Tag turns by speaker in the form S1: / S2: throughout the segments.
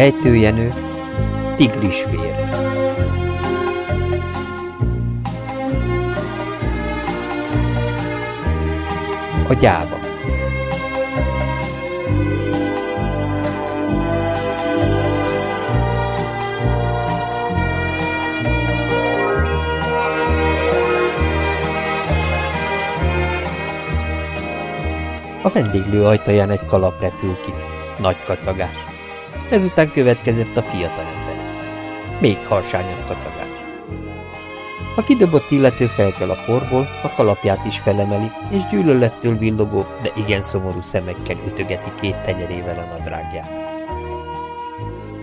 S1: Rejtőjenő, tigrisvér. A gyáva. A vendéglő ajtaján egy kalap repül ki. Nagy kacagás ezután következett a fiatalember. Még harsányabb kacagás. A kidobott illető felkel a porból, a kalapját is felemeli, és gyűlölettől villogó, de igen szomorú szemekkel ütögeti két tenyerével a nadrágját.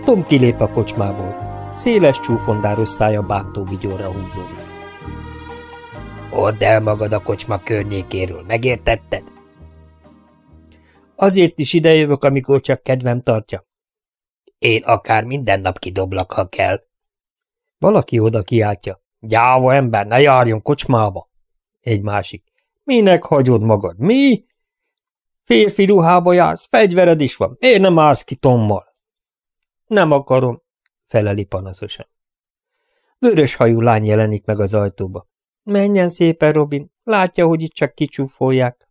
S1: Tom kilép a kocsmából. Széles csúfondáros szája bántó vigyóra húzódik. Odd el magad a kocsma környékéről, megértetted? Azért is idejövök, amikor csak kedvem tartja, én akár minden nap kidoblak, ha kell. Valaki oda kiáltja. Gyáva ember, ne járjon kocsmába! Egy másik. Minek hagyod magad? Mi? Férfi ruhába jársz, fegyvered is van. Miért nem állsz ki Tommal? Nem akarom, feleli panaszosan. Vörös hajú lány jelenik meg az ajtóba. Menjen szépen, Robin, látja, hogy itt csak kicsúfolják.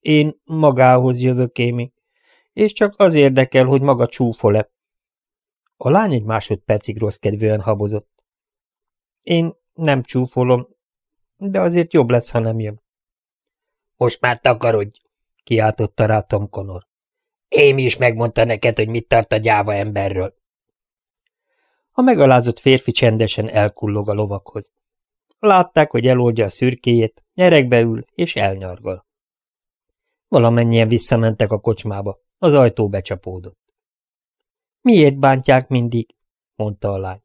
S1: Én magához jövök, Émi és csak az érdekel, hogy maga csúfol-e. A lány egy másodpercig rossz kedvűen habozott. Én nem csúfolom, de azért jobb lesz, ha nem jön. Most már takarodj, kiáltotta rá Tom Connor. Émi is megmondta neked, hogy mit tart a gyáva emberről. A megalázott férfi csendesen elkullog a lovakhoz. Látták, hogy eloldja a szürkéjét, nyerekbe ül és elnyargal. Valamennyien visszamentek a kocsmába. Az ajtó becsapódott. Miért bántják mindig? mondta a lány.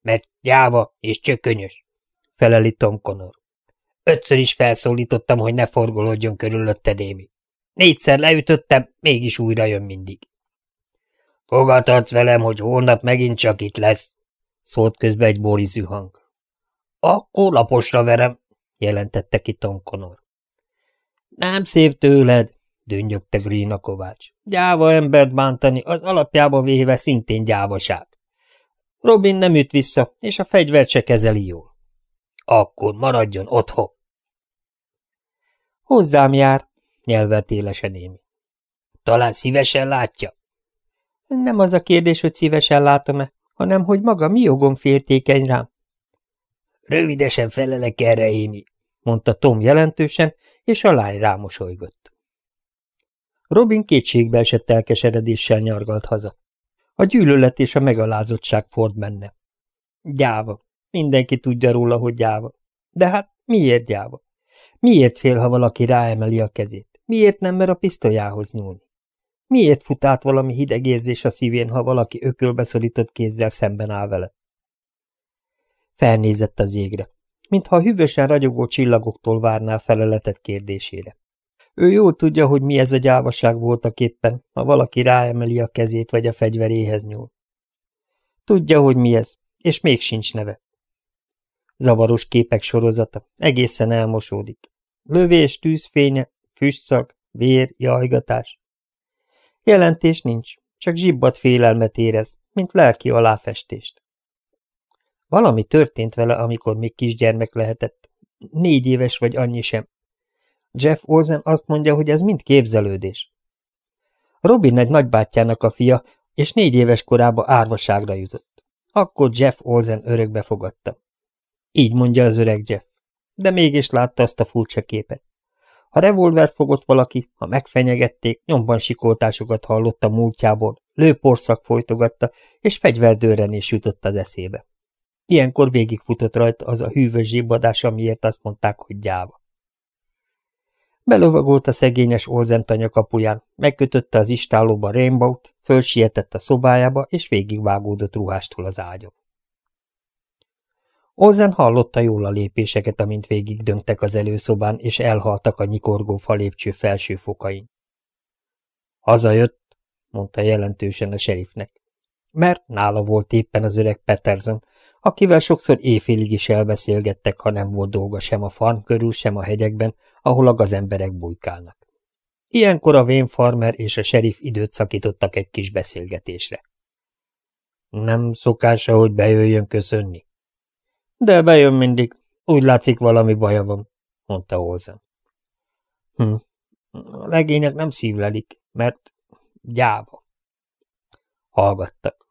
S1: Mert gyáva és csökönyös, feleli Tom Connor. Ötször is felszólítottam, hogy ne forgolódjon körülötted, Émi. Négyszer leütöttem, mégis újra jön mindig. Fogadhatsz velem, hogy holnap megint csak itt lesz, szólt közbe egy borizű hang. Akkor laposra verem, jelentette ki Tom Connor. Nem szép tőled, dünnyögte Zrina Kovács. Gyáva embert bántani, az alapjába véve szintén gyávaság. Robin nem üt vissza, és a fegyvert se kezeli jól. Akkor maradjon otthon. Hozzám jár, nyelvet élesen Émi. Talán szívesen látja? Nem az a kérdés, hogy szívesen látom-e, hanem hogy maga mi jogom féltékeny rám. Rövidesen felelek erre, Émi, mondta Tom jelentősen, és a lány rámosolygott. Robin kétségbe esett elkeseredéssel nyargalt haza. A gyűlölet és a megalázottság ford benne. Gyáva. Mindenki tudja róla, hogy gyáva. De hát miért gyáva? Miért fél, ha valaki ráemeli a kezét? Miért nem mer a pisztolyához nyúlni? Miért fut át valami hideg érzés a szívén, ha valaki ökölbeszorított kézzel szemben áll vele? Felnézett az égre, mintha a hűvösen ragyogó csillagoktól várná feleletet kérdésére. Ő jól tudja, hogy mi ez a gyávaság voltak éppen, ha valaki ráemeli a kezét vagy a fegyveréhez nyúl. Tudja, hogy mi ez, és még sincs neve. Zavaros képek sorozata, egészen elmosódik. Lövés, tűzfénye, füstszak, vér, jajgatás. Jelentés nincs, csak zsibbat félelmet érez, mint lelki aláfestést. Valami történt vele, amikor még kisgyermek lehetett. Négy éves vagy annyi sem, Jeff Olsen azt mondja, hogy ez mind képzelődés. Robin egy nagybátyjának a fia, és négy éves korába árvaságra jutott. Akkor Jeff Olsen örökbe fogadta. Így mondja az öreg Jeff. De mégis látta azt a furcsa képet. Ha revolvert fogott valaki, ha megfenyegették, nyomban sikoltásokat hallott a múltjából, lőporszak folytogatta, és fegyverdőren is jutott az eszébe. Ilyenkor végigfutott rajta az a hűvös zsibbadás, amiért azt mondták, hogy gyáva. Belovagolt a szegényes olzentanya kapuján, megkötötte az istálóba Rainbow-t, fölsietett a szobájába, és végigvágódott ruhástól az ágyon. Olzen hallotta jól a lépéseket, amint végig döntek az előszobán, és elhaltak a nyikorgó falépcső felső fokain. Hazajött, mondta jelentősen a serifnek mert nála volt éppen az öreg Peterson, akivel sokszor éjfélig is elbeszélgettek, ha nem volt dolga sem a farm körül, sem a hegyekben, ahol a gazemberek bujkálnak. Ilyenkor a vén farmer és a serif időt szakítottak egy kis beszélgetésre. Nem szokása, hogy bejöjjön köszönni. De bejön mindig. Úgy látszik, valami baja van, mondta Olzen. Hm. A legények nem szívlelik, mert gyáva. Hallgattak.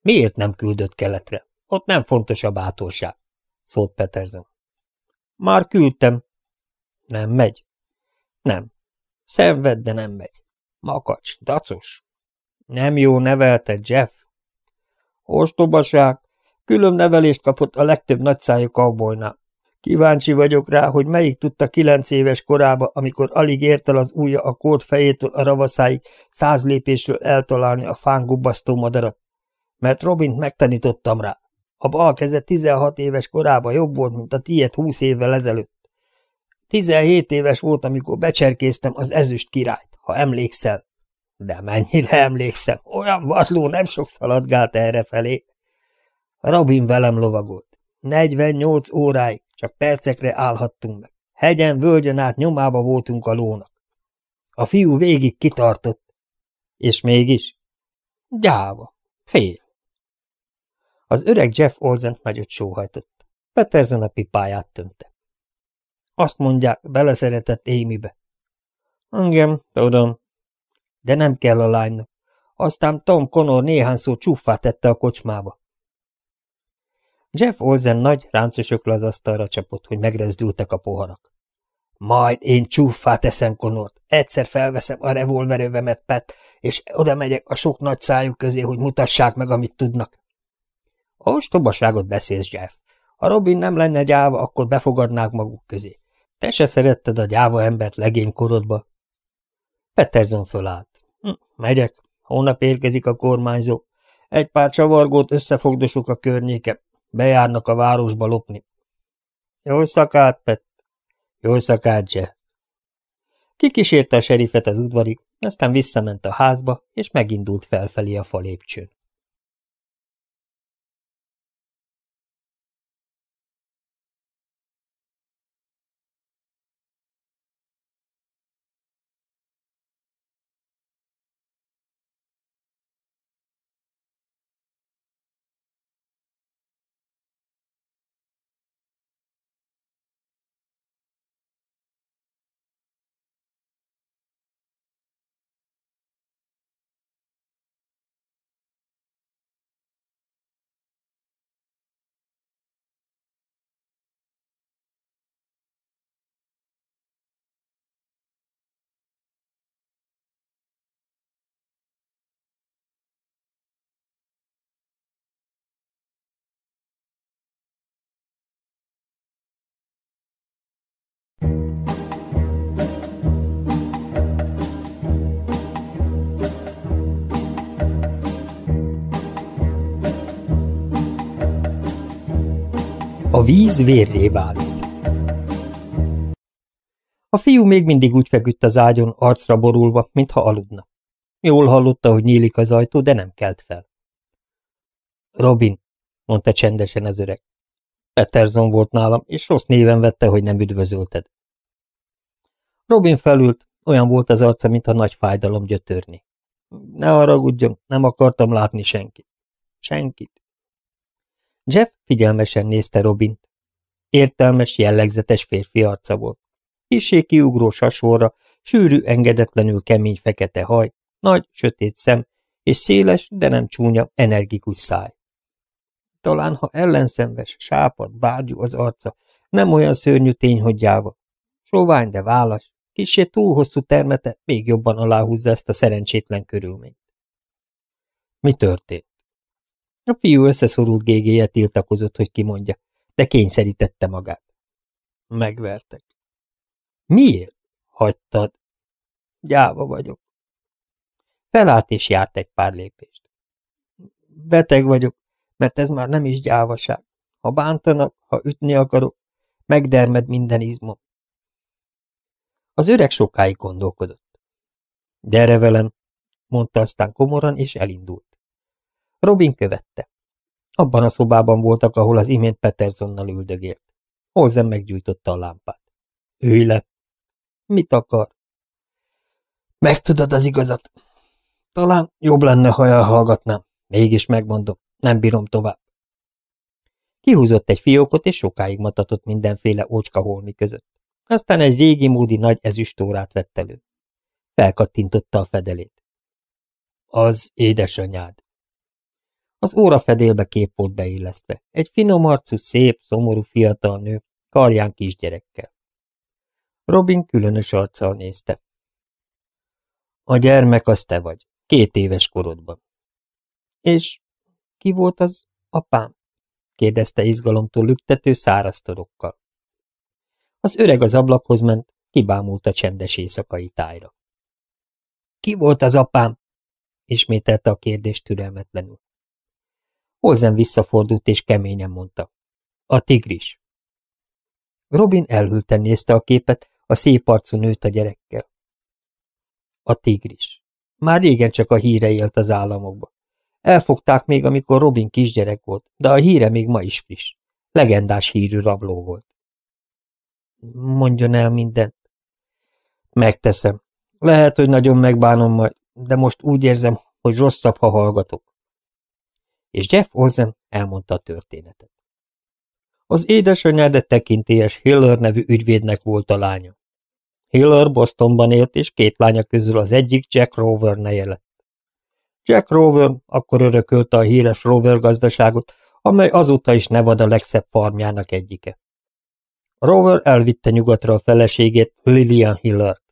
S1: Miért nem küldött keletre? Ott nem fontos a bátorság, szólt Peterson. Már küldtem. Nem megy? Nem. Szenved, de nem megy. Makacs, dacos. Nem jó nevelte, Jeff. Ostobaság, külön nevelést kapott a legtöbb nagyszájú kabolynál. Kíváncsi vagyok rá, hogy melyik tudta kilenc éves korába, amikor alig ért el az ujja a kód fejétől a ravaszáig, száz lépésről eltalálni a fán gubbasztó madarat. Mert Robint megtanítottam rá. A bal keze 16 éves korába jobb volt, mint a tiéd 20 évvel ezelőtt. 17 éves volt, amikor becserkéztem az ezüst királyt, ha emlékszel. De mennyire emlékszem, olyan vadló nem sok szaladgált errefelé. Robin velem lovagolt. 48 óráig, csak percekre állhattunk meg. Hegyen, völgyön át nyomába voltunk a lónak. A fiú végig kitartott. És mégis? Gyáva. Fél. Az öreg Jeff Olsen nagyot sóhajtott. Peterson a pipáját tömte. Azt mondják, beleszeretett Émibe. Engem, tudom. De nem kell a lánynak. Aztán Tom Connor néhány szó csúffá tette a kocsmába. Jeff Olsen nagy, ráncosokla az asztalra csapott, hogy megrezdültek a poharak. Majd én csúffá teszem Konort, egyszer felveszem a revolverövemet, Pet, és oda megyek a sok nagy szájuk közé, hogy mutassák meg, amit tudnak. Ostobaságot beszélsz, Jeff. Ha Robin nem lenne gyáva, akkor befogadnák maguk közé. Te se szeretted a gyáva embert legénykorodba. Peterson fölállt. Hm, megyek. Hónap érkezik a kormányzó. Egy pár csavargót összefogdosok a környéke. Bejárnak a városba lopni. Jó szakát, Pet! Jó szakát, Zse! Kikísérte a serifet az udvarig, aztán visszament a házba, és megindult felfelé a falépcsőn. víz vérré válik. A fiú még mindig úgy feküdt az ágyon, arcra borulva, mintha aludna. Jól hallotta, hogy nyílik az ajtó, de nem kelt fel. Robin, mondta csendesen az öreg. Peterson volt nálam, és rossz néven vette, hogy nem üdvözölted. Robin felült, olyan volt az arca, mintha nagy fájdalom gyötörni. Ne haragudjon, nem akartam látni senkit. Senkit. Jeff figyelmesen nézte Robint. Értelmes, jellegzetes férfi arca volt. Kissé kiugró sasorra, sűrű, engedetlenül kemény fekete haj, nagy, sötét szem, és széles, de nem csúnya, energikus száj. Talán, ha ellenszenves, sápad, bárgyú az arca, nem olyan szörnyű tény, hogy gyáva. Sovány, de válasz, kisé túl hosszú termete még jobban aláhúzza ezt a szerencsétlen körülményt. Mi történt? A fiú összeszorult gégéje tiltakozott, hogy kimondja, de kényszerítette magát. Megvertek. Miért? Hagytad. Gyáva vagyok. Felállt és járt egy pár lépést. Beteg vagyok, mert ez már nem is gyávaság. Ha bántanak, ha ütni akarok, megdermed minden izmom. Az öreg sokáig gondolkodott. Gyere velem, mondta aztán komoran, és elindult. Robin követte. Abban a szobában voltak, ahol az imént Petersonnal üldögélt. Olzen meggyújtotta a lámpát. Ülj le! Mit akar? tudod az igazat. Talán jobb lenne, ha elhallgatnám. Mégis megmondom, nem bírom tovább. Kihúzott egy fiókot, és sokáig matatott mindenféle ócska holmi között. Aztán egy régi módi nagy ezüstórát vett elő. Felkattintotta a fedelét. Az édesanyád. Az óra fedélbe kép volt beillesztve. Egy finom arcú, szép, szomorú fiatal nő, karján kisgyerekkel. Robin különös arccal nézte. A gyermek az te vagy, két éves korodban. És ki volt az apám? kérdezte izgalomtól lüktető száraz torokkal. Az öreg az ablakhoz ment, kibámult a csendes éjszakai tájra. Ki volt az apám? ismételte a kérdést türelmetlenül. Hozzám visszafordult és keményen mondta. A tigris. Robin elhülten nézte a képet, a szép arcú nőt a gyerekkel. A tigris. Már régen csak a híre élt az államokba. Elfogták még, amikor Robin kisgyerek volt, de a híre még ma is friss. Legendás hírű rabló volt. Mondjon el mindent. Megteszem. Lehet, hogy nagyon megbánom majd, de most úgy érzem, hogy rosszabb, ha hallgatok és Jeff Olsen elmondta a történetet. Az édesanyád tekintélyes Hiller nevű ügyvédnek volt a lánya. Hiller Bostonban élt, és két lánya közül az egyik Jack Rover neje lett. Jack Rover akkor örökölte a híres Rover gazdaságot, amely azóta is Nevada legszebb farmjának egyike. Rover elvitte nyugatra a feleségét, Lillian Hillert.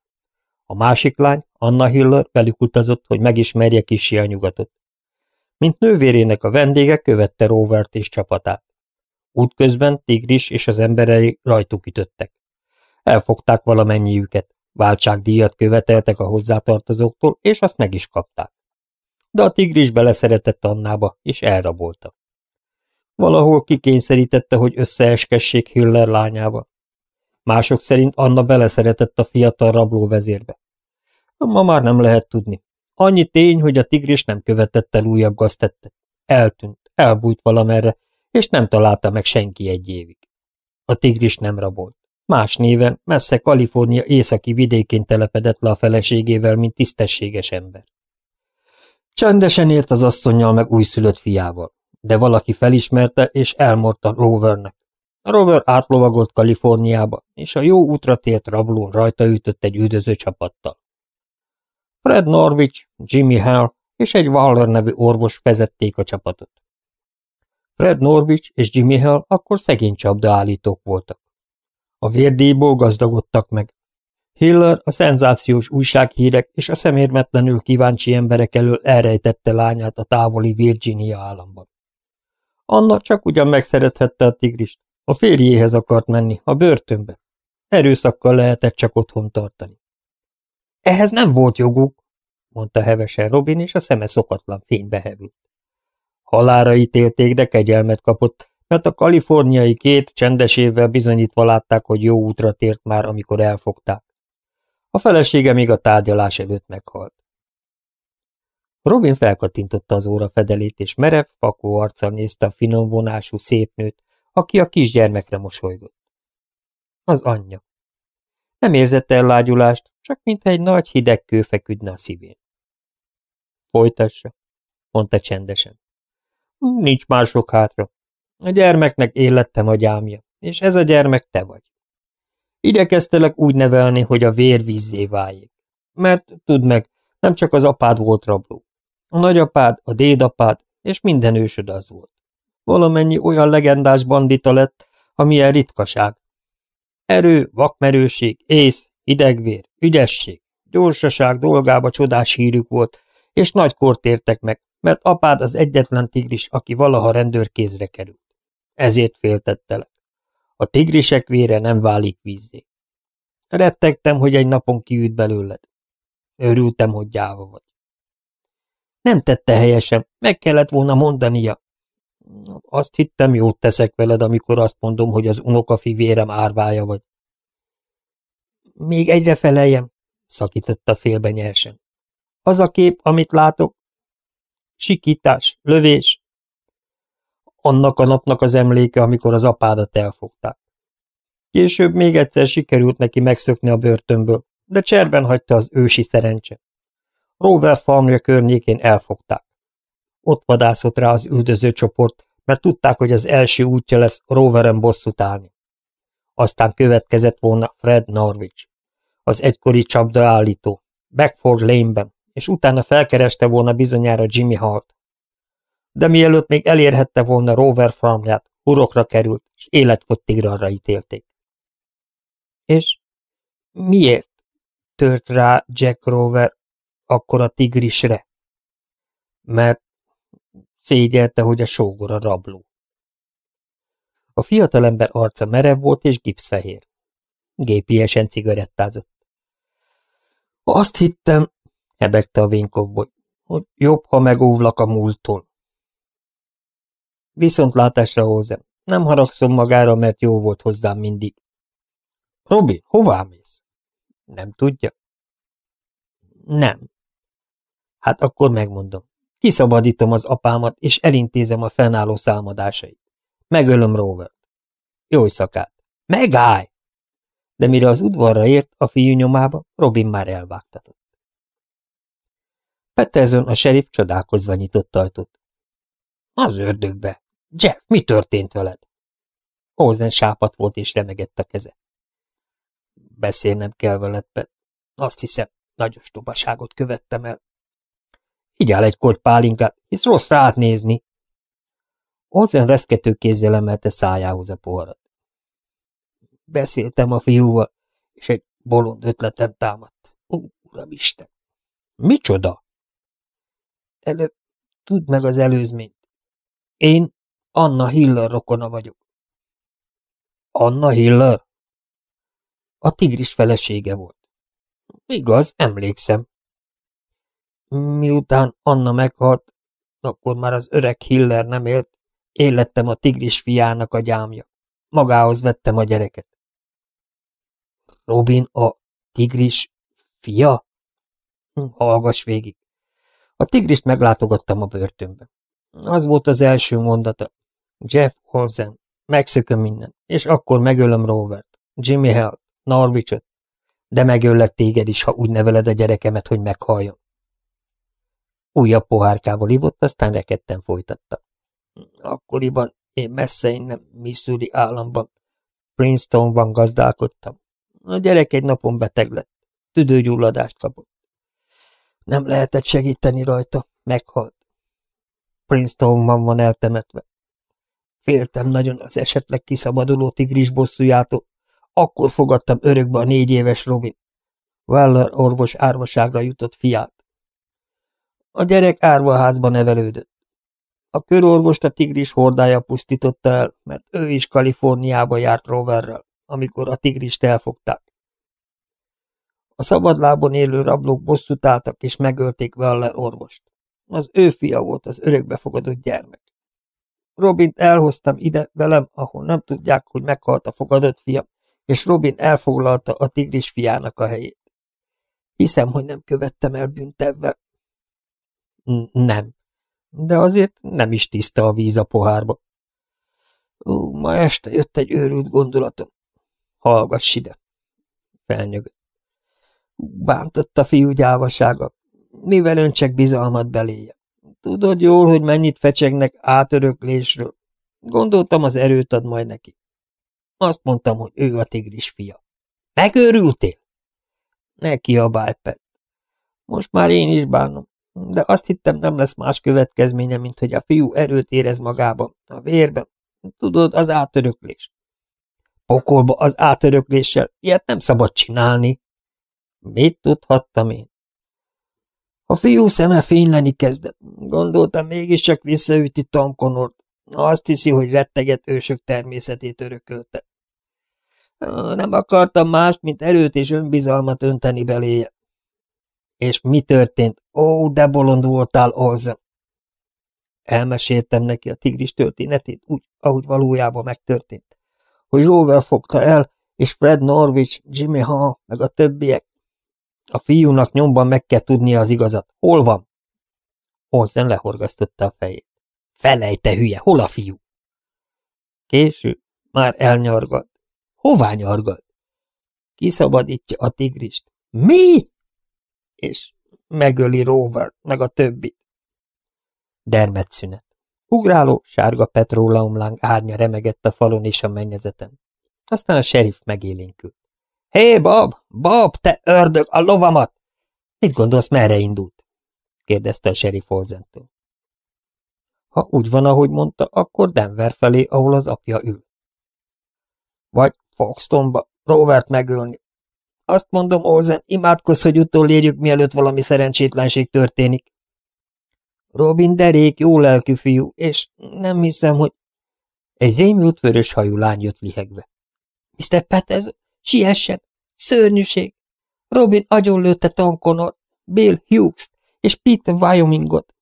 S1: A másik lány, Anna Hiller, velük utazott, hogy megismerje kisi a nyugatot. Mint nővérének a vendége követte Róvert és csapatát. Útközben Tigris és az emberei rajtuk ütöttek. Elfogták valamennyiüket, váltságdíjat követeltek a hozzátartozóktól, és azt meg is kapták. De a Tigris beleszeretett Annába, és elrabolta. Valahol kikényszerítette, hogy összeeskessék Hüller lányával. Mások szerint Anna beleszeretett a fiatal rabló vezérbe. Ma már nem lehet tudni. Annyi tény, hogy a tigris nem követett el újabb gaztettet. Eltűnt, elbújt valamerre, és nem találta meg senki egy évig. A tigris nem rabolt. Más néven messze Kalifornia északi vidékén telepedett le a feleségével, mint tisztességes ember. Csendesen élt az asszonynal meg újszülött fiával, de valaki felismerte és elmorta Rovernek. Rover átlovagolt Kaliforniába, és a jó útra tért rablón rajta ütött egy üldöző csapattal. Fred Norwich, Jimmy Hall és egy Waller nevű orvos vezették a csapatot. Fred Norwich és Jimmy Hall akkor szegény csapdaállítók voltak. A vérdíjból gazdagodtak meg. Hiller a szenzációs újsághírek és a szemérmetlenül kíváncsi emberek elől elrejtette lányát a távoli Virginia államban. Anna csak ugyan megszerethette a tigrist. A férjéhez akart menni, a börtönbe. Erőszakkal lehetett csak otthon tartani. Ehhez nem volt joguk, mondta hevesen Robin, és a szeme szokatlan fénybe hevült. Halára ítélték, de kegyelmet kapott, mert a kaliforniai két csendes évvel bizonyítva látták, hogy jó útra tért már, amikor elfogták. A felesége még a tárgyalás előtt meghalt. Robin felkatintotta az óra fedelét, és merev, fakó arccal nézte a finom vonású szép nőt, aki a kisgyermekre mosolygott. Az anyja. Nem érzett ellágyulást, csak mintha egy nagy hideg kő feküdne a szívén. Folytassa, mondta csendesen. Nincs mások hátra. A gyermeknek élettem a gyámja, és ez a gyermek te vagy. Igyekeztelek úgy nevelni, hogy a vér vízzé váljék. Mert, tudd meg, nem csak az apád volt rabló. A nagyapád, a dédapád, és minden ősöd az volt. Valamennyi olyan legendás bandita lett, amilyen ritkaság, Erő, vakmerőség, ész, idegvér, ügyesség, gyorsaság dolgába csodás hírük volt, és nagy kort értek meg, mert apád az egyetlen tigris, aki valaha rendőrkézre került. Ezért féltettelek. A tigrisek vére nem válik vízzé. Rettegtem, hogy egy napon kiüt belőled. Örültem, hogy gyáva vagy. Nem tette helyesen, meg kellett volna mondania, azt hittem, jót teszek veled, amikor azt mondom, hogy az unoka fivérem árvája vagy. Még egyre feleljem, szakította félben nyersen. Az a kép, amit látok, sikítás, lövés, annak a napnak az emléke, amikor az apádat elfogták. Később még egyszer sikerült neki megszökni a börtönből, de cserben hagyta az ősi szerencse. Rover farmja környékén elfogták. Ott vadászott rá az üldöző csoport, mert tudták, hogy az első útja lesz roveren bosszút állni. Aztán következett volna Fred Norwich, az egykori csapdaállító, Backford Lane-ben, és utána felkereste volna bizonyára Jimmy Hart. De mielőtt még elérhette volna Rover farmját, urokra került, és életfogytigranra ítélték. És miért tört rá Jack Rover akkor a tigrisre? Mert Szégyelte, hogy a sógor a rabló. A fiatalember arca merev volt és gipszfehér. Gépiesen cigarettázott. Azt hittem, hebegte a Vinkovboly, hogy jobb, ha megóvlak a múlttól. látásra hozzám. Nem haragszom magára, mert jó volt hozzám mindig. Robi, hová mész? Nem tudja. Nem. Hát akkor megmondom. Kiszabadítom az apámat, és elintézem a fennálló számadásait. Megölöm Rovert. Jó szakát. Megállj! De mire az udvarra ért, a fiú nyomába, Robin már elvágtatott. Peterson a serif csodálkozva nyitott ajtót. Az ördögbe! Jeff, mi történt veled? Ozen sápat volt és remegett a keze. Beszélnem kell veled, Pet. Azt hiszem, nagyos tubaságot követtem el. Figyel egy kort pálinkát, hisz rossz rád nézni. Olsen reszkető kézzel emelte szájához a poharat. Beszéltem a fiúval, és egy bolond ötletem támadt. Ó, uramisten! Micsoda? Előbb tudd meg az előzményt. Én Anna Hiller rokona vagyok. Anna Hiller? A tigris felesége volt. Igaz, emlékszem. Miután Anna meghalt, akkor már az öreg Hiller nem élt, én lettem a tigris fiának a gyámja. Magához vettem a gyereket. Robin a tigris fia? Hm, hallgass végig. A tigrist meglátogattam a börtönben. Az volt az első mondata. Jeff Olsen, megszököm minden, és akkor megölöm Robert, Jimmy Hell, Norwichot, de megöllek téged is, ha úgy neveled a gyerekemet, hogy meghaljon. Újabb pohárkával ivott, aztán rekedten folytatta. Akkoriban én messze innen, Missouri államban, Princetonban gazdálkodtam. A gyerek egy napon beteg lett, tüdőgyulladást kapott. Nem lehetett segíteni rajta, meghalt. Princetonban van eltemetve. Féltem nagyon az esetleg kiszabaduló tigris bosszújától. Akkor fogadtam örökbe a négy éves Robin. Weller orvos árvaságra jutott fiát. A gyerek árvaházba nevelődött. A körorvost a tigris hordája pusztította el, mert ő is Kaliforniába járt roverrel, amikor a tigrist elfogták. A szabadlábon élő rablók bosszút álltak és megölték vele orvost. Az ő fia volt az örökbefogadott gyermek. Robint elhoztam ide velem, ahol nem tudják, hogy meghalt a fogadott fiam, és Robin elfoglalta a tigris fiának a helyét. Hiszem, hogy nem követtem el büntetve. Nem. De azért nem is tiszta a víz a pohárba. Ú, ma este jött egy őrült gondolatom. Hallgass ide. Felnyögött. Bántott a fiú gyávasága, mivel csak bizalmat beléje. Tudod jól, hogy mennyit fecsegnek átöröklésről. Gondoltam, az erőt ad majd neki. Azt mondtam, hogy ő a tigris fia. Megőrültél? Ne kiabálj, Pet. Most már én is bánom de azt hittem nem lesz más következménye, mint hogy a fiú erőt érez magában, a vérben. Tudod, az átöröklés. Pokolba az átörökléssel, ilyet nem szabad csinálni. Mit tudhattam én? A fiú szeme fényleni kezdett. Gondoltam, mégiscsak visszaüti Tom Connort. Azt hiszi, hogy retteget ősök természetét örökölte. Nem akartam mást, mint erőt és önbizalmat önteni beléje. És mi történt? Ó, de bolond voltál, Olzen! Elmeséltem neki a tigris történetét úgy, ahogy valójában megtörtént. Hogy Rover fogta el, és Fred Norwich, Jimmy Ha, meg a többiek. A fiúnak nyomban meg kell tudnia az igazat. Hol van? Olsen lehorgasztotta a fejét. Felejte hülye, hol a fiú? Késő, már elnyargad. Hová nyargad? Kiszabadítja a tigrist. Mi? és megöli Rover, meg a többit. Dermed szünet. Ugráló, sárga petróleumláng árnya remegett a falon és a mennyezeten. Aztán a serif megélénkült. Hé, Bob! Bob, te ördög, a lovamat! Mit gondolsz, merre indult? kérdezte a serif Olzentől. Ha úgy van, ahogy mondta, akkor Denver felé, ahol az apja ül. Vagy Foxtonba, Rovert megölni, azt mondom, Olsen, imádkozz, hogy utolérjük, mielőtt valami szerencsétlenség történik. Robin derék, jó lelkű fiú, és nem hiszem, hogy... Egy rémült vörös hajú lány jött lihegve. Mr. Petez, siessen! Szörnyűség! Robin agyonlőtte Tom Connor, Bill Hughes-t és Peter
S2: Wyomingot.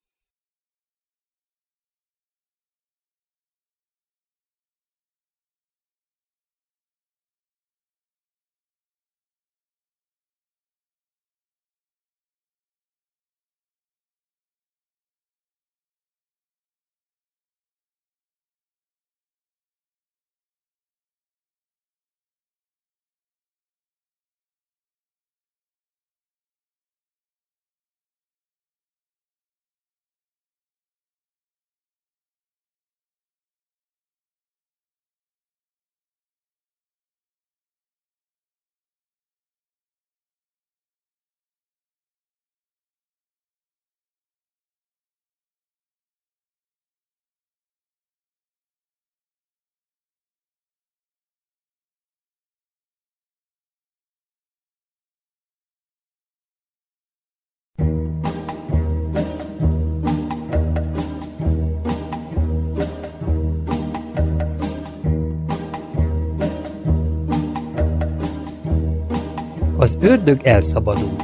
S1: ördög elszabadul.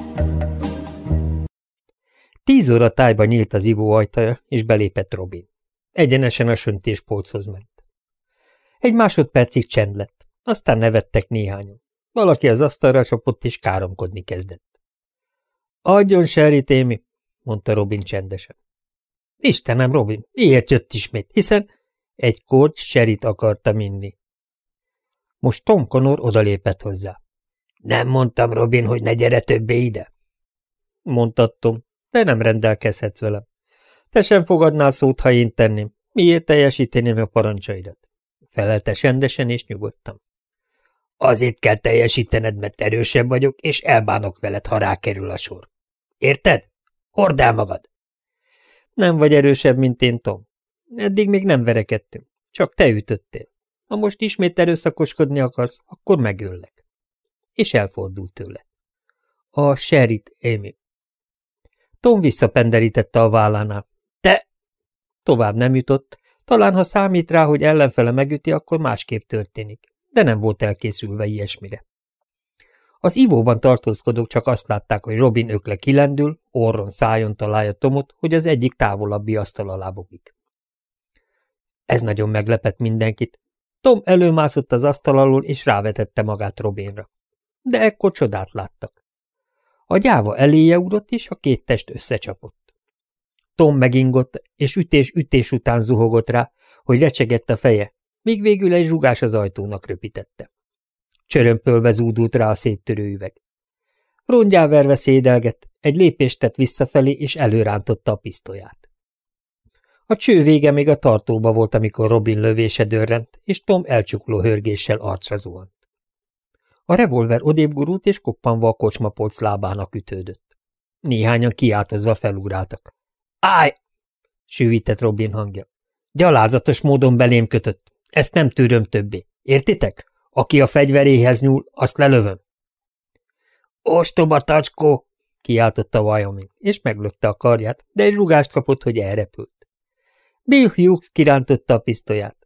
S1: Tíz óra tájba nyílt az ivó ajtaja, és belépett Robin. Egyenesen a polchoz ment. Egy másodpercig csend lett, aztán nevettek néhányan. Valaki az asztalra csapott, és káromkodni kezdett. – Adjon, Sherry Témi! – mondta Robin csendesen. – Istenem, Robin, miért jött ismét? Hiszen egy kort Sherryt akarta minni. Most Tom Connor odalépett hozzá. Nem mondtam, Robin, hogy ne gyere többé ide. Mondtattom, de nem rendelkezhetsz velem. Te sem fogadnál szót, ha én tenném. Miért teljesíteném a parancsaidat? Felelte sendesen és nyugodtan. Azért kell teljesítened, mert erősebb vagyok, és elbánok veled, ha rákerül a sor. Érted? Hord el magad! Nem vagy erősebb, mint én, Tom. Eddig még nem verekedtünk. Csak te ütöttél. Ha most ismét erőszakoskodni akarsz, akkor megöllek és elfordult tőle. A serit, émi. Tom visszapenderítette a vállánál. Te! Tovább nem jutott, talán ha számít rá, hogy ellenfele megüti, akkor másképp történik, de nem volt elkészülve ilyesmire. Az ivóban tartózkodók csak azt látták, hogy Robin ökle kilendül, orron szájon találja Tomot, hogy az egyik távolabbi asztal alá bukik. Ez nagyon meglepett mindenkit. Tom előmászott az asztal alól, és rávetette magát Robinra de ekkor csodát láttak. A gyáva eléje ugrott, és a két test összecsapott. Tom megingott, és ütés-ütés után zuhogott rá, hogy lecsegett a feje, míg végül egy rugás az ajtónak röpítette. Csörömpölve zúdult rá a széttörő üveg. Rongyáverve szédelgett, egy lépést tett visszafelé, és előrántotta a pisztolyát. A cső vége még a tartóba volt, amikor Robin lövése dörrent, és Tom elcsukló hörgéssel arcra zuhant. A revolver odébb gurult, és koppanva a kocsmapolc lábának ütődött. Néhányan kiáltozva felugráltak. Áj! – sűvített Robin hangja. Gyalázatos módon belém kötött. Ezt nem tűröm többé. Értitek? Aki a fegyveréhez nyúl, azt lelövöm. Ostoba tacskó! kiáltotta Wyoming, és meglökte a karját, de egy rugást kapott, hogy elrepült. Bill Hughes kirántotta a pisztolyát.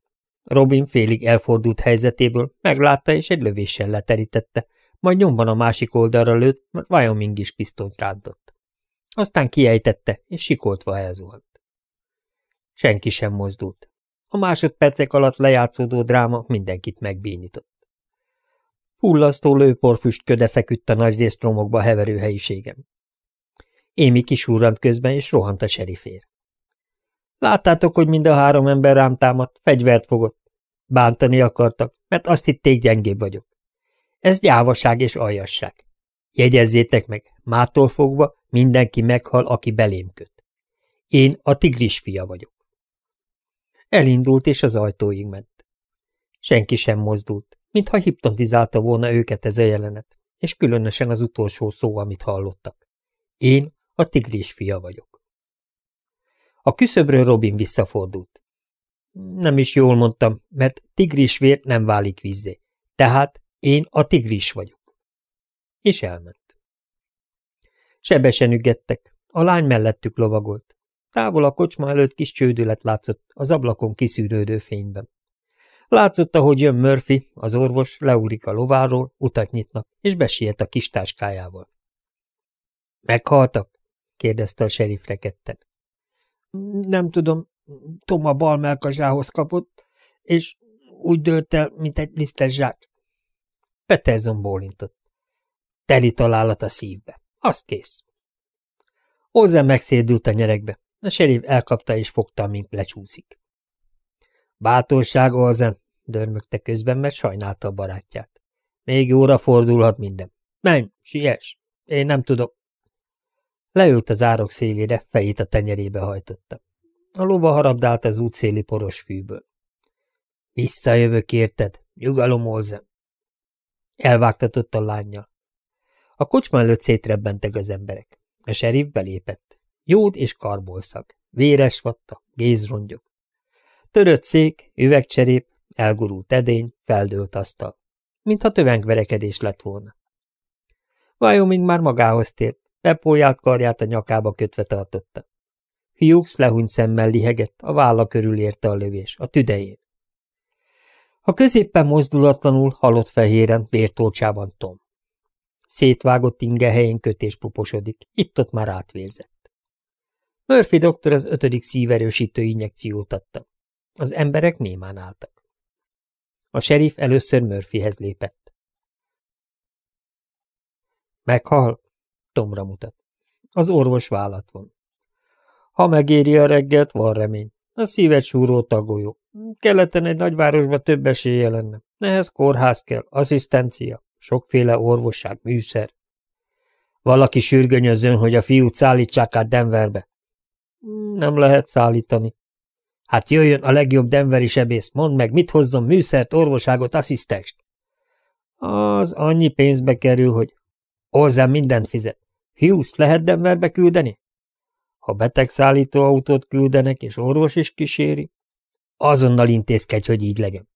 S1: Robin félig elfordult helyzetéből, meglátta és egy lövéssel leterítette, majd nyomban a másik oldalra lőtt, mert Wyoming is pisztolyt rádott. Aztán kiejtette, és sikoltva elzuhant. Senki sem mozdult. A másodpercek alatt lejátszódó dráma mindenkit megbénított. Fullasztó lőporfüst köde feküdt a nagyrészt romokba heverő helyiségem. Émi kisúrant közben, és rohant a serifér. Láttátok, hogy mind a három ember rám támadt, fegyvert fogott. Bántani akartak, mert azt hitték, gyengébb vagyok. Ez gyávaság és aljasság. Jegyezzétek meg, mától fogva mindenki meghal, aki belém köt. Én a tigris fia vagyok. Elindult és az ajtóig ment. Senki sem mozdult, mintha hipnotizálta volna őket ez a jelenet, és különösen az utolsó szó, amit hallottak. Én a tigris fia vagyok. A küszöbről Robin visszafordult. Nem is jól mondtam, mert tigrisvér nem válik vízzé. Tehát én a tigris vagyok. És elment. Sebesen ügettek. A lány mellettük lovagolt. Távol a kocsma előtt kis csődület látszott az ablakon kiszűrődő fényben. Látszott, ahogy jön Murphy, az orvos, leúrik a lováról, utat nyitnak, és besiet a kis táskájával. – Meghaltak? – kérdezte a serif rekedten nem tudom, Toma bal melkazsához kapott, és úgy dőlt el, mint egy lisztes zsák. Peterson bólintott. Teli találat a szívbe. Az kész. Hozzá megszédült a nyerekbe. A serif elkapta és fogta, mint lecsúszik. Bátorság, Olzen, dörmögte közben, mert sajnálta a barátját. Még jóra fordulhat minden. Menj, siess, én nem tudok. Leült az árok szélére, fejét a tenyerébe hajtotta. A lova harabdált az útszéli poros fűből. Visszajövök érted, nyugalom olzem. Elvágtatott a lányjal. A kocsma előtt szétrebbentek az emberek. A serif belépett. Jód és karbolszak, véres vatta, gézrongyok. Törött szék, üvegcserép, elgurult edény, feldőlt asztal. Mintha tövenkverekedés lett volna. Vajon még már magához tért, Pepóját karját a nyakába kötve tartotta. Hughes lehúny szemmel lihegett, a válla körül érte a lövés, a tüdején. A középpen mozdulatlanul, halott fehéren, vértócsában Tom. Szétvágott inge helyén kötés puposodik, itt-ott már átvérzett. Murphy doktor az ötödik szíverősítő injekciót adta. Az emberek némán álltak. A serif először Murphyhez lépett. Meghal? Tomra mutat. Az orvos vállat van. Ha megéri a reggelt, van remény. A szíved súró tagolyó. Keleten egy nagyvárosba több esélye lenne. Nehez kórház kell, asszisztencia, sokféle orvosság, műszer. Valaki sürgönyözön, hogy a fiút szállítsák át Denverbe. Nem lehet szállítani. Hát jöjjön a legjobb denveri sebész, mondd meg, mit hozzon műszert, orvoságot, asszisztest. Az annyi pénzbe kerül, hogy hozzám mindent fizet. Hughes lehet Denverbe küldeni? Ha betegszállító autót küldenek, és orvos is kíséri, azonnal intézkedj, hogy így legyen.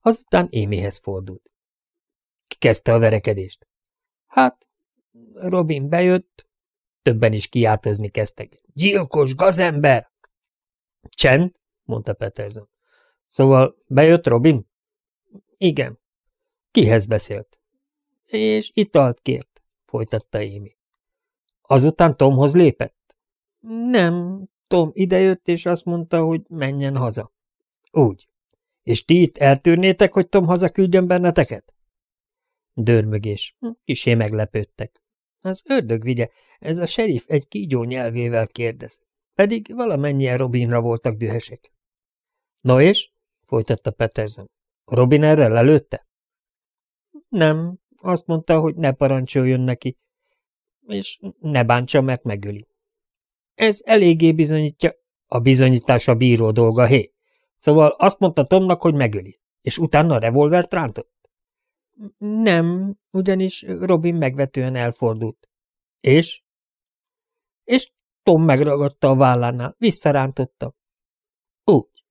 S1: Azután Émihez fordult. Ki kezdte a verekedést? Hát, Robin bejött, többen is kiáltozni kezdtek. Gyilkos gazember! Csend, mondta Peterson. Szóval bejött Robin? Igen. Kihez beszélt? És italt kért, folytatta Émi. Azután Tomhoz lépett? Nem, Tom idejött, és azt mondta, hogy menjen haza. Úgy. És ti itt eltűrnétek, hogy Tom küldjön benneteket? Dörmögés. Hm. Kisé meglepődtek. Az ördög vigye, ez a serif egy kígyó nyelvével kérdez. Pedig valamennyien Robinra voltak dühesek. No és? folytatta Peterson. Robin erre lelőtte? Nem, azt mondta, hogy ne parancsoljon neki, és ne bántsa, mert megöli. Ez eléggé bizonyítja, a bizonyítás a bíró dolga, hé. Szóval azt mondta Tomnak, hogy megöli, és utána a revolvert rántott? Nem, ugyanis Robin megvetően elfordult. És? És Tom megragadta a vállánál, visszarántotta. Úgy.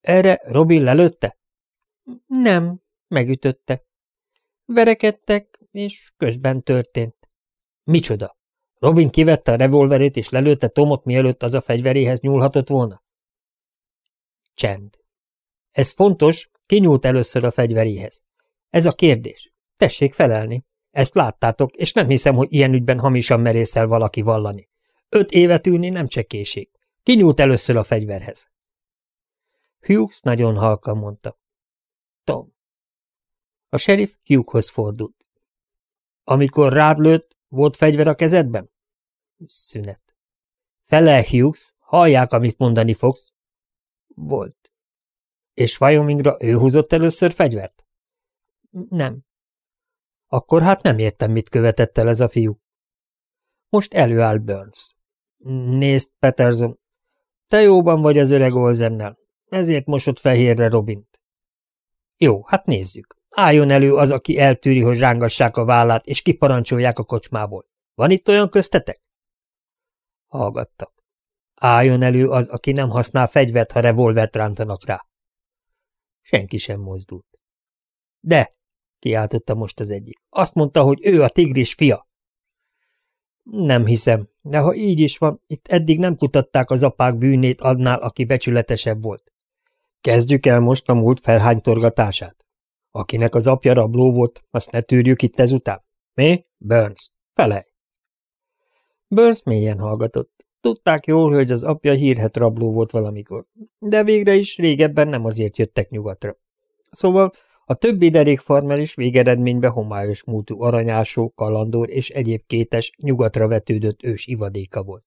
S1: Erre Robin lelőtte? Nem, megütötte. Verekedtek, és közben történt. Micsoda? Robin kivette a revolverét és lelőtte Tomot, mielőtt az a fegyveréhez nyúlhatott volna? Csend. Ez fontos, kinyúlt először a fegyveréhez. Ez a kérdés. Tessék felelni. Ezt láttátok, és nem hiszem, hogy ilyen ügyben hamisan merészel valaki vallani. Öt évet ülni nem csekéség. Kinyúlt először a fegyverhez. Hughes nagyon halkan mondta. Tom. A serif hoz fordult. Amikor rád lőtt, volt fegyver a kezedben? Szünet. Fele, Hughes, hallják, amit mondani fogsz. Volt. És Wyomingra ő húzott először fegyvert? Nem. Akkor hát nem értem, mit követett el ez a fiú. Most előáll Burns. Nézd, Peterson, te jóban vagy az öreg Olzennel, ezért mosott fehérre Robint. Jó, hát nézzük. Álljon elő az, aki eltűri, hogy rángassák a vállát, és kiparancsolják a kocsmából. Van itt olyan köztetek? Hallgattak. Álljon elő az, aki nem használ fegyvert, ha revolvert rántanak rá. Senki sem mozdult. De, kiáltotta most az egyik, azt mondta, hogy ő a tigris fia. Nem hiszem, de ha így is van, itt eddig nem kutatták az apák bűnét adnál, aki becsületesebb volt. Kezdjük el most a múlt felhánytorgatását. Akinek az apja rabló volt, azt ne tűrjük itt ezután. Mi? Burns. Felej. Burns mélyen hallgatott. Tudták jól, hogy az apja hírhet rabló volt valamikor, de végre is régebben nem azért jöttek nyugatra. Szóval a többi derékfarmel is végeredménybe homályos múltú aranyásó, kalandor és egyéb kétes, nyugatra vetődött ős ivadéka volt.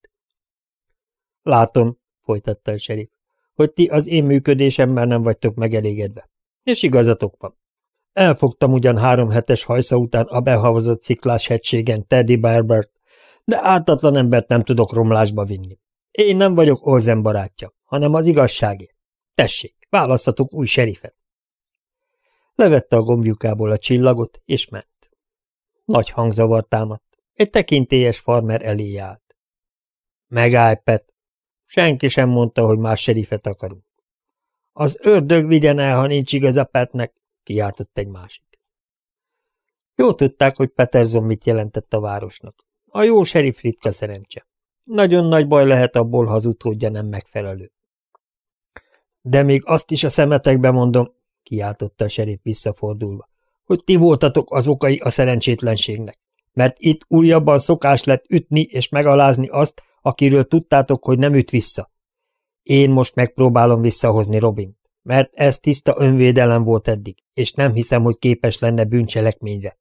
S1: Látom, folytatta a serif, hogy ti az én működésemmel nem vagytok megelégedve. És igazatok van. Elfogtam ugyan három hetes hajsza után a behavazott sziklás hegységen Teddy Barbert, de ártatlan embert nem tudok romlásba vinni. Én nem vagyok Olzen barátja, hanem az igazságé. Tessék, választhatok új serifet. Levette a gombjukából a csillagot, és ment. Nagy hangzavar támadt. Egy tekintélyes farmer elé állt. Megállj, Pet! Senki sem mondta, hogy más serifet akarunk. Az ördög vigyen el, ha nincs igaz a Petnek, kiáltott egy másik. Jó tudták, hogy Peterson mit jelentett a városnak. A jó serif ritka szerencse. Nagyon nagy baj lehet abból, ha az utódja nem megfelelő. De még azt is a szemetekbe mondom, kiáltotta a serif visszafordulva, hogy ti voltatok az okai a szerencsétlenségnek, mert itt újabban szokás lett ütni és megalázni azt, akiről tudtátok, hogy nem üt vissza. Én most megpróbálom visszahozni Robin mert ez tiszta önvédelem volt eddig, és nem hiszem, hogy képes lenne bűncselekményre.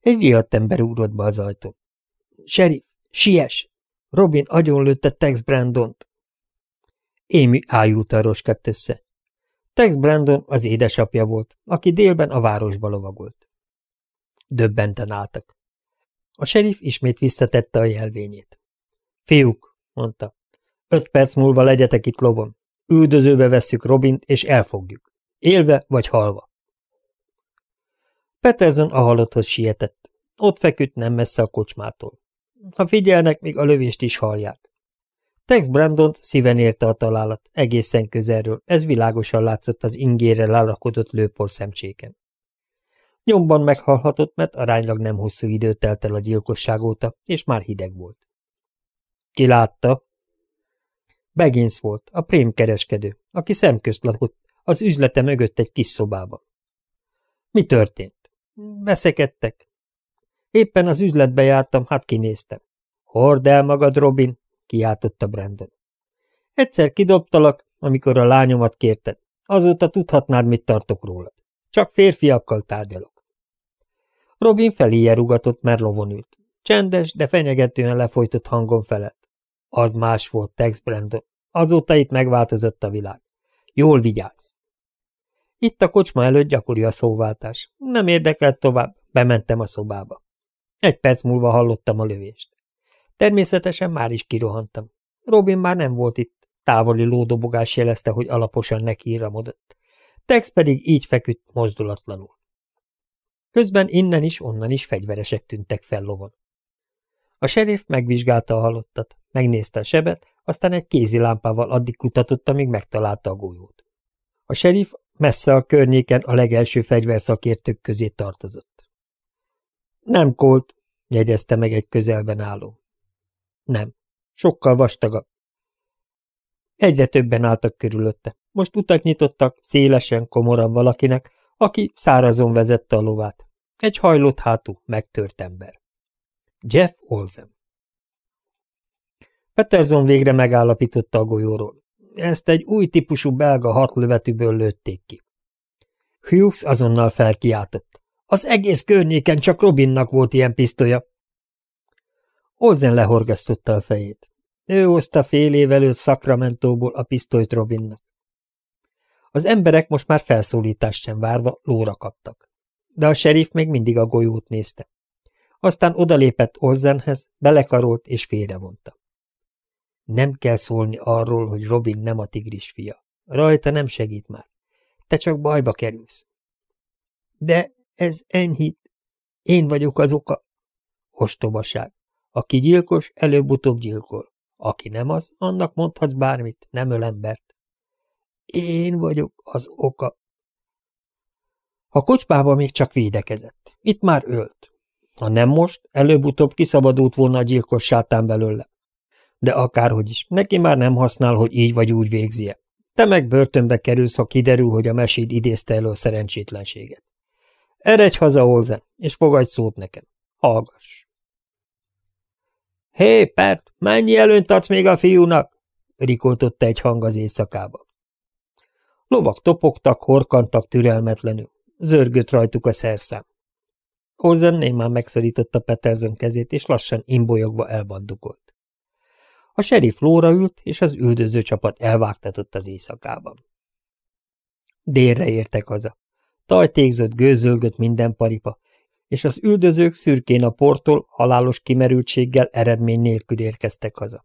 S1: Egy riadt ember úrott be az ajtó. Sheriff, siess! Robin agyonlőtte Tex Brandont. Émi a roskett össze. Tex Brandon az édesapja volt, aki délben a városba lovagolt. Döbbenten álltak. A serif ismét visszatette a jelvényét. Fiúk, mondta, öt perc múlva legyetek itt lovon. Üldözőbe vesszük Robint, és elfogjuk. Élve vagy halva. Peterson a halotthoz sietett. Ott feküdt nem messze a kocsmától. Ha figyelnek, még a lövést is hallják. Tex Brandon szíven érte a találat, egészen közelről, ez világosan látszott az ingére lárakodott lőpor szemcséken. Nyomban meghalhatott, mert aránylag nem hosszú időt telt el a gyilkosság óta, és már hideg volt. Ki látta? Begins volt, a kereskedő, aki szemközt lakott az üzlete mögött egy kis szobában. Mi történt? Veszekedtek. Éppen az üzletbe jártam, hát kinéztem. Hord el magad, Robin, kiáltotta Brandon. Egyszer kidobtalak, amikor a lányomat kérted. Azóta tudhatnád, mit tartok rólad. Csak férfiakkal tárgyalok. Robin feléje rugatott, mert lovon ült. Csendes, de fenyegetően lefolytott hangon felett. Az más volt, Tex Brandon. Azóta itt megváltozott a világ. Jól vigyázz. Itt a kocsma előtt gyakori a szóváltás. Nem érdekelt tovább, bementem a szobába. Egy perc múlva hallottam a lövést. Természetesen már is kirohantam. Robin már nem volt itt. Távoli lódobogás jelezte, hogy alaposan neki íramodott. Tex pedig így feküdt mozdulatlanul. Közben innen is, onnan is fegyveresek tűntek fel lovon. A serif megvizsgálta a halottat, megnézte a sebet, aztán egy kézi lámpával addig kutatott, amíg megtalálta a golyót. A serif messze a környéken a legelső fegyverszakértők közé tartozott. Nem kolt, jegyezte meg egy közelben álló. Nem, sokkal vastagabb. Egyre többen álltak körülötte. Most utat nyitottak, szélesen, komoran valakinek, aki szárazon vezette a lovát. Egy hajlott hátú, megtört ember. Jeff Olsen. Peterson végre megállapította a golyóról. Ezt egy új típusú belga hatlövetűből lőtték ki. Hughes azonnal felkiáltott. Az egész környéken csak Robinnak volt ilyen pisztolya. Olsen lehorgasztotta a fejét. Ő hozta fél év előtt Sacramentóból a pisztolyt Robinnak. Az emberek most már felszólítást sem várva lóra kaptak. De a serif még mindig a golyót nézte aztán odalépett Orzenhez, belekarolt és félrevonta. Nem kell szólni arról, hogy Robin nem a tigris fia. Rajta nem segít már. Te csak bajba kerülsz. De ez enyhít. Én vagyok az oka. Ostobaság. Aki gyilkos, előbb-utóbb gyilkol. Aki nem az, annak mondhatsz bármit, nem öl embert. Én vagyok az oka. A kocsmába még csak védekezett. Itt már ölt. Ha nem most, előbb-utóbb kiszabadult volna a gyilkos sátán belőle. De akárhogy is, neki már nem használ, hogy így vagy úgy végzie. Te meg börtönbe kerülsz, ha kiderül, hogy a mesét idézte elő a szerencsétlenséget. Eredj haza Olzen, és fogadj szót nekem. Hallgass! Hé, Pert, mennyi előnyt adsz még a fiúnak? rikoltotta egy hang az éjszakába. Lovak topogtak, horkantak türelmetlenül. Zörgött rajtuk a szerszám. Hozen némán megszorította Peterson kezét, és lassan imbolyogva elbandukolt. A serif lóra ült, és az üldöző csapat elvágtatott az éjszakában. Délre értek haza. Tajtékzött gőzölgött minden paripa, és az üldözők szürkén a portól halálos kimerültséggel eredmény nélkül érkeztek haza.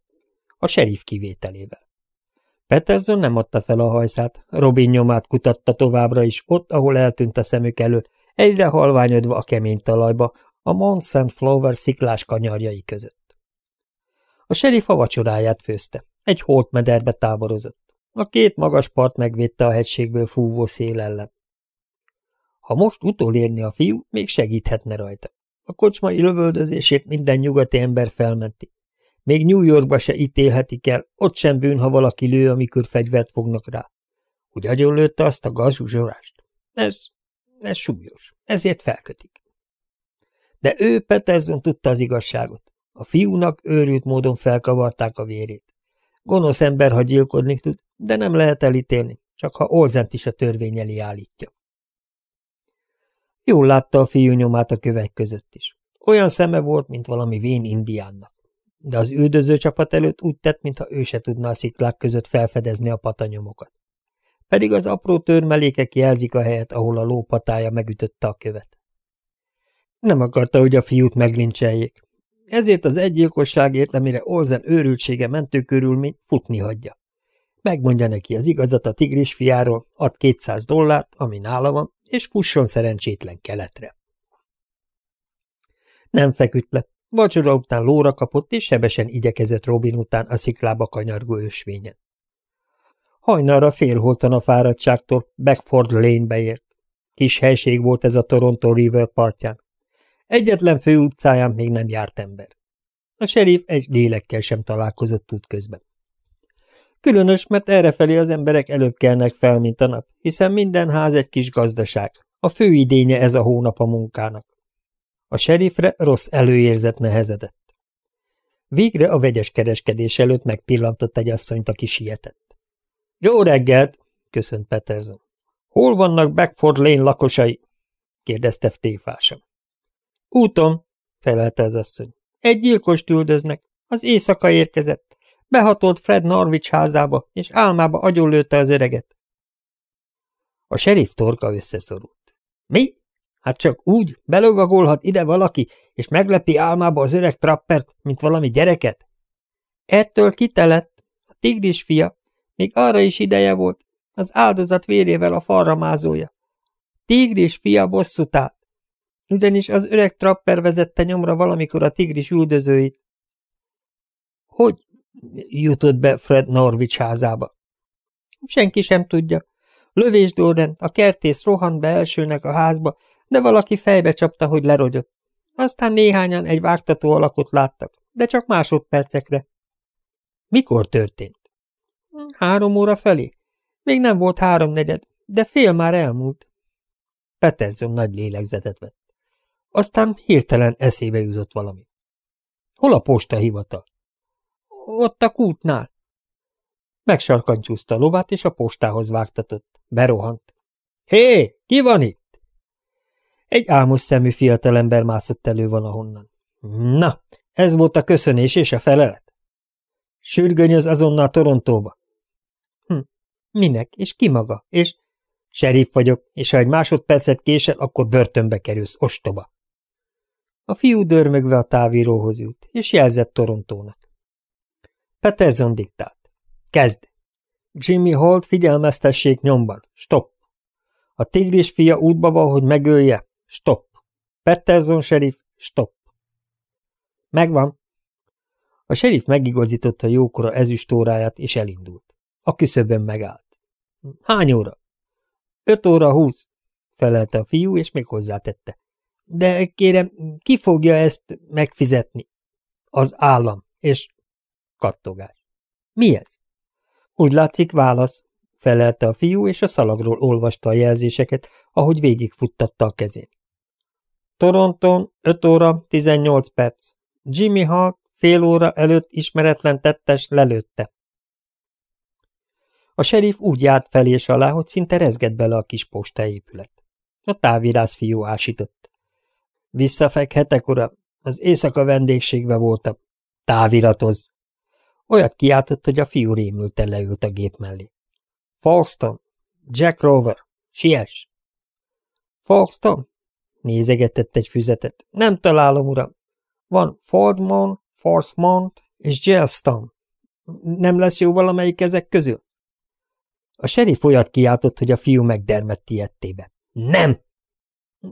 S1: A serif kivételével. Peterson nem adta fel a hajszát, Robin nyomát kutatta továbbra is ott, ahol eltűnt a szemük előtt, egyre halványodva a kemény talajba, a Mont Saint Flower sziklás kanyarjai között. A serif a vacsoráját főzte, egy mederbe táborozott. A két magas part megvédte a hegységből fúvó szél ellen. Ha most utolérni a fiú, még segíthetne rajta. A kocsmai lövöldözését minden nyugati ember felmenti. Még New Yorkba se ítélhetik el, ott sem bűn, ha valaki lő, amikor fegyvert fognak rá. Úgy agyonlőtte azt a gazú Ez ez súlyos, ezért felkötik. De ő Peterson tudta az igazságot. A fiúnak őrült módon felkavarták a vérét. Gonosz ember, ha gyilkodni tud, de nem lehet elítélni, csak ha Olzent is a törvény elé állítja. Jól látta a fiú nyomát a kövek között is. Olyan szeme volt, mint valami vén indiánnak. De az üldöző csapat előtt úgy tett, mintha ő se tudná a sziklák között felfedezni a patanyomokat pedig az apró törmelékek jelzik a helyet, ahol a lópatája megütötte a követ. Nem akarta, hogy a fiút meglincseljék. Ezért az egyilkosságért, amire Olzen őrültsége körülmény, futni hagyja. Megmondja neki az igazat a tigris fiáról, ad 200 dollárt, ami nála van, és fusson szerencsétlen keletre. Nem feküdt le. Vacsora után lóra kapott, és sebesen igyekezett Robin után a sziklába kanyargó ösvényen. Hajnalra félholtan a fáradtságtól Beckford Lane-be ért. Kis helység volt ez a Toronto River partján. Egyetlen fő utcáján még nem járt ember. A serif egy lélekkel sem találkozott útközben. Különös, mert errefelé az emberek előbb kelnek fel, mint a nap, hiszen minden ház egy kis gazdaság. A fő idénye ez a hónap a munkának. A serifre rossz előérzet nehezedett. Végre a vegyes kereskedés előtt megpillantott egy asszonyt, aki sietett. Jó reggelt! köszönt Peterson. Hol vannak Beckford Lane lakosai? kérdezte téfásan. Úton, felelte az asszony. Egy gyilkost üldöznek. Az éjszaka érkezett. Behatolt Fred Norwich házába, és álmába agyonlőtte az öreget. A serif torka összeszorult. Mi? Hát csak úgy, belövagolhat ide valaki, és meglepi álmába az öreg trappert, mint valami gyereket? Ettől kitelett, a tigris fia, még arra is ideje volt. Az áldozat vérével a falra mázolja. Tigris fia bosszút állt. Ugyanis az öreg trapper vezette nyomra valamikor a tigris üldözőit. Hogy jutott be Fred Norwich házába? Senki sem tudja. Lövés Dorden, a kertész rohant be elsőnek a házba, de valaki fejbe csapta, hogy lerogyott. Aztán néhányan egy vágtató alakot láttak, de csak másodpercekre. Mikor történt? Három óra felé? Még nem volt háromnegyed, de fél már elmúlt. Peterson nagy lélegzetet vett. Aztán hirtelen eszébe jutott valami. Hol a posta hivatal? Ott a kútnál. Megsarkantyúzta a lovát, és a postához vágtatott. Berohant. Hé, ki van itt? Egy álmos szemű fiatalember mászott elő valahonnan. Na, ez volt a köszönés és a felelet. Sürgönyöz azonnal Torontóba. Minek? És ki maga? És... Serif vagyok, és ha egy másodpercet késel, akkor börtönbe kerülsz, ostoba. A fiú dörmögve a távíróhoz jut, és jelzett Torontónak. Peterson diktált. Kezd! Jimmy Holt figyelmeztessék nyomban. Stop! A tigris fia útba van, hogy megölje. Stop! Peterson serif, stop! Megvan! A serif megigazította jókora ezüstóráját, és elindult. A küszöbön megállt. Hány óra? Öt óra húsz, felelte a fiú, és még hozzátette. De kérem, ki fogja ezt megfizetni? Az állam, és kattogás. Mi ez? Úgy látszik, válasz, felelte a fiú, és a szalagról olvasta a jelzéseket, ahogy végigfuttatta a kezén. Toronton 5 óra 18 perc. Jimmy Hawk fél óra előtt ismeretlen tettes lelőtte. A serif úgy járt fel és alá, hogy szinte rezgett bele a kis épület. A távirász fiú ásított. Visszafekhetek, ura, Az éjszaka vendégségbe voltam. Táviratoz! Olyat kiáltott, hogy a fiú rémülten leült a gép mellé. Falston, Jack Rover! Siess! Falston, Nézegetett egy füzetet. Nem találom, uram. Van Fordmont, Forsmont és Jelfston. Nem lesz jó valamelyik ezek közül? A serif olyat kiáltott, hogy a fiú megdermett tiettébe. Nem!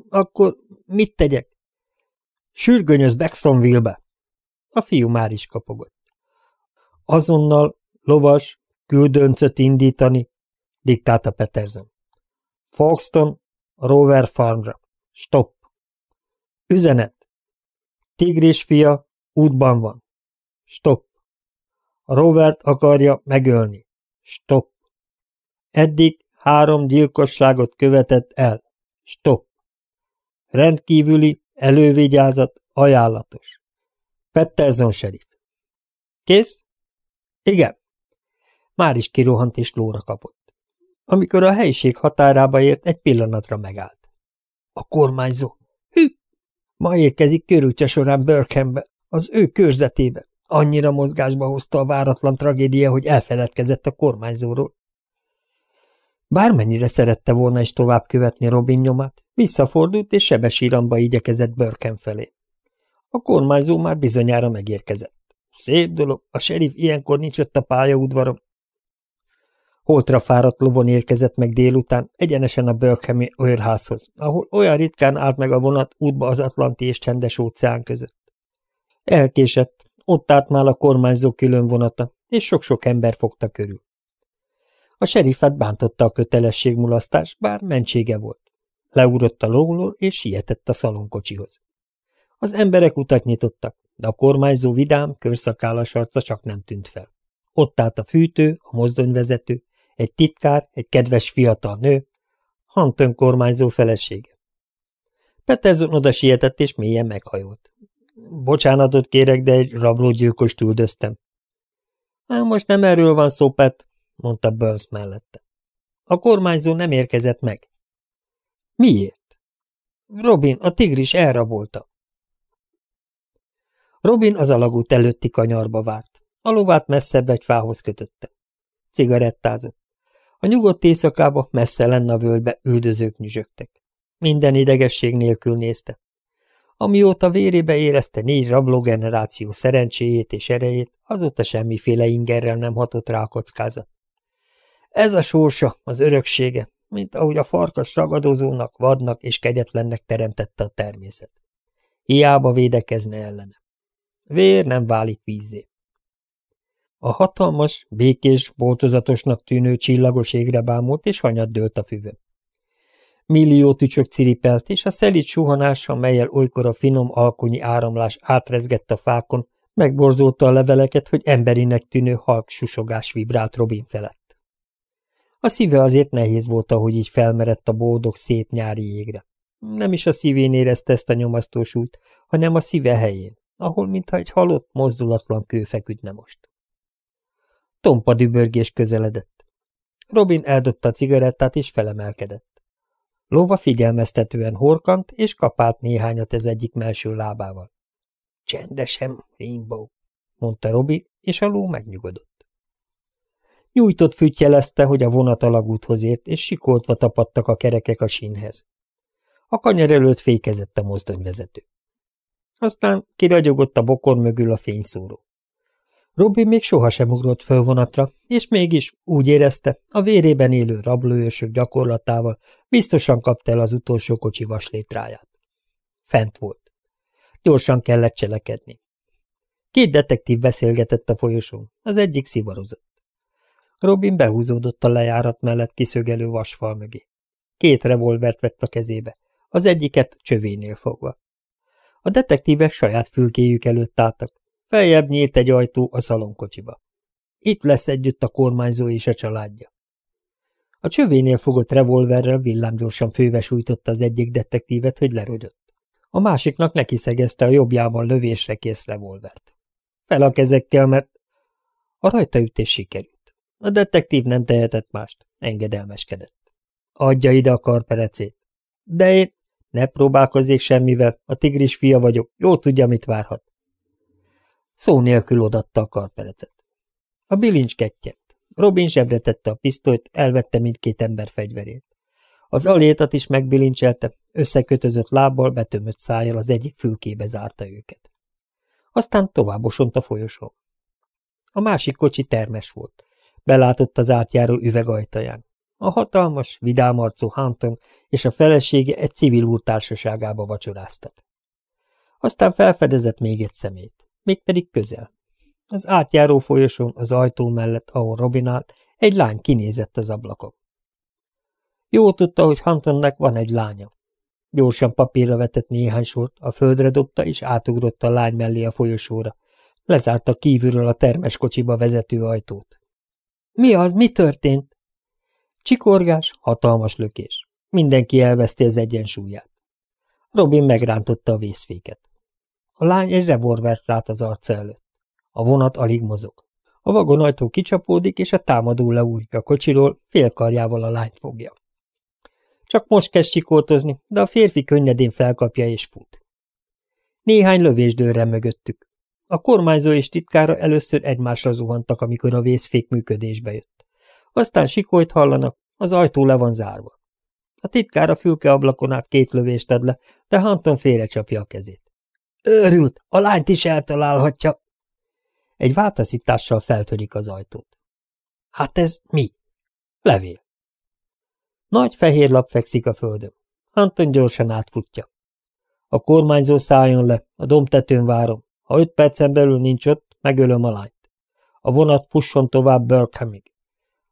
S1: Akkor mit tegyek? Sürgönyöz Becksonville-be! A fiú már is kapogott. Azonnal lovas, küldöncöt indítani, diktálta Peterson. Foxton, Rover Farmra. Stop! Üzenet! Tigris fia útban van. Stop! Rovert akarja megölni. Stop! Eddig három gyilkosságot követett el. Stop. Rendkívüli, elővigyázat, ajánlatos. Petterson serif. Kész? Igen. Már is kirohant és lóra kapott. Amikor a helyiség határába ért, egy pillanatra megállt. A kormányzó. Hű! Ma érkezik körültse során Börkenbe, az ő körzetébe. Annyira mozgásba hozta a váratlan tragédia, hogy elfeledkezett a kormányzóról. Bármennyire szerette volna is tovább követni Robin nyomát, visszafordult és sebes iramba igyekezett Börken felé. A kormányzó már bizonyára megérkezett. Szép dolog, a serif ilyenkor nincs ott a pályaudvaron. Holtra fáradt lovon érkezett meg délután, egyenesen a Börkemi őrházhoz, ahol olyan ritkán állt meg a vonat útba az Atlanti és Csendes óceán között. Elkésett, ott állt már a kormányzó külön vonata, és sok-sok ember fogta körül. A serifet bántotta a kötelességmulasztás, bár mentsége volt. Leugrott a lóról, és sietett a szalonkocsihoz. Az emberek utat nyitottak, de a kormányzó vidám, körszakállas arca csak nem tűnt fel. Ott állt a fűtő, a mozdonyvezető, egy titkár, egy kedves fiatal nő, Hampton kormányzó felesége. Peterson oda sietett, és mélyen meghajolt. Bocsánatot kérek, de egy rablógyilkost üldöztem. Á, most nem erről van szó, Pet, mondta Burns mellette. A kormányzó nem érkezett meg. Miért? Robin, a tigris elrabolta. Robin az alagút előtti kanyarba várt. A lovát messzebb egy fához kötötte. Cigarettázott. A nyugodt éjszakába messze lenne a völbe üldözők nyüzsögtek. Minden idegesség nélkül nézte. Amióta vérébe érezte négy rabló generáció szerencséjét és erejét, azóta semmiféle ingerrel nem hatott rá a kockázat. Ez a sorsa, az öröksége, mint ahogy a farkas ragadozónak, vadnak és kegyetlennek teremtette a természet. Hiába védekezne ellene. Vér nem válik vízé. A hatalmas, békés, boltozatosnak tűnő csillagos égre bámult, és hanyat dőlt a füvön. Millió tücsök ciripelt, és a szelít suhanás, amelyel olykor a finom alkonyi áramlás átrezgett a fákon, megborzolta a leveleket, hogy emberinek tűnő halk susogás vibrált Robin felett. A szíve azért nehéz volt, ahogy így felmerett a boldog, szép nyári égre. Nem is a szívén érezte ezt a nyomasztó súlyt, hanem a szíve helyén, ahol mintha egy halott, mozdulatlan kő feküdne most. Tompa dübörgés közeledett. Robin eldobta a cigarettát és felemelkedett. Lova figyelmeztetően horkant, és kapált néhányat ez egyik melső lábával. – Csendesem, Rainbow! – mondta Robi, és a ló megnyugodott. Nyújtott fütty hogy a vonat alagúthoz ért, és sikoltva tapadtak a kerekek a sínhez. A kanyar előtt fékezett a mozdonyvezető. Aztán kiragyogott a bokor mögül a fényszóró. Robin még sohasem ugrott föl vonatra, és mégis úgy érezte, a vérében élő rablőjösök gyakorlatával biztosan kapta el az utolsó kocsi vaslétráját. Fent volt. Gyorsan kellett cselekedni. Két detektív beszélgetett a folyosón, az egyik szivarozott. Robin behúzódott a lejárat mellett kiszögelő vasfal mögé. Két revolvert vett a kezébe, az egyiket csövénél fogva. A detektívek saját fülkéjük előtt álltak. Feljebb nyílt egy ajtó a szalonkocsiba. Itt lesz együtt a kormányzó és a családja. A csövénél fogott revolverrel villámgyorsan fővesújtotta az egyik detektívet, hogy lerogyott. A másiknak neki szegezte a jobbjával lövésre kész revolvert. Fel a kezekkel, mert a rajtaütés sikerült. A detektív nem tehetett mást, engedelmeskedett. Adja ide a karperecét. De én ne próbálkozzék semmivel, a tigris fia vagyok, jól tudja, mit várhat. Szó nélkül odatta a karperecet. A bilincs kettyett. Robin zsebre tette a pisztolyt, elvette mindkét ember fegyverét. Az alétat is megbilincselte, összekötözött lábbal, betömött szájjal az egyik fülkébe zárta őket. Aztán tovább a folyosón. A másik kocsi termes volt belátott az átjáró üvegajtaján. A hatalmas, vidámarcú Hampton és a felesége egy civil úr társaságába vacsoráztat. Aztán felfedezett még egy szemét, mégpedig közel. Az átjáró folyosón az ajtó mellett, ahol Robin állt, egy lány kinézett az ablakon. Jó tudta, hogy Hamptonnek van egy lánya. Gyorsan papírra vetett néhány sort, a földre dobta és átugrott a lány mellé a folyosóra. Lezárta kívülről a termeskocsiba vezető ajtót. Mi az? Mi történt? Csikorgás, hatalmas lökés. Mindenki elveszti az egyensúlyát. Robin megrántotta a vészféket. A lány egy revolvert lát az arca előtt. A vonat alig mozog. A vagonajtó kicsapódik, és a támadó leúrik a kocsiról, félkarjával a lányt fogja. Csak most kezd sikoltozni, de a férfi könnyedén felkapja és fut. Néhány lövés dőre mögöttük. A kormányzó és titkára először egymásra zuhantak, amikor a vészfék működésbe jött. Aztán sikolyt hallanak, az ajtó le van zárva. A titkára fülke ablakon át két lövést ad le, de Hanton csapja a kezét. Őrült, a lányt is eltalálhatja! Egy váltaszítással feltörik az ajtót. Hát ez mi? Levél. Nagy fehér lap fekszik a földön. Hanton gyorsan átfutja. A kormányzó szálljon le, a domtetőn várom, ha öt percen belül nincs ott, megölöm a lányt. A vonat fusson tovább Berkhamig.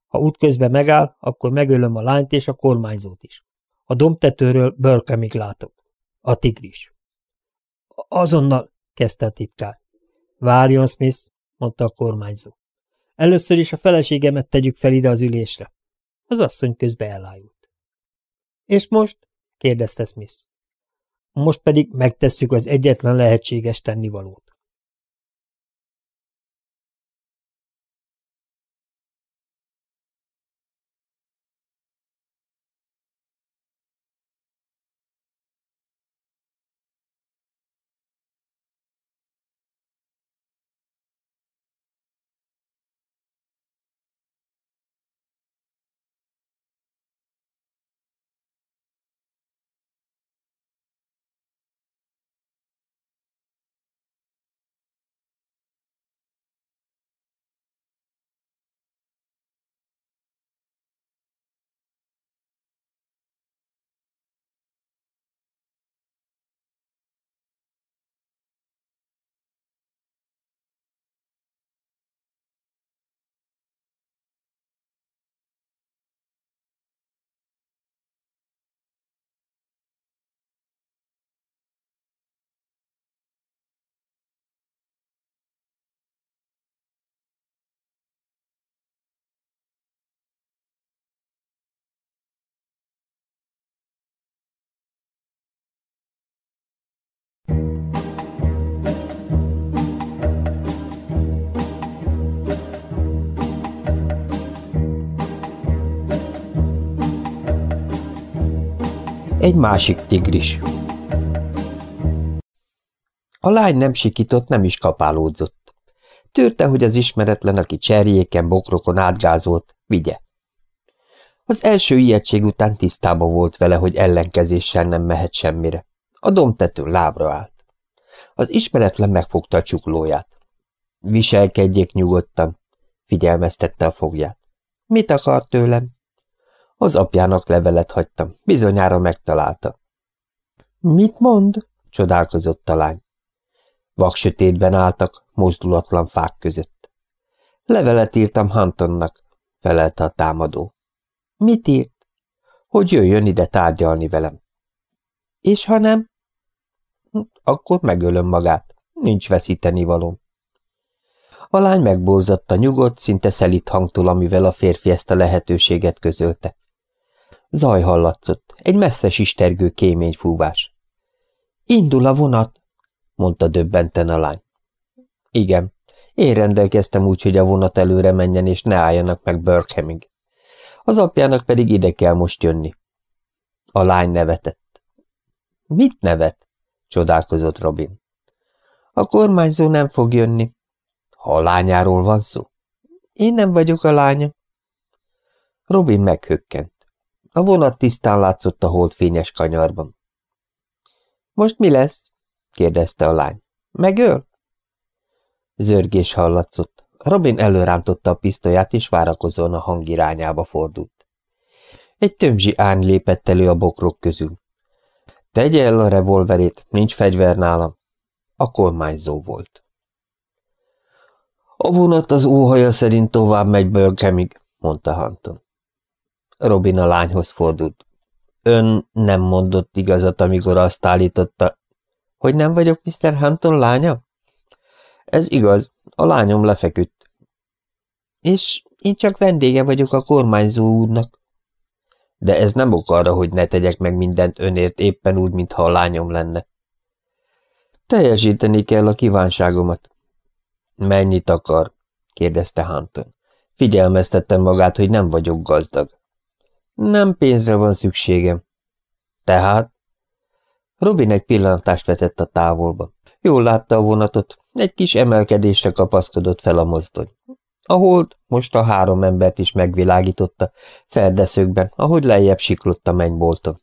S1: Ha útközben megáll, akkor megölöm a lányt és a kormányzót is. A domtetőről Berkhamig látok. A tigris. Azonnal, kezdte a titkár. Várjon, Smith, mondta a kormányzó. Először is a feleségemet tegyük fel ide az ülésre. Az asszony közbe elájult. És most? kérdezte Smith most pedig megtesszük az egyetlen lehetséges
S2: tennivalót.
S1: egy másik tigris. A lány nem sikított, nem is kapálódzott. Tűrte, hogy az ismeretlen, aki cserjéken, bokrokon átgázolt, vigye. Az első ijegység után tisztába volt vele, hogy ellenkezéssel nem mehet semmire. A domtetőn lábra állt. Az ismeretlen megfogta a csuklóját. Viselkedjék nyugodtan, figyelmeztette a fogját. Mit akar tőlem? Az apjának levelet hagytam, bizonyára megtalálta. Mit mond? csodálkozott a lány. Vaksötétben álltak, mozdulatlan fák között. Levelet írtam Hantonnak, felelte a támadó. Mit írt? Hogy jöjjön ide tárgyalni velem. És ha nem? Akkor megölöm magát. Nincs veszíteni való. A lány megborzott a nyugodt, szinte szelit hangtól, amivel a férfi ezt a lehetőséget közölte. Zaj hallatszott, egy messzes istergő kémény fúvás. Indul a vonat, mondta döbbenten a lány. Igen, én rendelkeztem úgy, hogy a vonat előre menjen, és ne álljanak meg Birkhamig. Az apjának pedig ide kell most jönni. A lány nevetett. Mit nevet? csodálkozott Robin. A kormányzó nem fog jönni. Ha a lányáról van szó? Én nem vagyok a lánya. Robin meghökkent. A vonat tisztán látszott a holdfényes kanyarban. Most mi lesz? kérdezte a lány. Megöl? Zörgés hallatszott. Robin előrántotta a pisztolyát, és várakozóan a hang irányába fordult. Egy tömzsi ány lépett elő a bokrok közül. Tegye el a revolverét, nincs fegyver nálam. A kormányzó volt. A vonat az óhaja szerint tovább megy Börgemig, mondta Hanton. Robin a lányhoz fordult. Ön nem mondott igazat, amikor azt állította, hogy nem vagyok Mr. Hampton lánya? Ez igaz, a lányom lefeküdt. És én csak vendége vagyok a kormányzó úrnak. De ez nem ok arra, hogy ne tegyek meg mindent önért éppen úgy, mintha a lányom lenne. Teljesíteni kell a kívánságomat. Mennyit akar? kérdezte Hunton. Figyelmeztettem magát, hogy nem vagyok gazdag. Nem pénzre van szükségem. Tehát? Robin egy pillantást vetett a távolba. Jól látta a vonatot, egy kis emelkedésre kapaszkodott fel a mozdony. A hold most a három embert is megvilágította, feldeszőkben, ahogy lejjebb siklott a mennybolton.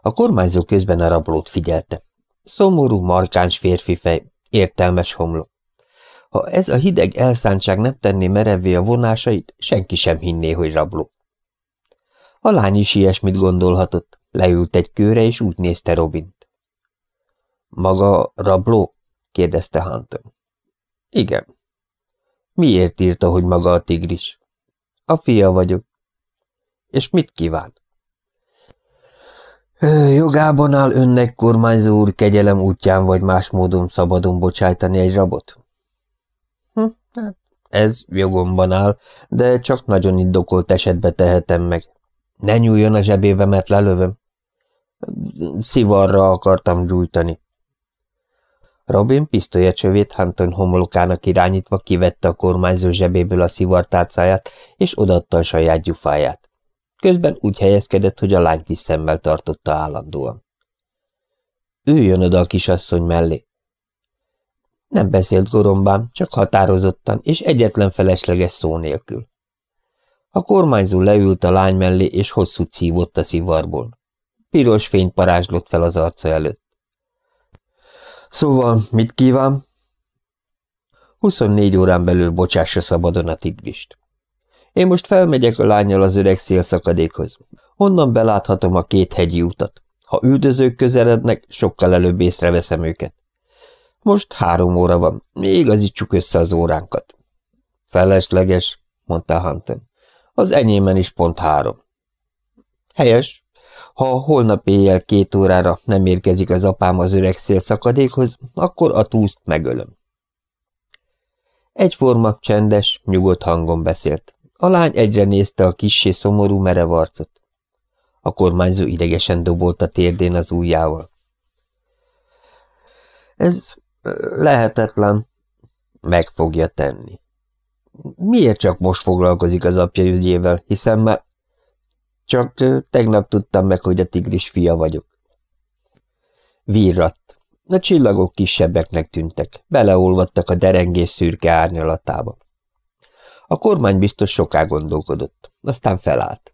S1: A kormányzó közben a rablót figyelte. Szomorú, markáns férfi fej, értelmes homlok. Ha ez a hideg elszántság nem tenné merevé a vonásait, senki sem hinné, hogy rabló. A lány is ilyesmit gondolhatott. Leült egy kőre, és úgy nézte Robint. Maga rabló? kérdezte Hunter. Igen. Miért írta, hogy maga a tigris? A fia vagyok. És mit kíván? Jogában áll önnek, kormányzó úr, kegyelem útján vagy más módon szabadon bocsájtani egy rabot?
S3: Hm, hát
S1: ez jogomban áll, de csak nagyon indokolt esetbe tehetem meg. Ne nyúljon a zsebébe, mert lelövöm. Szivarra akartam gyújtani. Robin pisztolya csövét Hunton homlokának irányítva kivette a kormányzó zsebéből a szivartárcáját, és odaadta a saját gyufáját. Közben úgy helyezkedett, hogy a lányt is szemmel tartotta állandóan. Üljön oda a kisasszony mellé. Nem beszélt zorombán, csak határozottan, és egyetlen felesleges szó nélkül. A kormányzó leült a lány mellé, és hosszú cívott a szivarból. Piros fény parázslott fel az arca előtt. Szóval, mit kíván? 24 órán belül bocsássa szabadon a tigrist. Én most felmegyek a lányjal az öreg szélszakadékhoz. Honnan beláthatom a két hegyi utat? Ha üldözők közelednek, sokkal előbb észreveszem őket. Most három óra van, Még igazítsuk össze az óránkat. Felesleges, mondta Hunter az enyémen is pont három. Helyes, ha holnap éjjel két órára nem érkezik az apám az öreg szélszakadékhoz, akkor a túszt megölöm. Egyforma, csendes, nyugodt hangon beszélt. A lány egyre nézte a kissé szomorú merev arcot. A kormányzó idegesen dobolt a térdén az ujjával. Ez lehetetlen. Meg fogja tenni. Miért csak most foglalkozik az apja ügyével, hiszen már... Csak tegnap tudtam meg, hogy a tigris fia vagyok. Virratt. A csillagok kisebbeknek tűntek, beleolvadtak a derengés szürke árnyalatába. A kormány biztos soká gondolkodott, aztán felállt.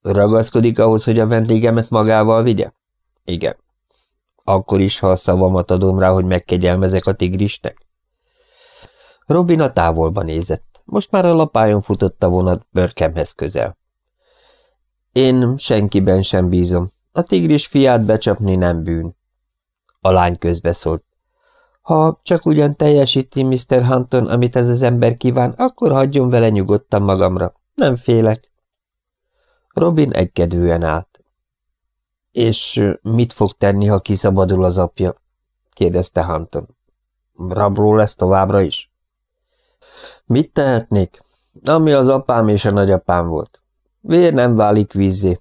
S1: Ragaszkodik ahhoz, hogy a vendégemet magával vigye? Igen. Akkor is, ha a szavamat adom rá, hogy megkegyelmezek a tigrisnek? Robin a távolba nézett. Most már a lapájon futott a vonat Börkemhez közel. Én senkiben sem bízom. A tigris fiát becsapni nem bűn. A lány közbeszólt. Ha csak ugyan teljesíti Mr. Hunton, amit ez az ember kíván, akkor hagyjon vele nyugodtan magamra. Nem félek. Robin egykedvűen állt. És mit fog tenni, ha kiszabadul az apja? kérdezte Hunton. Rabról lesz továbbra is? Mit tehetnék? Ami az apám és a nagyapám volt. Vér nem válik vízé.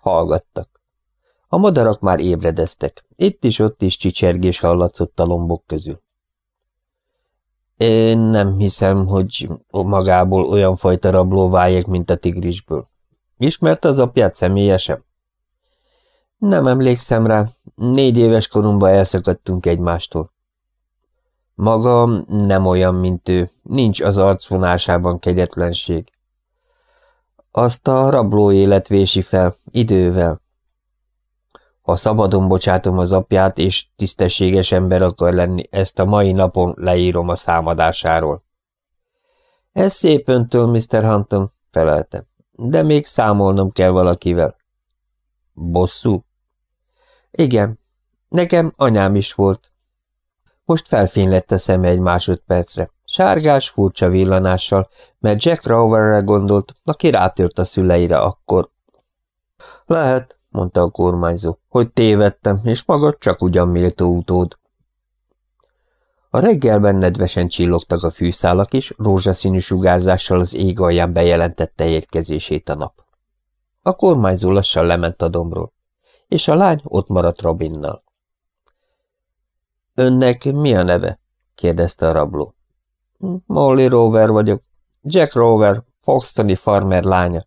S1: Hallgattak. A madarak már ébredeztek. Itt is, ott is csicsergés hallatszott a lombok közül. Én nem hiszem, hogy magából olyan fajta rabló váljék, mint a tigrisből. Ismert az apját személyesen? Nem emlékszem rá. Négy éves korunkban elszakadtunk egymástól. Maga nem olyan, mint ő. Nincs az arcvonásában kegyetlenség. Azt a rabló élet vési fel, idővel. Ha szabadon bocsátom az apját, és tisztességes ember akar lenni, ezt a mai napon leírom a számadásáról. Ez szép öntől, Mr. Hunton, felelte. de még számolnom kell valakivel. Bosszú? Igen, nekem anyám is volt. Most felfénylett a szeme egy másodpercre, sárgás, furcsa villanással, mert Jack Rowerre gondolt, aki rátört a szüleire akkor. Lehet, mondta a kormányzó, hogy tévedtem, és magad csak ugyan méltó utód. A reggelben nedvesen az a fűszálak is, rózsaszínű sugárzással az ég alján bejelentette érkezését a nap. A kormányzó lassan lement a dombról, és a lány ott maradt Robinnal. Önnek mi a neve? kérdezte a rabló. Molly Rover vagyok. Jack Rover, Foxtoni farmer lánya.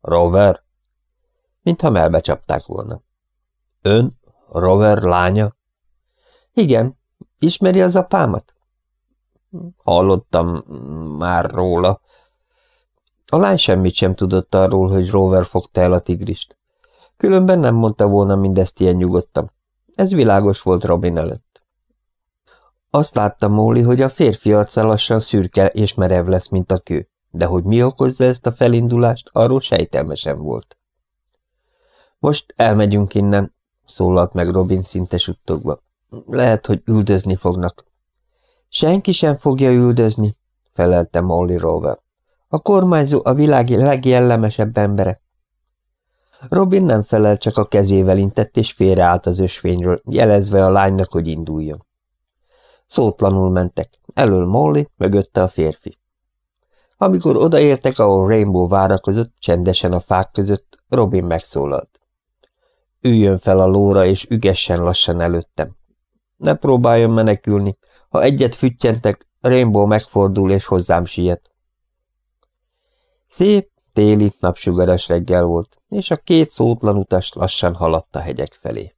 S1: Rover? Mintha melbecsapták volna. Ön? Rover lánya? Igen. Ismeri az apámat? Hallottam már róla. A lány semmit sem tudott arról, hogy Rover fogta el a tigrist. Különben nem mondta volna mindezt ilyen nyugodtan. Ez világos volt Robin előtt. Azt látta Móli, hogy a férfi arca lassan szürke és merev lesz, mint a kő, de hogy mi okozza ezt a felindulást, arról sejtelmesen volt. Most elmegyünk innen, szólalt meg Robin szinte suttogva. Lehet, hogy üldözni fognak. Senki sem fogja üldözni, felelte Molly Rover. A kormányzó a világ legjellemesebb embere. Robin nem felel, csak a kezével intett, és félreállt az ösvényről, jelezve a lánynak, hogy induljon. Szótlanul mentek, elől Molly, mögötte a férfi. Amikor odaértek, ahol Rainbow várakozott, csendesen a fák között, Robin megszólalt. Üljön fel a lóra, és ügessen lassan előttem. Ne próbáljon menekülni, ha egyet füttyentek, Rainbow megfordul és hozzám siet. Szép, téli, napsugaras reggel volt, és a két szótlan utas lassan haladt a hegyek felé.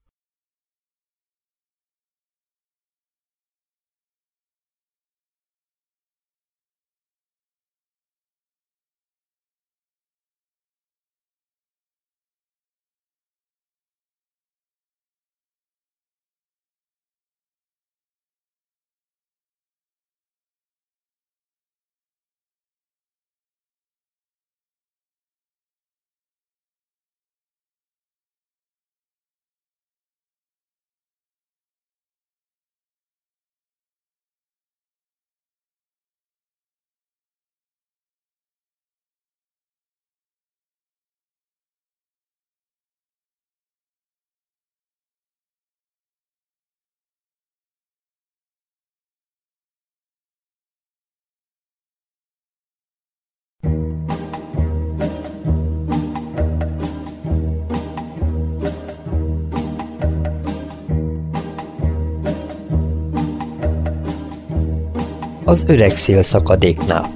S1: az öreg szélszakadéknál.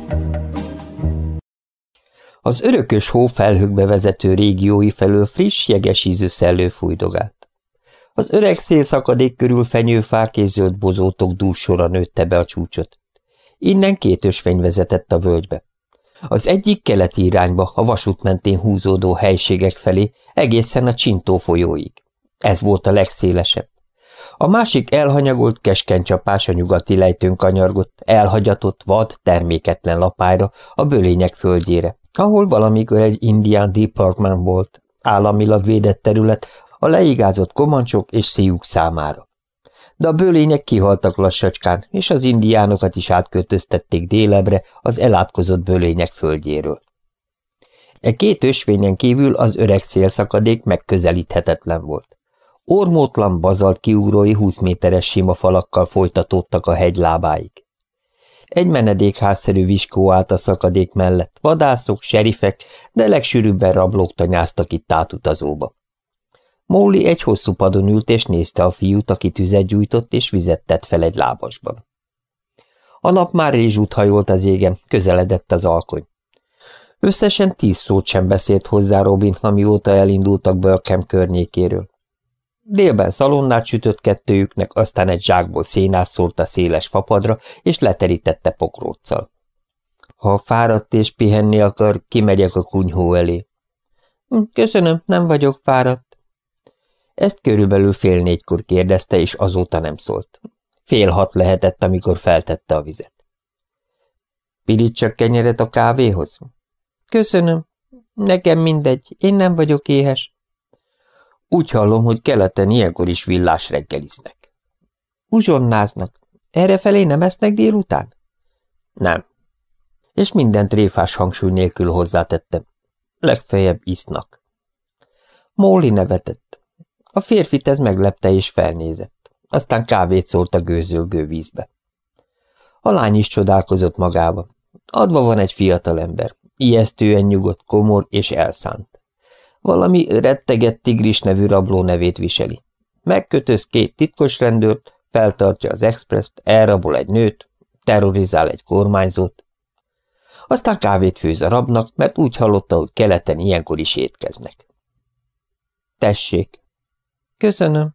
S1: Az örökös hó felhőkbe vezető régiói felől friss, jeges ízű szellő fújdogált. Az öreg szélszakadék körül fenyőfák és zöld bozótok dúsora nőtte be a csúcsot. Innen két ösvény vezetett a völgybe. Az egyik keleti irányba, a vasút mentén húzódó helységek felé, egészen a Csintó folyóig. Ez volt a legszélesebb. A másik elhanyagolt keskeny csapás a nyugati lejtőn kanyargott, elhagyatott, vad, terméketlen lapára a bölények földjére, ahol valamikor egy indián department volt, államilag védett terület, a leigázott komancsok és szíjuk számára. De a bőlények kihaltak lassacskán, és az indiánokat is átköltöztették délebre az elátkozott bőlények földjéről. E két ösvényen kívül az öreg szélszakadék megközelíthetetlen volt. Ormótlan bazalt kiugrói 20 méteres sima falakkal folytatódtak a hegy lábáig. Egy menedékházszerű viskó állt a szakadék mellett, vadászok, serifek, de legsűrűbben rablók tanyáztak itt átutazóba. Móli egy hosszú padon ült és nézte a fiút, aki tüzet gyújtott és vizet tett fel egy lábasban. A nap már rézsút hajolt az égen, közeledett az alkony. Összesen tíz szót sem beszélt hozzá Robin, amióta elindultak Bölkem környékéről. Délben szalonnát sütött kettőjüknek, aztán egy zsákból szénát szórt a széles fapadra, és leterítette pokróccal. Ha fáradt és pihenni akar, kimegyek a kunyhó elé. Hm, köszönöm, nem vagyok fáradt. Ezt körülbelül fél négykor kérdezte, és azóta nem szólt. Fél hat lehetett, amikor feltette a vizet. Pirítsak kenyeret a kávéhoz? Köszönöm, nekem mindegy, én nem vagyok éhes. Úgy hallom, hogy keleten ilyenkor is villás reggeliznek. Uzsonnáznak. Errefelé nem esznek délután? Nem. És minden tréfás hangsúly nélkül hozzátettem. Legfeljebb isznak. Móli nevetett. A férfit ez meglepte és felnézett. Aztán kávét szólt a gőzölgő vízbe. A lány is csodálkozott magába. Adva van egy fiatalember, ijesztően nyugodt, komor és elszánt. Valami rettegett tigris nevű rabló nevét viseli. Megkötöz két titkos rendőrt, feltartja az expresszt, elrabol egy nőt, terrorizál egy kormányzót. Aztán kávét főz a rabnak, mert úgy hallotta, hogy keleten ilyenkor is étkeznek. Tessék! Köszönöm.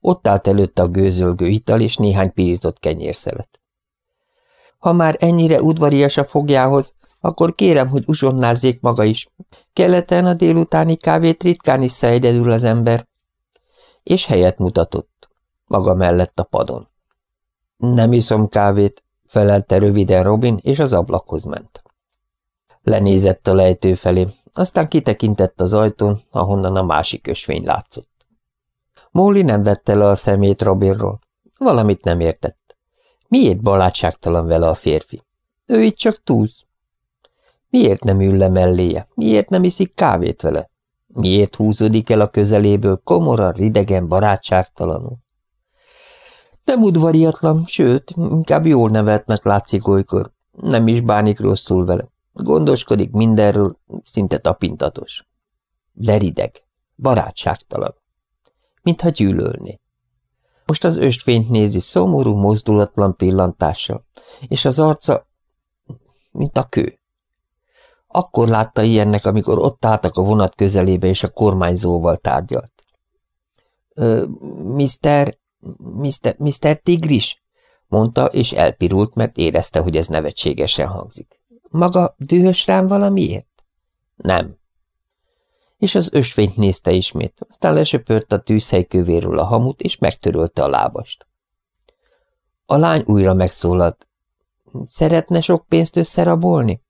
S1: Ott állt előtte a gőzölgő ital és néhány pirított kenyérszelet. Ha már ennyire udvarias a fogjához, akkor kérem, hogy uzsonnázzék maga is, Keleten a délutáni kávét ritkán is egyedül az ember. És helyet mutatott. Maga mellett a padon. Nem iszom kávét, felelte röviden Robin, és az ablakhoz ment. Lenézett a lejtő felé, aztán kitekintett az ajtón, ahonnan a másik ösvény látszott. Móli nem vette le a szemét Robinról. Valamit nem értett. Miért balátságtalan vele a férfi? Ő itt csak túz. Miért nem ül le melléje? Miért nem iszik kávét vele? Miért húzódik el a közeléből komora, ridegen, barátságtalanul? Nem udvariatlan, sőt, inkább jól nevetnek látszik olykor. Nem is bánik rosszul vele. Gondoskodik mindenről, szinte tapintatos. De rideg, barátságtalan. Mintha gyűlölné. Most az östvényt nézi szomorú, mozdulatlan pillantással, és az arca, mint a kő. Akkor látta ilyennek, amikor ott álltak a vonat közelébe, és a kormányzóval tárgyalt. – Mr. Mr. Mr. Tigris? – mondta, és elpirult, mert érezte, hogy ez nevetségesen hangzik. – Maga dühös rám valamiért? – Nem. És az ösvényt nézte ismét, aztán lesöpört a tűzhely kövéről a hamut, és megtörölte a lábast. A lány újra megszólalt. – Szeretne sok pénzt összerabolni? –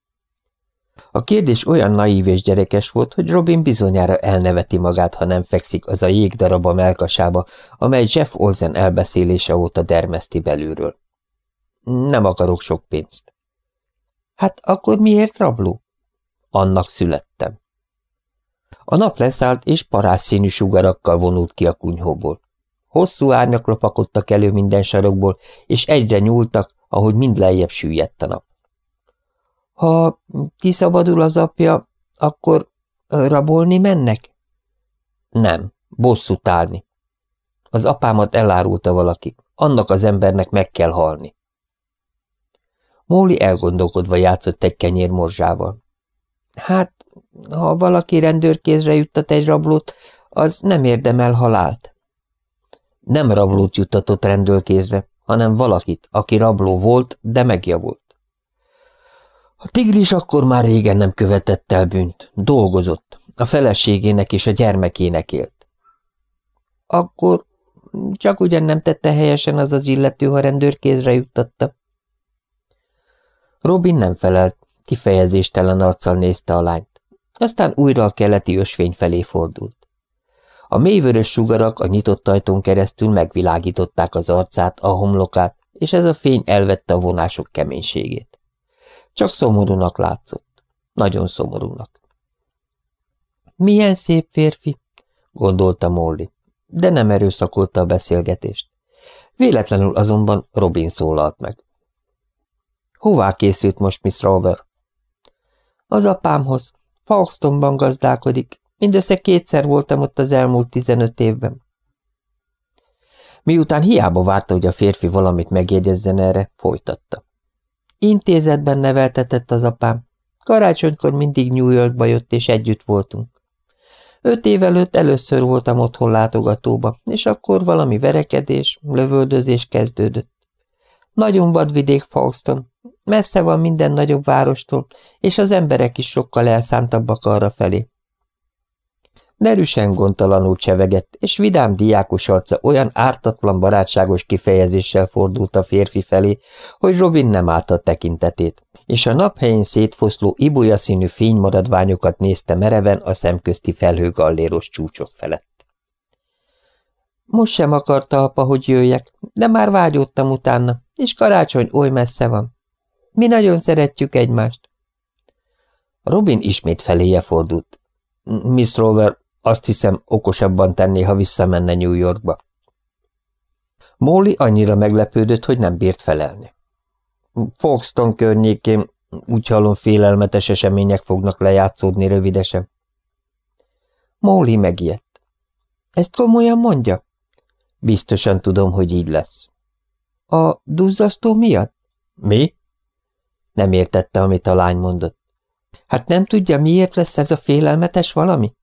S1: a kérdés olyan naív és gyerekes volt, hogy Robin bizonyára elneveti magát, ha nem fekszik az a jégdarab a melkasába, amely Jeff Olsen elbeszélése óta dermeszti belülről. Nem akarok sok pénzt. Hát akkor miért rabló? Annak születtem. A nap leszállt, és parászszínű sugarakkal vonult ki a kunyhóból. Hosszú árnyak lopakodtak elő minden sarokból, és egyre nyúltak, ahogy mind lejjebb süllyedt a nap. Ha kiszabadul az apja, akkor rabolni mennek? Nem, bosszút állni. Az apámat elárulta valaki. Annak az embernek meg kell halni. Móli elgondolkodva játszott egy morzsával. Hát, ha valaki rendőrkézre juttat egy rablót, az nem érdemel halált. Nem rablót juttatott rendőrkézre, hanem valakit, aki rabló volt, de megjavult. A tigris akkor már régen nem követett el bűnt, dolgozott, a feleségének és a gyermekének élt. Akkor csak ugyan nem tette helyesen az az illető, ha rendőrkézre juttatta. Robin nem felelt, kifejezéstelen arccal nézte a lányt. Aztán újra a keleti ösvény felé fordult. A mélyvörös sugarak a nyitott ajtón keresztül megvilágították az arcát, a homlokát, és ez a fény elvette a vonások keménységét. Csak szomorúnak látszott. Nagyon szomorúnak. Milyen szép férfi, gondolta Molly, de nem erőszakolta a beszélgetést. Véletlenül azonban Robin szólalt meg. Hová készült most Miss Rover? Az apámhoz. Falkstonban gazdálkodik. Mindössze kétszer voltam ott az elmúlt tizenöt évben. Miután hiába várta, hogy a férfi valamit megjegyezzen erre, folytatta. Intézetben neveltetett az apám. Karácsonykor mindig New Yorkba jött, és együtt voltunk. Öt év előtt először voltam otthon látogatóba, és akkor valami verekedés, lövöldözés kezdődött. Nagyon vadvidék Fauston, messze van minden nagyobb várostól, és az emberek is sokkal elszántabbak arra felé. Derűsen gondtalanul csevegett, és vidám diákos arca olyan ártatlan barátságos kifejezéssel fordult a férfi felé, hogy Robin nem állta tekintetét, és a naphelyén szétfoszló ibolya színű fénymaradványokat nézte mereven a szemközti felhőgalléros csúcsok felett. Most sem akarta apa, hogy jöjjek, de már vágyódtam utána, és karácsony oly messze van. Mi nagyon szeretjük egymást. Robin ismét feléje fordult. Miss Rover, azt hiszem, okosabban tenné, ha visszamenne New Yorkba. Móli annyira meglepődött, hogy nem bírt felelni. Foxton környékén úgy hallom félelmetes események fognak lejátszódni rövidesen. Móli megijedt. Ezt komolyan mondja? Biztosan tudom, hogy így lesz. A duzzasztó miatt? Mi? Nem értette, amit a lány mondott. Hát nem tudja, miért lesz ez a félelmetes valami?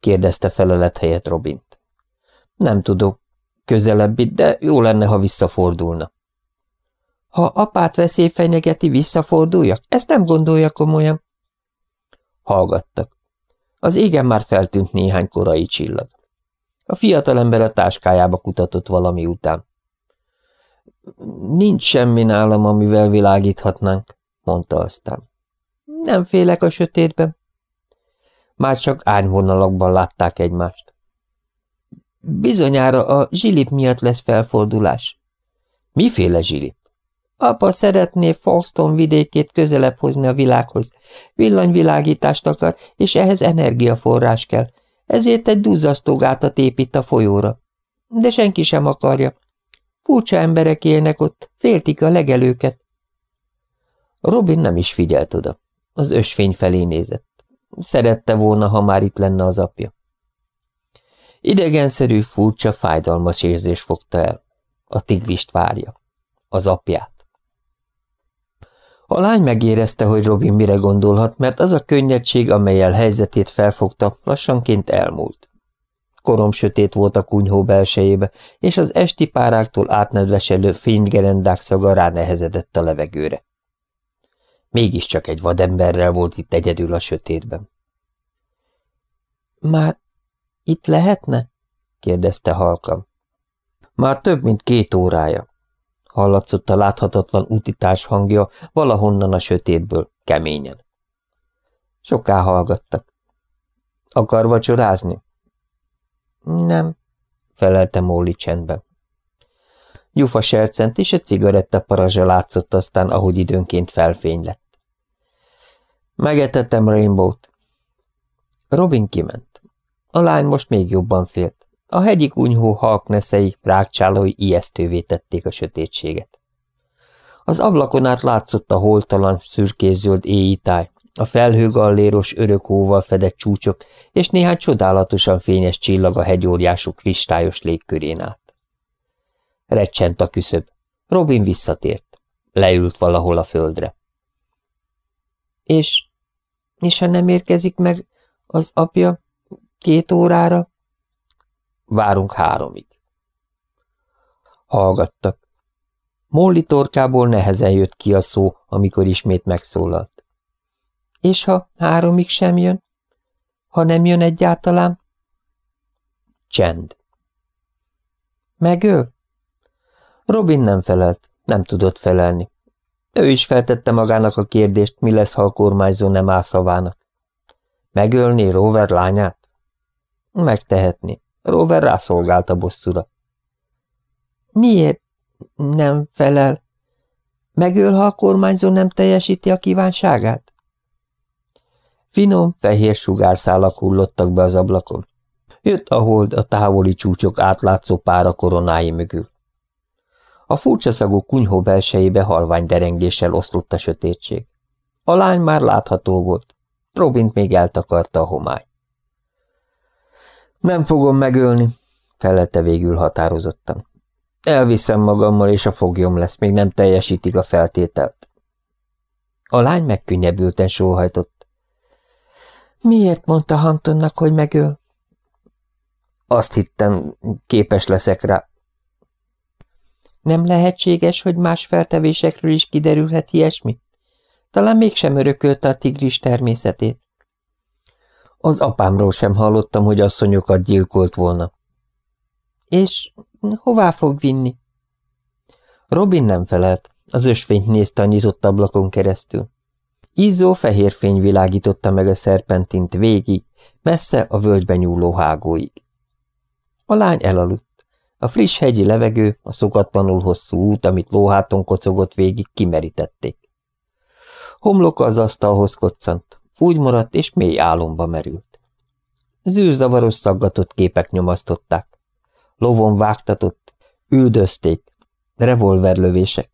S1: kérdezte felelet helyett Robint. Nem tudok, közelebbi, de jó lenne, ha visszafordulna. Ha apát veszély fenyegeti, visszaforduljak? Ezt nem gondolja komolyan. Hallgattak. Az égen már feltűnt néhány korai csillag. A fiatalember a táskájába kutatott valami után. Nincs semmi nálam, amivel világíthatnánk, mondta aztán. Nem félek a sötétben. Már csak árnyvonalakban látták egymást. Bizonyára a zsilip miatt lesz felfordulás. Miféle zsilip? Apa szeretné Foxton vidékét közelebb hozni a világhoz. Villanyvilágítást akar, és ehhez energiaforrás kell. Ezért egy duzzasztógátat épít a folyóra. De senki sem akarja. Furcsa emberek élnek ott, féltik a legelőket. Robin nem is figyelt oda. Az ösvény felé nézett. Szerette volna, ha már itt lenne az apja. Idegenszerű, furcsa, fájdalmas érzés fogta el. A tigrist várja. Az apját. A lány megérezte, hogy Robin mire gondolhat, mert az a könnyedség, amelyel helyzetét felfogta, lassanként elmúlt. Korom sötét volt a kunyhó belsejébe, és az esti páráktól átnedveselő fénygerendák szaga ránehezedett a levegőre. Mégiscsak egy vademberrel volt itt egyedül a sötétben. – Már itt lehetne? – kérdezte halkan. – Már több, mint két órája. Hallatszott a láthatatlan utitás hangja valahonnan a sötétből, keményen. Soká hallgattak. – Akar vacsorázni? – Nem – felelte Móli csendben. Gyufa sercent és egy cigaretta parazsa látszott aztán, ahogy időnként felfény lett. Megetettem Rainbow-t. Robin kiment. A lány most még jobban félt. A hegyi kunyhó halkneszei, rákcsálói ijesztővé tették a sötétséget. Az ablakon át látszott a holtalan, szürkézöld éjtáj, a felhőgalléros hóval fedett csúcsok, és néhány csodálatosan fényes csillag a hegyóriások kristályos légkörén át. Recsent a küszöb. Robin visszatért. Leült valahol a földre. És, és ha nem érkezik meg az apja két órára? Várunk háromig. Hallgattak. Molly torkából nehezen jött ki a szó, amikor ismét megszólalt. És ha háromig sem jön? Ha nem jön egyáltalán? Csend. Megöl? Robin nem felelt, nem tudott felelni. Ő is feltette magának a kérdést, mi lesz, ha a kormányzó nem áll szavának. Megölni Rover lányát? Megtehetni. Rover rászolgált a bosszúra. Miért nem felel? Megöl, ha a kormányzó nem teljesíti a kívánságát? Finom, fehér sugárszálak hullottak be az ablakon. Jött a hold a távoli csúcsok átlátszó pára koronái mögül. A furcsa szagú kunyhó belsejébe halvány derengéssel oszlott a sötétség. A lány már látható volt. Robint még eltakarta a homály. Nem fogom megölni, felelte végül határozottan. Elviszem magammal, és a foglyom lesz, még nem teljesítik a feltételt. A lány megkönnyebbülten sóhajtott. Miért mondta Hantonnak, hogy megöl? Azt hittem, képes leszek rá. Nem lehetséges, hogy más feltevésekről is kiderülhet ilyesmi? Talán mégsem örökölte a tigris természetét. Az apámról sem hallottam, hogy asszonyokat gyilkolt volna. És hová fog vinni? Robin nem felelt, az ösvényt nézte a nyitott ablakon keresztül. Izzó fehér fény világította meg a szerpentint végig, messze a völgybe nyúló hágóig. A lány elaludt. A friss hegyi levegő, a szokatlanul hosszú út, amit lóháton kocogott végig, kimerítették. Homloka az asztalhoz koccant, úgy maradt és mély álomba merült. Zűrzavaros szaggatott képek nyomasztották. Lovon vágtatott, üldözték, revolverlövések.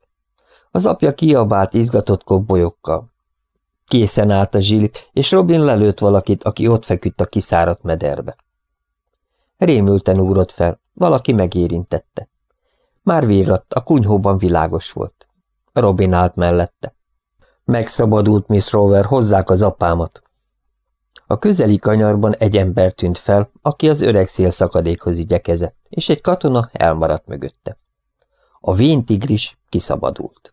S1: Az apja kiabált izgatott kobbolyokkal. Készen állt a zsilip, és Robin lelőtt valakit, aki ott feküdt a kiszáradt mederbe. Rémülten ugrott fel. Valaki megérintette. Már virradt, a kunyhóban világos volt. Robin állt mellette. Megszabadult Miss Rover, hozzák az apámat. A közeli kanyarban egy ember tűnt fel, aki az öreg szél szakadékhoz igyekezett, és egy katona elmaradt mögötte. A vén tigris kiszabadult.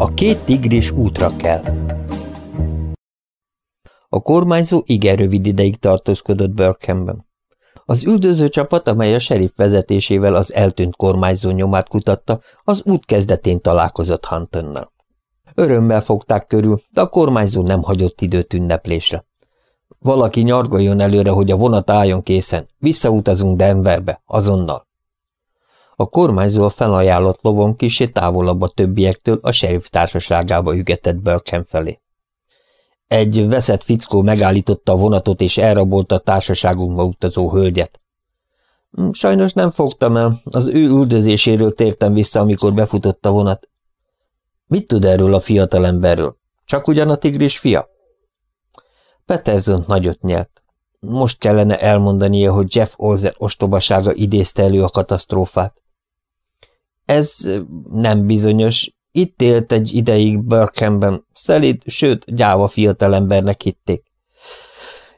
S1: A két tigris útra kell. A kormányzó igen rövid ideig tartózkodott Börkenben. Az üldöző csapat, amely a serif vezetésével az eltűnt kormányzó nyomát kutatta, az út kezdetén találkozott Huntonnal. Örömmel fogták körül, de a kormányzó nem hagyott időt ünneplésre. Valaki nyargoljon előre, hogy a vonat álljon készen. Visszautazunk Denverbe, azonnal. A kormányzó a felajánlott lovon kisé távolabb a többiektől a sheriff társaságába ügetett Bölcsen felé. Egy veszett fickó megállította a vonatot és elrabolta a társaságunkba utazó hölgyet. Hmm, sajnos nem fogtam el, az ő üldözéséről tértem vissza, amikor befutott a vonat. Mit tud erről a fiatalemberről? Csak ugyan a tigris fia? Peterson nagyot nyelt. Most kellene elmondania, hogy Jeff Olzer ostobasága idézte elő a katasztrófát. Ez nem bizonyos. Itt élt egy ideig Börkemben szelid, sőt, gyáva fiatalembernek hitték.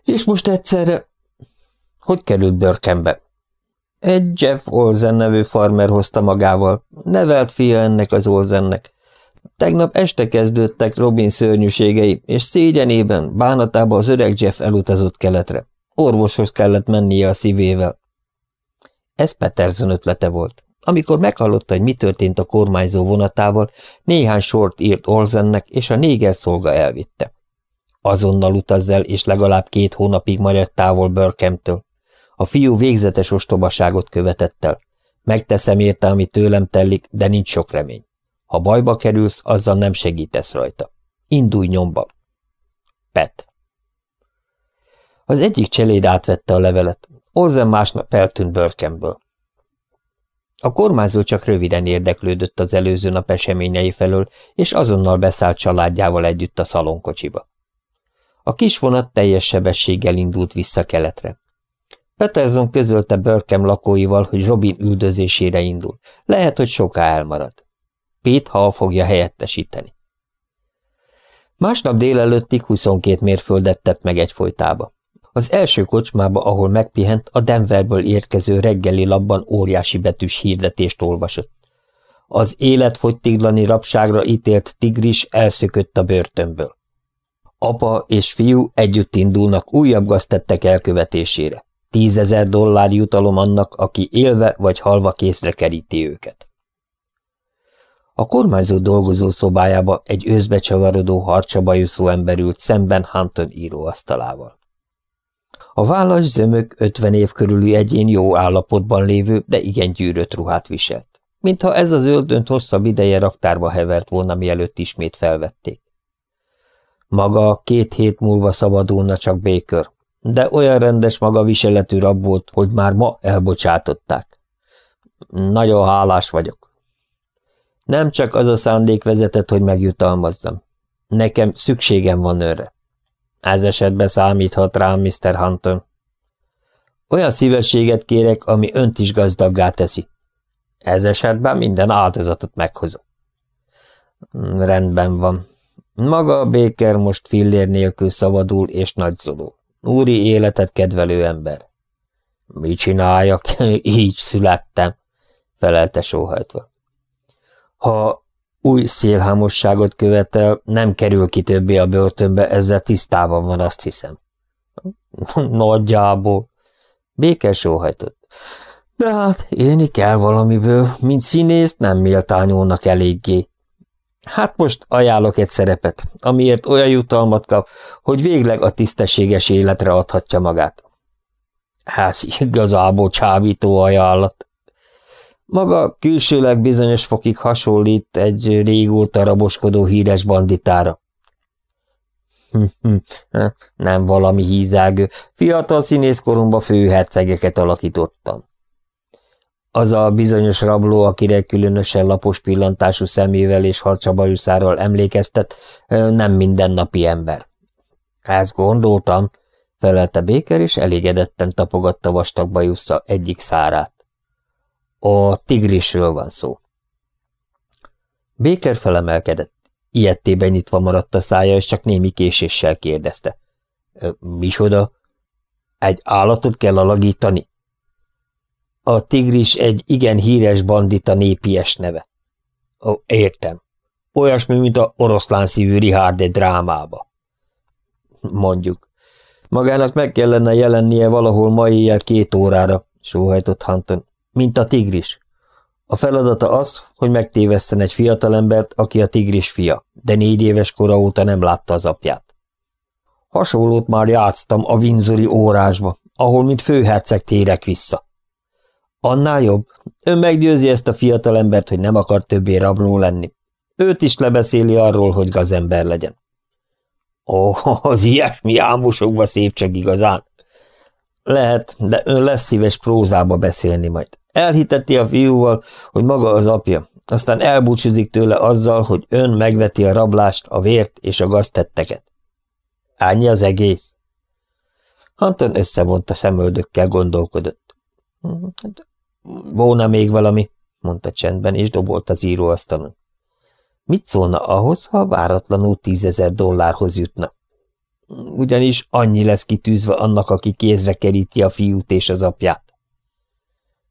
S1: És most egyszerre... Hogy került Börkembe. Egy Jeff Olsen nevű farmer hozta magával. Nevelt fia ennek az Olsennek. Tegnap este kezdődtek Robin szörnyűségei, és szégyenében, bánatában az öreg Jeff elutazott keletre. Orvoshoz kellett mennie a szívével. Ez Peterson ötlete volt. Amikor meghallotta, hogy mi történt a kormányzó vonatával, néhány sort írt Olzennek, és a néger szolga elvitte. Azonnal utazz el, és legalább két hónapig maradj távol Börkemtől. A fiú végzetes ostobaságot követett el. Megteszem érte, ami tőlem tellik, de nincs sok remény. Ha bajba kerülsz, azzal nem segítesz rajta. Indulj nyomba. Pet. Az egyik cseléd átvette a levelet. Olzen másnap eltűnt Börkemből. A kormányzó csak röviden érdeklődött az előző nap eseményei felől, és azonnal beszállt családjával együtt a szalonkocsiba. A kis vonat teljes sebességgel indult vissza keletre. Peterson közölte Börkem lakóival, hogy Robin üldözésére indul. Lehet, hogy soká elmarad. Pete Hall fogja helyettesíteni. Másnap délelőttig 22 mérföldet tett meg egyfolytába. Az első kocsmába, ahol megpihent, a Denverből érkező reggeli labban óriási betűs hirdetést olvasott. Az életfogytiglani rabságra ítélt tigris elszökött a börtönből. Apa és fiú együtt indulnak újabb gaztettek elkövetésére. Tízezer dollár jutalom annak, aki élve vagy halva készre keríti őket. A kormányzó dolgozó szobájába egy őszbecsavarodó harcsabajuszó ember ült szemben Hunton íróasztalával. A vállas zömök, ötven év körüli egyén jó állapotban lévő, de igen gyűrött ruhát viselt. Mintha ez az öldönt hosszabb ideje raktárba hevert volna, mielőtt ismét felvették. Maga két hét múlva szabadulna csak Békör, de olyan rendes maga viseletű rab volt, hogy már ma elbocsátották. Nagyon hálás vagyok. Nem csak az a szándék vezetett, hogy megjutalmazzam. Nekem szükségem van önre. Ez esetben számíthat rám, Mr. Hunton. Olyan szívességet kérek, ami önt is gazdaggá teszi. Ez esetben minden áldozatot meghozok. Hmm, rendben van. Maga a Béker most fillér nélkül szabadul és nagyzoló. Úri életet kedvelő ember. Mi csináljak? Így születtem, felelte sóhajtva. Ha új szélhámosságot követel, nem kerül ki többé a börtönbe, ezzel tisztában van, azt hiszem. Nagyjából. Békes óhajtott. De hát élni kell valamiből, mint színész nem méltányolnak eléggé. Hát most ajánlok egy szerepet, amiért olyan jutalmat kap, hogy végleg a tisztességes életre adhatja magát. Hát igazából csábító ajánlat. Maga külsőleg bizonyos fokig hasonlít egy régóta raboskodó híres banditára. Nem valami hízágő. Fiatal színészkoromba főhercegeket alakítottam. Az a bizonyos rabló, akire különösen lapos pillantású szemével és harcsabajuszáról emlékeztet, nem mindennapi ember. Ezt gondoltam, felelte Béker, és elégedetten tapogatta vastag bajusza egyik szárát. A tigrisről van szó. Béker felemelkedett. Ilyettében nyitva maradt a szája, és csak némi késéssel kérdezte. – Misoda? Egy állatot kell alagítani? A tigris egy igen híres bandita népies neve. Ó, – Értem. Olyasmi, mint a oroszlán szívű egy drámába. – Mondjuk. Magának meg kellene jelennie valahol mai éjjel két órára, sóhajtott Hanton. Mint a tigris. A feladata az, hogy megtéveszten egy fiatalembert, aki a tigris fia, de négy éves kora óta nem látta az apját. Hasonlót már játsztam a vinzori órásba, ahol mint főherceg térek vissza. Annál jobb. Ön meggyőzi ezt a fiatalembert, hogy nem akar többé rabló lenni. Őt is lebeszéli arról, hogy gazember legyen. Ó, oh, az ilyesmi álmosokba szép csak igazán. Lehet, de ön lesz szíves prózába beszélni majd. Elhiteti a fiúval, hogy maga az apja, aztán elbúcsúzik tőle azzal, hogy ön megveti a rablást, a vért és a gaztetteket. Ányi az egész. Hanton összevonta szemöldökkel, gondolkodott. Hát, volna még valami, mondta csendben, és dobolt az íróasztalon. Mit szólna ahhoz, ha váratlanul tízezer dollárhoz jutna? Ugyanis annyi lesz kitűzve annak, aki kézre keríti a fiút és az apját.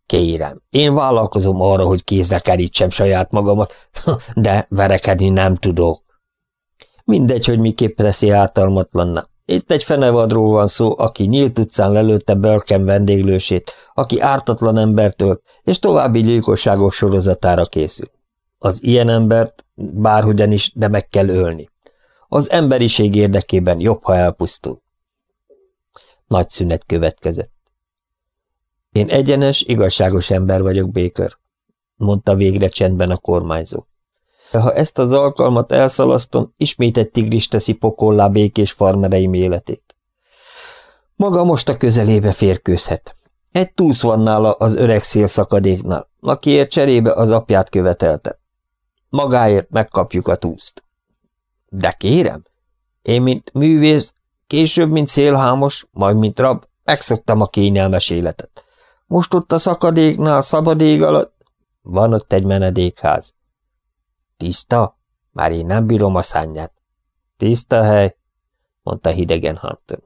S1: Kérem, én vállalkozom arra, hogy kézre kerítsem saját magamat, de verekedni nem tudok. Mindegy, hogy miképp teszi ártalmatlanna. Itt egy fenevadról van szó, aki nyílt utcán lelőtte Börken vendéglősét, aki ártatlan embert ölt, és további gyilkosságok sorozatára készül. Az ilyen embert bárhogyan is, de meg kell ölni. Az emberiség érdekében jobb, ha elpusztul. Nagy szünet következett. Én egyenes, igazságos ember vagyok, Béker, mondta végre csendben a kormányzó. De ha ezt az alkalmat elszalasztom, ismét egy tigris teszi pokollá békés farmereim életét. Maga most a közelébe férkőzhet. Egy túsz van nála az öreg szélszakadéknál, akiért cserébe az apját követelte. Magáért megkapjuk a túszt. De kérem, én, mint művész, később, mint szélhámos, majd, mint rab, megszoktam a kényelmes életet. Most ott a szakadéknál, szabad ég alatt... Van ott egy menedékház. Tiszta? Már én nem bírom a szányát. Tiszta hely, mondta hidegen Hunter.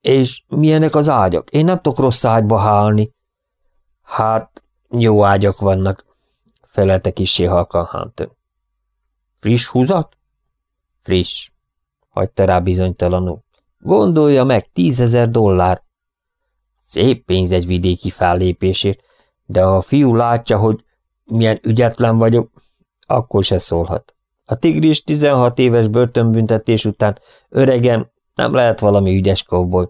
S1: És milyenek az ágyak? Én nem tudok rossz ágyba hálni. Hát, jó ágyak vannak, felelte kisé halkan Hunter. Friss húzat? Friss, hagyta rá bizonytalanul. Gondolja meg, tízezer dollár. Szép pénz egy vidéki fellépésért, de ha a fiú látja, hogy milyen ügyetlen vagyok, akkor se szólhat. A tigris 16 éves börtönbüntetés után öregen nem lehet valami ügyes kovboly.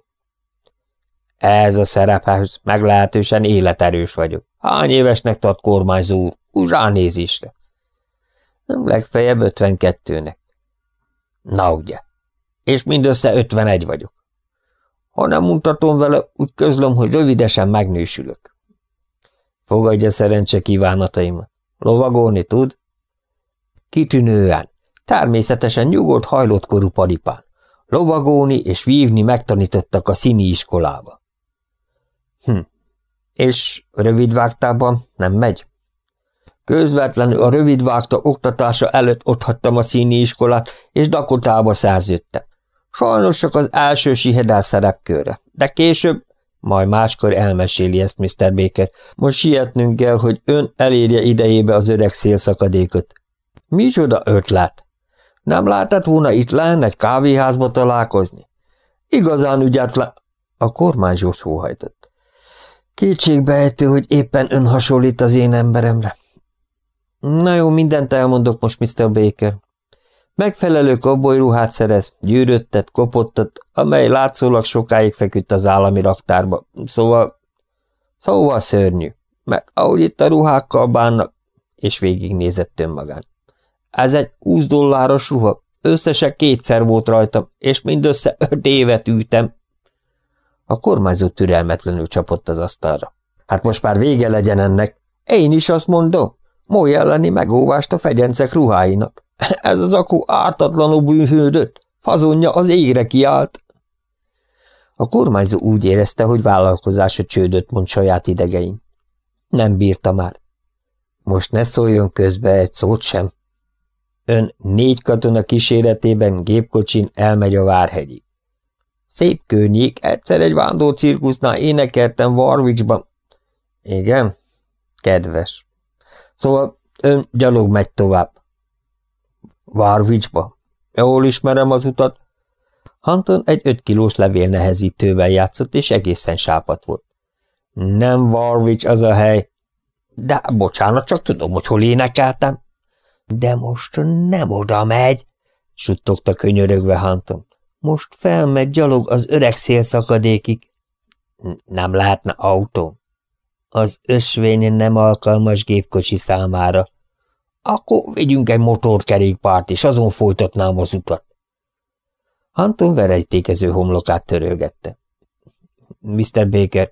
S1: Ez a szerephez meglehetősen életerős vagyok. Hány évesnek tart kormányzó úr? Úgy ránézésre. Legfeljebb 52-nek. Na ugye. És mindössze 51 vagyok. Ha nem mutatom vele, úgy közlöm, hogy rövidesen megnősülök. Fogadja szerencse kívánataimat. Lovagolni tud? Kitűnően. Természetesen nyugodt hajlott korú paripán. Lovagóni és vívni megtanítottak a színi iskolába. Hm. És rövidvágtában nem megy? Közvetlenül a rövidvágta oktatása előtt otthattam a színi iskolát, és Dakotába szerződtem. Sajnos csak az első sihedás szerepkörre, de később majd máskor elmeséli ezt Mr. Baker. Most sietnünk kell, hogy ön elérje idejébe az öreg szélszakadékot. Micsoda ötlet? Nem látott volna itt lenne egy kávéházba találkozni? Igazán ügyetlen... A kormányzsós hóhajtott. Kétségbehető, hogy éppen ön hasonlít az én emberemre. Na jó, mindent elmondok most, Mr. Baker. Megfelelő kobolyruhát szerez, gyűröttet, kopottat, amely látszólag sokáig feküdt az állami raktárba, szóval... Szóval szörnyű, meg ahogy itt a ruhákkal bánnak, és végignézett önmagán. Ez egy 20 dolláros ruha, összesen kétszer volt rajtam, és mindössze öt évet ültem. A kormányzó türelmetlenül csapott az asztalra. Hát most már vége legyen ennek. Én is azt mondom, Mój elleni megóvást a fegyencek ruháinak. Ez az akú ártatlanul bűnhődött, fazonja az égre kiállt. A kormányzó úgy érezte, hogy vállalkozása csődöt mond saját idegein. Nem bírta már. Most ne szóljon közbe egy szót sem. Ön négy katona kíséretében gépkocsin elmegy a várhegyi. Szép környék, egyszer egy vándorcirkusznál énekeltem Warwickban. Igen? Kedves. Szóval ön gyalog megy tovább. Várvicsba. Jól ismerem az utat. Hanton egy öt kilós levél nehezítővel játszott, és egészen sápat volt. Nem Warwich az a hely. De bocsánat, csak tudom, hogy hol énekeltem. De most nem oda megy, suttogta könyörögve Hanton. Most felmegy gyalog az öreg szélszakadékig. Nem látna autó. Az ösvény nem alkalmas gépkocsi számára, akkor vigyünk egy motorkerékpárt, és azon folytatnám az utat. Anton verejtékező homlokát törölgette. Mr. Baker,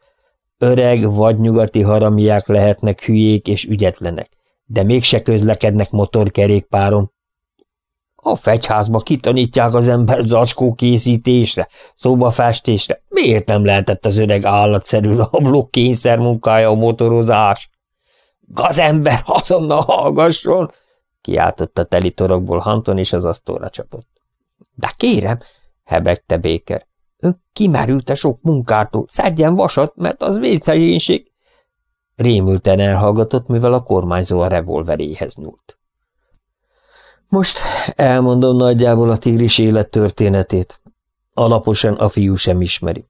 S1: öreg vagy nyugati haramiák lehetnek hülyék és ügyetlenek, de mégse közlekednek motorkerékpáron. A fegyházba kitanítják az ember zacskó készítésre, szobafestésre. Miért nem lehetett az öreg állatszerű rabló kényszer munkája a motorozás? Gazember azonnal hallgasson! kiáltotta teli torokból Hanton, és az asztóra csapott. De kérem, hebegte Béker. Ön kimerült a sok munkától, szedjen vasat, mert az vérszegénység. Rémülten elhallgatott, mivel a kormányzó a revolveréhez nyúlt. Most elmondom nagyjából a tigris élet történetét. Alaposan a fiú sem ismeri.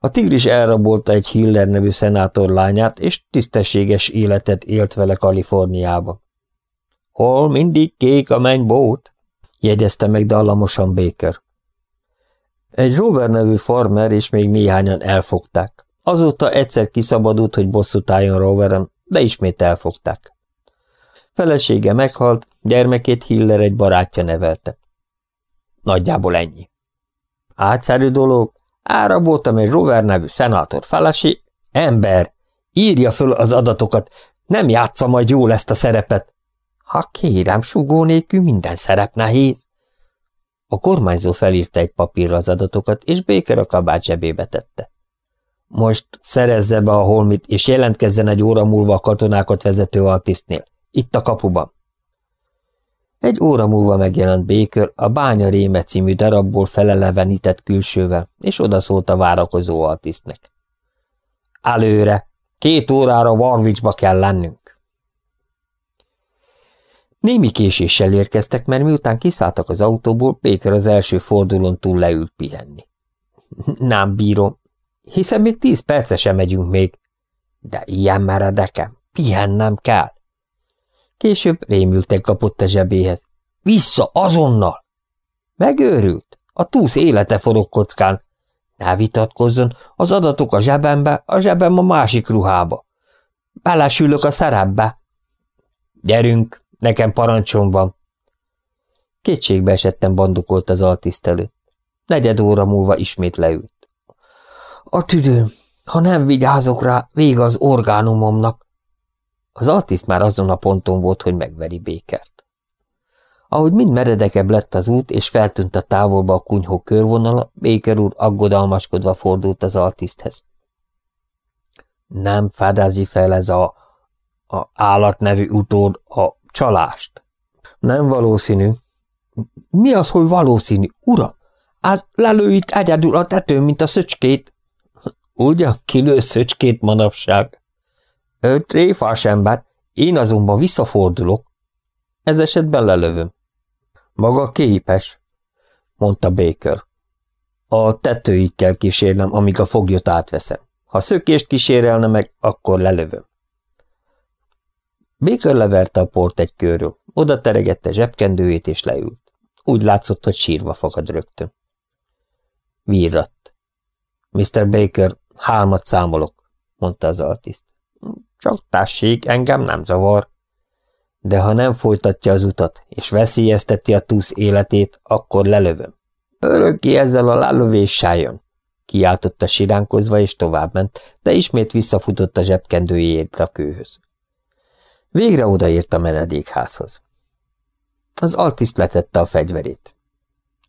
S1: A tigris elrabolta egy Hiller nevű szenátor lányát, és tisztességes életet élt vele Kaliforniába. Hol mindig kék a mennybót? jegyezte meg dallamosan Baker. Egy Rover nevű farmer és még néhányan elfogták. Azóta egyszer kiszabadult, hogy bosszút álljon Roverem, de ismét elfogták. Felesége meghalt, gyermekét Hiller egy barátja nevelte. Nagyjából ennyi. Átszerű dolog, Áraboltam egy Rover nevű szenátor felesi, ember, írja föl az adatokat, nem játsza majd jól ezt a szerepet. Ha kérem, sugó nélkül minden szerep nehéz. A kormányzó felírta egy papírra az adatokat, és Béker a kabát zsebébe tette. Most szerezze be a holmit, és jelentkezzen egy óra múlva a katonákat vezető altisztnél. Itt a kapuban. Egy óra múlva megjelent Békör a Bánya Réme című darabból felelevenített külsővel, és odaszólt a várakozó altisztnek. Előre! Két órára Warwichba kell lennünk! Némi késéssel érkeztek, mert miután kiszálltak az autóból, Béker az első fordulón túl leült pihenni. Nem bírom, hiszen még tíz perce sem megyünk még. De ilyen meredekem, pihennem kell. Később rémültek kapott a zsebéhez. Vissza, azonnal! Megőrült? A túsz élete forog kockán. Ne vitatkozzon, az adatok a zsebembe, a zsebem a másik ruhába. Belesülök a szerepbe. Gyerünk, nekem parancsom van. Kétségbe esettem bandukolt az altisztelő. Negyed óra múlva ismét leült. A tüdőm, ha nem vigyázok rá, vége az orgánumomnak, az artiszt már azon a ponton volt, hogy megveri Békert. Ahogy mind meredekebb lett az út, és feltűnt a távolba a kunyhó körvonala, Béker úr aggodalmaskodva fordult az artiszthez. Nem fedezi fel ez a, a állatnevű utód a csalást. Nem valószínű. Mi az, hogy valószínű, ura? Az lelő itt egyedül a tetőn, mint a szöcskét. Ugyan kilő szöcskét manapság öt tréfás ember, én azonban visszafordulok. Ez esetben lelövöm. Maga képes, mondta Baker. A tetőig kell kísérnem, amíg a foglyot átveszem. Ha szökést kísérelne meg, akkor lelövöm. Baker leverte a port egy körül, oda teregette zsebkendőjét és leült. Úgy látszott, hogy sírva fogad rögtön. Virratt. Mr. Baker, hármat számolok, mondta az altiszt. Csak tessék, engem nem zavar. De ha nem folytatja az utat, és veszélyezteti a túsz életét, akkor lelövöm. Öröki ezzel a lelövéssel jön, kiáltotta siránkozva, és továbbment, de ismét visszafutott a zsebkendőjét a kőhöz. Végre odaért a menedékházhoz. Az altiszt letette a fegyverét.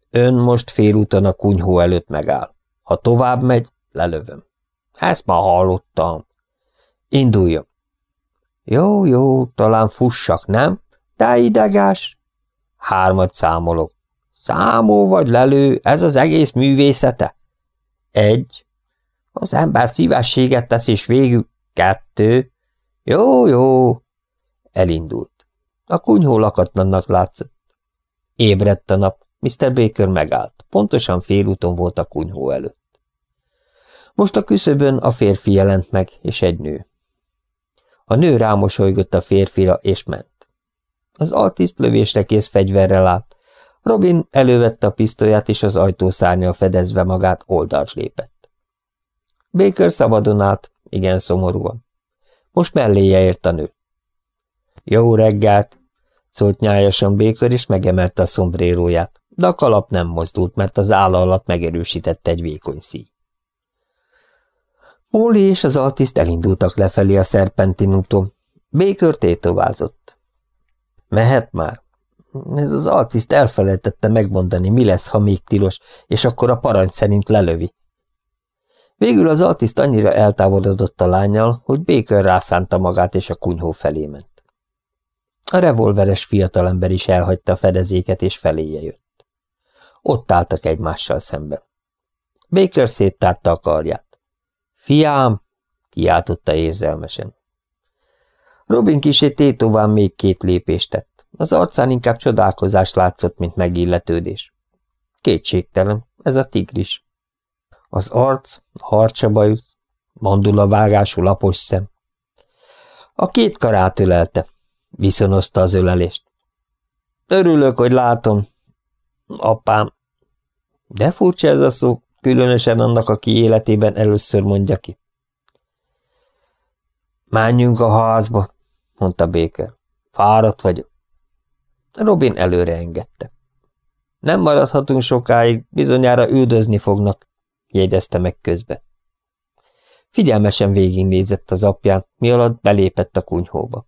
S1: Ön most félúton a kunyhó előtt megáll. Ha tovább megy, lelövöm. Ezt már hallottam. Induljon. Jó, jó, talán fussak, nem? De idegás! Hármat számolok. Számó vagy lelő, ez az egész művészete. Egy. Az ember szívességet tesz, és végül kettő. Jó, jó. Elindult. A kunyhó lakatlannak látszott. Ébredt a nap. Mr. Baker megállt. Pontosan félúton volt a kunyhó előtt. Most a küszöbön a férfi jelent meg, és egy nő. A nő rámosolygott a férfira, és ment. Az altiszt lövésre kész fegyverrel állt. Robin elővette a pisztolyát, és az ajtószárnyal fedezve magát oldalt lépett. Baker szabadon állt, igen szomorúan. Most melléje ért a nő. Jó reggelt! szólt nyájasan Baker, és megemelte a szombréróját, de a kalap nem mozdult, mert az álla alatt megerősített egy vékony szíj. Póli és az altiszt elindultak lefelé a szerpentin úton. Békör tétovázott. Mehet már. Ez az altiszt elfelejtette megmondani, mi lesz, ha még tilos, és akkor a parancs szerint lelövi. Végül az altiszt annyira eltávolodott a lányjal, hogy Békör rászánta magát, és a kunyhó felé ment. A revolveres fiatalember is elhagyta a fedezéket, és feléje jött. Ott álltak egymással szemben. Békör széttárta a karját. Fiám! kiáltotta érzelmesen. Robin kisé tétován még két lépést tett. Az arcán inkább csodálkozás látszott, mint megilletődés. Kétségtelen, ez a tigris. Az arc, a bajusz, mandula vágású lapos szem. A két karát ölelte, viszonozta az ölelést. Örülök, hogy látom, apám. De furcsa ez a szó, Különösen annak, aki életében először mondja ki. Menjünk a házba, mondta Béker. Fáradt vagyok. Robin előre engedte. Nem maradhatunk sokáig, bizonyára üldözni fognak, jegyezte meg közbe. Figyelmesen végignézett az apján, mi alatt belépett a kunyhóba.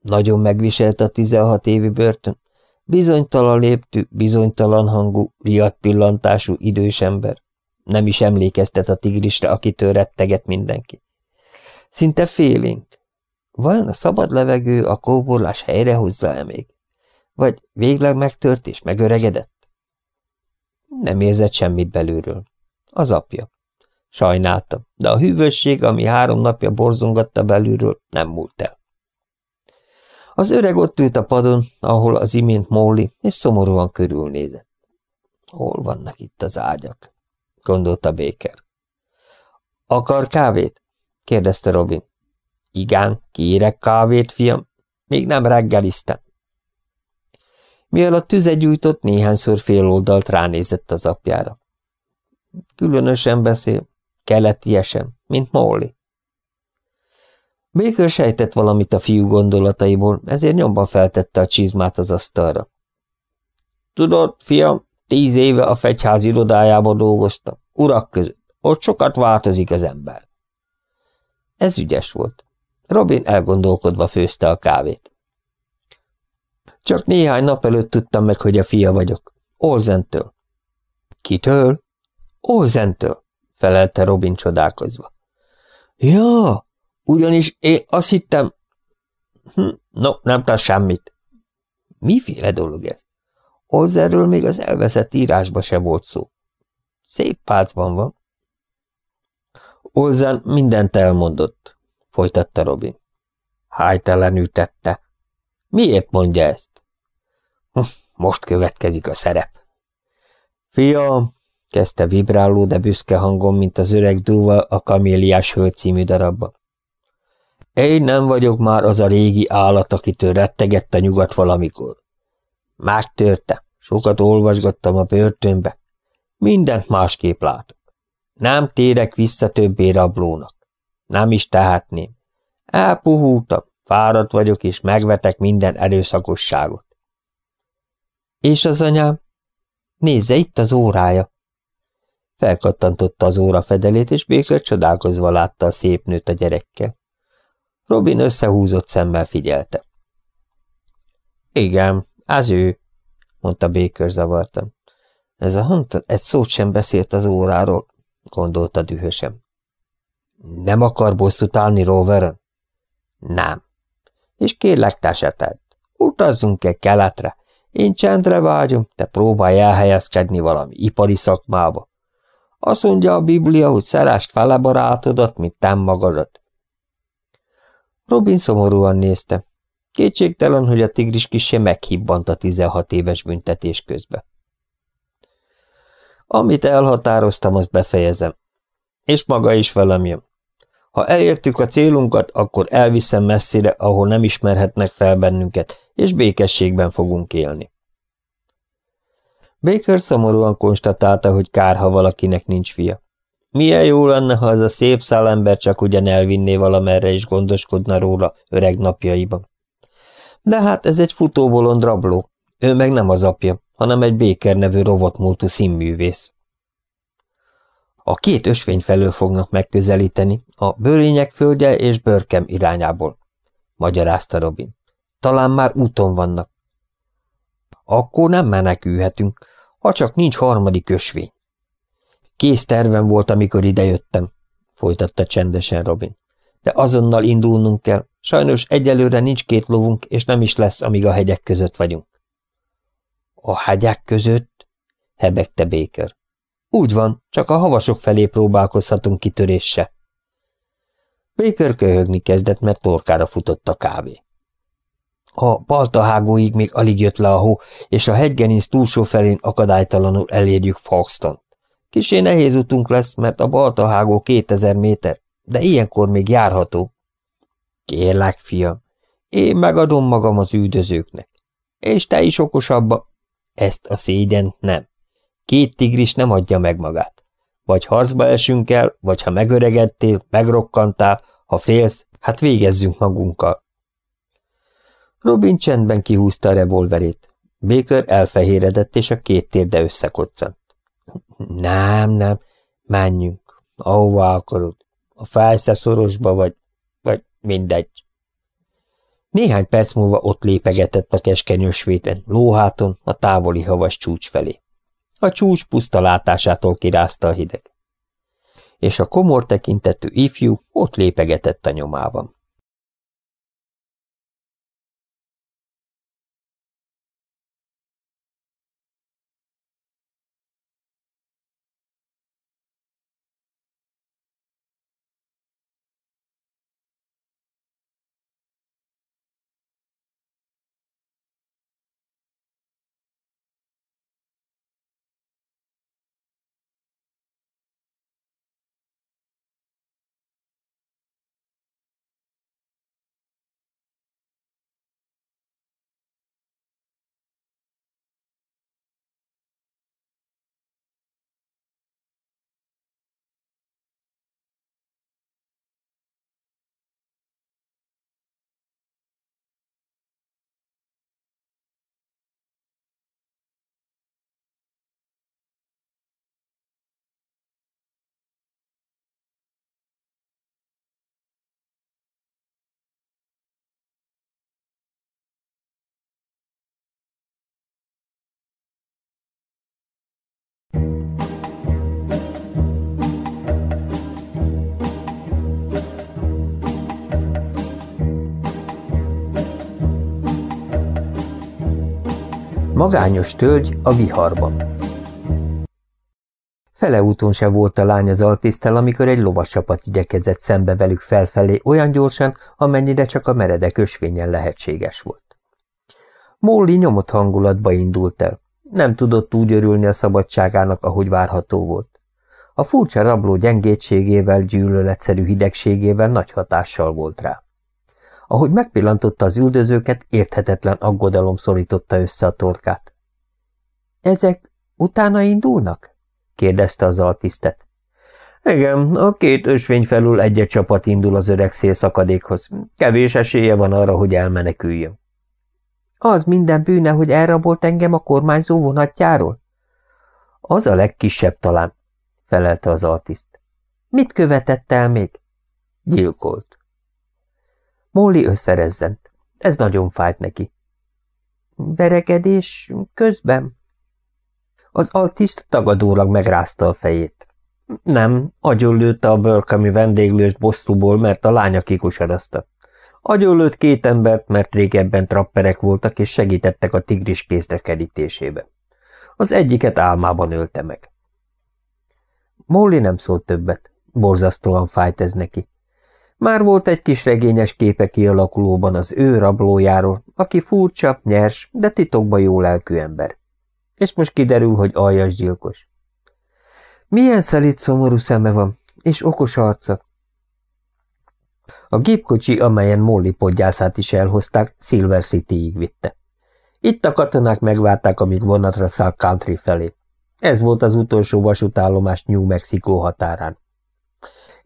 S1: Nagyon megviselte a 16 évi börtön. Bizonytalan léptű, bizonytalan hangú, riadt pillantású idős ember. Nem is emlékeztet a tigrisre, akitől retteget mindenki. Szinte félénk. Vajon a szabad levegő a kóborlás helyre hozza-e még? Vagy végleg megtört és megöregedett? Nem érzett semmit belülről. Az apja. Sajnálta, de a hűvösség, ami három napja borzongatta belülről, nem múlt el. Az öreg ott ült a padon, ahol az imént Molly, és szomorúan körülnézett. Hol vannak itt az ágyak? gondolta Béker. Akar kávét? kérdezte Robin. Igen, kérek kávét, fiam. Még nem reggeliztem. Mielőtt tüzet gyújtott, néhányszor oldalt ránézett az apjára. Különösen beszél, keletiesen, mint Molly. Baker sejtett valamit a fiú gondolataiból, ezért nyomban feltette a csizmát az asztalra. Tudod, fiam, tíz éve a fegyház irodájában dolgoztam, urak között. Ott sokat változik az ember. Ez ügyes volt. Robin elgondolkodva főzte a kávét. Csak néhány nap előtt tudtam meg, hogy a fia vagyok. Olzentől. Kitől? Olzentől, felelte Robin csodálkozva. Ja, ugyanis én azt hittem... Hm, no, nem tesz semmit. Miféle dolog ez? erről még az elveszett írásba se volt szó. Szép pálcban van. Olzen mindent elmondott, folytatta Robin. Hájtelenül tette. Miért mondja ezt? Hm, most következik a szerep. Fiam, kezdte vibráló, de büszke hangon, mint az öreg dúva a Kaméliás Hölgy című darabban. Én nem vagyok már az a régi állat, akitől rettegett a nyugat valamikor. Megtörte, sokat olvasgattam a börtönbe. Mindent másképp látok. Nem térek vissza többé rablónak. Nem is tehetném. Elpuhultam, fáradt vagyok, és megvetek minden erőszakosságot. És az anyám? Nézze, itt az órája. Felkattantotta az óra fedelét, és Béker csodálkozva látta a szép nőt a gyerekkel. Robin összehúzott szemmel figyelte. Igen, az ő, mondta Baker zavartan. Ez a hant egy szót sem beszélt az óráról, gondolta dühösen. Nem akar bosszút állni Roveren? Nem. És kérlek, te Utazzunk-e keletre? Én csendre vágyom, te próbálj elhelyezkedni valami ipari szakmába. Azt mondja a Biblia, hogy szerest fele barátodat, mint te magadat. Robin szomorúan nézte. Kétségtelen, hogy a tigris kise meghibbant a 16 éves büntetés közbe. Amit elhatároztam, azt befejezem. És maga is velem jön. Ha elértük a célunkat, akkor elviszem messzire, ahol nem ismerhetnek fel bennünket, és békességben fogunk élni. Baker szomorúan konstatálta, hogy kár, ha valakinek nincs fia. Milyen jó lenne, ha ez a szép szálember csak ugyan elvinné valamerre és gondoskodna róla öreg napjaiban. De hát ez egy futóbolond rabló. Ő meg nem az apja, hanem egy Béker nevű rovatmúltú színművész. A két ösvény felől fognak megközelíteni, a bőrények földje és bőrkem irányából, magyarázta Robin. Talán már úton vannak. Akkor nem menekülhetünk, ha csak nincs harmadik ösvény. Kész tervem volt, amikor idejöttem, folytatta csendesen Robin. De azonnal indulnunk kell. Sajnos egyelőre nincs két lovunk, és nem is lesz, amíg a hegyek között vagyunk. A hegyek között? hebegte Baker. Úgy van, csak a havasok felé próbálkozhatunk kitöréssel. Baker köhögni kezdett, mert torkára futott a kávé. A baltahágóig még alig jött le a hó, és a hegygenész túlsó felén akadálytalanul elérjük Falkston. Kisé nehéz utunk lesz, mert a baltahágó kétezer méter, de ilyenkor még járható. Kérlek, fiam, én megadom magam az üldözőknek. És te is okosabba. Ezt a szégyen nem. Két tigris nem adja meg magát. Vagy harcba esünk el, vagy ha megöregedtél, megrokkantál, ha félsz, hát végezzünk magunkkal. Robin csendben kihúzta a revolverét. Baker elfehéredett, és a két térde összekoccant. Nem, nem, menjünk, ahova akarod. A felsze szorosba vagy, vagy mindegy. Néhány perc múlva ott lépegetett a keskenyös ösvéten, lóháton, a távoli havas csúcs felé. A csúcs puszta látásától kirázta a hideg. És a komor tekintetű ifjú ott lépegetett
S2: a nyomában.
S1: magányos tölgy a viharban. úton se volt a lány az altisztel, amikor egy lovascsapat igyekezett szembe velük felfelé olyan gyorsan, amennyire csak a meredek ösvényen lehetséges volt. Molly nyomott hangulatba indult el. Nem tudott úgy örülni a szabadságának, ahogy várható volt. A furcsa rabló gyengétségével, gyűlöletszerű hidegségével nagy hatással volt rá. Ahogy megpillantotta az üldözőket, érthetetlen aggodalom szorította össze a torkát. – Ezek utána indulnak? – kérdezte az altisztet. – Igen, a két ösvény felül egy-egy csapat indul az öreg szélszakadékhoz. Kevés esélye van arra, hogy elmeneküljön. – Az minden bűne, hogy elrabolt engem a kormányzó vonatjáról? – Az a legkisebb talán – felelte az altiszt. – Mit követett el még? – Gyilkolt. Molly összerezzent. Ez nagyon fájt neki. Verekedés közben? Az altiszt tagadólag megrázta a fejét. Nem, agyonlőtte a bölkami vendéglőst bosszúból, mert a lánya kikusarazta. Agyonlőtt két embert, mert régebben trapperek voltak, és segítettek a tigris kézre kerítésébe. Az egyiket álmában ölte meg. Molly nem szólt többet. Borzasztóan fájt ez neki. Már volt egy kis regényes képe kialakulóban az ő rablójáról, aki furcsa, nyers, de titokban jó lelkű ember. És most kiderül, hogy aljas gyilkos. Milyen szelít szomorú szeme van, és okos arca. A gépkocsi, amelyen Molly podgyászát is elhozták, Silver City-ig vitte. Itt a katonák megvárták, amíg vonatra száll country felé. Ez volt az utolsó vasútállomás New Mexico határán.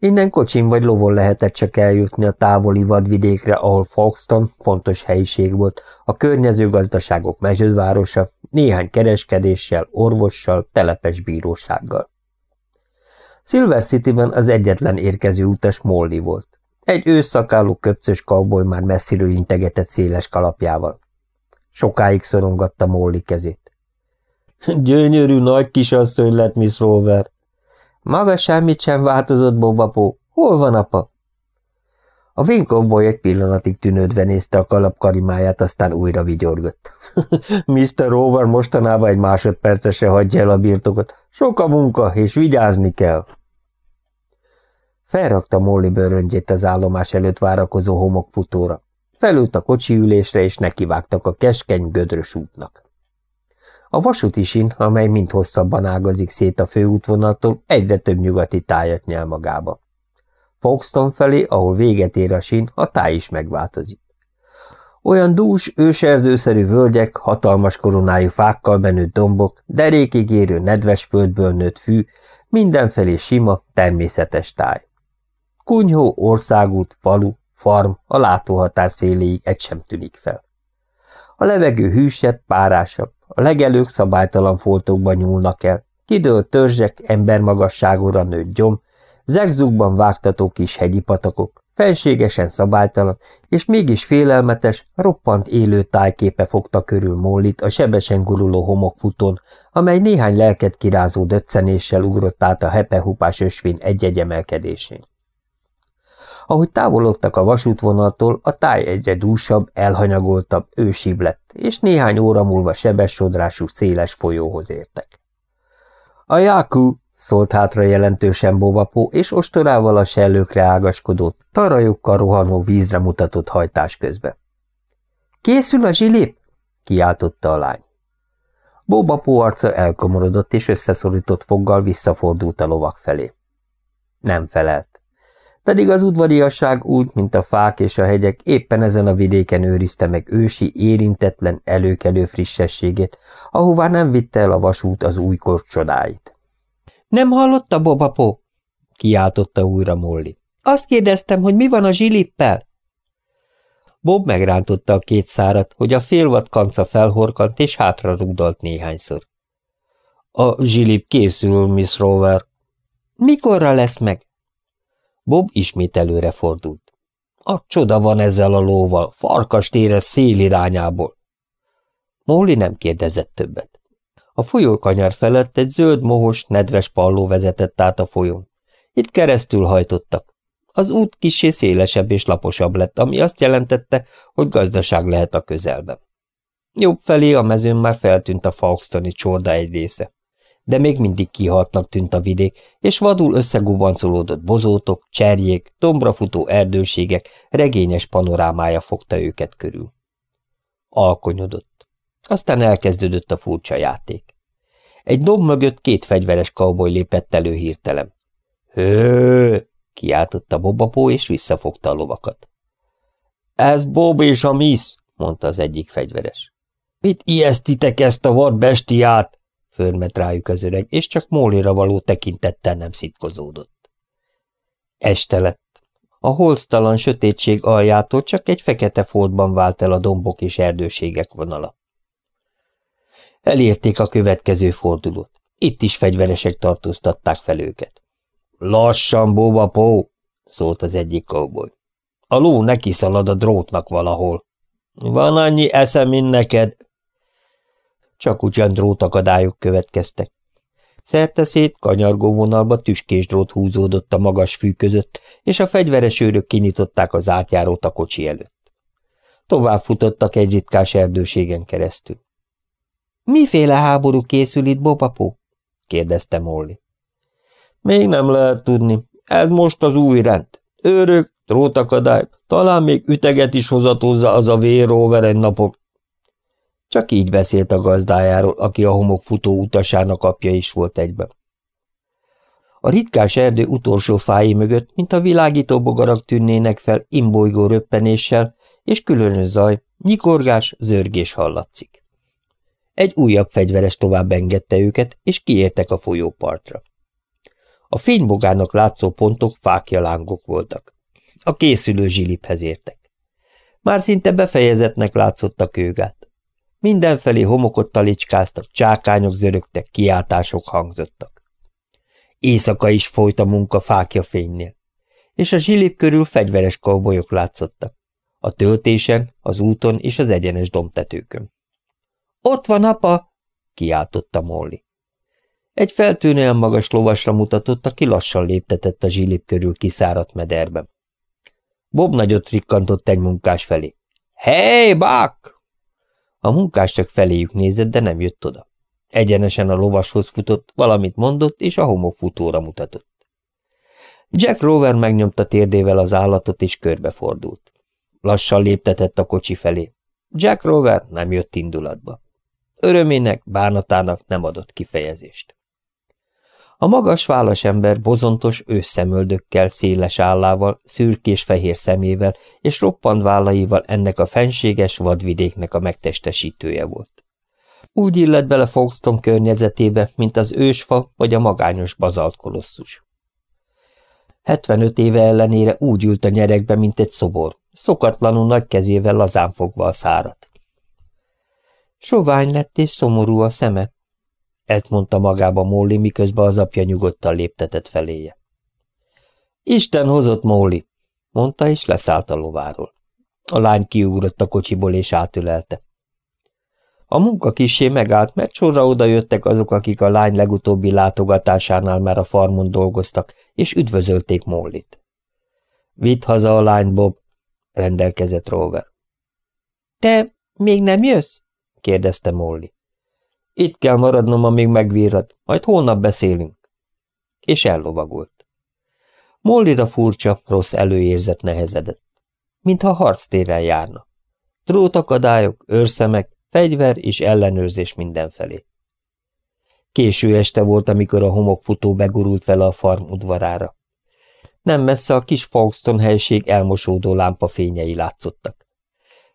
S1: Innen kocsin vagy lovon lehetett csak eljutni a távoli vadvidékre, ahol Foxton fontos helyiség volt, a környező gazdaságok mezővárosa, néhány kereskedéssel, orvossal, telepes bírósággal. Silver City-ben az egyetlen érkező utas Molly volt. Egy őszakáló köpcös cowboy már messziről integetett széles kalapjával. Sokáig szorongatta Molly kezét. – Gyönyörű nagy kisasszony lett, Miss Rover! Maga semmit sem változott, Bobapó. Hol van apa? A vinkomboly egy pillanatig tűnődve nézte a kalap karimáját, aztán újra vigyorgott. Mr. Rover mostanában egy másodperce se hagyja el a birtokot. Sok a munka, és vigyázni kell. Felrakta Molly bőröngyét az állomás előtt várakozó homokfutóra. Felült a ülésre, és nekivágtak a keskeny, gödrös útnak. A vasúti sin, amely mind hosszabban ágazik szét a főútvonaltól, egyre több nyugati tájat nyel magába. Foxton felé, ahol véget ér a sin, a táj is megváltozik. Olyan dús, őserzőszerű völgyek, hatalmas koronájú fákkal benőtt dombok, derékig érő nedves földből nőtt fű, mindenfelé sima, természetes táj. Kunyhó, országút, falu, farm a látóhatár széléig egy sem tűnik fel. A levegő hűsebb, párásabb, a legelők szabálytalan foltokba nyúlnak el, kidőlt törzsek, embermagasságúra nőtt gyom, zegzugban vágtató kis hegyi patakok, fenségesen szabálytalan, és mégis félelmetes, roppant élő tájképe fogta körül Mollit a sebesen guruló homokfutón, amely néhány lelket kirázó döccenéssel ugrott át a hepehupás ösvény egy-egy emelkedésén. Ahogy távolodtak a vasútvonaltól, a táj egyre dúsabb, elhanyagoltabb, ősibb lett, és néhány óra múlva sebessodrású széles folyóhoz értek. A Jákú! szólt hátra jelentősen bovapó, és ostorával a sellőkre ágaskodó, tarajukkal rohanó vízre mutatott hajtás közbe. – Készül a zsilép! – kiáltotta a lány. Bobapó arca elkomorodott, és összeszorított foggal visszafordult a lovak felé. Nem felelt pedig az udvariasság úgy, mint a fák és a hegyek éppen ezen a vidéken őrizte meg ősi, érintetlen, előkelő frissességét, ahová nem vitte el a vasút az újkor csodáit. – Nem hallotta, Bobapó? – kiáltotta újra Molly. – Azt kérdeztem, hogy mi van a zsilippel? Bob megrántotta a két szárat, hogy a félvad kanca felhorkant és hátra rúdalt néhányszor. – A zsilip készül, Miss Rover. – Mikorra lesz meg? Bob ismét előre fordult. A csoda van ezzel a lóval, farkas tére szél irányából. Móli nem kérdezett többet. A folyókanyar felett egy zöld, mohos, nedves palló vezetett át a folyón. Itt keresztül hajtottak. Az út kisé szélesebb és laposabb lett, ami azt jelentette, hogy gazdaság lehet a közelben. Jobb felé a mezőn már feltűnt a Falkstoni csorda egy része de még mindig kihaltnak tűnt a vidék, és vadul összegubancolódott bozótok, cserjék, dombrafutó erdőségek regényes panorámája fogta őket körül. Alkonyodott. Aztán elkezdődött a furcsa játék. Egy dob mögött két fegyveres kauboly lépett elő hirtelen. – Hő! – kiáltotta Bobapó, és visszafogta a lovakat. – Ez Bob és a Miss! – mondta az egyik fegyveres. – Mit ijesztitek ezt a vad bestiát? Förmet rájuk az öreg, és csak Mólira való tekintettel nem szitkozódott. Este lett. A holztalan sötétség aljától csak egy fekete foltban vált el a dombok és erdőségek vonala. Elérték a következő fordulót. Itt is fegyveresek tartóztatták fel őket. – Lassan, Pó, szólt az egyik kóboly. A ló neki szalad a drótnak valahol. – Van annyi eszem, mint neked! – csak ugyan drótakadályok következtek. Szerteszét kanyargó vonalba tüskés drót húzódott a magas fű között, és a fegyveres őrök kinyitották az átjárót a kocsi előtt. Tovább futottak egy ritkás erdőségen keresztül. – Miféle háború készül itt, Bobapó? – kérdezte Molly. – Még nem lehet tudni. Ez most az új rend. Őrök, trótakadály, talán még üteget is hozatozza az a véróveren egy napok. Csak így beszélt a gazdájáról, aki a homok futó utasának apja is volt egybe. A ritkás erdő utolsó fái mögött, mint a világító bogarak tűnnének fel imbolygó röppenéssel, és különös zaj, nyikorgás, zörgés hallatszik. Egy újabb fegyveres tovább engedte őket, és kiértek a folyópartra. A fénybogának látszó pontok fákja lángok voltak. A készülő zsiliphez értek. Már szinte befejezetnek látszott a kőgát. Mindenfelé homokot talicskáztak, csákányok zörögtek, kiáltások hangzottak. Éjszaka is folyt a munka fákja fénynél, és a zsilip körül fegyveres kovbolyok látszottak. A töltésen, az úton és az egyenes domtetőkön. – Ott van, apa! – kiáltotta Molly. Egy feltűnően magas lovasra mutatott, aki lassan léptetett a zsilip körül kiszáradt mederben. Bob nagyot rikkantott egy munkás felé. – Hey, Buck! A munkás csak feléjük nézett, de nem jött oda. Egyenesen a lovashoz futott, valamit mondott, és a homofutóra mutatott. Jack Rover megnyomta térdével az állatot, és körbefordult. Lassan léptetett a kocsi felé. Jack Rover nem jött indulatba. Örömének, bánatának nem adott kifejezést. A magas válas ember bozontos ősszemöldökkel, széles állával, szürkés fehér szemével és roppant vállaival ennek a fenséges vadvidéknek a megtestesítője volt. Úgy illett bele Foxton környezetébe, mint az ősfa vagy a magányos bazalt kolosszus. 75 éve ellenére úgy ült a nyerekbe, mint egy szobor, szokatlanul nagy kezével lazán fogva a szárat. Sovány lett és szomorú a szeme, ezt mondta magába Móli, miközben az apja nyugodtan léptetett feléje. Isten hozott Móli, mondta, és leszállt a lováról. A lány kiugrott a kocsiból, és átülelte. A munka kisé megállt, mert sorra jöttek azok, akik a lány legutóbbi látogatásánál már a farmon dolgoztak, és üdvözölték Mollit. Vidd haza a lány, Bob, rendelkezett Rover. Te még nem jössz? kérdezte Molly. Itt kell maradnom, amíg megvírad, majd holnap beszélünk. És ellovagolt. Mollira furcsa, rossz előérzet nehezedett. Mintha harctéren járna. Trótakadályok, őrszemek, fegyver és ellenőrzés mindenfelé. Késő este volt, amikor a homokfutó begurult vele a farm udvarára. Nem messze a kis Foxton helység elmosódó lámpafényei látszottak.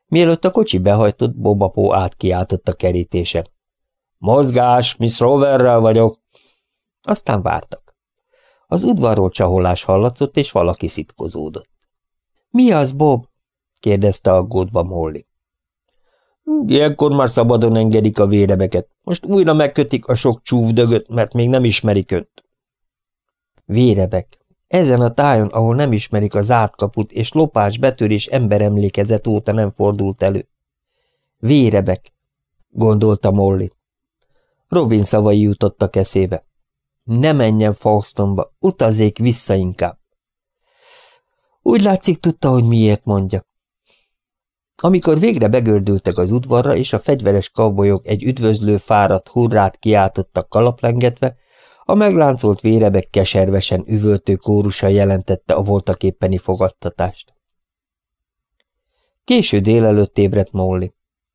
S1: Mielőtt a kocsi behajtott, Bobapó átkiáltott a kerítése. Mozgás, Miss Roverrel vagyok. Aztán vártak. Az udvarról csaholás hallatszott, és valaki szitkozódott. Mi az, Bob? kérdezte aggódva Molly. Ilyenkor már szabadon engedik a vérebeket. Most újra megkötik a sok csúfdögöt, mert még nem ismerik önt. Vérebek. Ezen a tájon, ahol nem ismerik az átkaput, és lopás, betörés emberemlékezet óta nem fordult elő. Vérebek, gondolta Molly. Robin szavai jutottak eszébe. Ne menjen Faustonba, utazék vissza inkább. Úgy látszik, tudta, hogy miért mondja. Amikor végre begördültek az udvarra, és a fegyveres kavbolyok egy üdvözlő fáradt hurrát kiáltottak kalaplengetve, a megláncolt vérebek keservesen üvöltő kórusa jelentette a voltaképpeni fogadtatást. Késő délelőtt ébredt Molly.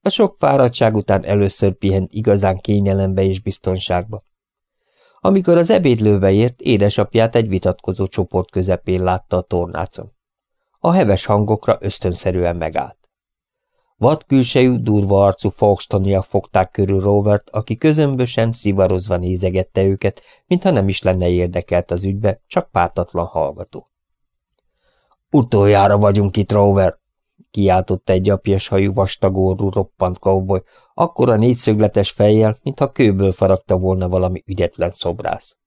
S1: A sok fáradtság után először pihent igazán kényelembe és biztonságba. Amikor az ebédlőbe ért, édesapját egy vitatkozó csoport közepén látta a tornácon. A heves hangokra ösztönszerűen megállt. Vad külsejű, durva arcú fogstoniak fogták körül Robert, aki közömbösen, szivarozva nézegette őket, mintha nem is lenne érdekelt az ügybe, csak pártatlan hallgató. – Utoljára vagyunk itt, Rover! kiáltott egy apjas hajú vastagorú roppant kovboly, akkora négyszögletes fejjel, mintha kőből faragta volna valami ügyetlen szobrász.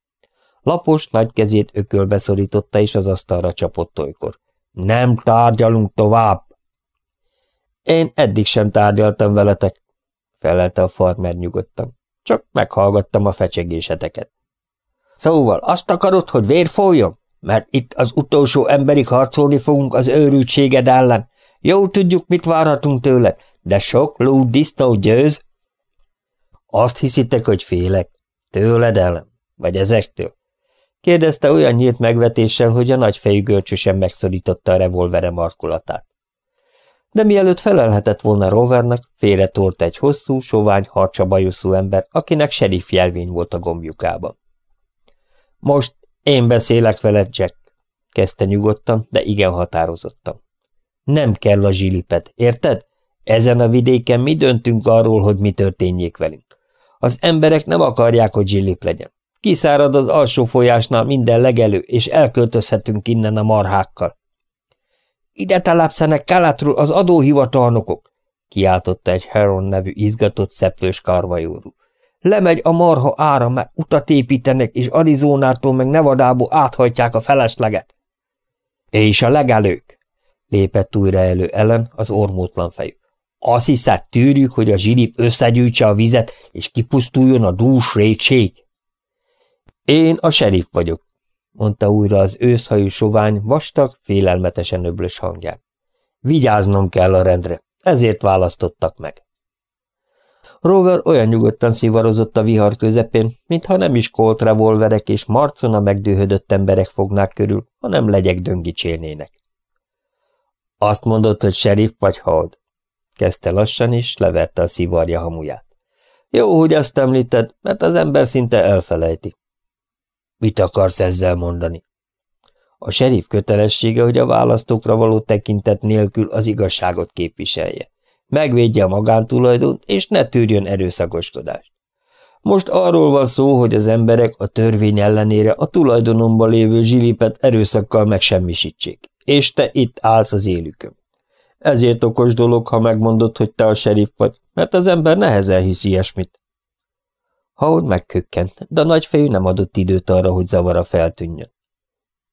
S1: Lapos nagy kezét ökölbe szorította, és az asztalra csapott olykor. Nem tárgyalunk tovább! Én eddig sem tárgyaltam veletek, felelte a farmer nyugodtan. Csak meghallgattam a fecsegéseteket. Szóval azt akarod, hogy vér folyjon? Mert itt az utolsó emberig harcolni fogunk az őrültséged ellen, Jól tudjuk, mit várhatunk tőle, de sok ló disznó győz. Azt hiszitek, hogy félek? Tőled el? Vagy ezektől? Kérdezte olyan nyílt megvetéssel, hogy a nagyfejű görcsösen megszorította a revolvere markolatát. De mielőtt felelhetett volna rovernak, félretolt egy hosszú, sovány, harcsa bajuszú ember, akinek serif jelvény volt a gombjukában. Most én beszélek veled, Jack, kezdte nyugodtan, de igen határozottan. Nem kell a zsilipet, érted? Ezen a vidéken mi döntünk arról, hogy mi történjék velünk. Az emberek nem akarják, hogy zsilip legyen. Kiszárad az alsó folyásnál minden legelő, és elköltözhetünk innen a marhákkal. Ide talápszenek Kalátról az adóhivatalnokok, kiáltotta egy Heron nevű izgatott szeplős karvajóru. Lemegy a marha ára, mert utat építenek, és Arizonától meg Nevadából áthajtják a felesleget. És a legelők, lépett újra elő ellen az ormótlan fejük. Azt hiszed, tűrjük, hogy a zsilip összegyűjtse a vizet, és kipusztuljon a dús rétség? Én a serif vagyok, mondta újra az őszhajú sovány vastag, félelmetesen öblös hangján. Vigyáznom kell a rendre, ezért választottak meg. Rover olyan nyugodtan szivarozott a vihar közepén, mintha nem is kolt revolverek és marcona megdőhödött emberek fognák körül, hanem legyek döngicsélnének. Azt mondod, hogy serif vagy hold? Kezdte lassan, és leverte a szivarja hamuját. Jó, hogy azt említed, mert az ember szinte elfelejti. Mit akarsz ezzel mondani? A serif kötelessége, hogy a választókra való tekintet nélkül az igazságot képviselje. Megvédje a magántulajdont, és ne tűrjön erőszakoskodást. Most arról van szó, hogy az emberek a törvény ellenére a tulajdonomban lévő zsilipet erőszakkal megsemmisítsék és te itt állsz az élükön. Ezért okos dolog, ha megmondod, hogy te a serif vagy, mert az ember nehezen hisz ilyesmit. Haud megkökkent, de a nagyfejű nem adott időt arra, hogy zavara feltűnjön.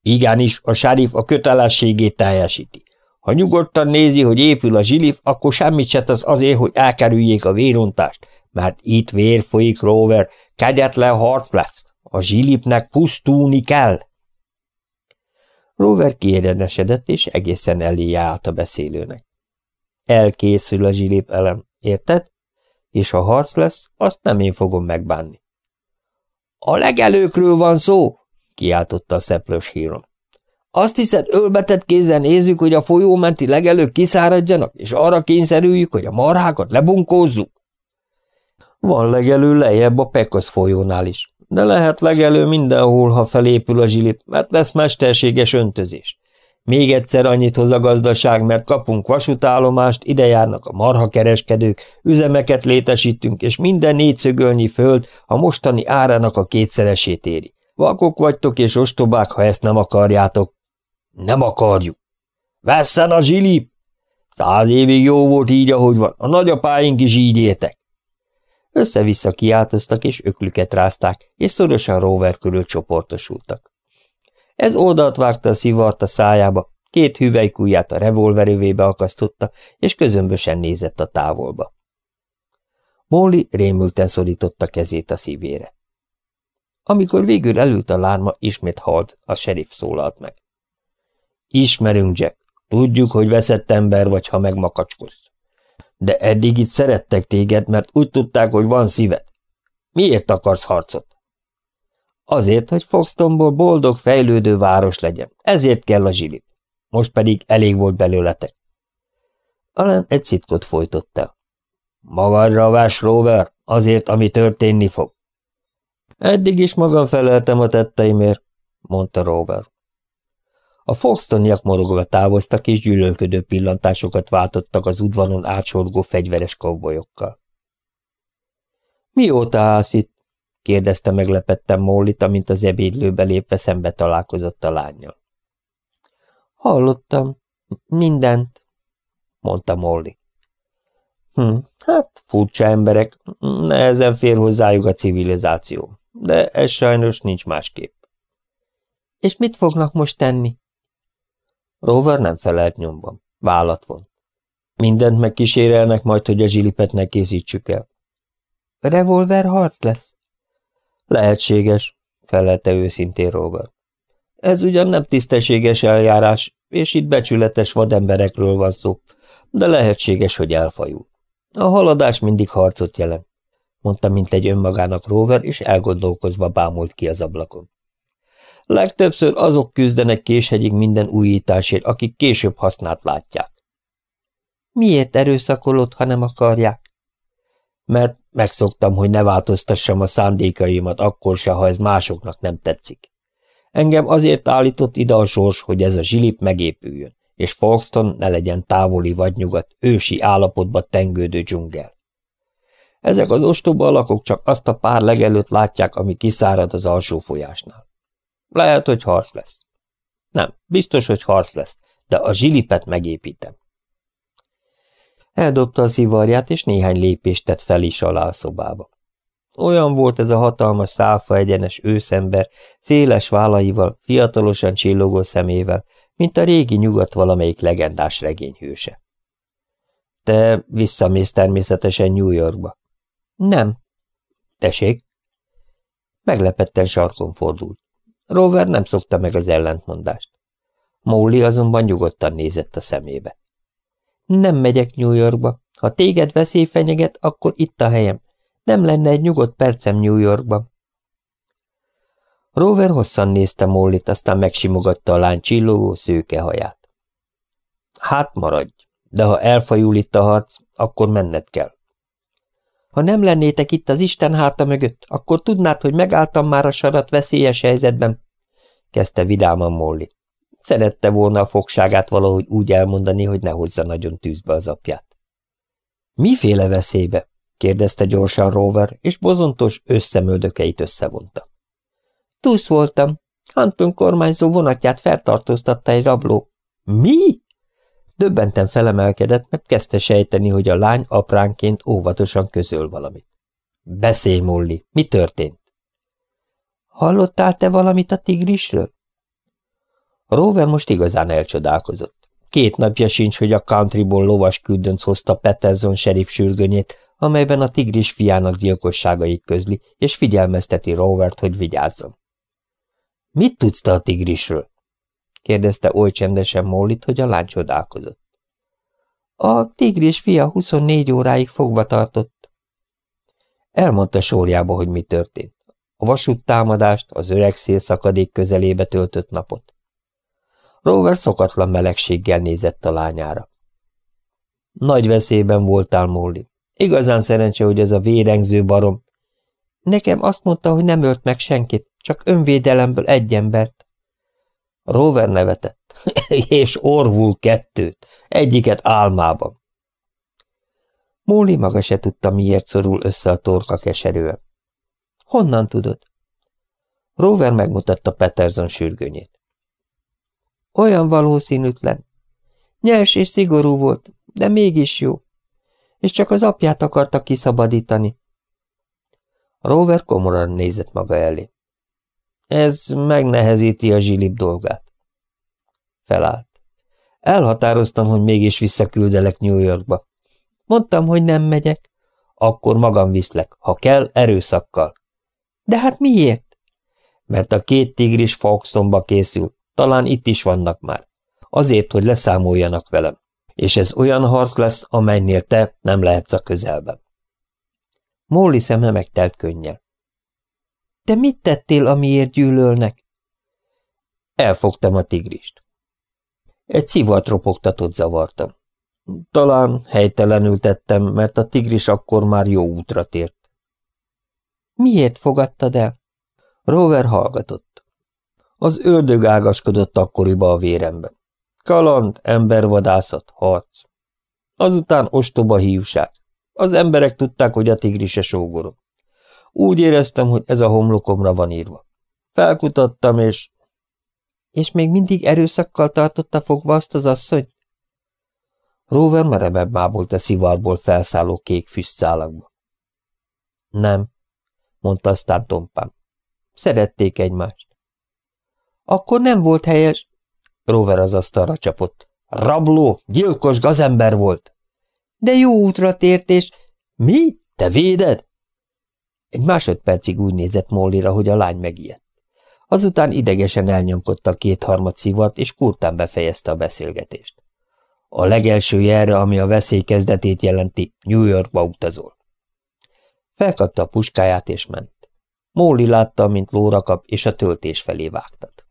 S1: Igenis, a sárif a kötelességét teljesíti. Ha nyugodtan nézi, hogy épül a zsilif, akkor semmit se tesz azért, hogy elkerüljék a vérontást, mert itt vér folyik, Rover, kegyetlen harc lesz. A zsilipnek pusztulni kell. Rover kiérenesedett, és egészen eléje állt a beszélőnek. Elkészül a zsilip elem, érted? És ha harc lesz, azt nem én fogom megbánni. A legelőkről van szó, kiáltotta a szeplős hírom. Azt hiszed, ölbetett kézen nézzük, hogy a folyómenti legelők kiszáradjanak, és arra kényszerüljük, hogy a marhákat lebunkózzuk? Van legelő lejjebb a Pekasz folyónál is, de lehet legelő mindenhol, ha felépül a zsilip, mert lesz mesterséges öntözés. Még egyszer annyit hoz a gazdaság, mert kapunk vasútállomást, ide járnak a marhakereskedők, üzemeket létesítünk, és minden négyszögölnyi föld a mostani árának a kétszeresét éri. Vakok vagytok és ostobák, ha ezt nem akarjátok. Nem akarjuk. Vesszen a zsilip! Száz évig jó volt így, ahogy van. A nagyapáink is így éltek. Össze-vissza kiáltoztak és öklüket rázták, és szorosan Rover körül csoportosultak. Ez oldalt vágta a szivart a szájába, két hüvelykujját a revolverövébe akasztotta, és közömbösen nézett a távolba. Molly rémülten szorította kezét a szívére. Amikor végül elült a lárma, ismét halt, a serif szólalt meg. Ismerünk, Jack. Tudjuk, hogy veszett ember vagy, ha megmakacskozt. De eddig itt szerettek téged, mert úgy tudták, hogy van szíved. Miért akarsz harcot? Azért, hogy Foxtonból boldog, fejlődő város legyen. Ezért kell a zsilip. Most pedig elég volt belőletek. Allen egy szitkot folytotta. el. Magadra vás, Rover, azért, ami történni fog. Eddig is magam feleltem a tetteimért, mondta Rover. A Forstoniak morogva távoztak, és gyűlölködő pillantásokat váltottak az udvaron átsorgó fegyveres kavbolyokkal. – Mióta állsz itt? – kérdezte meglepettem Mollit, amint az ebédlőbe lépve szembe találkozott a lányjal. – Hallottam. Mindent – mondta Molly. Hm, hát furcsa emberek, nehezen fér hozzájuk a civilizáció, de ez sajnos nincs másképp. És mit fognak most tenni? Rover nem felelt nyomban. Vállat volt. Mindent megkísérelnek majd, hogy a zsilipet ne készítsük el. Revolver harc lesz? Lehetséges, felelte őszintén Rover. Ez ugyan nem tisztességes eljárás, és itt becsületes vademberekről van szó, de lehetséges, hogy elfajul. A haladás mindig harcot jelent, mondta mint egy önmagának Rover, és elgondolkozva bámult ki az ablakon. Legtöbbször azok küzdenek késhegyig minden újításért, akik később hasznát látják. Miért erőszakolod, ha nem akarják? Mert megszoktam, hogy ne változtassam a szándékaimat akkor se, ha ez másoknak nem tetszik. Engem azért állított ide a sors, hogy ez a zsilip megépüljön, és Folkston ne legyen távoli vagy nyugat, ősi állapotba tengődő dzsungel. Ezek az ostoba alakok csak azt a pár legelőtt látják, ami kiszárad az alsó folyásnál. Lehet, hogy harc lesz. Nem, biztos, hogy harc lesz, de a zsilipet megépítem. Eldobta a szivarját, és néhány lépést tett fel is alá a szobába. Olyan volt ez a hatalmas szálfa egyenes őszember, széles vállaival, fiatalosan csillogó szemével, mint a régi nyugat valamelyik legendás regényhőse. Te visszamész természetesen New Yorkba. Nem. Tessék? Meglepetten sarkon fordult. Rover nem szokta meg az ellentmondást. Molly azonban nyugodtan nézett a szemébe. Nem megyek New Yorkba. Ha téged veszély fenyeget, akkor itt a helyem. Nem lenne egy nyugodt percem New Yorkban. Rover hosszan nézte Mollit, aztán megsimogatta a lány csillogó szőke haját. Hát maradj, de ha elfajul itt a harc, akkor menned kell. Ha nem lennétek itt az Isten háta mögött, akkor tudnád, hogy megálltam már a sarat veszélyes helyzetben, kezdte vidáman Molly. Szerette volna a fogságát valahogy úgy elmondani, hogy ne hozza nagyon tűzbe az apját. Miféle veszélybe? kérdezte gyorsan Rover, és bozontos összemöldökeit összevonta. Túsz voltam. Anton kormányzó vonatját feltartóztatta egy rabló. Mi? Döbbenten felemelkedett, mert kezdte sejteni, hogy a lány apránként óvatosan közöl valamit. – Beszélj, Molly, mi történt? – Hallottál te valamit a tigrisről? A Rover most igazán elcsodálkozott. Két napja sincs, hogy a countryból lovas küldönc hozta Peterson serif sürgönyét, amelyben a tigris fiának gyilkosságait közli, és figyelmezteti Rovert, hogy vigyázzon. – Mit tudsz te a tigrisről? kérdezte oly csendesen Mólit, hogy a lány csodálkozott. A tigris fia 24 óráig fogva tartott. Elmondta sorjába, hogy mi történt. A vasút támadást, az öreg szélszakadék közelébe töltött napot. Rover szokatlan melegséggel nézett a lányára. Nagy veszélyben voltál, Molly. Igazán szerencse, hogy ez a vérengző barom. Nekem azt mondta, hogy nem ölt meg senkit, csak önvédelemből egy embert. Rover nevetett. és Orvul kettőt, egyiket álmában. Móli maga se tudta, miért szorul össze a torka keserően. Honnan tudod? Rover megmutatta Peterson sürgőnyét. Olyan valószínűtlen. Nyers és szigorú volt, de mégis jó. És csak az apját akarta kiszabadítani. Rover komoran nézett maga elé. Ez megnehezíti a zsilip dolgát. Felállt. Elhatároztam, hogy mégis visszaküldelek New Yorkba. Mondtam, hogy nem megyek. Akkor magam viszlek, ha kell, erőszakkal. De hát miért? Mert a két tigris Foxonba készül, talán itt is vannak már. Azért, hogy leszámoljanak velem. És ez olyan harc lesz, amelynél te nem lehetsz a közelben. Móli szeme megtelt könnyel. Te mit tettél, amiért gyűlölnek? Elfogtam a tigrist. Egy szivart ropogtatott zavartam. Talán helytelenül tettem, mert a tigris akkor már jó útra tért. Miért fogadtad el? Rover hallgatott. Az ördög ágaskodott akkoriba a véremben. Kaland, embervadászat, harc. Azután ostoba hívság. Az emberek tudták, hogy a tigrise sógorok. Úgy éreztem, hogy ez a homlokomra van írva. Felkutattam, és... És még mindig erőszakkal tartotta fogva azt az asszony? Rover merebebb mábolt a szivarból felszálló kék füstszálakba. Nem, mondta aztán tompám. Szerették egymást. Akkor nem volt helyes... Rover az asztalra csapott. Rabló, gyilkos gazember volt. De jó útra tért, és... Mi? Te véded? Egy másodpercig úgy nézett Mollira, hogy a lány megijedt. Azután idegesen elnyomkodta kétharmad szivart, és kurtán befejezte a beszélgetést. A legelső jelre, ami a veszély kezdetét jelenti, New Yorkba utazol. Felkapta a puskáját, és ment. Móli látta, mint lóra kap, és a töltés felé vágtat.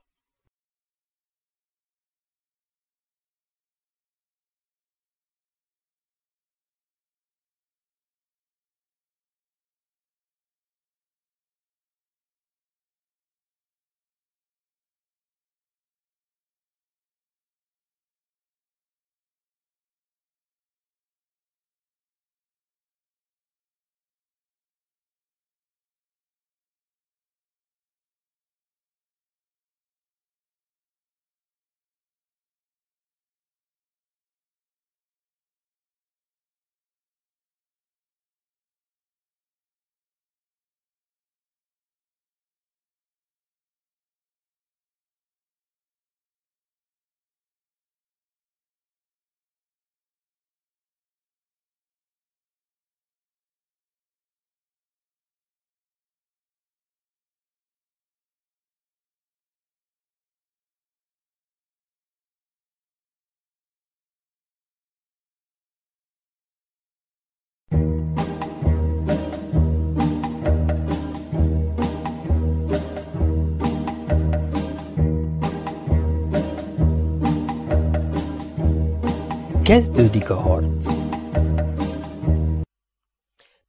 S1: Kezdődik a harc.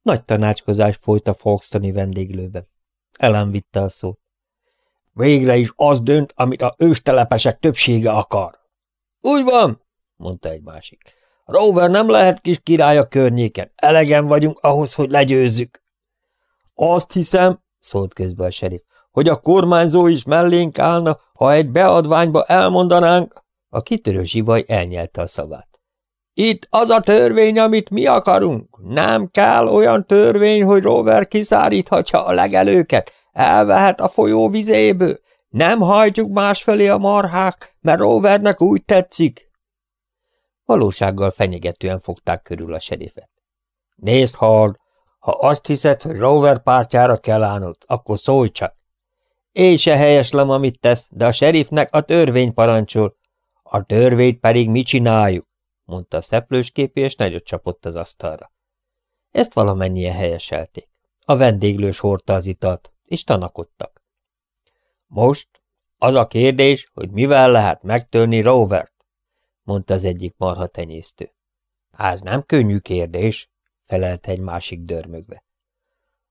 S1: Nagy tanácskozás folyt a Foxtoni vendéglőben. Ellen vitte a szót. Végre is az dönt, amit a őstelepesek többsége akar. Úgy van, mondta egy másik. Rover nem lehet kis király a környéken. Elegen vagyunk ahhoz, hogy legyőzzük. Azt hiszem, szólt közben a serif, hogy a kormányzó is mellénk állna, ha egy beadványba elmondanánk. A kitörő zsivaj elnyelte a szavát. Itt az a törvény, amit mi akarunk. Nem kell olyan törvény, hogy Rover kiszáríthatja a legelőket, elvehet a folyó vizéből. Nem hajtjuk másfelé a marhák, mert Rovernek úgy tetszik. Valósággal fenyegetően fogták körül a serifet. Nézd, Hard, ha azt hiszed, hogy Rover pártjára kell állnod, akkor szólj csak. Én se helyeslem, amit tesz, de a serifnek a törvény parancsol. A törvényt pedig mi csináljuk? mondta a szeplősképi, és nagyot csapott az asztalra. Ezt valamennyien helyeselték. A vendéglős hordta az italt, és tanakodtak. Most az a kérdés, hogy mivel lehet megtörni Rovert, mondta az egyik marha tenyésztő. Ez nem könnyű kérdés, felelte egy másik dörmögve.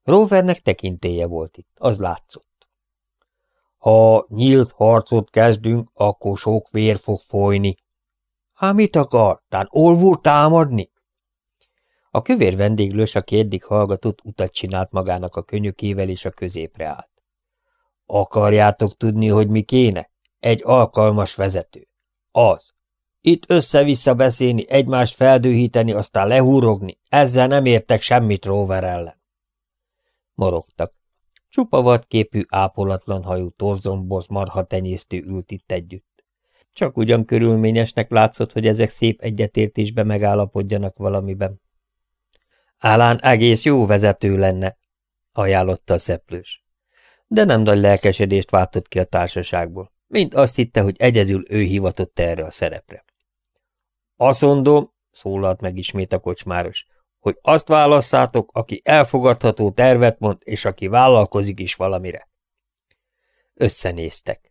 S1: Rovernek tekintéje volt itt, az látszott. Ha nyílt harcot kezdünk, akkor sok vér fog folyni, Há, mit akar? Tán olvúr támadni? A kövér vendéglős, aki eddig hallgatott, utat csinált magának a könyökével, és a középre állt. Akarjátok tudni, hogy mi kéne? Egy alkalmas vezető. Az. Itt össze-vissza beszélni, egymást feldühíteni, aztán lehúrogni. Ezzel nem értek semmit Róver ellen. Morogtak. Csupa vadképű, ápolatlan hajú torzombos marha tenyésztő ült itt együtt. Csak ugyan körülményesnek látszott, hogy ezek szép egyetértésbe megállapodjanak valamiben. Állán egész jó vezető lenne, ajánlotta a szeplős. De nem nagy lelkesedést váltott ki a társaságból, mint azt hitte, hogy egyedül ő hivatott erre a szerepre. Azt mondom, szólalt meg ismét a kocsmáros, hogy azt válasszátok, aki elfogadható tervet mond, és aki vállalkozik is valamire. Összenéztek.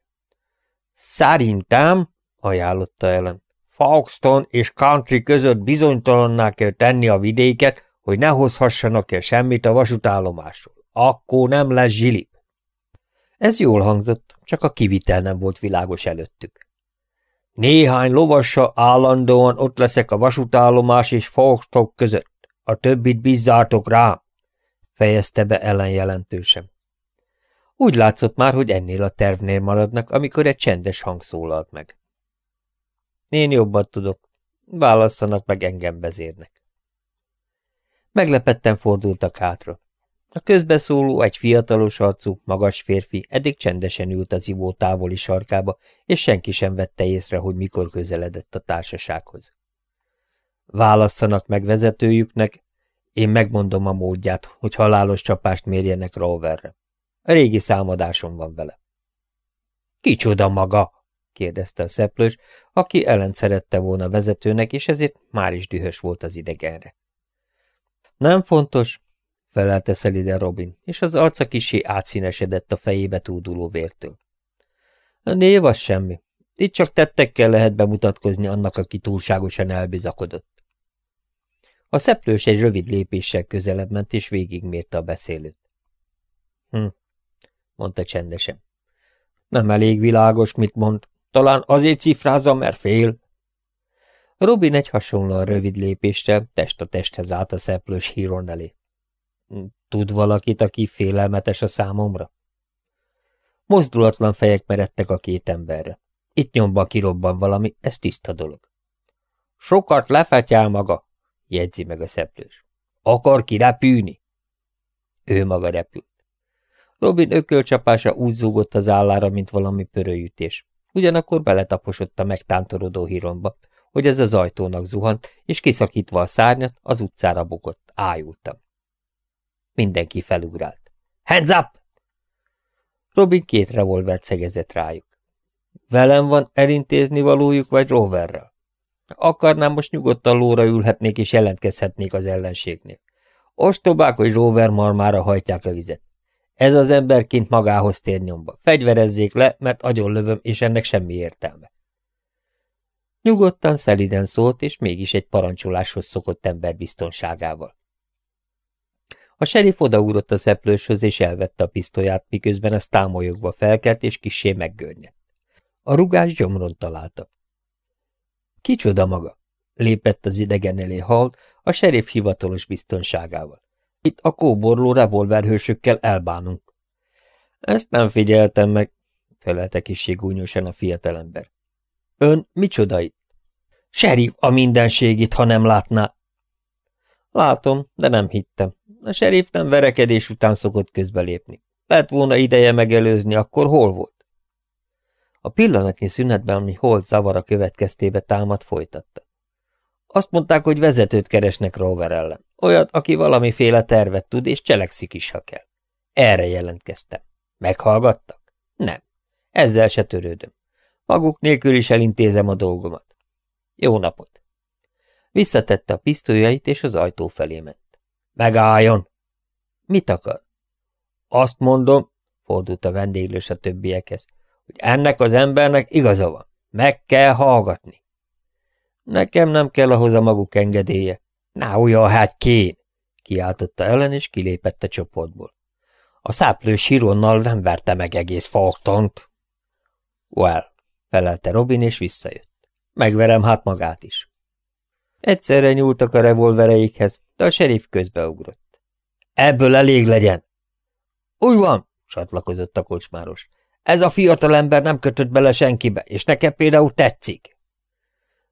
S1: Szerintem, ajánlotta Ellen, Foxton és Country között bizonytalanná kell tenni a vidéket, hogy ne hozhassanak el semmit a vasútállomásról. Akkor nem lesz zsilip. Ez jól hangzott, csak a kivitel nem volt világos előttük. Néhány lovassa állandóan ott leszek a vasútállomás és Foxton között. A többit bízzátok rám, fejezte be Ellen jelentősen. Úgy látszott már, hogy ennél a tervnél maradnak, amikor egy csendes hang szólalt meg. Én jobban tudok. Válasszanak meg engem vezérnek. Meglepetten fordultak hátra. A közbeszóló egy fiatalos arcú, magas férfi eddig csendesen ült az ivó távoli sarkába, és senki sem vette észre, hogy mikor közeledett a társasághoz. Válasszanak meg vezetőjüknek, én megmondom a módját, hogy halálos csapást mérjenek Roverre. Régi számadásom van vele. Kicsoda maga? kérdezte a szeplős, aki ellen szerette volna vezetőnek, és ezért már is dühös volt az idegenre. Nem fontos, felelte szeliden Robin, és az arca kisé átszínesedett a fejébe túduló vértől. A név az semmi. Itt csak tettekkel lehet bemutatkozni annak, aki túlságosan elbizakodott. A szeplős egy rövid lépéssel közelebb ment, és végigmérte a beszélőt. Hm, mondta csendesen. Nem elég világos, mit mond. Talán azért cifrázza, mert fél. Robin egy hasonlóan rövid lépésre test a testhez állt a szeplős híron elé. Tud valakit, aki félelmetes a számomra? Mozdulatlan fejek meredtek a két emberre. Itt nyomban kirobban valami, ez tiszta dolog. Sokat lefetyál maga, jegyzi meg a szeplős. Akar kirepülni? Ő maga repül. Robin ökölcsapása úgy zúgott az állára, mint valami pörőjütés. Ugyanakkor beletaposott a megtántorodó híromba, hogy ez az ajtónak zuhant, és kiszakítva a szárnyat, az utcára bukott. Ájultam. Mindenki felugrált. Hands up! Robin két revolvert szegezett rájuk. Velem van elintézni valójuk, vagy roverrel? Akarnám, most nyugodtan lóra ülhetnék és jelentkezhetnék az ellenségnél. Ostobák, hogy rover marmára hajtják a vizet. Ez az emberként magához tér nyomba. Fegyverezzék le, mert agyonlövöm, és ennek semmi értelme. Nyugodtan, szeliden szólt, és mégis egy parancsoláshoz szokott ember biztonságával. A serif odaugrott a szeplőshöz, és elvette a pisztolyát, miközben a támolyogva felkelt, és kissé meggörnyedt. A rugás gyomron találta. Kicsoda maga? lépett az idegen elé halt, a serif hivatalos biztonságával. Itt a kóborló revolverhősökkel elbánunk. Ezt nem figyeltem meg, felelte kissé gúnyosan a fiatalember. Ön micsoda itt? Serif a mindenségit, ha nem látná. Látom, de nem hittem. A serif nem verekedés után szokott közbelépni. Lett volna ideje megelőzni, akkor hol volt? A pillanatnyi szünetben, ami hol zavara következtébe támad, folytatta. Azt mondták, hogy vezetőt keresnek Rover ellen. Olyat, aki valamiféle tervet tud, és cselekszik is, ha kell. Erre jelentkeztem. Meghallgattak? Nem. Ezzel se törődöm. Maguk nélkül is elintézem a dolgomat. Jó napot. Visszatette a pisztolyait, és az ajtó felé ment. Megálljon! Mit akar? Azt mondom, fordult a vendéglős a többiekhez, hogy ennek az embernek igaza van. Meg kell hallgatni. Nekem nem kell ahhoz a maguk engedélye, – Na olyan hát kén! – kiáltotta ellen, és kilépett a csoportból. A száplő hironnal nem verte meg egész faktant. – Well – felelte Robin, és visszajött. – Megverem hát magát is. Egyszerre nyúltak a revolvereikhez, de a serif közbeugrott. – Ebből elég legyen! – Úgy van! – csatlakozott a kocsmáros. – Ez a fiatalember nem kötött bele senkibe, és nekem például tetszik!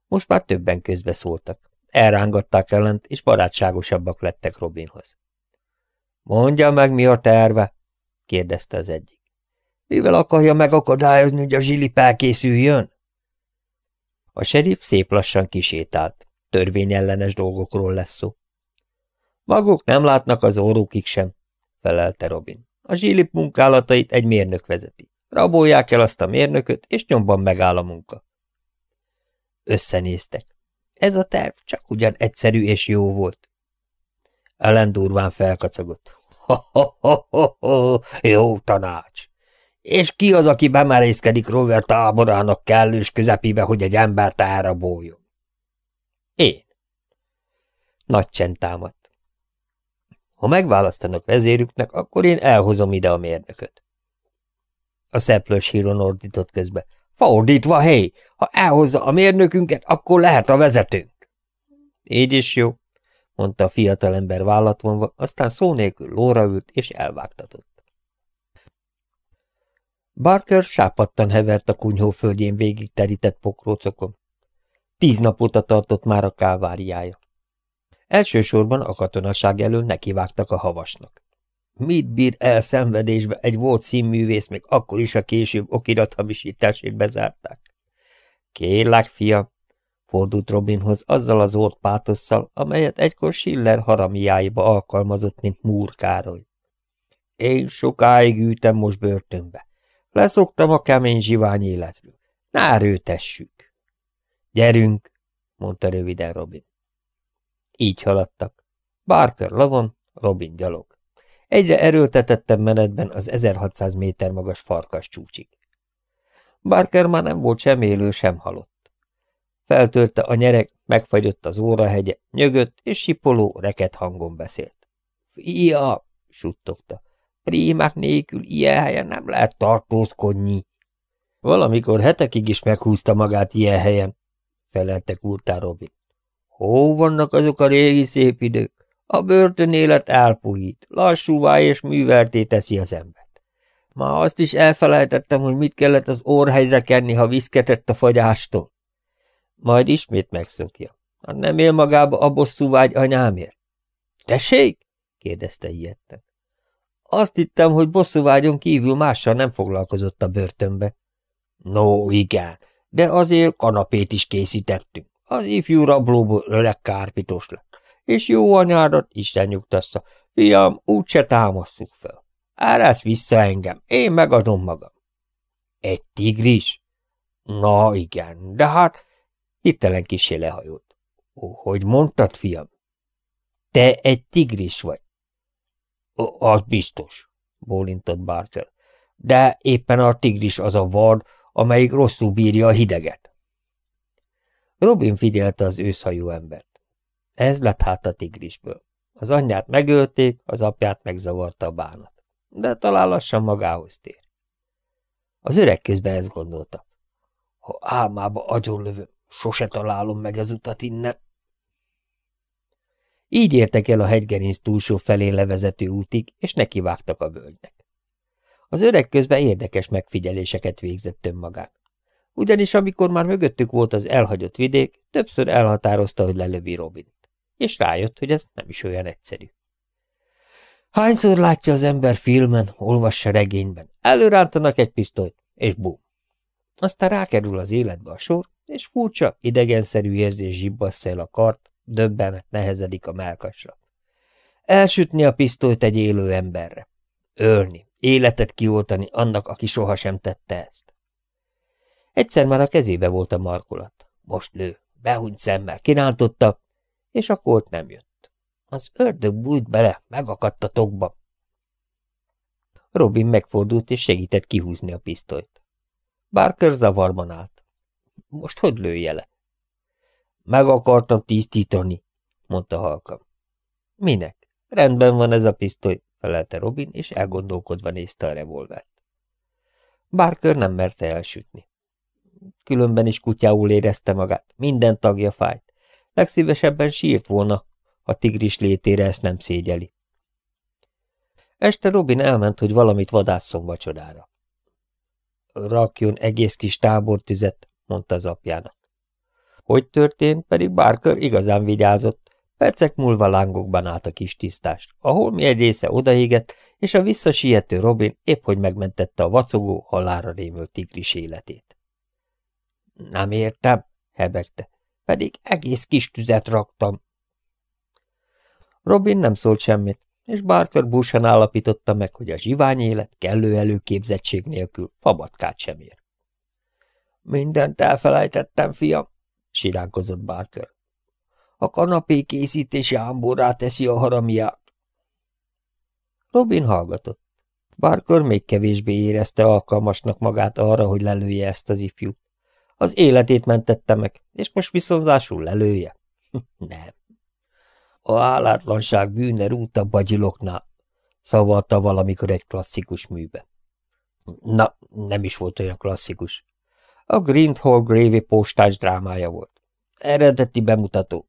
S1: Most már többen közbeszóltak elrángatták ellent, és barátságosabbak lettek Robinhoz. Mondja meg, mi a terve? kérdezte az egyik. Mivel akarja megakadályozni, hogy a zsilip elkészüljön? A serif szép lassan kisétált. Törvényellenes dolgokról lesz szó. Maguk nem látnak az órókig sem, felelte Robin. A zsilip munkálatait egy mérnök vezeti. Rabolják el azt a mérnököt, és nyomban megáll a munka. Összenéztek. Ez a terv csak ugyan egyszerű és jó volt. Ellen durván felkacagott. Ha, ha, ha, ha, ha, jó tanács! És ki az, aki bemerészkedik Robert táborának kellős közepébe, hogy egy embert áraboljon? – Én. Nagy csend támadt. Ha megválasztanak vezérüknek, akkor én elhozom ide a mérnököt. A szeplős híron ordított közbe. Fordítva, hely, ha elhozza a mérnökünket, akkor lehet a vezetőnk. Így is jó, mondta a fiatalember vállat vonva, aztán szó nélkül lóra ült és elvágtatott. Barker sápadtan hevert a kunyhó földjén végig terített pokrócokon. Tíz nap óta tartott már a káváriája. Elsősorban a katonaság elől nekivágtak a havasnak. Mit bír el szenvedésbe egy volt színművész, még akkor is a később okirathamisításért bezárták? Kérlek, fia, fordult Robinhoz azzal az olt pátosszal, amelyet egykor Schiller haramiáiba alkalmazott, mint Múr Károly. Én sokáig ültem most börtönbe. Leszoktam a kemény zsivány életről. Ne erőtessük. Hát Gyerünk, mondta röviden Robin. Így haladtak. Barker lavon, Robin gyalog. Egyre erőltetettem menetben az 1600 méter magas farkas csúcsig. Barker már nem volt sem élő, sem halott. Feltörte a nyerek, megfagyott az órahegye, nyögött és sipoló, reket hangon beszélt. – Fia! – suttogta. – Prímák nélkül ilyen helyen nem lehet tartózkodni. – Valamikor hetekig is meghúzta magát ilyen helyen – felelte Kurtá Robin. – Hó vannak azok a régi szép idők? A börtönélet elpuhít, lassúvá és művelté teszi az embert. Ma azt is elfelejtettem, hogy mit kellett az orhegyre kenni, ha viszketett a fagyástól. Majd ismét megszökja. Ha hát nem él magába a vágy anyámért. Tessék? kérdezte ilyetten. Azt hittem, hogy vágyon kívül mással nem foglalkozott a börtönbe. No, igen, de azért kanapét is készítettünk. Az ifjú rablóból öleg kárpitos lett és jó anyádat Isten nyugtassa. Fiam, úgyse támasztsz fel. Árász vissza engem, én megadom magam. Egy tigris? Na igen, de hát... Hittelen kisé lehajolt. Ó, hogy mondtad, fiam? Te egy tigris vagy. O, az biztos, bólintott Bárcel. De éppen a tigris az a vad, amelyik rosszul bírja a hideget. Robin figyelte az őszhajó ember. Ez lett hát a tigrisből. Az anyját megölték, az apját megzavarta a bánat. De talán lassan magához tér. Az öreg közben ezt gondolta. Ha álmába agyonlövöm, sose találom meg az utat innen. Így értek el a hegygerinc túlsó felé levezető útig, és nekivágtak a völgynek. Az öreg közben érdekes megfigyeléseket végzett önmagán. Ugyanis amikor már mögöttük volt az elhagyott vidék, többször elhatározta, hogy lelövi Robin és rájött, hogy ez nem is olyan egyszerű. Hányszor látja az ember filmen, olvassa regényben, előrántanak egy pisztolyt, és bum. Aztán rákerül az életbe a sor, és furcsa, idegenszerű érzés zsibbassza el a kart, döbbenet nehezedik a melkasra. Elsütni a pisztolyt egy élő emberre. Ölni, életet kioltani annak, aki sohasem tette ezt. Egyszer már a kezébe volt a markolat. Most lő, behúnyt szemmel, kirántotta, és a kolt nem jött. Az ördög bújt bele, megakadt a tokba. Robin megfordult és segített kihúzni a pisztolyt. Barker zavarban állt. Most hogy lője le? Meg akartam tisztítani, mondta halkam. Minek? Rendben van ez a pisztoly, felelte Robin, és elgondolkodva nézte a revolvert. Barker nem merte elsütni. Különben is kutyául érezte magát, minden tagja fájt. Legszívesebben sírt volna, a tigris létére ezt nem szégyeli. Este Robin elment, hogy valamit vadásszon vacsorára. Rakjon egész kis tábortüzet, mondta az apjának. Hogy történt, pedig Barker igazán vigyázott. Percek múlva lángokban állt a kis tisztást. A holmi egy része odaégett, és a visszasiető Robin épp hogy megmentette a vacogó, halára rémült tigris életét. Nem értem, hebegte pedig egész kis tüzet raktam. Robin nem szólt semmit, és Barker búsan állapította meg, hogy a zsivány élet kellő előképzettség nélkül fabatkát sem ér. Mindent elfelejtettem, fiam, siránkozott Barker. A kanapé készítése ámborrá teszi a haramiát. Robin hallgatott. Barker még kevésbé érezte alkalmasnak magát arra, hogy lelője ezt az ifjút. Az életét mentette meg, és most viszonzásul lelője. Nem. A állátlanság bűne rúta bagyiloknál, szavalta valamikor egy klasszikus műbe. Na, nem is volt olyan klasszikus. A Grindhall Gravy postás drámája volt. Eredeti bemutató.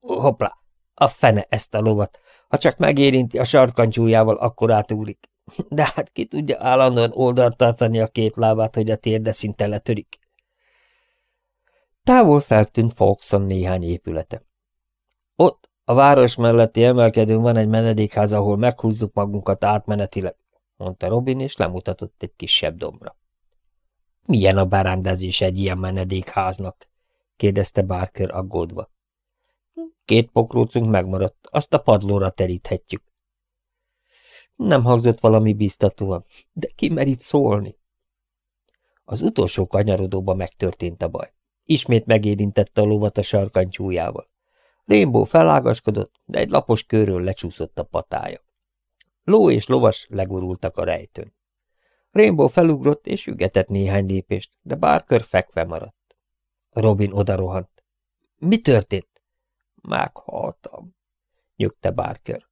S1: Hoppla, a fene ezt a lovat. Ha csak megérinti a sarkantyújával, akkor átúrik. De hát ki tudja állandóan oldalt tartani a két lábát, hogy a térde szinte letörik. Távol feltűnt Foxon néhány épülete. Ott, a város melletti emelkedőn van egy menedékház, ahol meghúzzuk magunkat átmenetileg, mondta Robin, és lemutatott egy kisebb dombra. Milyen a berendezés egy ilyen menedékháznak? kérdezte Barker aggódva. Két pokrócunk megmaradt, azt a padlóra teríthetjük. Nem hangzott valami biztatóan, de ki merít szólni? Az utolsó kanyarodóba megtörtént a baj. Ismét megérintette a lovat a sarkantyújával. Rainbow felágaskodott, de egy lapos körről lecsúszott a patája. Ló és lovas legurultak a rejtőn. Rainbow felugrott és ügetett néhány lépést, de Barker fekve maradt. Robin odarohant. – Mi történt? – Meghaltam, nyögte Barker.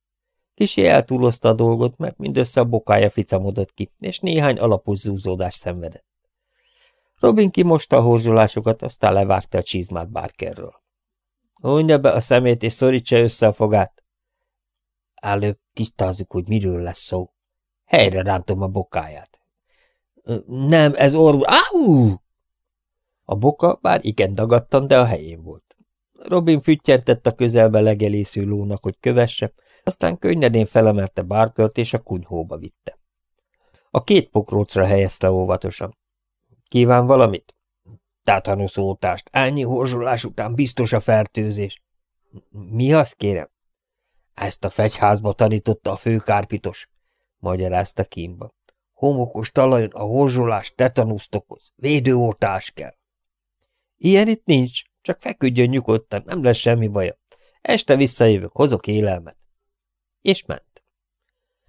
S1: Kisi eltúlozta a dolgot, mert mindössze a bokája ficamodott ki, és néhány alapos zúzódást szenvedett. Robin kimosta a horzolásokat, aztán levágta a csizmát Barkerről. Unja be a szemét és szorítsa össze a fogát. Előbb tisztázzuk, hogy miről lesz szó. Helyre rántom a bokáját. Nem, ez orvú. Áú! A boka bár igen dagadtan, de a helyén volt. Robin füttyentett a közelbe legelésző lónak, hogy kövesse, aztán könnyedén felemelte Barkert és a kunyhóba vitte. A két pokrócra helyezte óvatosan. Kíván valamit? Tátanus szótást. Ennyi horzsolás után biztos a fertőzés. Mi az, kérem? Ezt a fegyházba tanította a főkárpitos, magyarázta Kimba. Homokos talajon a horzsolás tetanuszt okoz. Védőoltás kell. Ilyen itt nincs, csak feküdjön nyugodtan, nem lesz semmi baja. Este visszajövök, hozok élelmet. És ment.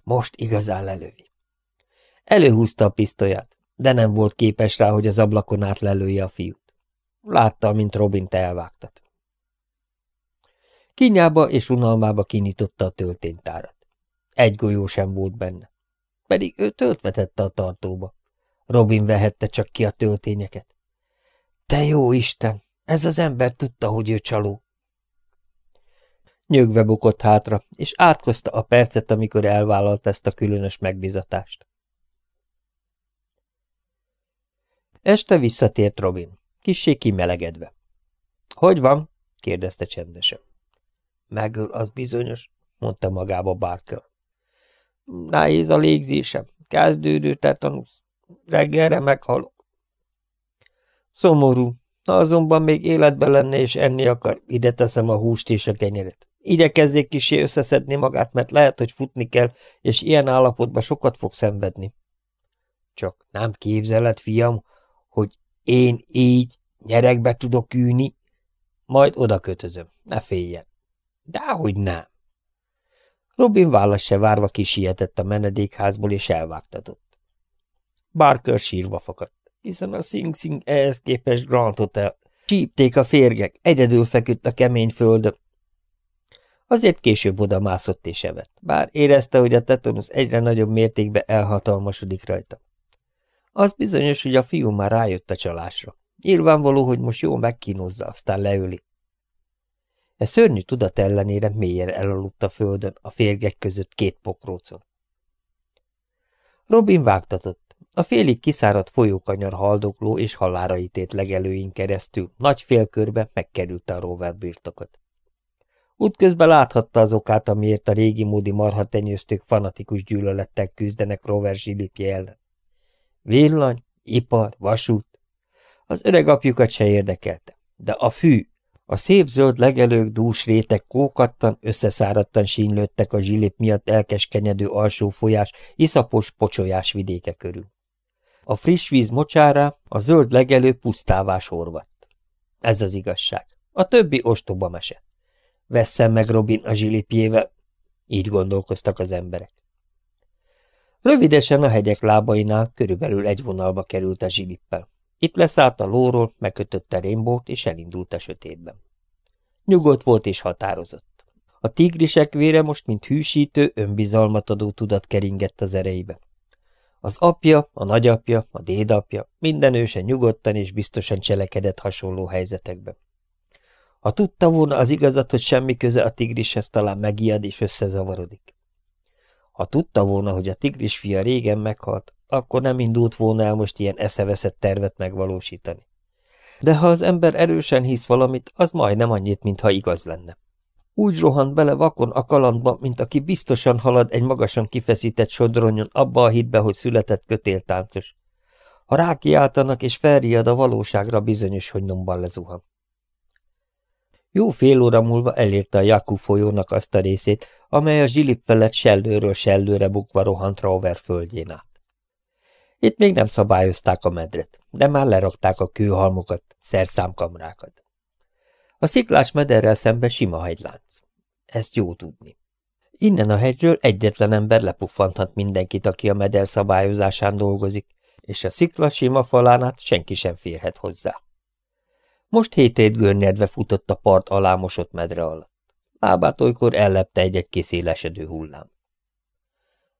S1: Most igazán lelövi. Előhúzta a pisztolyát de nem volt képes rá, hogy az ablakon át lelője a fiút. Látta, mint Robint elvágtat. Kinyába és unalmába kinyitotta a tölténytárat. Egy golyó sem volt benne. Pedig ő töltvetette a tartóba. Robin vehette csak ki a töltényeket. Te jó Isten! Ez az ember tudta, hogy ő csaló. Nyögve bukott hátra, és átkozta a percet, amikor elvállalt ezt a különös megbizatást. Este visszatért Robin, kissé kimelegedve. – Hogy van? – kérdezte csendesen. – Megöl, az bizonyos – mondta magába Barker. – Nehéz a légzésem, kezdődő tetanusz. Reggelre meghalok. Szomorú, Na azonban még életben lenne és enni akar, ide teszem a húst és a kenyeret. Igyekezzék kisé összeszedni magát, mert lehet, hogy futni kell, és ilyen állapotban sokat fog szenvedni. Csak nem képzeled, fiam, én így nyerekbe tudok ülni, majd oda kötözöm, ne féljen. Dehogy nem. Robin válasz se várva kisietett a menedékházból, és elvágtatott. Barker sírva fakadt, hiszen a Sing Sing ehhez képest Grand Hotel. Csípték a férgek, egyedül feküdt a kemény földön. Azért később oda mászott és evett, bár érezte, hogy a tetonusz egyre nagyobb mértékben elhatalmasodik rajta. Az bizonyos, hogy a fiú már rájött a csalásra. Nyilvánvaló, hogy most jól megkínozza, aztán leöli. E szörnyű tudat ellenére mélyen elaludt a földön, a férgek között két pokrócon. Robin vágtatott. A félig kiszáradt folyókanyar haldokló és halára ítélt legelőin keresztül nagy félkörbe megkerült a rover birtokot. Útközben láthatta az okát, amiért a régi módi marhatenyőztők fanatikus gyűlölettel küzdenek rover zsilipje ellen. Villany, ipar, vasút. Az öreg apjukat se érdekelte, de a fű, a szép zöld legelők dús réteg kókattan, összeszáradtan sínylődtek a zsilip miatt elkeskenyedő alsó folyás, iszapos, pocsolyás vidéke körül. A friss víz mocsára a zöld legelő pusztává sorvadt. Ez az igazság. A többi ostoba mese. Vesszem meg Robin a zsilipjével, így gondolkoztak az emberek. Rövidesen a hegyek lábainál körülbelül egy vonalba került a zsilippel. Itt leszállt a lóról, megkötötte Rainbow-t, és elindult a sötétben. Nyugodt volt és határozott. A tigrisek vére most, mint hűsítő, önbizalmat adó tudat keringett az ereibe. Az apja, a nagyapja, a dédapja, minden őse nyugodtan és biztosan cselekedett hasonló helyzetekben. Ha tudta volna az igazat, hogy semmi köze a tigrishez, talán megijed és összezavarodik. Ha tudta volna, hogy a tigris fia régen meghalt, akkor nem indult volna el most ilyen eszeveszett tervet megvalósítani. De ha az ember erősen hisz valamit, az majdnem annyit, mintha igaz lenne. Úgy rohant bele vakon a kalandba, mint aki biztosan halad egy magasan kifeszített sodronyon abba a hitbe, hogy született kötéltáncos. Ha rákiáltanak és felriad a valóságra, bizonyos, hogy nomban lezuhant. Jó fél óra múlva elérte a Jakú folyónak azt a részét, amely a zsilip felett sellőről sellőre bukva rohant Rover földjén át. Itt még nem szabályozták a medret, de már lerakták a kőhalmokat, szerszámkamrákat. A sziklás mederrel szemben sima hegylánc. Ezt jó tudni. Innen a hegyről egyetlen ember lepuffanthat mindenkit, aki a meder szabályozásán dolgozik, és a szikla sima falán át senki sem férhet hozzá. Most hétét görnyedve futott a part alámosott medre alatt. Lábát olykor ellepte egy-egy kiszélesedő hullám.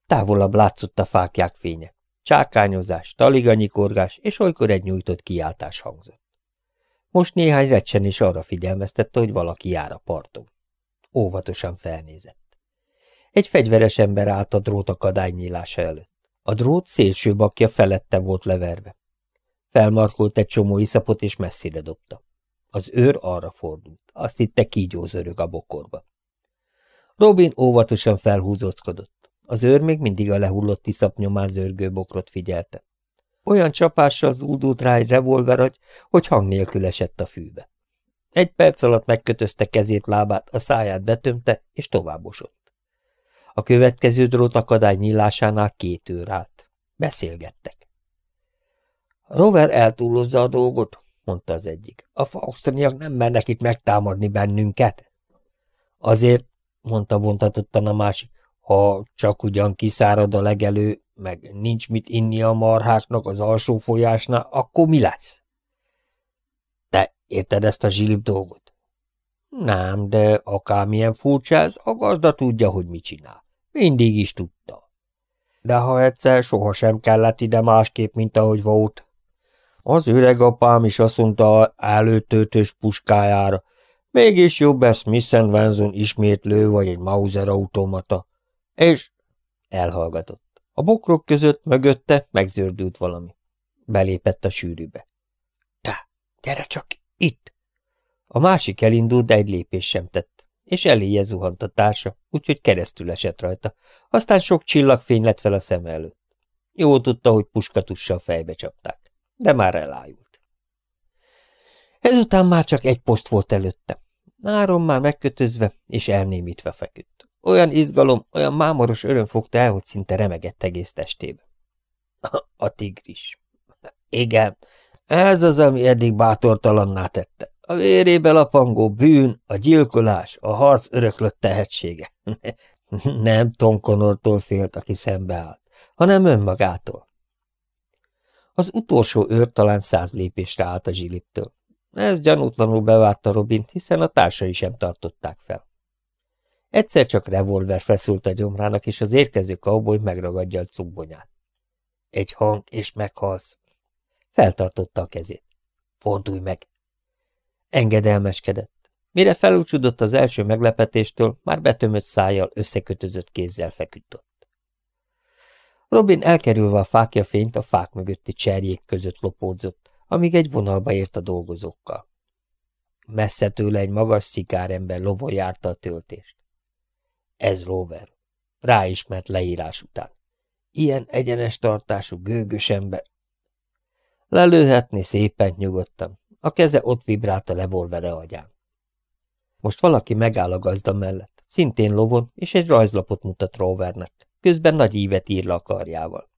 S1: Távolabb látszott a fákják fénye. Csákányozás, korgás és olykor egy nyújtott kiáltás hangzott. Most néhány recsen is arra figyelmeztette, hogy valaki jár a parton. Óvatosan felnézett. Egy fegyveres ember állt a drót akadálynyílása előtt. A drót szélső bakja felette volt leverve felmarkolt egy csomó iszapot, és messzire dobta. Az őr arra fordult. Azt hitte kígyózörög a bokorba. Robin óvatosan felhúzózkodott. Az őr még mindig a lehullott iszap nyomán zörgő bokrot figyelte. Olyan csapással zúdult rá egy revolveragy, hogy hang nélkül esett a fűbe. Egy perc alatt megkötözte kezét, lábát, a száját betömte, és továbbosott. A következő drót akadály nyílásánál két őr állt. Beszélgettek. Rover eltúlozza a dolgot, mondta az egyik. A faoxtoniak nem mernek itt megtámadni bennünket. Azért, mondta vontatottan a másik, ha csak ugyan kiszárad a legelő, meg nincs mit inni a marháknak az alsó folyásnál, akkor mi lesz? Te érted ezt a zsilip dolgot? Nem, de akármilyen furcsa ez, a gazda tudja, hogy mit csinál. Mindig is tudta. De ha egyszer, sohasem kellett ide másképp, mint ahogy volt. Az öregapám is azt mondta előtöltős puskájára, mégis jobb ez venzon ismét lő, vagy egy Mauser automata. És elhallgatott. A bokrok között mögötte megzördült valami. Belépett a sűrűbe. Te, gyere csak itt! A másik elindult, de egy lépés sem tett, és eléje zuhant a társa, úgyhogy keresztül esett rajta. Aztán sok csillagfény lett fel a szem előtt. Jó tudta, hogy puskatussal fejbe csapták de már elájult. Ezután már csak egy poszt volt előtte. Áron már megkötözve és elnémítve feküdt. Olyan izgalom, olyan mámoros öröm fogta el, hogy szinte remegett egész testébe. A tigris. Igen, ez az, ami eddig bátortalanná tette. A vérébe lapangó bűn, a gyilkolás, a harc öröklött tehetsége. Nem Tonkonortól félt, aki szembe állt, hanem önmagától. Az utolsó őr talán száz lépésre állt a zsiliptől. Ez gyanútlanul bevárta Robint, hiszen a társai sem tartották fel. Egyszer csak revolver feszült a gyomrának, és az érkező cowboy megragadja a cubbonyát. Egy hang, és meghalsz. Feltartotta a kezét. Fordulj meg! Engedelmeskedett. Mire felúcsúdott az első meglepetéstől, már betömött szájjal, összekötözött kézzel feküdt ott. Robin elkerülve a fákja fényt a fák mögötti cserjék között lopódzott, amíg egy vonalba ért a dolgozókkal. Messze tőle egy magas szikárember lovon járta a töltést. Ez Rover. Ráismert leírás után. Ilyen egyenes tartású, gőgös ember. Lelőhetni szépen nyugodtan. A keze ott vibrált a levolvere agyán. Most valaki megáll a gazda mellett, szintén lovon, és egy rajzlapot mutat Rovernek közben nagy ívet ír le a karjával.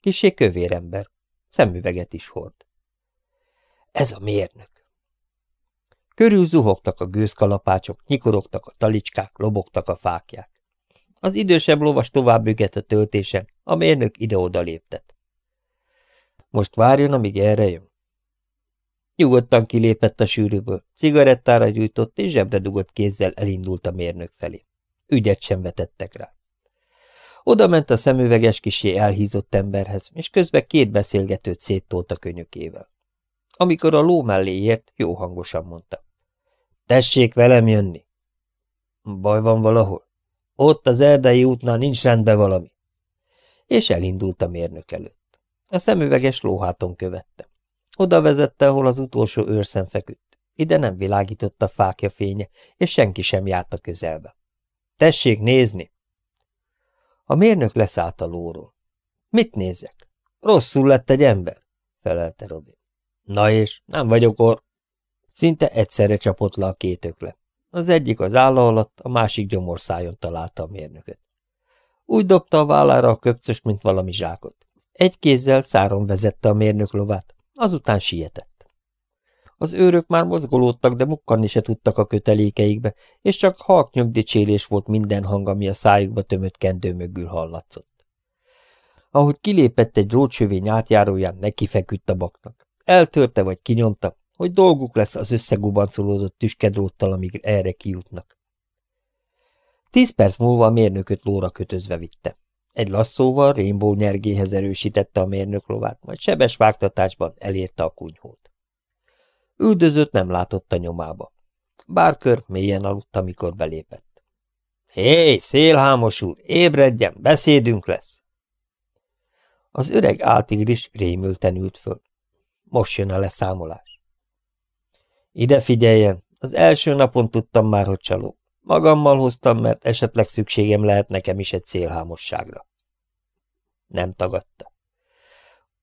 S1: Kisé kövér ember, szemüveget is hord. Ez a mérnök. Körül zuhogtak a gőzkalapácsok, nyikorogtak a talicskák, lobogtak a fákják. Az idősebb lovas tovább üget a töltésen, a mérnök ide-oda léptet. Most várjon, amíg erre jön. Nyugodtan kilépett a sűrűből, cigarettára gyújtott és zsebre dugott kézzel elindult a mérnök felé. Ügyet sem vetettek rá. Oda ment a szemüveges kisé elhízott emberhez, és közben két beszélgetőt széttolt a könyökével. Amikor a ló mellé ért, jó hangosan mondta. Tessék velem jönni! Baj van valahol? Ott az erdei útnál nincs rendbe valami. És elindult a mérnök előtt. A szemüveges lóháton követte. Oda vezette, ahol az utolsó őrszem feküdt. Ide nem világított a fákja fénye, és senki sem járt a közelbe. Tessék nézni! A mérnök leszállt a lóról. Mit nézek? Rosszul lett egy ember, felelte Robin. Na és, nem vagyok or... Szinte egyszerre csapott le a két ökle. Az egyik az álla alatt, a másik gyomorszájon találta a mérnököt. Úgy dobta a vállára a köpcös, mint valami zsákot. Egy kézzel száron vezette a mérnök lovát, azután sietett. Az őrök már mozgolódtak, de mukkanni se tudtak a kötelékeikbe, és csak halk nyögdicsélés volt minden hang, ami a szájukba tömött kendő mögül hallatszott. Ahogy kilépett egy rócsövény átjáróján, feküdt a baknak. Eltörte vagy kinyomta, hogy dolguk lesz az összegubancolódott tüskedróttal, amíg erre kijutnak. Tíz perc múlva a mérnököt lóra kötözve vitte. Egy lasszóval Rainbow nyergéhez erősítette a mérnök lovát, majd sebes vágtatásban elérte a kunyhót. Üldözött nem látott a nyomába. Bárkör mélyen aludt, amikor belépett. – Hé, szélhámos úr, ébredjen, beszédünk lesz! Az öreg áltigris rémülten ült föl. Most jön a leszámolás. Ide figyeljen, az első napon tudtam már, hogy csaló. Magammal hoztam, mert esetleg szükségem lehet nekem is egy szélhámosságra. Nem tagadta.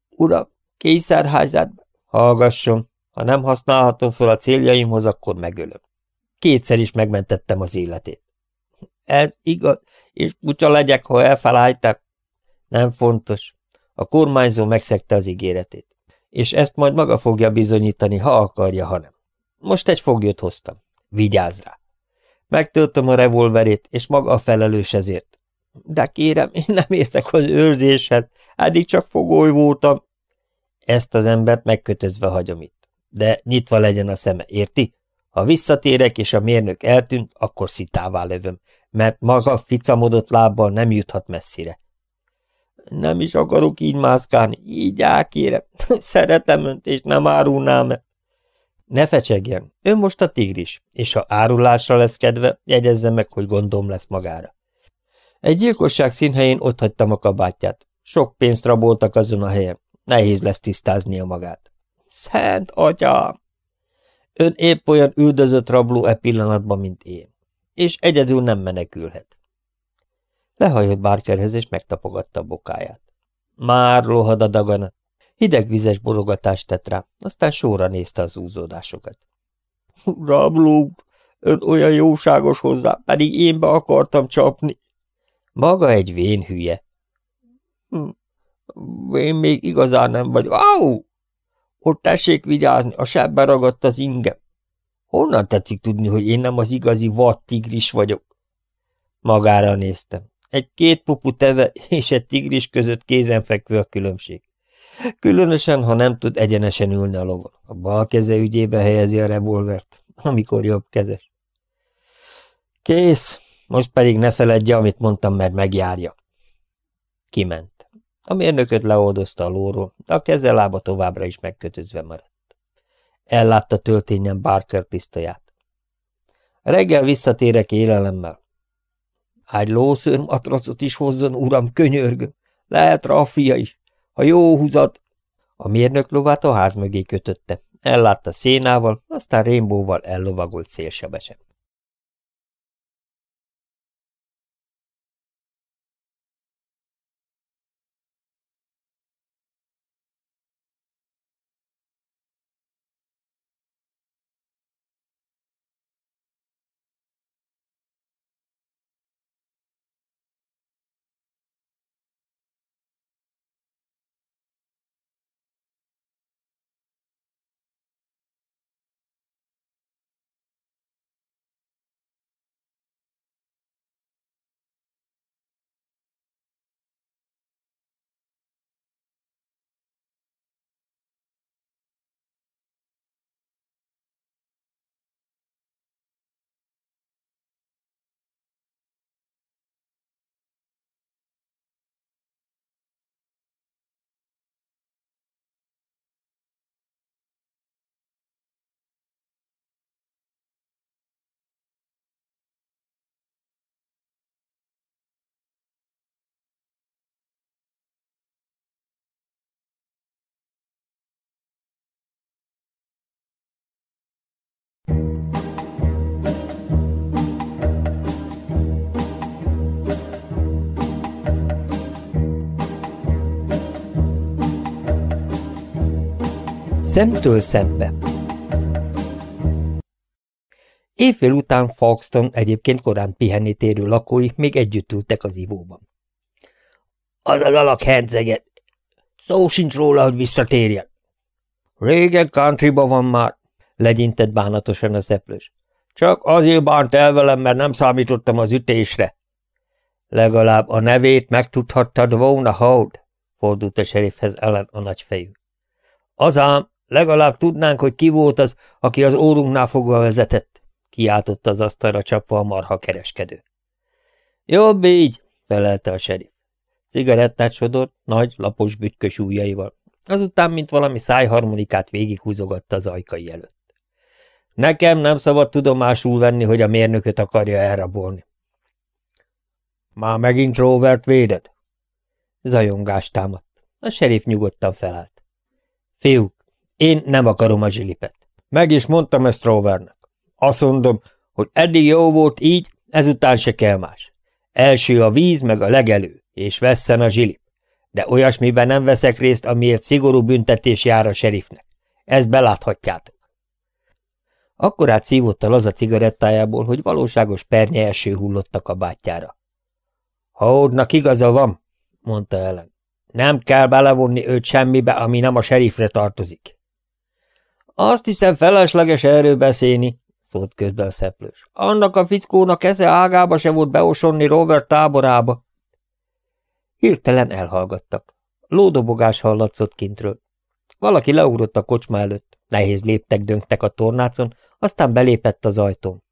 S1: Uram, kényszerházát... Hallgasson, ha nem használhatom föl a céljaimhoz, akkor megölöm. Kétszer is megmentettem az életét. Ez igaz, és kutya legyek, ha elfelállták. Nem fontos. A kormányzó megszegte az ígéretét. És ezt majd maga fogja bizonyítani, ha akarja, ha nem. Most egy foglyot hoztam. Vigyázz rá. Megtöltöm a revolverét, és maga a felelős ezért. De kérem, én nem értek az őrzéshez, eddig csak fogoly voltam. Ezt az embert megkötözve hagyom itt de nyitva legyen a szeme, érti? Ha visszatérek és a mérnök eltűnt, akkor szitává lövöm, mert maga ficamodott lábbal nem juthat messzire. Nem is akarok így mászkálni, így ákére. Szeretem önt, és nem árulnám -e. Ne fecsegjen, ő most a tigris, és ha árulásra lesz kedve, jegyezze meg, hogy gondom lesz magára. Egy gyilkosság színhelyén hagytam a kabátját. Sok pénzt raboltak azon a helyen, nehéz lesz tisztáznia magát. Szent atyám! Ön épp olyan üldözött rabló e pillanatban, mint én, és egyedül nem menekülhet. Lehajott Bárcserhez, és megtapogatta a bokáját. Már lohad a dagana. vizes borogatást tett rá, aztán sóra nézte az úzódásokat. Rabló, ön olyan jóságos hozzá, pedig én be akartam csapni. Maga egy vén hülye. Hm, én még igazán nem vagyok. Au! Ott tessék vigyázni, a sebbe ragadt az inge. Honnan tetszik tudni, hogy én nem az igazi vad tigris vagyok? Magára néztem. Egy két pupu teve és egy tigris között kézenfekvő a különbség. Különösen, ha nem tud egyenesen ülni a lovon. A bal keze ügyébe helyezi a revolvert, amikor jobb kezes. Kész, most pedig ne feledje, amit mondtam, mert megjárja. Kiment. A mérnököt leoldozta a lóról, de a keze lába továbbra is megkötözve maradt. Ellátta töltényen Barker pisztolyát. Reggel visszatérek élelemmel. Hágy lószőr matracot is hozzon, uram, könyörgöm. Lehet rá a fia is. Ha jó húzat... A mérnök lovát a ház mögé kötötte. Ellátta szénával, aztán rémbóval ellovagolt szélsebesen. Szemtől szembe. Évfél után Falkston egyébként korán pihenni térő lakói még együtt ültek az ivóban. Az az alak herceget. Szó sincs róla, hogy visszatérjen. Régen countryba van már, legyintett bánatosan a szeplős. Csak azért bánt el velem, mert nem számítottam az ütésre. Legalább a nevét megtudhattad volna, Hold, fordult a serifhez ellen a nagyfejű. Azám, Legalább tudnánk, hogy ki volt az, aki az órunknál fogva vezetett, kiáltotta az asztalra csapva a marha kereskedő. Jobb így, felelte a serif. Cigarettát sodort, nagy, lapos, bütykös ujjaival. Azután, mint valami szájharmonikát végighúzogatta az ajkai előtt. Nekem nem szabad tudomásul venni, hogy a mérnököt akarja elrabolni. Már megint Rovert véded? Zajongást támadt. A serif nyugodtan felállt. Fiúk, én nem akarom a zsilipet. Meg is mondtam ezt Rovernek. Azt mondom, hogy eddig jó volt így, ezután se kell más. Első a víz, meg a legelő, és vesszen a zsilip. De olyasmiben nem veszek részt, amiért szigorú büntetés jár a serifnek. Ezt beláthatjátok. át szívott a az a cigarettájából, hogy valóságos pernye eső hullott a kabátjára. ódnak igaza van, mondta ellen. Nem kell belevonni őt semmibe, ami nem a serifre tartozik. Azt hiszem felesleges erről beszélni, szólt közben a szeplős. Annak a fickónak esze ágába se volt beosonni Robert táborába. Hirtelen elhallgattak. Lódobogás hallatszott kintről. Valaki leugrott a kocsma előtt. Nehéz léptek döntek a tornácon, aztán belépett az ajtón.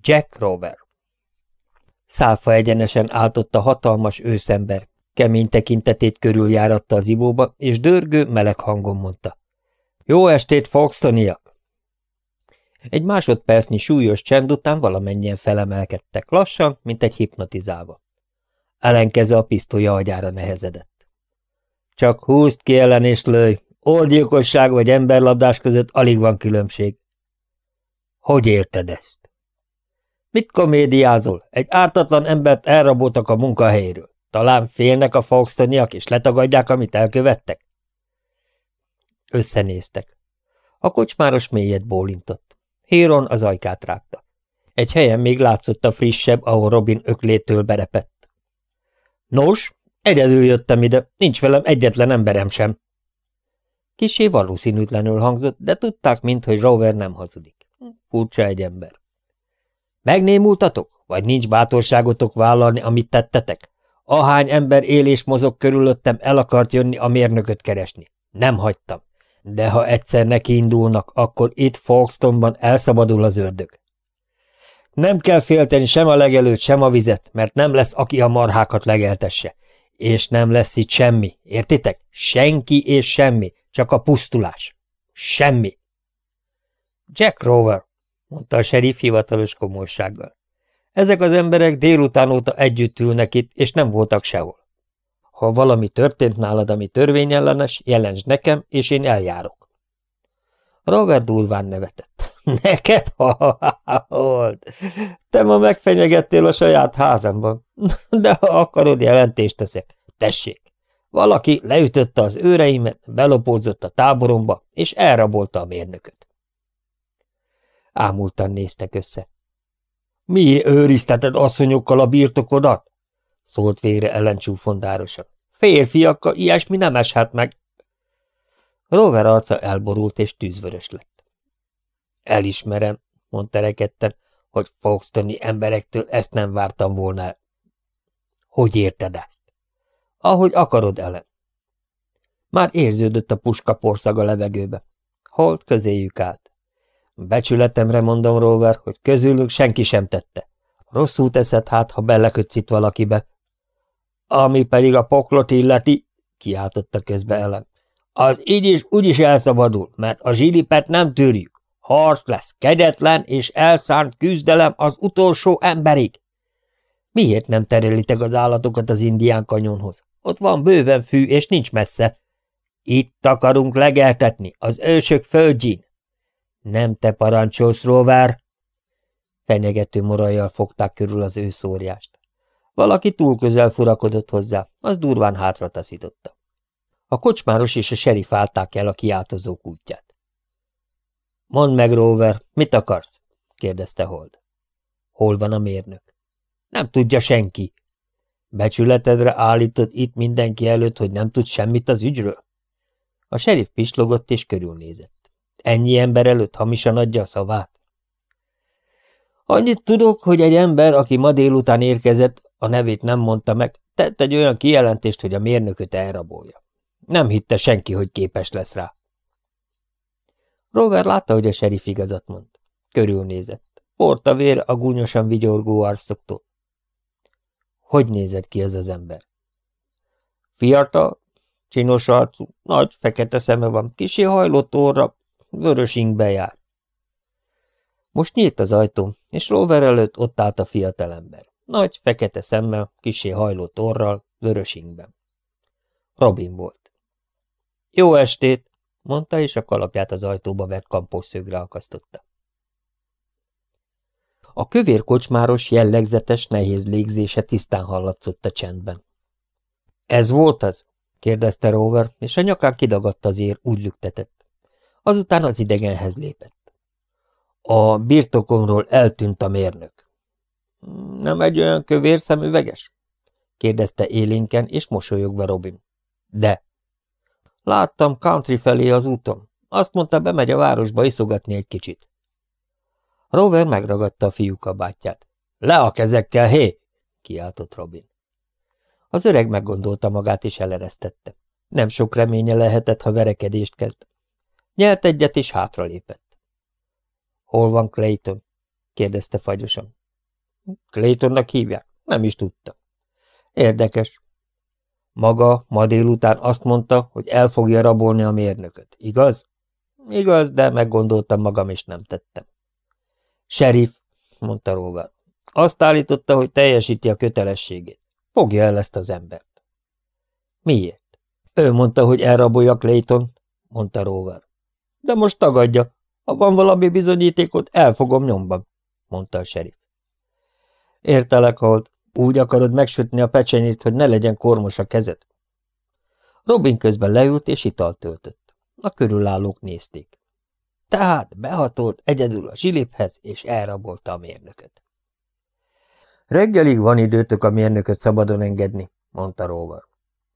S1: Jack Rover. Szálfa egyenesen álltott a hatalmas őszember, kemény tekintetét körüljáratta az ivóba, és dörgő, meleg hangon mondta. Jó estét, Foxtoniak! Egy másodpercnyi súlyos csend után valamennyien felemelkedtek lassan, mint egy hipnotizálva. Ellenkeze a pisztolya agyára nehezedett. Csak húzd ki ellen és lőj! Orgyilkosság vagy emberlabdás között alig van különbség. Hogy érted ezt? Mit komédiázol? Egy ártatlan embert elraboltak a munkahelyéről. Talán félnek a Foxtoniak, és letagadják, amit elkövettek? Összenéztek. A kocsmáros mélyet bólintott. Héron az ajkát rágta. Egy helyen még látszott a frissebb, ahol Robin öklétől berepett. Nos, egyedül jöttem ide, nincs velem egyetlen emberem sem. Kisé valószínűtlenül hangzott, de tudták mint, hogy Rover nem hazudik. Furcsa egy ember. Megnémultatok? Vagy nincs bátorságotok vállalni, amit tettetek? Ahány ember él és mozog körülöttem, el akart jönni a mérnököt keresni. Nem hagytam. De ha egyszer nekiindulnak, akkor itt Folkstonban elszabadul az ördög. Nem kell félteni sem a legelőt, sem a vizet, mert nem lesz, aki a marhákat legeltesse. És nem lesz itt semmi, értitek? Senki és semmi, csak a pusztulás. Semmi. Jack Rover, mondta a serif hivatalos komolysággal. Ezek az emberek délután óta együtt ülnek itt, és nem voltak sehol. Ha valami történt nálad, ami törvényellenes, jelentsd nekem, és én eljárok. Robert durván nevetett. Neked? Ha, ha, hold. Te ma megfenyegettél a saját házamban. De ha akarod, jelentést teszek. Tessék. Valaki leütötte az őreimet, belopózott a táboromba, és elrabolta a mérnököt. Ámultan néztek össze. Mi őrizteted asszonyokkal a birtokodat? szólt végre ellencsúfondárosa. Férfiakkal ilyesmi nem eshet meg. Rover arca elborult és tűzvörös lett. Elismerem, mondta rekedten, hogy Foxtoni emberektől ezt nem vártam volna Hogy érted ezt? Ahogy akarod, elem. Már érződött a puska porszaga a levegőbe. Holt közéjük állt. Becsületemre mondom, Rover, hogy közülünk senki sem tette. Rosszul teszed hát, ha itt valakibe, ami pedig a poklot illeti, kiáltotta közbe ellen. Az így is úgy is elszabadul, mert a zsilipet nem tűrjük. Harc lesz kegyetlen és elszánt küzdelem az utolsó emberig. Miért nem terelitek az állatokat az indián kanyonhoz? Ott van bőven fű, és nincs messze. Itt akarunk legeltetni, az ősök földjén. Nem te parancsolsz, rover! Fenyegető morajjal fogták körül az őszóriást. Valaki túl közel furakodott hozzá, az durván hátra taszította. A kocsmáros és a serif állták el a kiáltozó útját. – Mondd meg, Rover, mit akarsz? – kérdezte Hold. – Hol van a mérnök? – Nem tudja senki. – Becsületedre állított itt mindenki előtt, hogy nem tud semmit az ügyről? A serif pislogott és körülnézett. Ennyi ember előtt hamisan adja a szavát? Annyit tudok, hogy egy ember, aki ma délután érkezett, a nevét nem mondta meg, tett egy olyan kijelentést, hogy a mérnököt elrabolja. Nem hitte senki, hogy képes lesz rá.
S2: Rover látta,
S1: hogy a serif igazat mond. Körülnézett. Forrt vér a gúnyosan vigyorgó arcoktól. Hogy nézett ki ez az ember? Fiatal, csinos arcú, nagy, fekete szeme van, kisi hajlott orra, vörös ingbe jár. Most nyílt az ajtó, és Rover előtt ott állt a fiatalember. Nagy, fekete szemmel, kisé hajlott orral, vörös ingben. Robin volt. Jó estét, mondta, és a kalapját az ajtóba vett kampószögre akasztotta. A kövér kocsmáros jellegzetes, nehéz légzése tisztán hallatszott a csendben. Ez volt az? kérdezte Rover, és a nyakán kidagadt az ér, úgy lüktetett. Azután az idegenhez lépett. A birtokomról eltűnt a mérnök. Nem egy olyan kövér szemüveges? kérdezte élénken, és mosolyogva Robin. De. Láttam country felé az úton. Azt mondta, bemegy a városba iszogatni egy kicsit. Rover megragadta a fiú kabátját. Le a kezekkel, hé! kiáltott Robin. Az öreg meggondolta magát, és eleresztette. Nem sok reménye lehetett, ha verekedést kezd. Nyelt egyet, és hátralépett. Hol van Clayton? kérdezte fagyosan. Claytonnak hívják? Nem is tudta. Érdekes. Maga ma délután azt mondta, hogy el fogja rabolni a mérnököt, igaz? Igaz, de meggondoltam magam, és nem tettem. Sheriff, mondta Róvel. Azt állította, hogy teljesíti a kötelességét. Fogja el ezt az embert. Miért? Ő mondta, hogy elrabolja Clayton, mondta Rover. De most tagadja. Ha van valami bizonyítékot, elfogom nyomban, mondta a sheriff. Értelek halt, úgy akarod megsütni a pecsenyét, hogy ne legyen kormos a kezed. Robin közben leült és italt töltött. A körülállók nézték. Tehát behatolt egyedül a zsiliphez, és elrabolta a mérnököt. Reggelig van időtök a mérnököt szabadon engedni, mondta Róvar.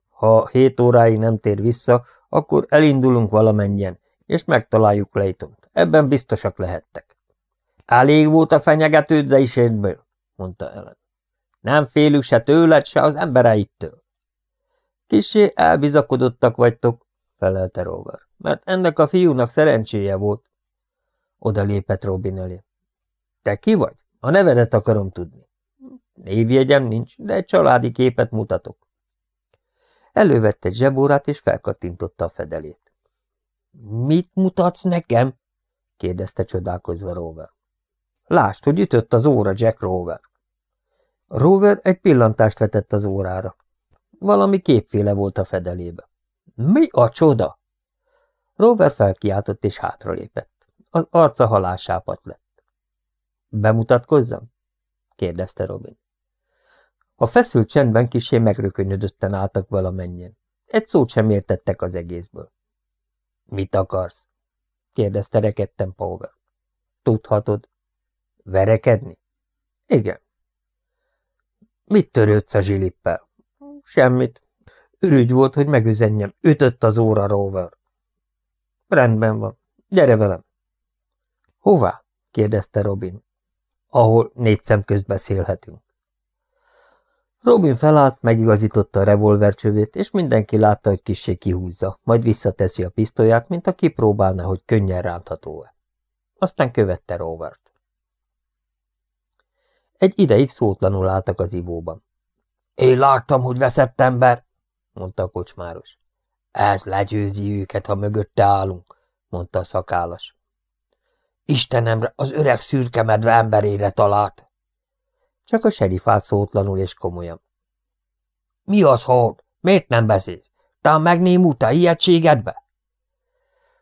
S1: Ha hét óráig nem tér vissza, akkor elindulunk valamennyien, és megtaláljuk Leitont. Ebben biztosak lehettek. Elég volt a fenyegetődzeisétből, mondta Ellen. Nem félünk se tőled, se az embereittől. Kisé elbizakodottak vagytok, felelte Rover, mert ennek a fiúnak szerencséje volt. Oda lépett Robin elé. Te ki vagy? A nevedet akarom tudni. Névjegyem nincs, de egy családi képet mutatok. Elővette egy zsebórát, és felkattintotta a fedelét. – Mit mutatsz nekem? – kérdezte csodálkozva Rover. Lásd, hogy ütött az óra, Jack Rover. Rover egy pillantást vetett az órára. Valami képféle volt a fedelébe. Mi a csoda? Rover felkiáltott és hátralépett. Az arca halásápat lett. Bemutatkozzam? kérdezte Robin. A feszült csendben kisé megrökönyödötten álltak valamennyien. Egy szót sem értettek az egészből. – Mit akarsz? – kérdezte rekedten Powell. – Tudhatod. Verekedni? Igen. Mit törődsz a zsilippel? Semmit. Ürügy volt, hogy megüzenjem. Ütött az óra, Rover. Rendben van. Gyere velem. Hová? kérdezte Robin. Ahol négy szem közt beszélhetünk. Robin felállt, megigazította a revolvercsövét, és mindenki látta, hogy kissé kihúzza, majd visszateszi a pisztolyát, mint aki próbálna, hogy könnyen rántható-e. Aztán követte Rovert. Egy ideig szótlanul álltak az ivóban. Én láttam, hogy veszett ember, mondta a kocsmáros. Ez legyőzi őket, ha mögötte állunk, mondta a szakállas. Istenemre, az öreg szürke medve emberére talált. Csak a serifát szótlanul és komolyan. Mi az hord? Miért nem beszélsz? Tám megnémult a ijegységedbe?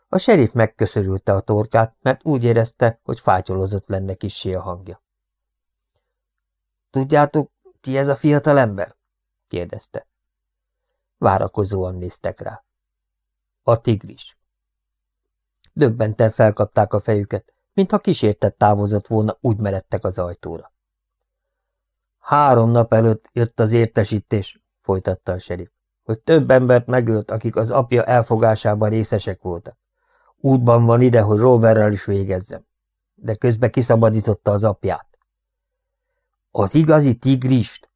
S1: A serif megköszörülte a torkát, mert úgy érezte, hogy fátyolozott lenne kissé a hangja. Tudjátok, ki ez a fiatal ember? kérdezte. Várakozóan néztek rá. A tigris. Döbbenten felkapták a fejüket, mintha kísértett távozott volna, úgy meredtek az ajtóra. Három nap előtt jött az értesítés, folytatta a serif, hogy több embert megölt, akik az apja elfogásában részesek voltak. Útban van ide, hogy roverrel is végezzem, de közben kiszabadította az apját. Az igazi tigrist?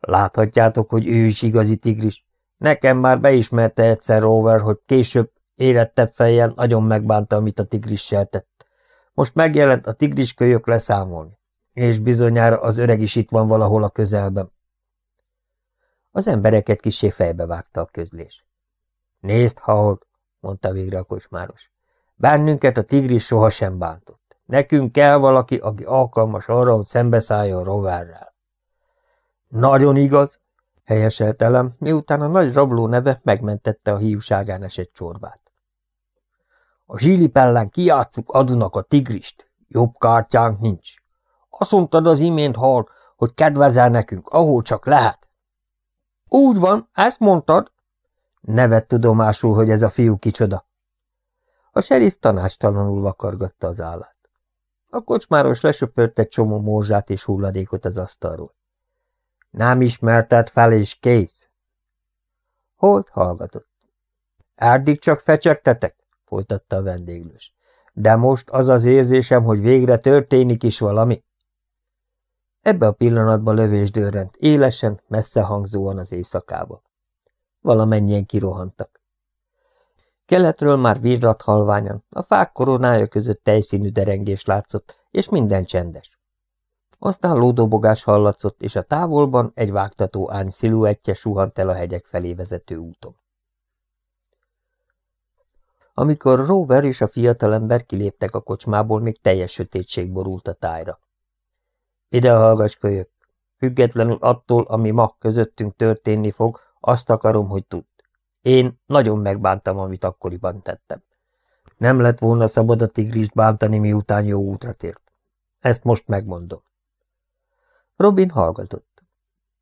S1: Láthatjátok, hogy ő is igazi tigris. Nekem már beismerte egyszer Rover, hogy később, érettebb fejjel nagyon megbánta, amit a tigrissel tett. Most megjelent a tigris kölyök leszámolni. És bizonyára az öreg is itt van valahol a közelben. Az embereket kisé fejbe vágta a közlés. Nézd, Haul, mondta végre a kocsmáros. Bennünket a tigris sohasem bántott. Nekünk kell valaki, aki alkalmas arra, hogy szembeszálljon rovárral. Nagyon igaz, helyeselt elem, miután a nagy rabló neve megmentette a hívságán esett csorbát. A zsilipellen kiátszuk adunak a tigrist, jobb kártyánk nincs. Azt mondtad az imént hal, hogy kedvezel nekünk, ahol csak lehet. Úgy van, ezt mondtad. Nevet tudomásul, hogy ez a fiú kicsoda. A serif tanulva vakargatta az állát. A kocsmáros lesöpört egy csomó morzsát és hulladékot az asztalról. Nem ismerted fel, és kész. Holt hallgatott. Erdig csak fecsegtetek, folytatta a vendéglős. De most az az érzésem, hogy végre történik is valami. Ebbe a pillanatban lövés dörrent, élesen, messze hangzóan az éjszakába. Valamennyien kirohantak. Keletről már virrat halványan, a fák koronája között tejszínű derengés látszott, és minden csendes. Aztán lódobogás hallatszott, és a távolban egy vágtató ány sziluettje suhant el a hegyek felé vezető úton. Amikor Rover és a fiatalember kiléptek a kocsmából, még teljes sötétség borult a tájra. – Ide hallgass, kölyök! Függetlenül attól, ami ma közöttünk történni fog, azt akarom, hogy tud. Én nagyon megbántam, amit akkoriban tettem. Nem lett volna szabad a tigrist bántani, miután jó útra tért. Ezt most megmondom. Robin hallgatott.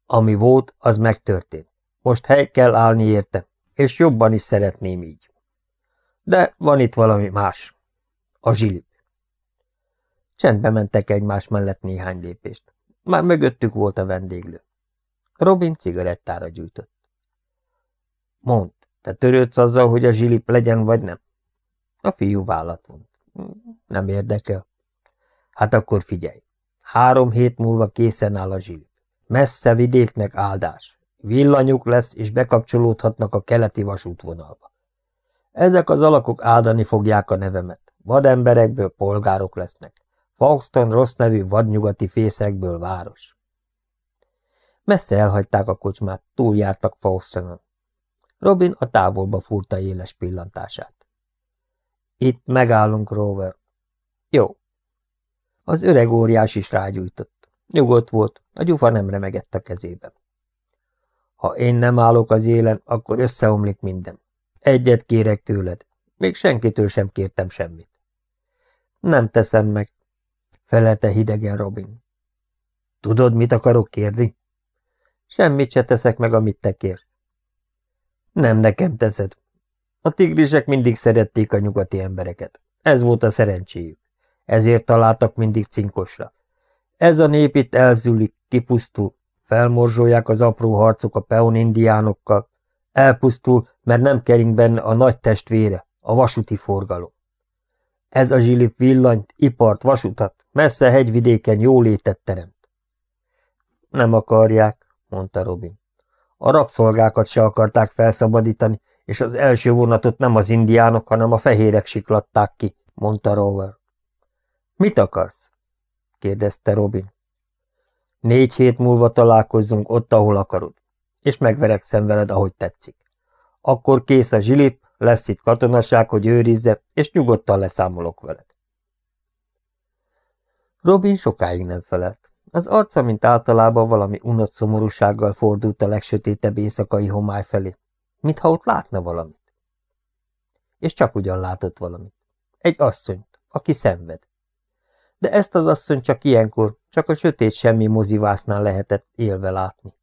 S1: Ami volt, az megtörtént. Most hely kell állni érte, és jobban is szeretném így. De van itt valami más. A zsilip. Csendbe mentek egymás mellett néhány lépést. Már mögöttük volt a vendéglő. Robin cigarettára gyűjtött. Mond, te törődsz azzal, hogy a zsilip legyen, vagy nem? A fiú vállat mond Nem érdekel. Hát akkor figyelj. Három hét múlva készen áll a zsilip. Messze vidéknek áldás. Villanyuk lesz, és bekapcsolódhatnak a keleti vasútvonalba. Ezek az alakok áldani fogják a nevemet. Vademberekből polgárok lesznek. Foxton rossz nevű vadnyugati fészekből város. Messze elhagyták a kocsmát, túljártak Faustonon. Robin a távolba furta éles pillantását. Itt megállunk, Rover. Jó. Az öreg óriás is rágyújtott. Nyugodt volt, a gyufa nem remegett a kezében. Ha én nem állok az élen, akkor összeomlik minden. Egyet kérek tőled. Még senkitől sem kértem semmit. Nem teszem meg, felelte hidegen Robin. Tudod, mit akarok kérni? Semmit se teszek meg, amit te kérsz. Nem nekem teszed. A tigrisek mindig szerették a nyugati embereket. Ez volt a szerencséjük. Ezért találtak mindig cinkosra. Ez a nép itt elzülik, kipusztul, felmorzsolják az apró harcok a peon indiánokkal, elpusztul, mert nem kering benne a nagy testvére, a vasúti forgalom. Ez a zsilip villanyt, ipart, vasutat, messze hegyvidéken jólétet teremt. Nem akarják, mondta Robin. A rabszolgákat se akarták felszabadítani, és az első vonatot nem az indiánok, hanem a fehérek siklatták ki, mondta Rover. Mit akarsz? kérdezte Robin. Négy hét múlva találkozzunk ott, ahol akarod, és megverekszem veled, ahogy tetszik. Akkor kész a zsilip, lesz itt katonaság, hogy őrizze, és nyugodtan leszámolok veled. Robin sokáig nem felelt. Az arca, mint általában, valami unott szomorúsággal fordult a legsötétebb éjszakai homály felé, mintha ott látna valamit. És csak ugyan látott valamit. Egy asszonyt, aki szenved. De ezt az asszony csak ilyenkor, csak a sötét semmi mozivásznál lehetett élve látni.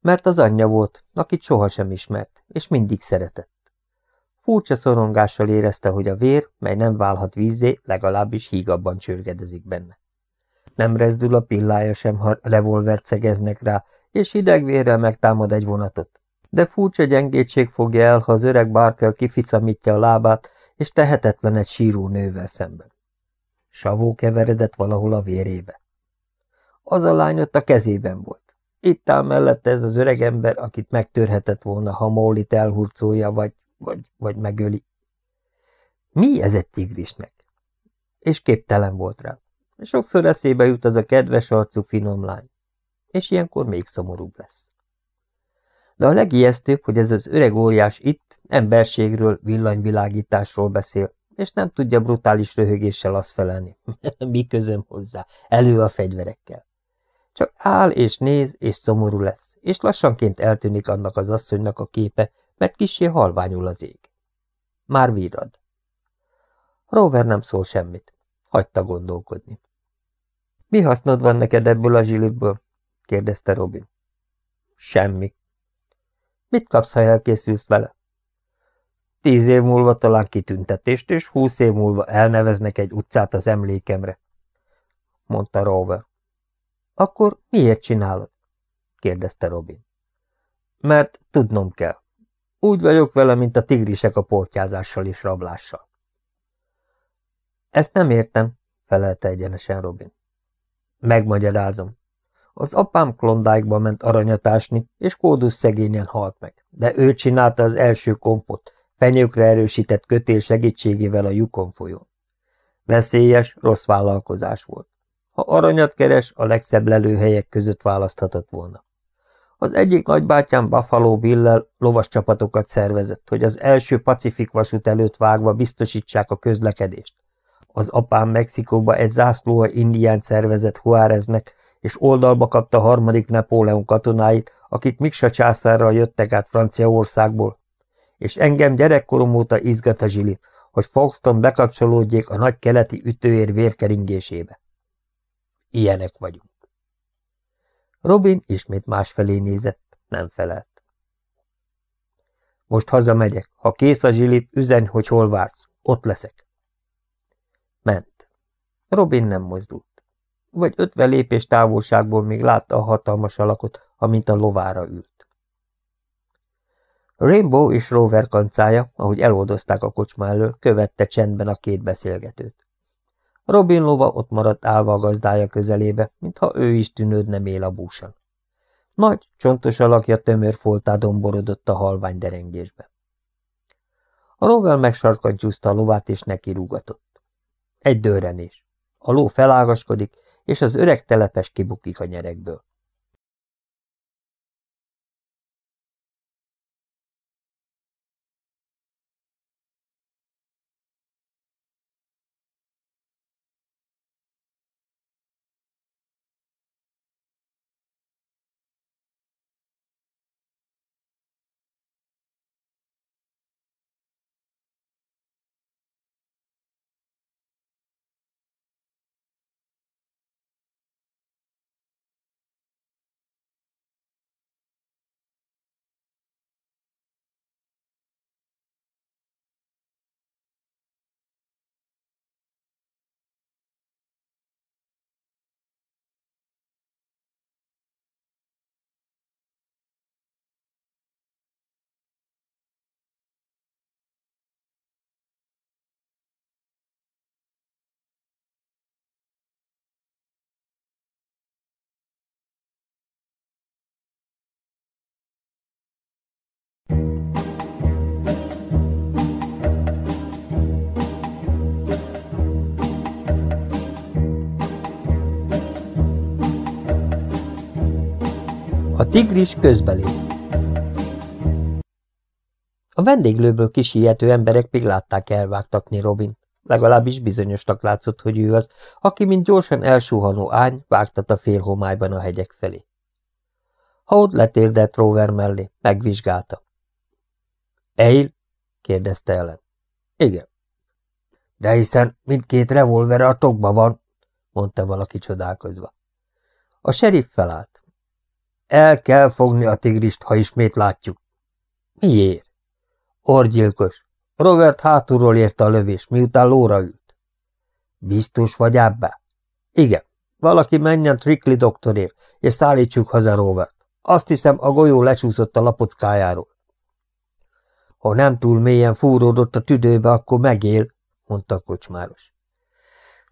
S1: Mert az anyja volt, akit sohasem ismert, és mindig szeretett. Furcsa szorongással érezte, hogy a vér, mely nem válhat vízzé, legalábbis hígabban csörgedezik benne nem rezdül a pillája sem, ha revolvert szegeznek rá, és hideg vérrel megtámad egy vonatot. De furcsa gyengétség fogja el, ha az öreg Barker kificamítja a lábát, és tehetetlen egy síró nővel szemben. Savó keveredett valahol a vérébe. Az a lány ott a kezében volt. Itt áll mellette ez az öreg ember, akit megtörhetett volna, ha Mollit elhurcolja, vagy, vagy, vagy megöli. Mi ez egy tigrisnek? És képtelen volt rá. Sokszor eszébe jut az a kedves arcú finom lány, és ilyenkor még szomorúbb lesz. De a legijesztőbb, hogy ez az öreg óriás itt emberségről, villanyvilágításról beszél, és nem tudja brutális röhögéssel azt felelni. Mi közöm hozzá, elő a fegyverekkel. Csak áll és néz, és szomorú lesz, és lassanként eltűnik annak az asszonynak a képe, mert kisé halványul az ég. Már virrad. Rover nem szól semmit, Hagyta gondolkodni. – Mi hasznod van neked ebből a zsiliből? – kérdezte Robin. – Semmi. – Mit kapsz, ha elkészülsz vele? – Tíz év múlva talán kitüntetést, és húsz év múlva elneveznek egy utcát az emlékemre – mondta Rover. – Akkor miért csinálod? – kérdezte Robin. – Mert tudnom kell. Úgy vagyok vele, mint a tigrisek a portyázással és rablással. Ezt nem értem, felelte egyenesen Robin. Megmagyarázom. Az apám klondájkba ment aranyatásni, és kódus szegényen halt meg, de ő csinálta az első kompot, fenyőkre erősített kötél segítségével a Yukon folyón. Veszélyes, rossz vállalkozás volt. Ha aranyat keres, a legszebb lelőhelyek között választhatott volna. Az egyik nagybátyám Buffalo Billel lovas csapatokat szervezett, hogy az első Pacifik vasút előtt vágva biztosítsák a közlekedést. Az apám Mexikóba egy zászlóha indián szervezett Juáreznek, és oldalba kapta harmadik Napóleon katonáit, akik Miksa császárral jöttek át Franciaországból. És engem gyerekkorom óta izgat a zsili, hogy Foxton bekapcsolódjék a nagy keleti ütőér vérkeringésébe. Ilyenek vagyunk. Robin ismét másfelé nézett, nem felelt. Most hazamegyek. Ha kész a zsilip, üzenj, hogy hol vársz. Ott leszek. Ment. Robin nem mozdult. Vagy ötven lépés távolságból még látta a hatalmas alakot, amint a lovára ült. Rainbow és Rover kancája, ahogy eloldozták a kocsma elől, követte csendben a két beszélgetőt. Robin lova ott maradt állva a gazdája közelébe, mintha ő is tűnődne él a búsan. Nagy, csontos alakja tömör foltádon borodott a halvány derengésbe. A Rover megsarkantyúzta a lovát és neki rúgatott. Egy dörrenés. A ló felágaskodik, és az öreg telepes kibukik a nyerekből. Tigris közbelé. A vendéglőből kisiető emberek még látták elvágtatni Robin. Legalábbis bizonyosnak látszott, hogy ő az, aki mint gyorsan elsuhanó ány vágtat a homályban a hegyek felé. ott letérdelt Rover mellé, megvizsgálta. Eil? kérdezte ellen. Igen. De hiszen mindkét revolver a tokba van, mondta valaki csodálkozva. A serif felállt. El kell fogni a tigrist, ha ismét látjuk. Miért? Orgyilkos. Robert hátulról érte a lövés, miután lóra ült. Biztos vagy ebbe? Igen. Valaki menjen Trickly doktorért, és szállítsuk haza Robert. Azt hiszem, a golyó lecsúszott a lapockájáról. Ha nem túl mélyen fúródott a tüdőbe, akkor megél, mondta a kocsmáros.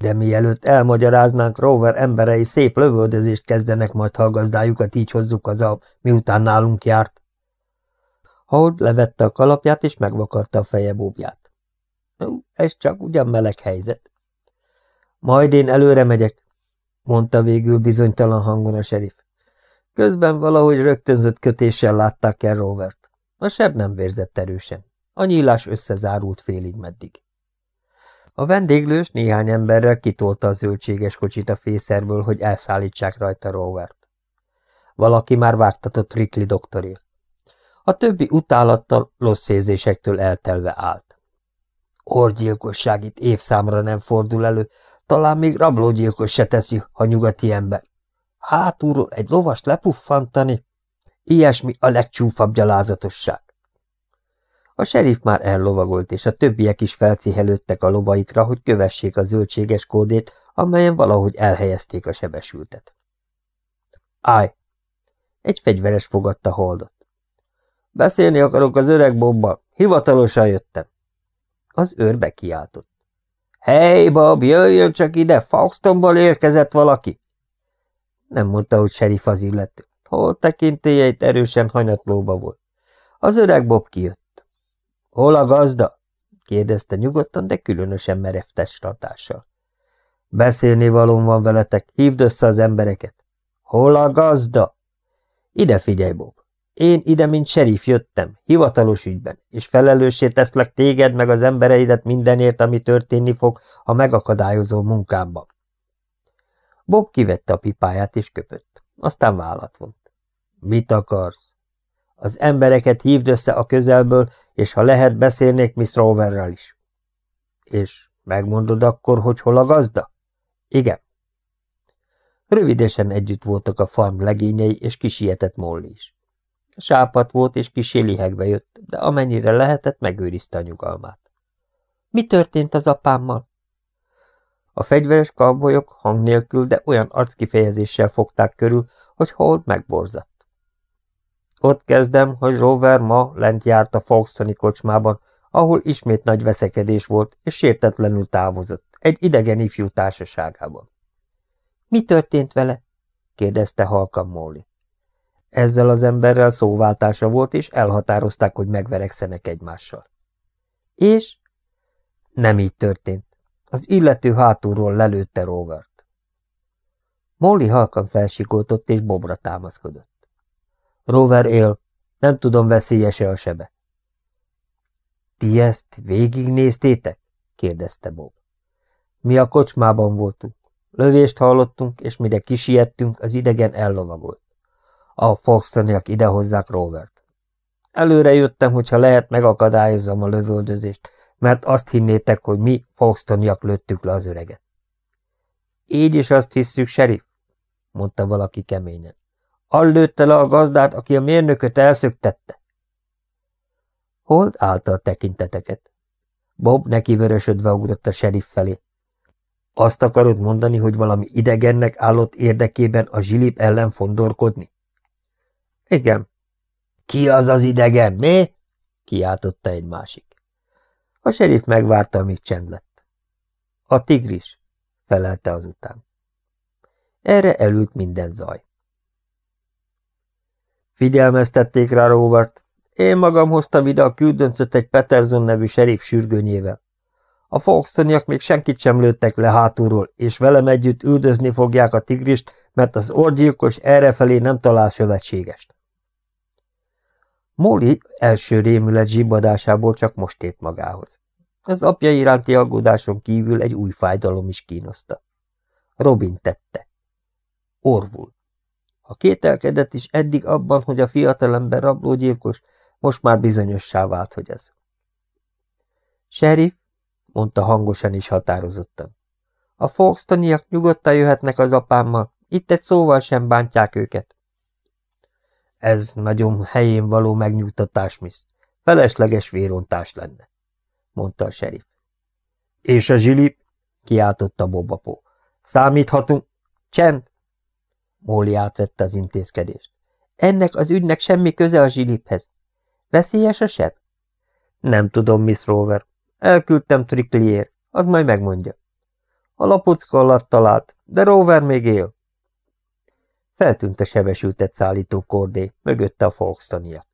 S1: De mielőtt elmagyaráznánk, Rover emberei szép lövöldözést kezdenek majd, ha a gazdájukat így hozzuk haza, miután nálunk járt. Hold levette a kalapját, és megvakarta a feje bóbját. Hm, ez csak ugyan meleg helyzet. Majd én előre megyek, mondta végül bizonytalan hangon a serif. Közben valahogy rögtönzött kötéssel látták el Rovert. A seb nem vérzett erősen. A nyílás összezárult félig meddig. A vendéglős néhány emberrel kitolta a zöldséges kocsit a fészerből, hogy elszállítsák rajta Rowert. Valaki már vártatott Rikli doktorért. A többi utálattal, rossz érzésektől eltelve állt. Orgyilkosság itt évszámra nem fordul elő, talán még rablógyilkos se teszi, ha nyugati ember. Hátulról egy lovast lepuffantani, ilyesmi a legcsúfabb gyalázatosság. A serif már ellovagolt, és a többiek is felcihelődtek a lovaikra, hogy kövessék a zöldséges kódét, amelyen valahogy elhelyezték a sebesültet. Áj! Egy fegyveres fogadta Holdot. Beszélni akarok az öreg bobbal. Hivatalosan jöttem. Az őr bekiáltott. Hely, Bob, jöjjön csak ide, Faustonból érkezett valaki. Nem mondta, hogy serif az illető. Hol tekintélyeit erősen hanyatlóba volt. Az öreg Bob kijött. – Hol a gazda? – kérdezte nyugodtan, de különösen merev testtartással. – Beszélni valóm van veletek, hívd össze az embereket. – Hol a gazda? – Ide figyelj, Bob. Én ide, mint serif jöttem, hivatalos ügyben, és felelőssé teszlek téged meg az embereidet mindenért, ami történni fog, ha megakadályozó munkámban. Bob kivette a pipáját és köpött, aztán vállat vont. Mit akarsz? Az embereket hívd össze a közelből, és ha lehet, beszélnék Miss Roverrel is. És megmondod akkor, hogy hol a gazda? Igen. Rövidesen együtt voltak a farm legényei, és kisietett Molly is. Sápat volt, és kisé lihegbe jött, de amennyire lehetett, megőrizte a nyugalmát. Mi történt az apámmal? A fegyveres kabolyok hang nélkül, de olyan arckifejezéssel fogták körül, hogy hol megborzadt. Ott kezdem, hogy Rover ma lent járt a Foxtoni kocsmában, ahol ismét nagy veszekedés volt, és sértetlenül távozott, egy idegen ifjú társaságában. – Mi történt vele? – kérdezte halkan Móli. Ezzel az emberrel szóváltása volt, és elhatározták, hogy megverekszenek egymással. – És? – Nem így történt. Az illető hátulról lelőtte Rovert. Molly halkan felsikoltott, és bobra támaszkodott. Rover él. Nem tudom, veszélyese a sebe. Ti ezt végignéztétek? kérdezte Bob. Mi a kocsmában voltunk. Lövést hallottunk, és mire kisiettünk, az idegen ellovagolt. A Foxtoniak idehozzák Rovert. Előre jöttem, hogyha lehet, megakadályozzam a lövöldözést, mert azt hinnétek, hogy mi Foxtoniak lőttük le az öreget. Így is azt hisszük, serif, mondta valaki keményen. Allőtte le a gazdát, aki a mérnököt elszöktette. Hold állta a tekinteteket. Bob neki vörösödve ugrott a serif felé. Azt akarod mondani, hogy valami idegennek állott érdekében a zsilip ellen fondorkodni? Igen. Ki az az idegen, mi? kiáltotta egy másik. A serif megvárta, amíg csend lett. A tigris, felelte azután. Erre elült minden zaj. Figyelmeztették rá Robert. Én magam hoztam ide a küldöncöt egy Peterson nevű serif sürgőnyével. A Foxtoniak még senkit sem lőttek le hátulról, és velem együtt üldözni fogják a tigrist, mert az orgyilkos errefelé nem talál sövetségest. Molly első rémület zsibbadásából csak most ért magához. Az apja iránti aggódáson kívül egy új fájdalom is kínoszta. Robin tette. Orvul. A kételkedett is eddig abban, hogy a fiatalember rablógyilkos, most már bizonyossá vált, hogy ez. Sheriff, mondta hangosan is határozottan. A folkstoniak nyugodtan jöhetnek az apámmal, itt egy szóval sem bántják őket. Ez nagyon helyén való megnyugtatás, Miss. Felesleges vérontás lenne, mondta a serif. És a zsilip? kiáltotta Bobapó. Számíthatunk? Csend! Móli átvette az intézkedést. Ennek az ügynek semmi köze a zsiliphez. Veszélyes a seb? Nem tudom, Miss Rover. Elküldtem Trikliért, az majd megmondja. A lapocka alatt talált, de Rover még él. Feltűnt a sebesültet szállító kordé, mögötte a Folkestoniak.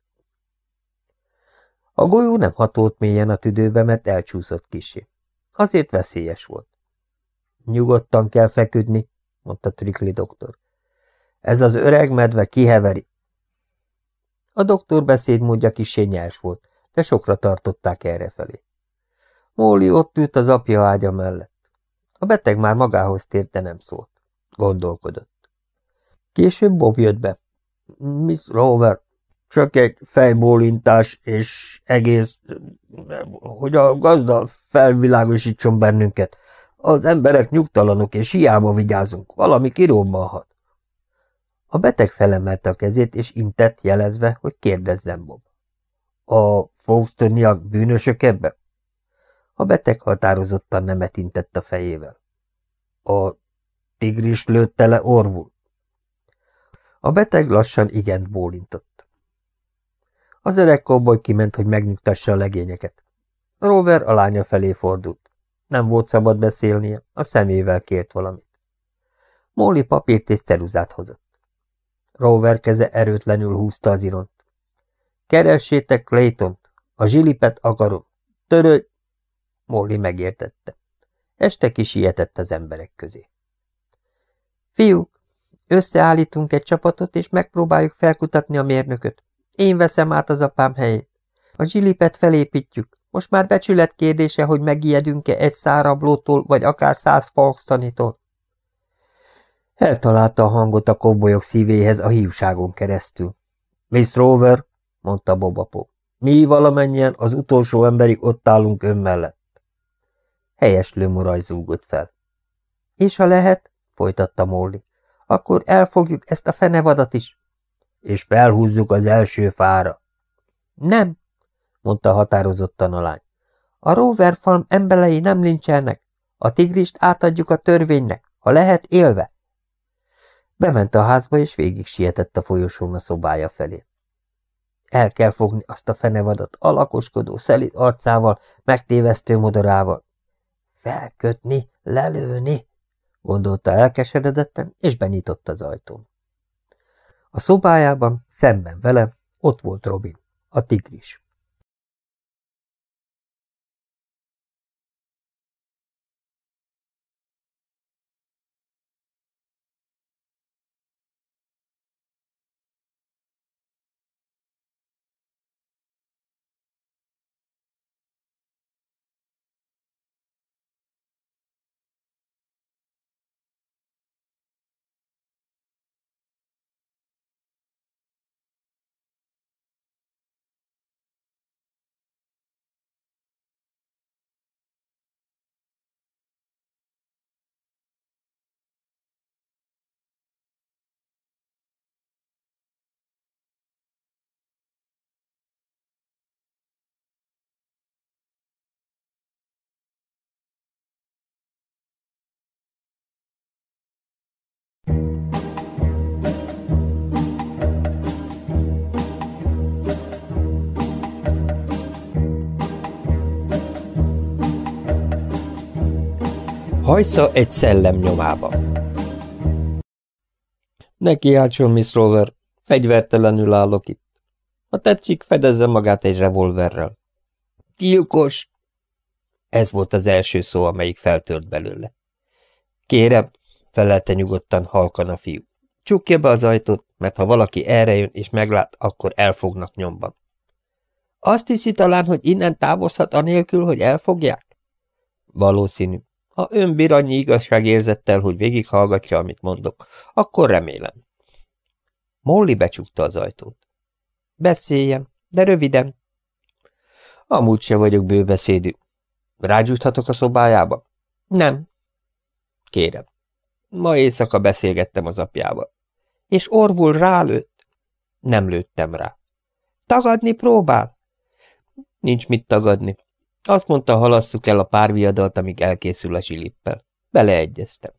S1: A golyó nem hatolt mélyen a tüdőbe, mert elcsúszott kisé. Azért veszélyes volt. Nyugodtan kell feküdni, mondta Trikli doktor. Ez az öreg medve kiheveri. A doktor beszédmódja kisé nyers volt, de sokra tartották errefelé. Móli ott ült az apja ágya mellett. A beteg már magához tért, de nem szólt. Gondolkodott. Később Bob jött be. Miss Rover, csak egy fejbólintás, és egész, hogy a gazda felvilágosítson bennünket. Az emberek nyugtalanok, és hiába vigyázunk, valami kirobbanhat. A beteg felemelte a kezét, és intett, jelezve, hogy kérdezzen Bob. A faustoniak bűnösök ebbe? A beteg határozottan nemet intett a fejével. A tigris lőtte le orvul. A beteg lassan igent bólintott. Az öreg koboly kiment, hogy megnyugtassa a legényeket. Rover a lánya felé fordult. Nem volt szabad beszélnie, a szemével kért valamit. Móli papírt és ceruzát hozott. Rover keze erőtlenül húzta az iront. Keressétek clayton a zsilipet akarom. Törölj! Molly megértette. Este kisietett az emberek közé. Fiúk, összeállítunk egy csapatot, és megpróbáljuk felkutatni a mérnököt. Én veszem át az apám helyét. A zsilipet felépítjük. Most már becsület kérdése, hogy megijedünk-e egy szárablótól, vagy akár száz falksztanitól. Eltalálta a hangot a kovbolyok szívéhez a hívságon keresztül. – Miss Rover! – mondta Bobapó. – Mi valamennyien az utolsó emberig ott állunk ön mellett. Helyes lőmoraj zúgott fel. – És ha lehet – folytatta Molly – akkor elfogjuk ezt a fenevadat is. – És felhúzzuk az első fára. – Nem – mondta határozottan a lány. – A Rover farm emberei nem lincselnek. A tigrist átadjuk a törvénynek, ha lehet élve. – Bement a házba, és végig sietett a folyosón a szobája felé. El kell fogni azt a fenevadat alakoskodó szelid arcával, megtévesztő modorával. Felkötni, lelőni, gondolta elkeseredetten, és benyitott az ajtón. A szobájában, szemben vele, ott volt Robin,
S2: a tigris.
S1: Hajsza egy szellem nyomába. Neki átson, Miss Rover, fegyvertelenül állok itt. Ha tetszik, fedezze magát egy revolverrel. Gyilkos! Ez volt az első szó, amelyik feltört belőle. Kérem, felelte nyugodtan halkan a fiú. Csukja be az ajtót, mert ha valaki erre jön és meglát, akkor elfognak nyomban. Azt hiszi talán, hogy innen távozhat anélkül, hogy elfogják? Valószínű. Ha ön bír annyi igazságérzettel, hogy végighallgatja, amit mondok, akkor remélem. Molly becsukta az ajtót. Beszéljem, de röviden. Amúgy se vagyok bőbeszédű. Rágyújthatok a szobájába? Nem. Kérem. Ma éjszaka beszélgettem az apjával. És Orvul rálőtt? Nem lőttem rá. Tagadni próbál? Nincs mit tagadni. Azt mondta, halasszuk el a párviadalt, amíg elkészül a zsilippel. Beleegyeztem.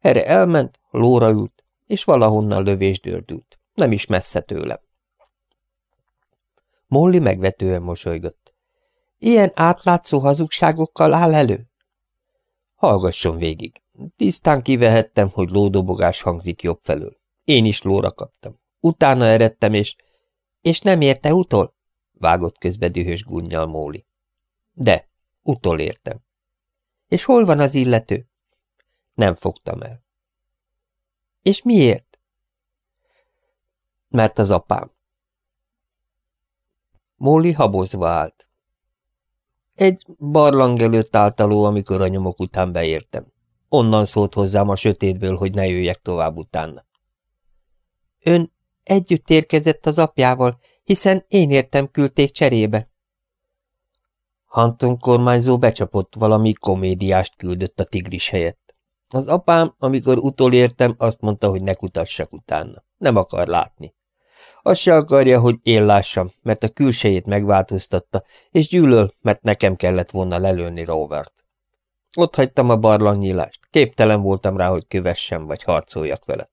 S1: Erre elment, lóra ült, és valahonnan lövés dördült. Nem is messze tőlem. Molly megvetően mosolygott. Ilyen átlátszó hazugságokkal áll elő? Hallgasson végig. Tisztán kivehettem, hogy lódobogás hangzik jobb felől. Én is lóra kaptam. Utána eredtem, és... És nem érte utol? Vágott közbe dühös gunnyal Móli. De, utolértem. És hol van az illető? Nem fogtam el. És miért? Mert az apám. Móli habozva állt. Egy barlang előtt általó, amikor a nyomok után beértem. Onnan szólt hozzám a sötétből, hogy ne jöjjek tovább utána. Ön együtt érkezett az apjával, hiszen én értem küldték cserébe. Hanton kormányzó becsapott valami komédiást küldött a tigris helyett. Az apám, amikor utolértem, azt mondta, hogy ne kutassak utána. Nem akar látni. Azt se akarja, hogy én lássam, mert a külsejét megváltoztatta, és gyűlöl, mert nekem kellett volna lelőni Rovert. Ott hagytam a barlangnyílást, képtelen voltam rá, hogy kövessem vagy harcoljak vele.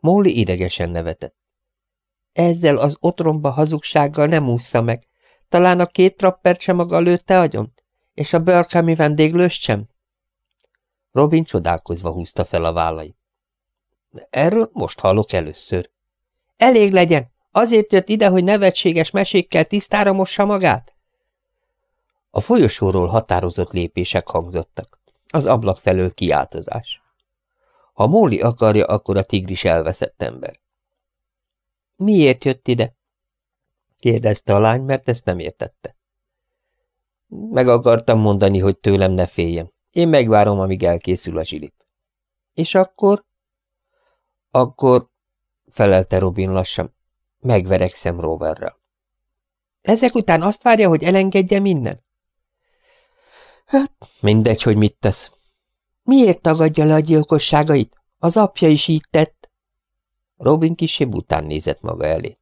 S1: Móli idegesen nevetett. Ezzel az otromba hazugsággal nem ússza meg, talán a két trappert sem maga lőtte agyon? És a bölcsámi vendéglőst sem? Robin csodálkozva húzta fel a vállait. Erről most hallok először. Elég legyen! Azért jött ide, hogy nevetséges mesékkel tisztára mossa magát? A folyosóról határozott lépések hangzottak. Az ablak felől kiáltozás. Ha Móli akarja, akkor a tigris elveszett ember. Miért jött ide? kérdezte a lány, mert ezt nem értette. Meg akartam mondani, hogy tőlem ne féljem. Én megvárom, amíg elkészül a zsilip. És akkor? Akkor, felelte Robin lassan, megverekszem Roverrel. Ezek után azt várja, hogy elengedje minden? Hát, mindegy, hogy mit tesz. Miért tagadja le a gyilkosságait? Az apja is így tett. Robin kisebb után nézett maga elé.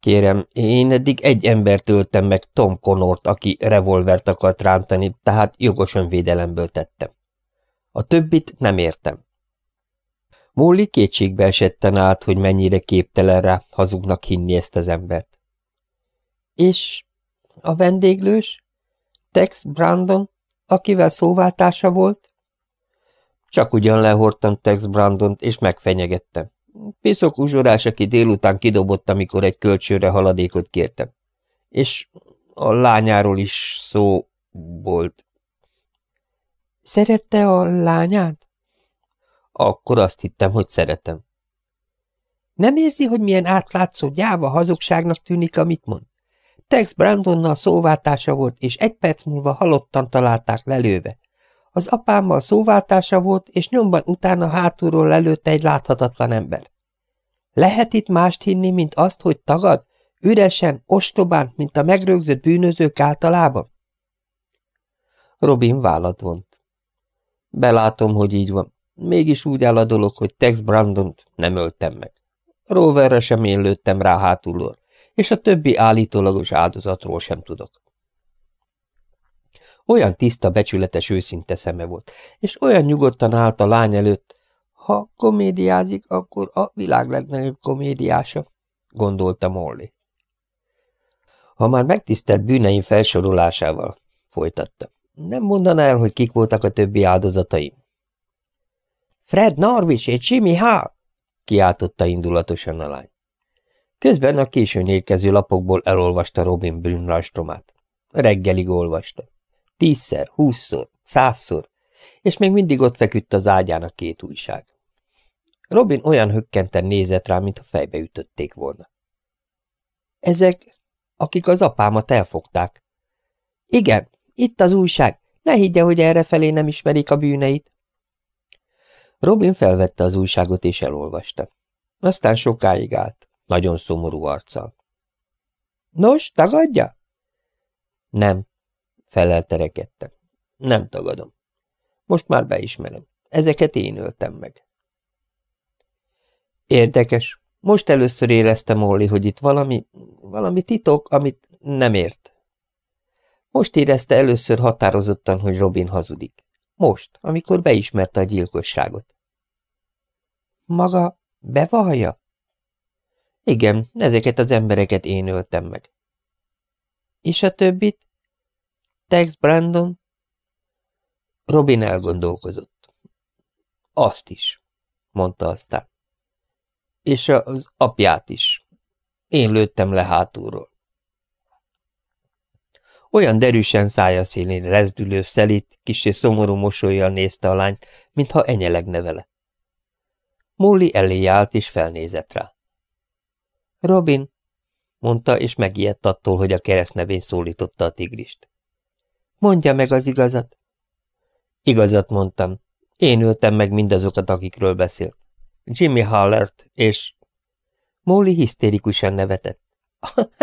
S1: Kérem, én eddig egy embert töltem meg, Tom Connort, aki revolvert akart rántani, tehát jogos önvédelemből tettem. A többit nem értem. Móli kétségbe esetten állt, hogy mennyire képtelen rá hazugnak hinni ezt az embert. És a vendéglős? Tex Brandon, akivel szóváltása volt? Csak ugyan lehortam Tex Brandont, és megfenyegettem. Piszok uzsorás, aki délután kidobott, amikor egy kölcsőre haladékot kértem. És a lányáról is szó volt. Szerette a lányát? Akkor azt hittem, hogy szeretem. Nem érzi, hogy milyen átlátszó gyáva hazugságnak tűnik, amit mond? Tex Brandonnal szóváltása volt, és egy perc múlva halottan találták lelőve. Az apámmal szóváltása volt, és nyomban utána hátulról lelőtte egy láthatatlan ember. Lehet itt mást hinni, mint azt, hogy tagad? Üresen, ostobán, mint a megrögzött bűnözők általában? Robin vállat vont. Belátom, hogy így van. Mégis úgy áll a dolog, hogy Tex Brandont nem öltem meg. Roverre sem én lőttem rá hátulról, és a többi állítólagos áldozatról sem tudok. Olyan tiszta, becsületes, őszinte szeme volt, és olyan nyugodtan állt a lány előtt. Ha komédiázik, akkor a világ legnagyobb komédiása, gondolta Molly. Ha már megtisztelt bűneim felsorolásával, folytatta. Nem mondaná el, hogy kik voltak a többi áldozataim. Fred Narvis és Jimmy Hall! kiáltotta indulatosan a lány. Közben a későn érkező lapokból elolvasta Robin Brünn Reggelig olvasta. Tízszer, húszszor, százszor, és még mindig ott feküdt az ágyán a két újság. Robin olyan hökkenten nézett rá, mintha fejbe ütötték volna. Ezek, akik az apámat elfogták. Igen, itt az újság, ne higgye, hogy errefelé nem ismerik a bűneit. Robin felvette az újságot és elolvasta. Aztán sokáig állt, nagyon szomorú arccal. Nos, tagadja? Nem, felelte rekedtem. Nem tagadom. Most már beismerem. Ezeket én öltem meg. Érdekes. Most először éreztem Olli, hogy itt valami, valami titok, amit nem ért. Most érezte először határozottan, hogy Robin hazudik. Most, amikor beismerte a gyilkosságot. Maga bevallja? Igen, ezeket az embereket én öltem meg. És a többit? Tex Brandon? Robin elgondolkozott. Azt is, mondta aztán. És az apját is. Én lőttem le hátulról. Olyan derűsen szája szélén rezdülő szelit, kisé szomorú mosolyjal nézte a lányt, mintha enyeleg nevele. Molly elé állt és felnézett rá. Robin, mondta, és megijedt attól, hogy a keresztnevén szólította a tigrist. Mondja meg az igazat. Igazat mondtam. Én öltem meg mindazokat, akikről beszélt. Jimmy Hallert és... Molly hisztérikusan nevetett.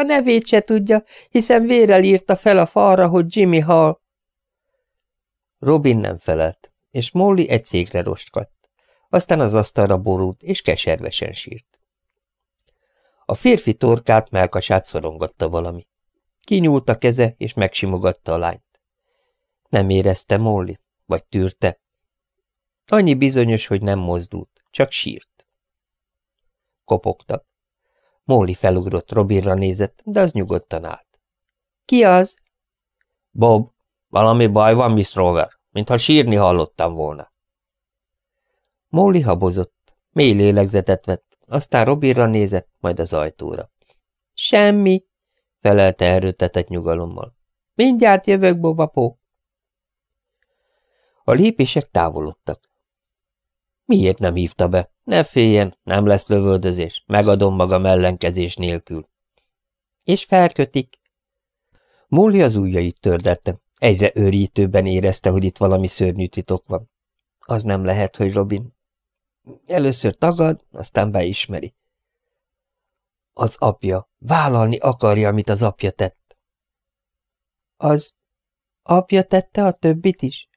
S1: a nevét se tudja, hiszen vérel írta fel a falra, hogy Jimmy Hall. Robin nem felelt, és Molly egy székre rostkadt. Aztán az asztalra borult, és keservesen sírt. A férfi torkát, melkasát szorongatta valami. Kinyúlt a keze, és megsimogatta a lányt. Nem érezte Molly, vagy tűrte. Annyi bizonyos, hogy nem mozdult, csak sírt. Kopogtak. Molly felugrott, Robinra nézett, de az nyugodtan állt. Ki az? Bob, valami baj van, Miss Rover, mintha sírni hallottam volna. Molly habozott, mély lélegzetet vett, aztán Robinra nézett, majd az ajtóra. Semmi, felelte erőtetett nyugalommal. Mindjárt jövök, Bobapó! A lépések távolodtak. Miért nem hívta be? Ne féljen, nem lesz lövöldözés, megadom magam ellenkezés nélkül. És felkötik. Móli az ujjait tördette. Egyre őrítőben érezte, hogy itt valami szörnyű titok van. Az nem lehet, hogy Robin. Először tagad, aztán beismeri. Az apja. Vállalni akarja, amit az apja tett. Az apja tette a többit is?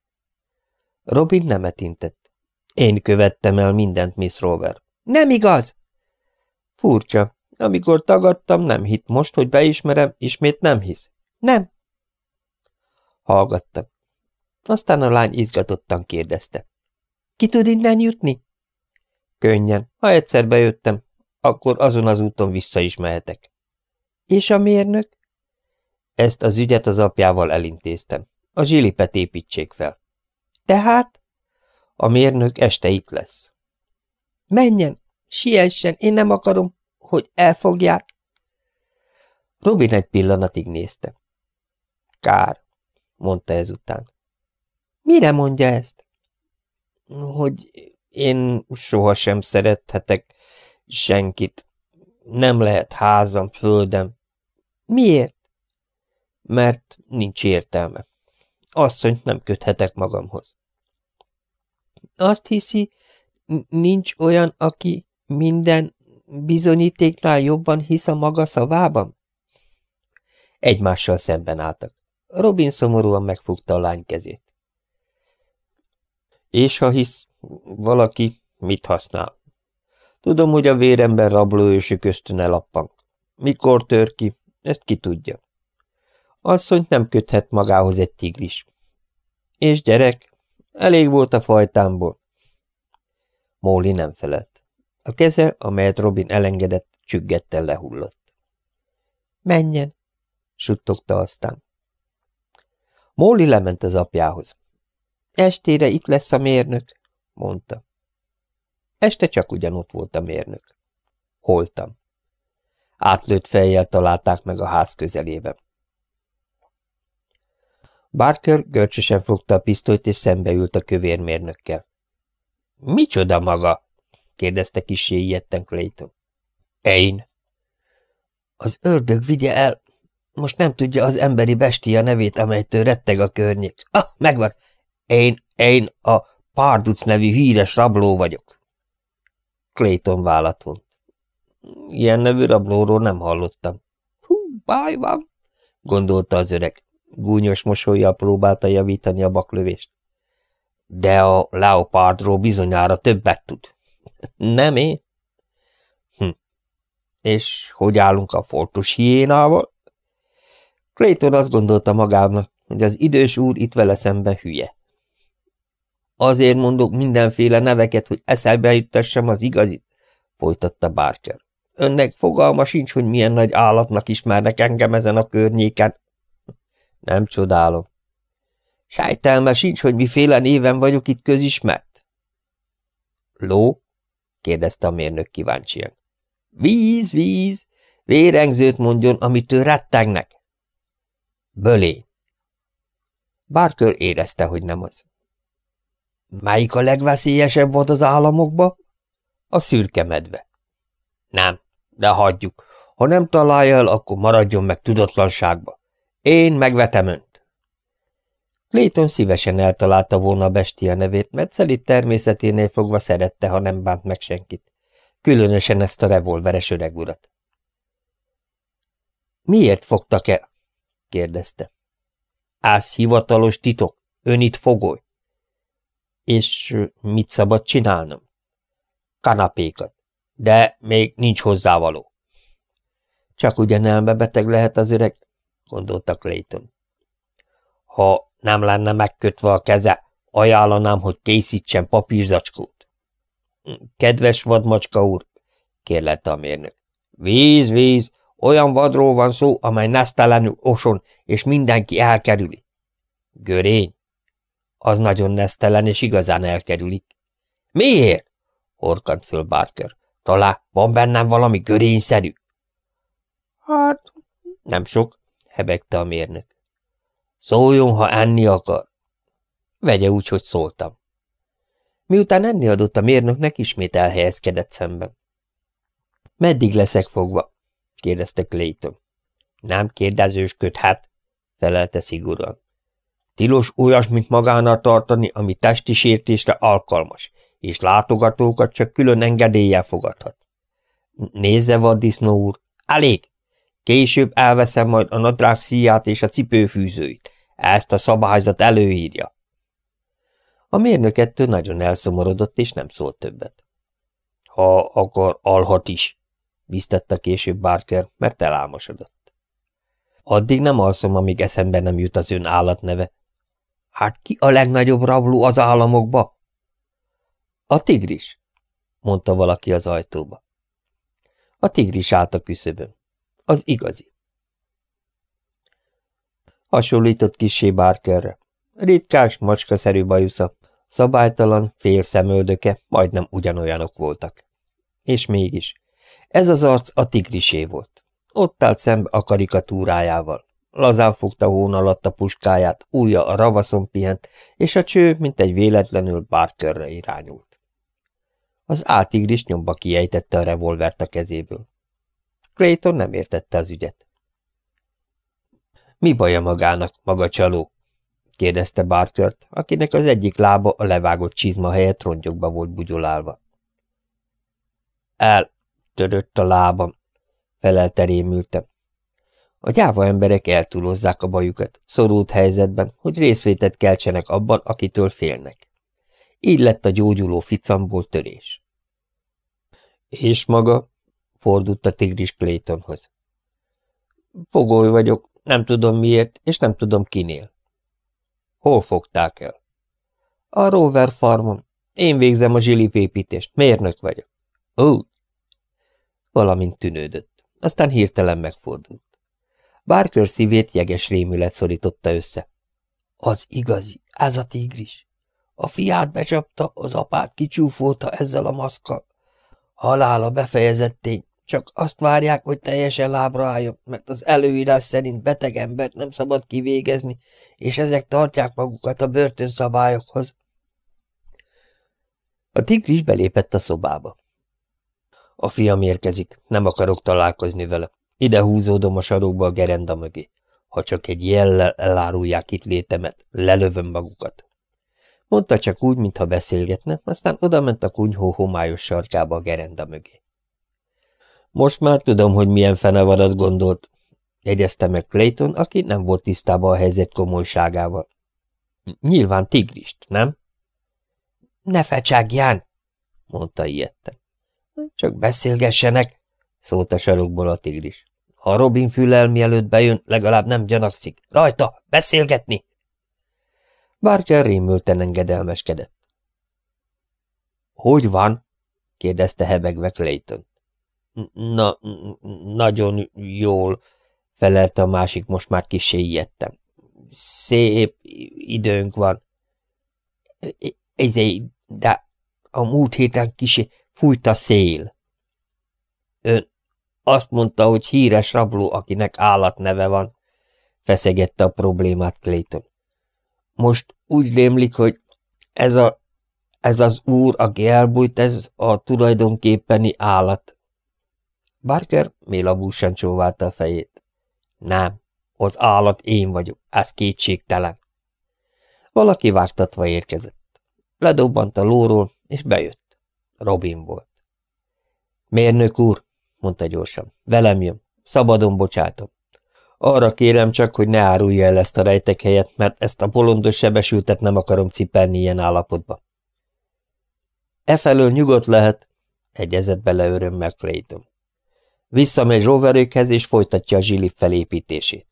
S1: Robin nemet intett. Én követtem el mindent, Miss Rover. Nem igaz! Furcsa. Amikor tagadtam, nem hitt. Most, hogy beismerem, ismét nem hisz. Nem. Hallgattak. Aztán a lány izgatottan kérdezte. Ki tud innen jutni? Könnyen. Ha egyszer bejöttem, akkor azon az úton vissza is mehetek. És a mérnök? Ezt az ügyet az apjával elintéztem. A zsilipet építsék fel. Tehát? A mérnök este itt lesz. Menjen, siessen, én nem akarom, hogy elfogják. Robin egy pillanatig nézte. Kár, mondta ezután. Mire mondja ezt? Hogy én sohasem szerethetek Senkit. Nem lehet házam, földem. Miért? Mert nincs értelme. Asszonyt nem köthetek magamhoz. Azt hiszi, nincs olyan, aki minden bizonyítéknál jobban hisz a maga szavában? Egymással szemben álltak. Robin szomorúan megfogta a lány kezét. És ha hisz, valaki mit használ? Tudom, hogy a véremben rablóősök ösztöne lappang. Mikor tör ki, ezt ki tudja. Asszonyt nem köthet magához egy tigris. És gyerek, elég volt a fajtámból. Móli nem felelt. A keze, amelyet Robin elengedett, csüggettel lehullott. Menjen, suttogta aztán. Móli lement az apjához. Estére itt lesz a mérnök, mondta. Este csak ugyanott volt a mérnök. Holtam. Átlőtt fejjel találták meg a ház közelében. Barker görcsösen fogta a pisztolyt, és szembeült a kövérmérnökkel. – Micsoda maga? – kérdezte kisé ilyetten Clayton. – Én. – Az ördög vigye el! Most nem tudja az emberi bestia nevét, amelytől retteg a környék. Ah, megvan! Én, én a Parduc nevű híres rabló vagyok. Clayton vállat volt. Ilyen nevű rablóról nem hallottam. Hú, baj van, gondolta az öreg. Gúnyos mosolyjal próbálta javítani a baklövést. De a leopardról bizonyára többet tud. nem én? Hm. És hogy állunk a fortus hiénával? Clayton azt gondolta magának, hogy az idős úr itt vele szemben hülye. Azért mondok mindenféle neveket, hogy eszelbe juttassam az igazit, folytatta Bárcser. Önnek fogalma sincs, hogy milyen nagy állatnak ismernek engem ezen a környéken. Nem csodálom. Sejtelme sincs, hogy miféle néven vagyok itt közismert. Ló? kérdezte a mérnök kíváncsian. Víz, víz! Vérengzőt mondjon, amitől rettegnek. Bölé. Barker érezte, hogy nem az. Melyik a legveszélyesebb volt az államokba? A szürke medve. Nem, de hagyjuk. Ha nem találja el, akkor maradjon meg tudatlanságba. Én megvetem önt. Clayton szívesen eltalálta volna a bestia nevét, mert szelit természeténél fogva szerette, ha nem bánt meg senkit. Különösen ezt a revolveres öreg urat. Miért fogtak el? kérdezte. Ász hivatalos titok, ön itt fogoly. És mit szabad csinálnom? Kanapékat. De még nincs hozzávaló. Csak ugyan beteg lehet az öreg, gondolta Clayton. Ha nem lenne megkötve a keze, ajánlanám, hogy készítsen papírzacskót. Kedves vadmacska úr, kérlette a mérnök. Víz, víz, olyan vadról van szó, amely nesztelenül oson, és mindenki elkerüli. Görény, az nagyon nesztelen és igazán elkerülik. Miért? horkant föl Barker. Talán van bennem valami görényszerű? Hát, nem sok, hebegte a mérnök. Szóljon, ha enni akar. Vegye úgy, hogy szóltam. Miután enni adott a mérnöknek, ismét elhelyezkedett szemben. Meddig leszek fogva? kérdezte Clayton. Nem kérdezősköd, köthet, felelte szigorúan. Tilos olyasmit magának tartani, ami testi sértésre alkalmas, és látogatókat csak külön engedéllyel fogadhat. Nézze, vaddisznó úr! Elég! Később elveszem majd a nadrág szíját és a cipőfűzőit. Ezt a szabályzat előírja. A mérnök ettől nagyon elszomorodott, és nem szólt többet. Ha akar, alhat is, biztatta később Barker, mert elámosodott. Addig nem alszom, amíg eszembe nem jut az ön állatneve, Hát ki a legnagyobb rabló az államokba? A tigris, mondta valaki az ajtóba. A tigris állt a küszöbön. Az igazi. Hasonlított kisé Barkerre. Ritkás, macskaszerű bajusza, szabálytalan, félszemöldöke, majdnem ugyanolyanok voltak. És mégis, ez az arc a tigrisé volt. Ott állt szembe a karikatúrájával, lazán fogta hón alatt a puskáját, újja a ravaszon pihent, és a cső, mint egy véletlenül Barkerre irányult. Az áltigris nyomba kiejtette a revolvert a kezéből. Clayton nem értette az ügyet. Mi baja magának, maga csaló? kérdezte Barkert, akinek az egyik lába a levágott csizma helyett rongyokba volt bugyolálva. El, törött a lábam, felelte rémültem. A gyáva emberek eltúlozzák a bajukat, szorult helyzetben, hogy részvétet keltsenek abban, akitől félnek. Így lett a gyógyuló ficamból törés. És maga? fordult a tigris Claytonhoz. Pogoly vagyok, nem tudom miért, és nem tudom kinél. Hol fogták el? A Rover farmon. Én végzem a zsilipépítést, mérnök vagyok. Ó! Valamint tűnődött, aztán hirtelen megfordult. Barker szívét jeges rémület szorította össze. Az igazi, ez a tigris. A fiát becsapta, az apát kicsúfolta ezzel a maszkkal. Halála befejezett csak azt várják, hogy teljesen lábra álljon, mert az előírás szerint beteg embert nem szabad kivégezni, és ezek tartják magukat a börtönszabályokhoz. A tigris belépett a szobába. A fiam érkezik, nem akarok találkozni vele. Ide húzódom a sarokba a gerenda mögé. Ha csak egy jellel elárulják itt létemet, lelövöm magukat. Mondta csak úgy, mintha beszélgetne, aztán odament a kunyhó homályos sarkába a gerenda mögé. Most már tudom, hogy milyen fenevadat gondolt, jegyezte meg Clayton, aki nem volt tisztában a helyzet komolyságával. Nyilván tigrist, nem? Ne fecságján, mondta ilyetten. Csak beszélgessenek, szólt a sarokból a tigris. Ha Robin fülel mielőtt bejön, legalább nem gyanakszik. Rajta, beszélgetni! Bárcsán rémülten engedelmeskedett. Hogy van? kérdezte hebegve Clayton. Na, nagyon jól, felelte a másik, most már kisé ijedtem. Szép időnk van. Ez izé, egy, de a múlt héten kisé fújt a szél. Ön azt mondta, hogy híres rabló, akinek állatneve van, feszegette a problémát Clayton. Most úgy lémlik, hogy ez a ez az úr, aki elbújt, ez a tulajdonképpeni állat. Barker mélabúsan csóválta a fejét. Nem, az állat én vagyok, ez kétségtelen. Valaki vártatva érkezett. Ledobbant a lóról, és bejött. Robin volt. Mérnök úr, mondta gyorsan. Velem jön. Szabadon bocsátom. Arra kérem csak, hogy ne árulja el ezt a rejtek helyet, mert ezt a bolondos sebesültet nem akarom cipelni ilyen állapotba. Efelől nyugodt lehet, egyezett bele örömmel Clayton. Visszamegy roverőkhez, és folytatja a zsili felépítését.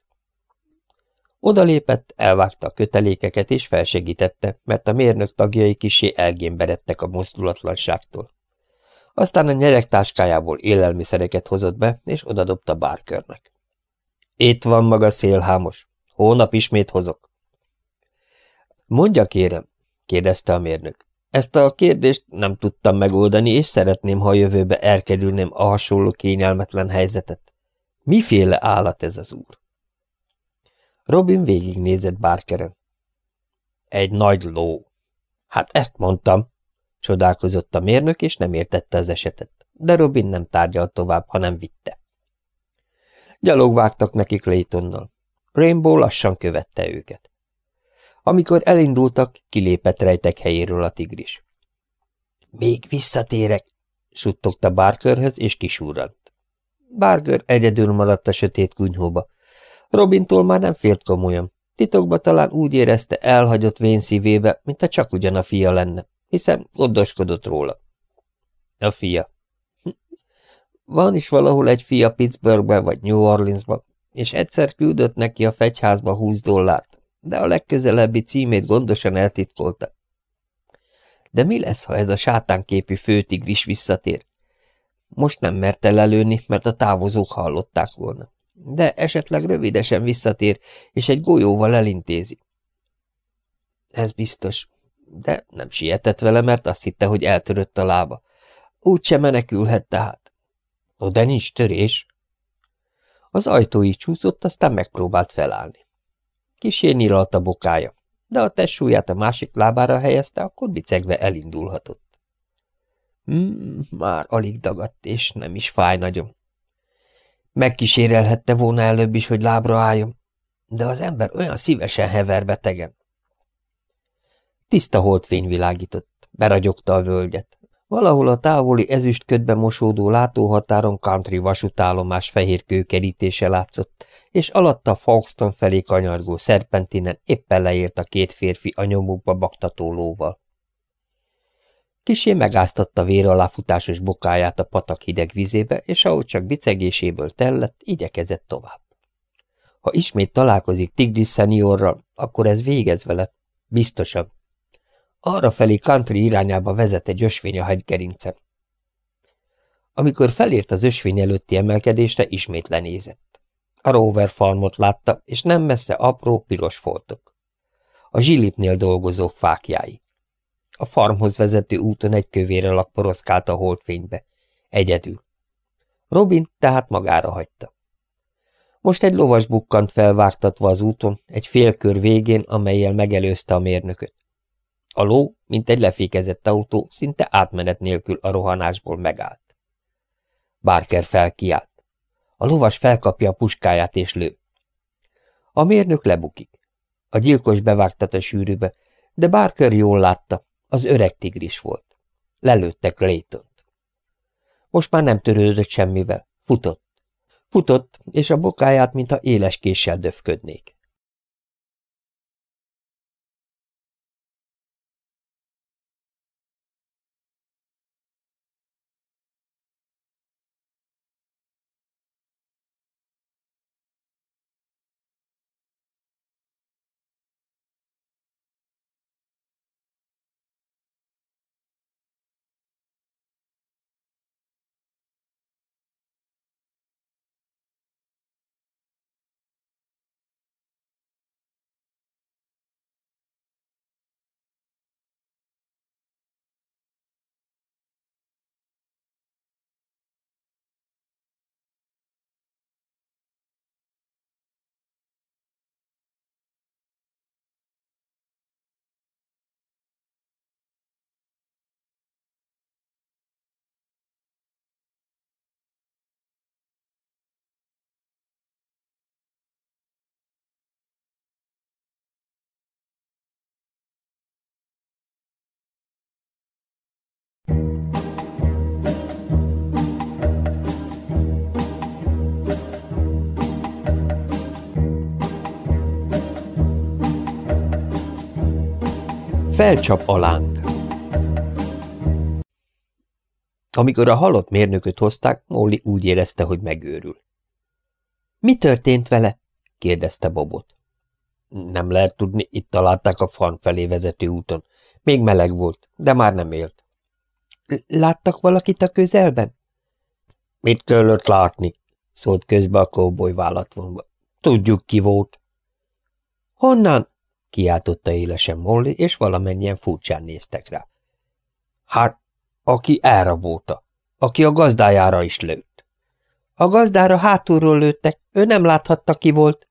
S1: Odalépett, elvágta a kötelékeket, és felsegítette, mert a mérnök tagjai kisé elgémberedtek a mozdulatlanságtól. Aztán a nyeregtáskájából élelmiszereket hozott be, és odadobta Barkernek. Itt van maga szélhámos. Hónap ismét hozok. Mondja kérem, kérdezte a mérnök. Ezt a kérdést nem tudtam megoldani, és szeretném, ha a jövőbe elkerülném a hasonló kényelmetlen helyzetet. Miféle állat ez az úr? Robin végignézett Barkeren. Egy nagy ló. Hát ezt mondtam, Csodálkozott a mérnök, és nem értette az esetet, de Robin nem tárgyalt tovább, hanem vitte. Gyalog vágtak neki Rainbow lassan követte őket. Amikor elindultak, kilépett rejtek helyéről a tigris. – Még visszatérek! – suttogta Barkerhez, és kisúrant. Barker egyedül maradt a sötét kunyhóba. Robintól már nem félt komolyan. Titokba talán úgy érezte elhagyott vén szívébe, mint a csak ugyan a fia lenne hiszen gondoskodott róla. A fia. Van is valahol egy fia Pittsburghben vagy New Orleansban, és egyszer küldött neki a fegyházba 20 dollárt, de a legközelebbi címét gondosan eltitkolta. De mi lesz, ha ez a sátánképű főtigris visszatér? Most nem merte lelőni, mert a távozók hallották volna. De esetleg rövidesen visszatér, és egy golyóval elintézi. Ez biztos de nem sietett vele, mert azt hitte, hogy eltörött a lába. Úgy se menekülhet tehát. No, de nincs törés. Az ajtó így csúszott, aztán megpróbált felállni. Kisé nyilalt a bokája, de a tessúját a másik lábára helyezte, akkor bicegve elindulhatott. Hmm, már alig dagadt, és nem is fáj nagyon. Megkísérelhette volna előbb is, hogy lábra álljon, de az ember olyan szívesen hever betegen. Tiszta holdfény világított, beragyogta a völgyet. Valahol a távoli ezüstködbe mosódó látóhatáron country vasútállomás fehér kőkerítése látszott, és alatta Foxton felé kanyargó szerpentinen éppen leért a két férfi a nyomukba baktató lóval. Kisé megáztatta vér aláfutásos bokáját a patak hideg vizébe, és ahogy csak bicegéséből tellett, igyekezett tovább. Ha ismét találkozik Tigris szeniorral, akkor ez végez vele, biztosan, Arrafelé country irányába vezet egy ösvény a hegygerincem. Amikor felért az ösvény előtti emelkedésre, ismét lenézett. A rover farmot látta, és nem messze apró, piros foltok. A zsilipnél dolgozó fákjái. A farmhoz vezető úton egy kövére lakporoszkált a holdfénybe. Egyedül. Robin tehát magára hagyta. Most egy lovas bukkant felvártatva az úton, egy félkör végén, amelyel megelőzte a mérnököt. A ló, mint egy lefékezett autó, szinte átmenet nélkül a rohanásból megállt. Barker felkiált. A lovas felkapja a puskáját és lő. A mérnök lebukik. A gyilkos bevágtat a sűrűbe, de Barker jól látta, az öreg tigris volt. Lelőttek clayton -t. Most már nem törődött semmivel, futott. Futott, és a bokáját, mintha
S2: éles késsel döfködnék.
S1: felcsap a láng. Amikor a halott mérnököt hozták, Molly úgy érezte, hogy megőrül. – Mi történt vele? – kérdezte Bobot. – Nem lehet tudni, itt találták a fan felé vezető úton. Még meleg volt, de már nem élt. – Láttak valakit a közelben? – Mit kellett látni? – szólt közbe a kóboly vállatvonva. – Tudjuk, ki volt. – Honnan? kiáltotta élesen Molly, és valamennyien furcsán néztek rá. Hát, aki elrabolta, aki a gazdájára is lőtt. A gazdára hátulról lőttek, ő nem láthatta, ki volt.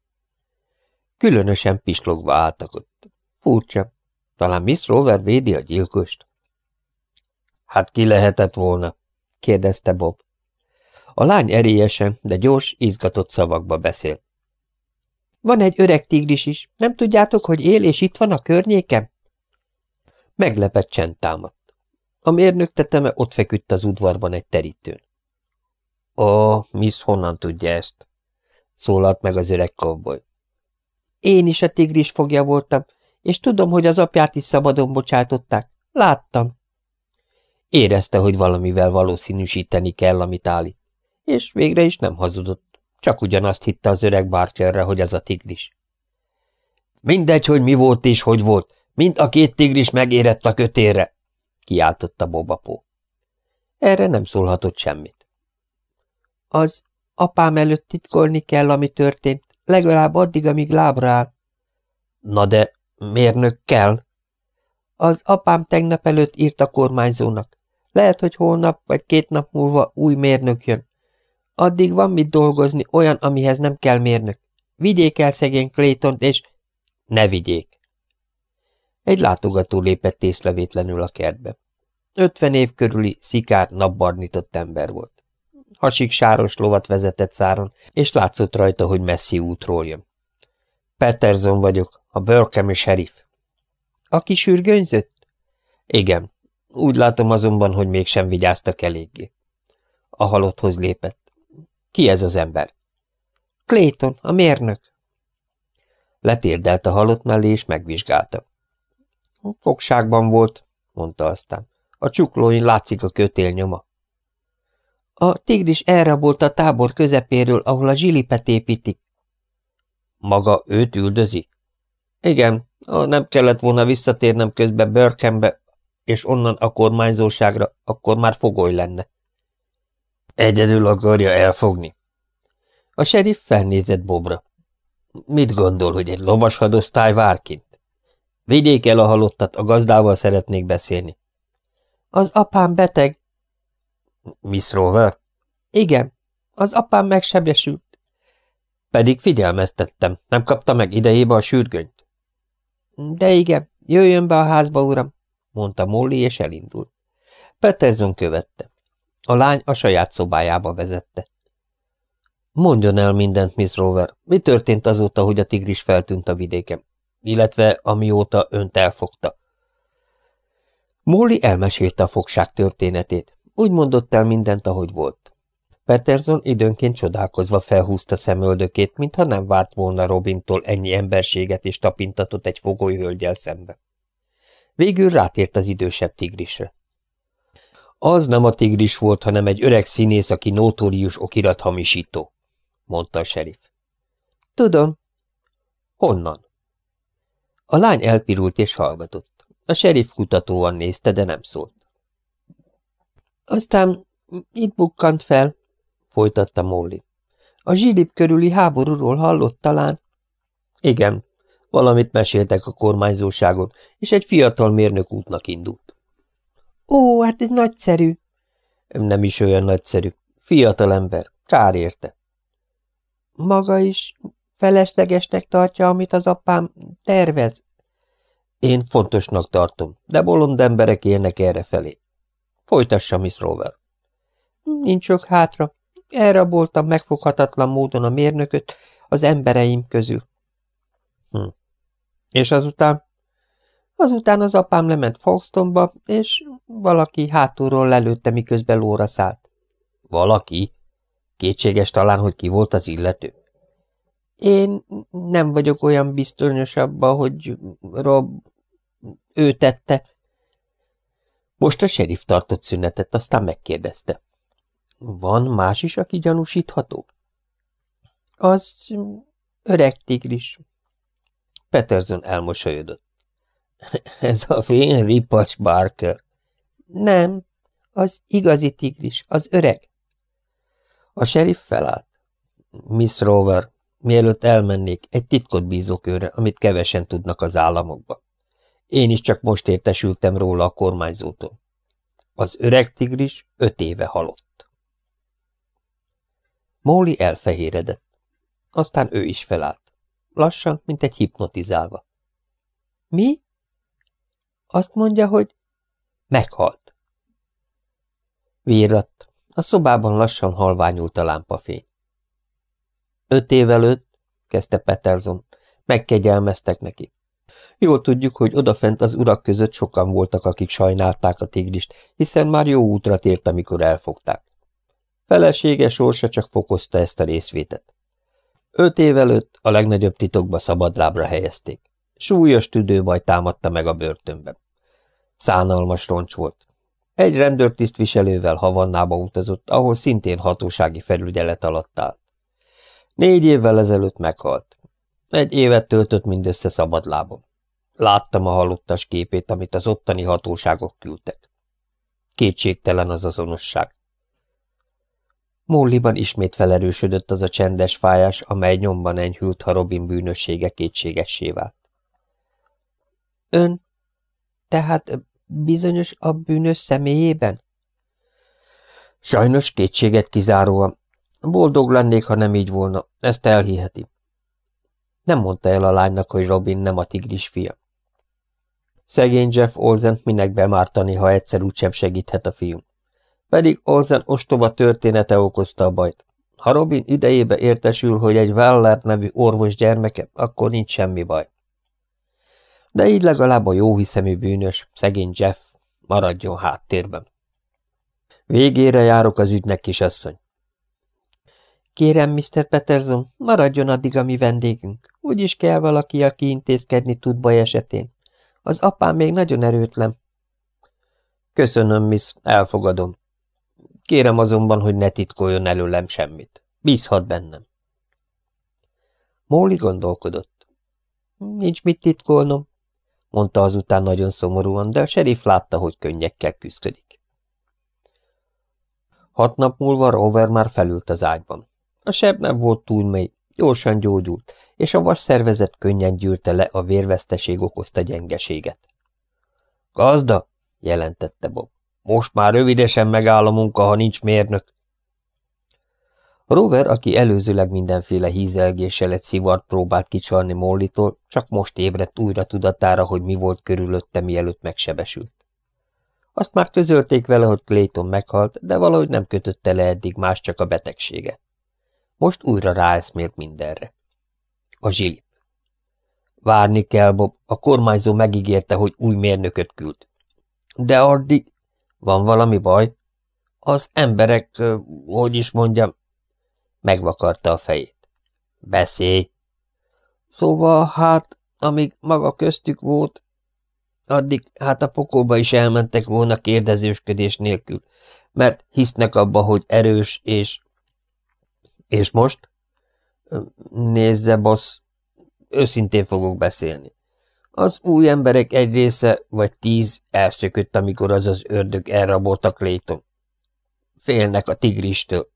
S1: Különösen pislogva álltak ott. Furcsa, talán Miss Rover védi a gyilkost. Hát ki lehetett volna? kérdezte Bob. A lány erélyesen, de gyors, izgatott szavakba beszélt. Van egy öreg tigris is. Nem tudjátok, hogy él, és itt van a környékem? Meglepett csend támadt. A mérnök teteme ott feküdt az udvarban egy terítőn. Ó, Miss honnan tudja ezt? Szólalt meg az öreg kovboly. Én is a tigris fogja voltam, és tudom, hogy az apját is szabadon bocsátották. Láttam. Érezte, hogy valamivel valószínűsíteni kell, amit állít, és végre is nem hazudott. Csak ugyanazt hitte az öreg Barcherre, hogy az a tigris. Mindegy, hogy mi volt és hogy volt, mind a két tigris megérett a kötére, kiáltotta Bobapó. Erre nem szólhatott semmit. Az apám előtt titkolni kell, ami történt, legalább addig, amíg lábra áll. Na de mérnök kell? Az apám tegnap előtt írt a kormányzónak. Lehet, hogy holnap vagy két nap múlva új mérnök jön. Addig van mit dolgozni, olyan, amihez nem kell mérnök. Vigyék el szegény Claytont, és... Ne vigyék! Egy látogató lépett észlevétlenül a kertbe. Ötven év körüli, szikár, napbarnitott ember volt. Hasik sáros lovat vezetett száron, és látszott rajta, hogy messzi útról jön. Peterson vagyok, a Börkemi sheriff. Aki sürgőnyzött? Igen. Úgy látom azonban, hogy mégsem vigyáztak eléggé. A halotthoz lépett. Ki ez az ember? Clayton, a mérnök. Letérdelt a halott mellé, és megvizsgálta. Fogságban volt, mondta aztán. A csuklóin látszik a kötél nyoma. A tigris elrabolt a tábor közepéről, ahol a zsilipet építik. Maga őt üldözi? Igen, ha nem kellett volna visszatérnem közben Börkembe, és onnan a kormányzóságra, akkor már fogoly lenne. Egyedül akarja elfogni. A serif felnézett Bobra. Mit gondol, hogy egy lovas hadosztály vár kint? Vigyék el a halottat, a gazdával szeretnék beszélni. Az apám beteg. Miss Rover? Igen, az apám megsebesült. Pedig figyelmeztettem, nem kapta meg idejébe a sürgönyt. De igen, jöjjön be a házba, uram, mondta Molly, és elindult. Peterson követte. A lány a saját szobájába vezette. Mondjon el mindent, Miss Rover. Mi történt azóta, hogy a tigris feltűnt a vidéken? Illetve amióta önt elfogta? Molly elmesélte a fogság történetét. Úgy mondott el mindent, ahogy volt. Peterson időnként csodálkozva felhúzta szemöldökét, mintha nem várt volna Robintól ennyi emberséget és tapintatot egy fogolyhölgyel szembe. Végül rátért az idősebb tigrisre. Az nem a tigris volt, hanem egy öreg színész, aki notórius okirathamisító, mondta a serif. Tudom. Honnan? A lány elpirult és hallgatott. A serif kutatóan nézte, de nem szólt. Aztán itt bukkant fel, folytatta Molly. A zsidip körüli háborúról hallott talán? Igen, valamit meséltek a kormányzóságon, és egy fiatal mérnök útnak indult. Ó, hát ez nagyszerű. Nem is olyan nagyszerű. Fiatal ember. Kár érte. Maga is feleslegesnek tartja, amit az apám tervez. Én fontosnak tartom, de bolond emberek élnek felé. Folytassa, Miss Rover. Nincs sok hátra. Elraboltam megfoghatatlan módon a mérnököt az embereim közül. Hm. És azután? Azután az apám lement Foxtonba, és valaki hátulról lelőtte, miközben lóra szállt. Valaki? Kétséges talán, hogy ki volt az illető. Én nem vagyok olyan biztonyosabb, abban, hogy Rob ő tette. Most a serif tartott szünetet, aztán megkérdezte. Van más is, aki gyanúsítható? Az öreg tigris. Peterson elmosolyodott. Ez a fény ripacs Barker. Nem, az igazi tigris, az öreg. A serif felállt. Miss Rover, mielőtt elmennék, egy titkot bízok őre, amit kevesen tudnak az államokban. Én is csak most értesültem róla a kormányzótól. Az öreg tigris öt éve halott. Móli elfehéredett. Aztán ő is felállt. Lassan, mint egy hipnotizálva. Mi? Azt mondja, hogy meghalt. Virratt. A szobában lassan halványult a lámpafény. Öt év előtt, kezdte Peterson, megkegyelmeztek neki. Jól tudjuk, hogy odafent az urak között sokan voltak, akik sajnálták a tigrist, hiszen már jó útra tért, amikor elfogták. Felesége sorsa csak fokozta ezt a részvétet. Öt év előtt a legnagyobb titokba szabadlábra helyezték. Súlyos tüdőbaj támadta meg a börtönben. Szánalmas roncs volt, egy rendőrtisztviselővel Havannába utazott, ahol szintén hatósági felügyelet alatt állt. Négy évvel ezelőtt meghalt. Egy évet töltött mindössze szabadlábon. Láttam a halottas képét, amit az ottani hatóságok küldtek. Kétségtelen az azonosság. Móliban ismét felerősödött az a csendes fájás, amely nyomban enyhült, ha Robin bűnössége kétségessé vált. Ön? Tehát Bizonyos a bűnös személyében? Sajnos kétséget kizáróan. Boldog lennék, ha nem így volna. Ezt elhiheti. Nem mondta el a lánynak, hogy Robin nem a tigris fia. Szegény Jeff Olsen minek bemártani, ha egyszer úgysem segíthet a fiú. Pedig Olsen ostoba története okozta a bajt. Ha Robin idejébe értesül, hogy egy Weller nevű orvos gyermeke, akkor nincs semmi baj de így legalább a jóhiszemű bűnös, szegény Jeff maradjon háttérben. Végére járok az ügynek, kisasszony. Kérem, Mr. Peterson, maradjon addig a mi vendégünk. Úgy is kell valaki, aki intézkedni tud baj esetén. Az apám még nagyon erőtlen. Köszönöm, Miss, elfogadom. Kérem azonban, hogy ne titkoljon előlem semmit. Bízhat bennem. Móli gondolkodott. Nincs mit titkolnom, mondta azután nagyon szomorúan, de a serif látta, hogy könnyekkel küzdik. Hat nap múlva Rover már felült az ágyban. A seb nem volt túl mély, gyorsan gyógyult, és a vas szervezet könnyen gyűrte le a vérveszteség okozta gyengeséget. – Gazda! – jelentette Bob. – Most már rövidesen megáll a munka, ha nincs mérnök. Rover, aki előzőleg mindenféle hízelgéssel egy szivart próbált kicsalni Mollitól, csak most ébredt újra tudatára, hogy mi volt körülötte, mielőtt megsebesült. Azt már közölték vele, hogy Clayton meghalt, de valahogy nem kötötte le eddig más, csak a betegsége. Most újra ráeszmélt mindenre. A zsili. Várni kell, Bob. A kormányzó megígérte, hogy új mérnököt küld. De addig... Van valami baj? Az emberek, hogy is mondjam, Megvakarta a fejét. Beszélj! Szóval, hát, amíg maga köztük volt, addig hát a pokolba is elmentek volna kérdezősködés nélkül, mert hisznek abba, hogy erős, és... És most? Nézze, bossz, őszintén fogok beszélni. Az új emberek egy része, vagy tíz elszökött, amikor az az ördög a Clayton. Félnek a tigristől.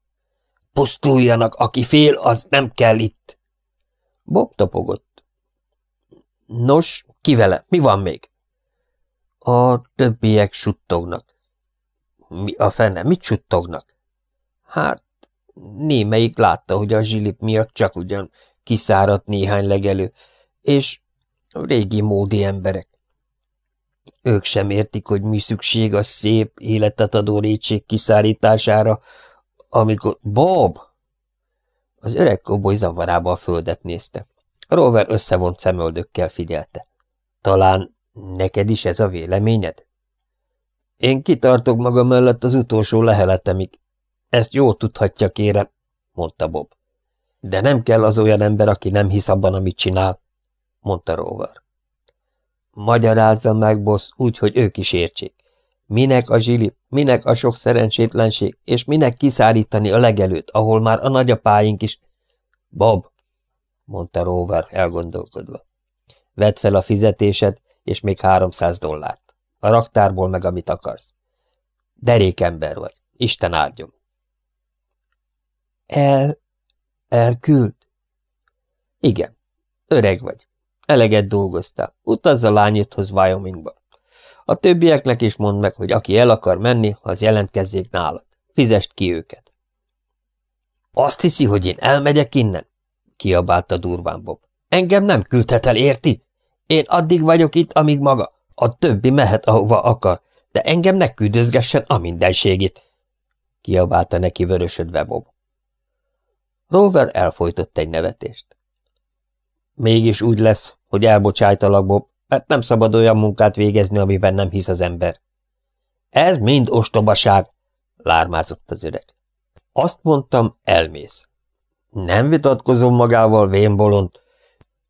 S1: Pusztuljanak, aki fél, az nem kell itt. Bob topogott. Nos, ki vele? Mi van még? A többiek suttognak. Mi a fene? Mit suttognak? Hát, némelyik látta, hogy a zsilip miatt csak ugyan kiszáradt néhány legelő, és régi módi emberek. Ők sem értik, hogy mi szükség a szép, életet adó rétség kiszárítására, amikor... Bob! Az öreg koboly zavarába a földet nézte. A rover összevont szemöldökkel figyelte. Talán neked is ez a véleményed? Én kitartok magam mellett az utolsó leheletemig. Ezt jól tudhatja, kérem, mondta Bob. De nem kell az olyan ember, aki nem hisz abban, amit csinál, mondta Rover. Magyarázza meg, bossz, úgy, hogy ők is értsék. Minek a zsili, minek a sok szerencsétlenség, és minek kiszárítani a legelőt, ahol már a nagyapáink is... Bob, mondta Rover elgondolkodva. Vedd fel a fizetésed, és még 300 dollárt. A raktárból meg, amit akarsz. Derék ember vagy. Isten áldjon. El... elküld? Igen. Öreg vagy. Eleget dolgoztál. Utazz a lányodhoz Wyomingba. A többieknek is mondd meg, hogy aki el akar menni, az jelentkezzék nálad. Fizest ki őket. Azt hiszi, hogy én elmegyek innen? kiabálta durván Bob. Engem nem küldhet el, érti? Én addig vagyok itt, amíg maga. A többi mehet, ahova akar, de engem ne küldözgessen a mindenségét, kiabálta neki vörösödve Bob. Rover elfolytott egy nevetést. Mégis úgy lesz, hogy elbocsájtalak, Bob, mert nem szabad olyan munkát végezni, amiben nem hisz az ember. Ez mind ostobaság, lármázott az öreg. Azt mondtam, elmész. Nem vitatkozom magával, vénbolond,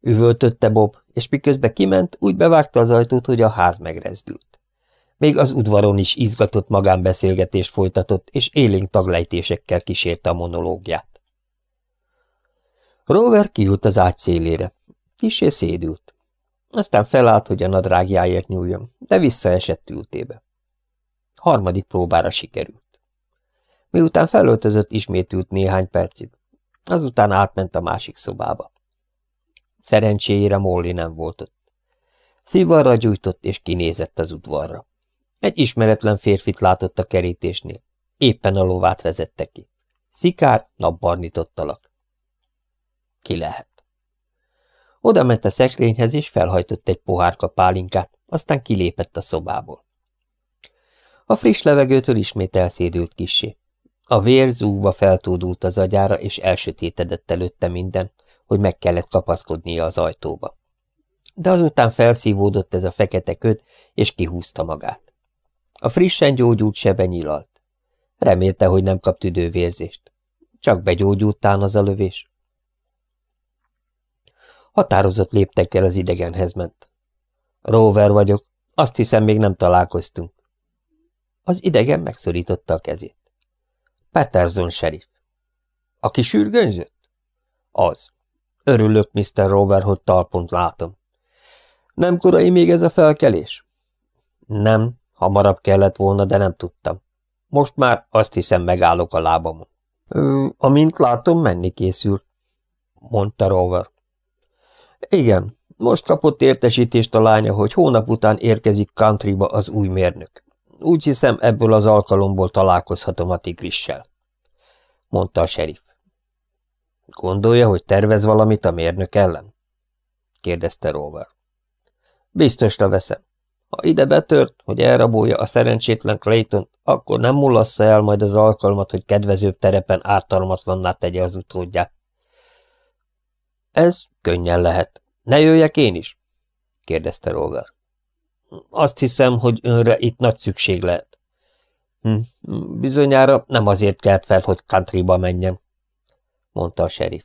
S1: üvöltötte Bob, és miközben kiment, úgy bevágta az ajtót, hogy a ház megrezdült. Még az udvaron is izgatott magánbeszélgetést folytatott, és élénk taglejtésekkel kísérte a monológiát. Rover kijut az ágy szélére. Kisé szédült. Aztán felállt, hogy a nadrágjáért nyúljon, de visszaesett ültébe. Harmadik próbára sikerült. Miután felöltözött, ismét ült néhány percig. Azután átment a másik szobába. Szerencséjére Molly nem volt ott. Szívarra gyújtott, és kinézett az udvarra. Egy ismeretlen férfit látott a kerítésnél. Éppen a lovát vezette ki. Szikár napbarnitott alak. Ki lehet? Oda ment a szekrényhez, és felhajtott egy pohárka pálinkát, aztán kilépett a szobából. A friss levegőtől ismét elszédült kisé. A vér zúgva feltódult az agyára, és elsötétedett előtte minden, hogy meg kellett kapaszkodnia az ajtóba. De azután felszívódott ez a fekete köd, és kihúzta magát. A frissen gyógyult sebe nyilalt. Remélte, hogy nem kap tüdővérzést. Csak begyógyult tán az a lövés. Határozott léptekkel az idegenhez ment. Rover vagyok, azt hiszem még nem találkoztunk. Az idegen megszorította a kezét. Peterson sheriff. Aki sürgőnyzött? Az. Örülök, Mr. Rover, hogy talpont látom. Nem korai még ez a felkelés? Nem, hamarabb kellett volna, de nem tudtam. Most már azt hiszem megállok a lábamon. Ö, amint látom, menni készül, mondta Rover. Igen, most kapott értesítést a lánya, hogy hónap után érkezik countryba az új mérnök. Úgy hiszem, ebből az alkalomból találkozhatom a tigrissel, mondta a serif. Gondolja, hogy tervez valamit a mérnök ellen? kérdezte Rover. Biztosra veszem. Ha ide betört, hogy elrabolja a szerencsétlen clayton akkor nem mullassza el majd az alkalmat, hogy kedvezőbb terepen ártalmatlanná tegye az utódját. Ez Könnyen lehet. Ne jöjjek én is? kérdezte Roger. Azt hiszem, hogy önre itt nagy szükség lehet. Hm, bizonyára nem azért kelt fel, hogy countryba menjem, mondta a sheriff.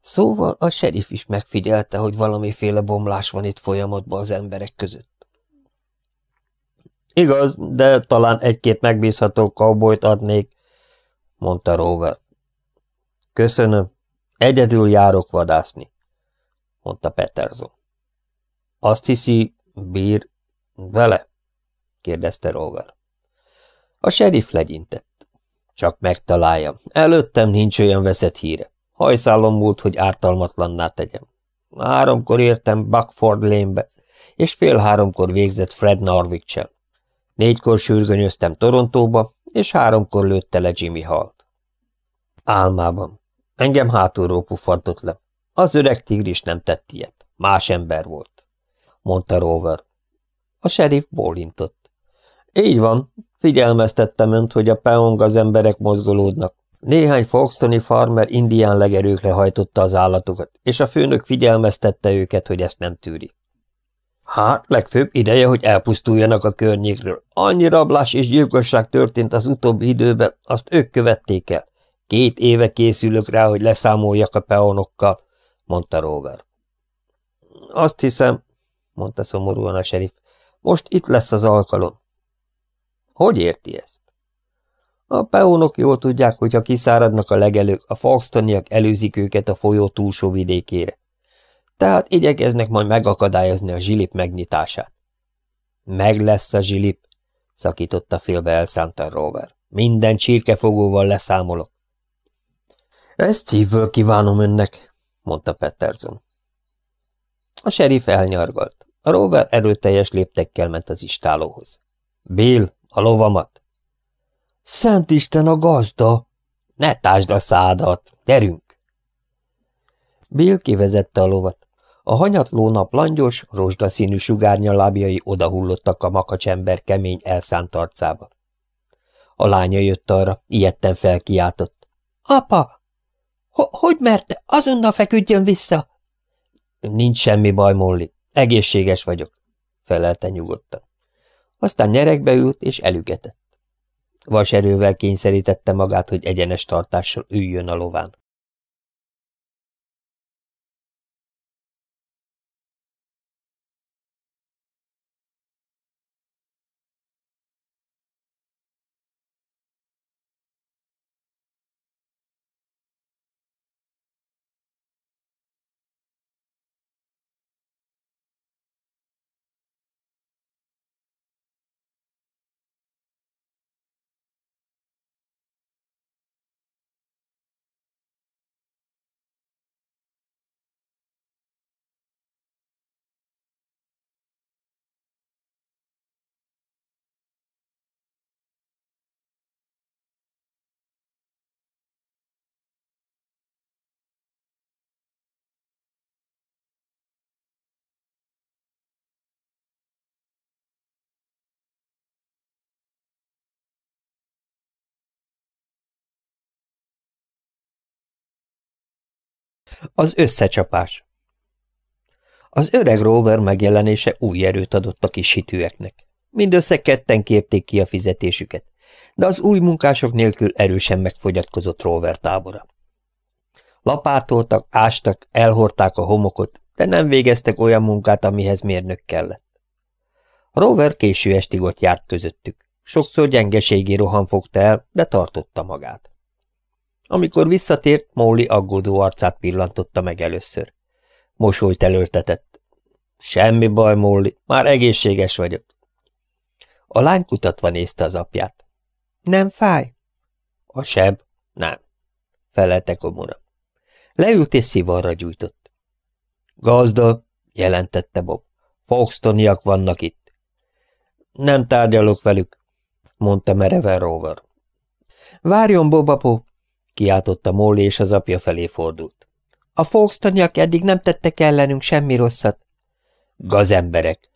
S1: Szóval a sheriff is megfigyelte, hogy valamiféle bomlás van itt folyamatban az emberek között. Igaz, de talán egy-két megbízható cowboyt adnék, mondta Rover. Köszönöm, Egyedül járok vadászni, mondta Peterson. Azt hiszi, bír vele? kérdezte Roger. A serif legyintett. Csak megtaláljam, előttem nincs olyan veszett híre. Hajszálom múlt, hogy ártalmatlanná tegyem. Háromkor értem Buckford lénbe, és fél háromkor végzett Fred Norwich-sel. Négykor sürgönyöztem Torontóba, és háromkor lőtte le Jimmy Halt. Álmában. Engem hátulról pufantott le. Az öreg tigris nem tett ilyet. Más ember volt, mondta Rover. A serif bólintott. Így van, figyelmeztettem önt, hogy a peong az emberek mozgolódnak. Néhány foxtoni farmer indián legerőkre hajtotta az állatokat, és a főnök figyelmeztette őket, hogy ezt nem tűri. Hát, legfőbb ideje, hogy elpusztuljanak a környékről. Annyi rablás és gyilkosság történt az utóbbi időben, azt ők követték el. Két éve készülök rá, hogy leszámoljak a peonokkal, mondta Rover. Azt hiszem, mondta szomorúan a serif, most itt lesz az alkalom. Hogy érti ezt? A peónok jól tudják, hogy ha kiszáradnak a legelők, a foxtoniak előzik őket a folyó túlsó vidékére. Tehát igyekeznek majd megakadályozni a zsilip megnyitását. Meg lesz a zsilip, szakította félbe elszántan Rover. Minden csirkefogóval leszámolok. Ezt szívből kívánom önnek, mondta Patterson. A serif elnyargalt. A rover erőteljes léptekkel ment az istálóhoz. Bill, a lovamat! Szent Isten a gazda! Ne tásd a szádat! Gyerünk! Bill kivezette a lovat. A hanyatló nap langyos, rozsdaszínű sugárnyalábjai odahullottak a makacsember kemény elszánt arcába. A lánya jött arra, ilyetten felkiáltott. – Apa, – Hogy merte? Azonnal feküdjön vissza! – Nincs semmi baj, Molly. Egészséges vagyok – felelte nyugodtan. Aztán nyerekbe ült és elügetett. Vaserővel kényszerítette magát, hogy egyenes tartással üljön a lován. Az összecsapás Az öreg rover megjelenése új erőt adott a kis hitűeknek. Mindössze ketten kérték ki a fizetésüket, de az új munkások nélkül erősen megfogyatkozott rover tábora. Lapátoltak, ástak, elhorták a homokot, de nem végeztek olyan munkát, amihez mérnök kellett. A rover késő estig ott járt közöttük. Sokszor gyengeségi rohan fogta el, de tartotta magát. Amikor visszatért, Móli aggódó arcát pillantotta meg először. Mosolyt előltetett. Semmi baj, Móli, már egészséges vagyok. A lány kutatva nézte az apját. Nem fáj? A seb? Nem. Felelte komora. Leült és szivarra gyújtott. Gazda, jelentette Bob. Foxtoniak vannak itt. Nem tárgyalok velük, mondta mereven Rover. Várjon, Bob apó, kiáltotta Molly, és az apja felé fordult. A Foxtoniak eddig nem tettek ellenünk semmi rosszat. Gazemberek!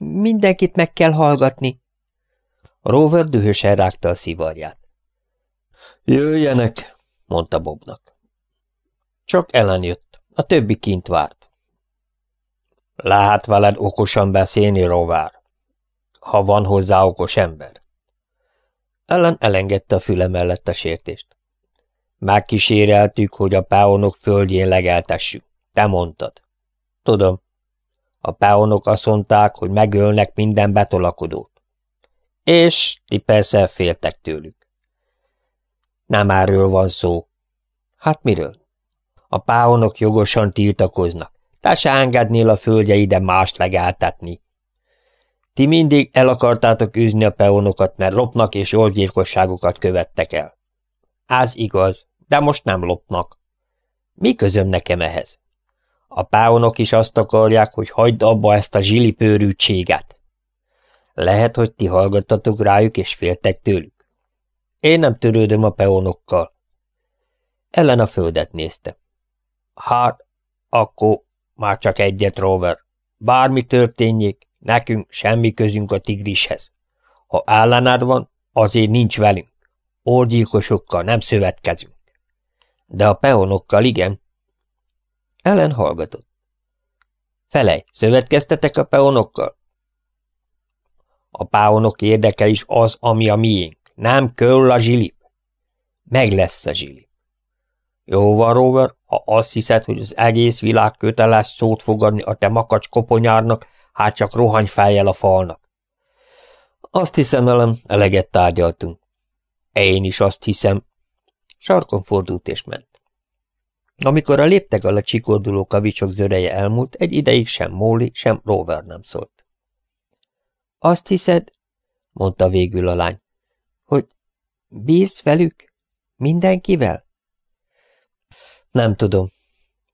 S1: Mindenkit meg kell hallgatni. Rover dühösen rágta a szivarját. Jöjjenek, mondta Bobnak. Csak Ellen jött, a többi kint várt. Lehet veled okosan beszélni, rovár, ha van hozzá okos ember. Ellen elengedte a füle mellett a sértést. Megkíséreltük, hogy a páonok földjén legeltessük. Te mondtad. Tudom. A páonok azt mondták, hogy megölnek minden betolakodót. És ti persze féltek tőlük. Nem erről van szó. Hát miről? A páonok jogosan tiltakoznak. Te se engednél a földjeide mást legeltetni. Ti mindig el akartátok űzni a peonokat, mert lopnak és olgyilkosságokat követtek el. Az igaz, de most nem lopnak. Mi közöm nekem ehhez? A páonok is azt akarják, hogy hagyd abba ezt a zsilipőrűtséget. Lehet, hogy ti hallgattatok rájuk és féltek tőlük. Én nem törődöm a peonokkal. Ellen a földet nézte. Hát, akkor már csak egyet, Rover. Bármi történjék, nekünk semmi közünk a tigrishez. Ha ellenád van, azért nincs velünk. Orgyilkosokkal nem szövetkezünk. De a peonokkal igen. Ellen hallgatott. Felej, szövetkeztetek a peonokkal? A páonok érdeke is az, ami a miénk. Nem köll a zsilip. Meg lesz a zsilip. Jó van, Robert, ha azt hiszed, hogy az egész világ köteles szót fogadni a te makacs koponyárnak, hát csak rohanj fejjel a falnak. Azt hiszem, elem, eleget tárgyaltunk. Én is azt hiszem. Sarkon fordult és ment. Amikor a léptek alatt csikorduló kavicsok zöreje elmúlt, egy ideig sem Móli, sem Rover nem szólt. Azt hiszed, mondta végül a lány, hogy bírsz velük? Mindenkivel? Nem tudom,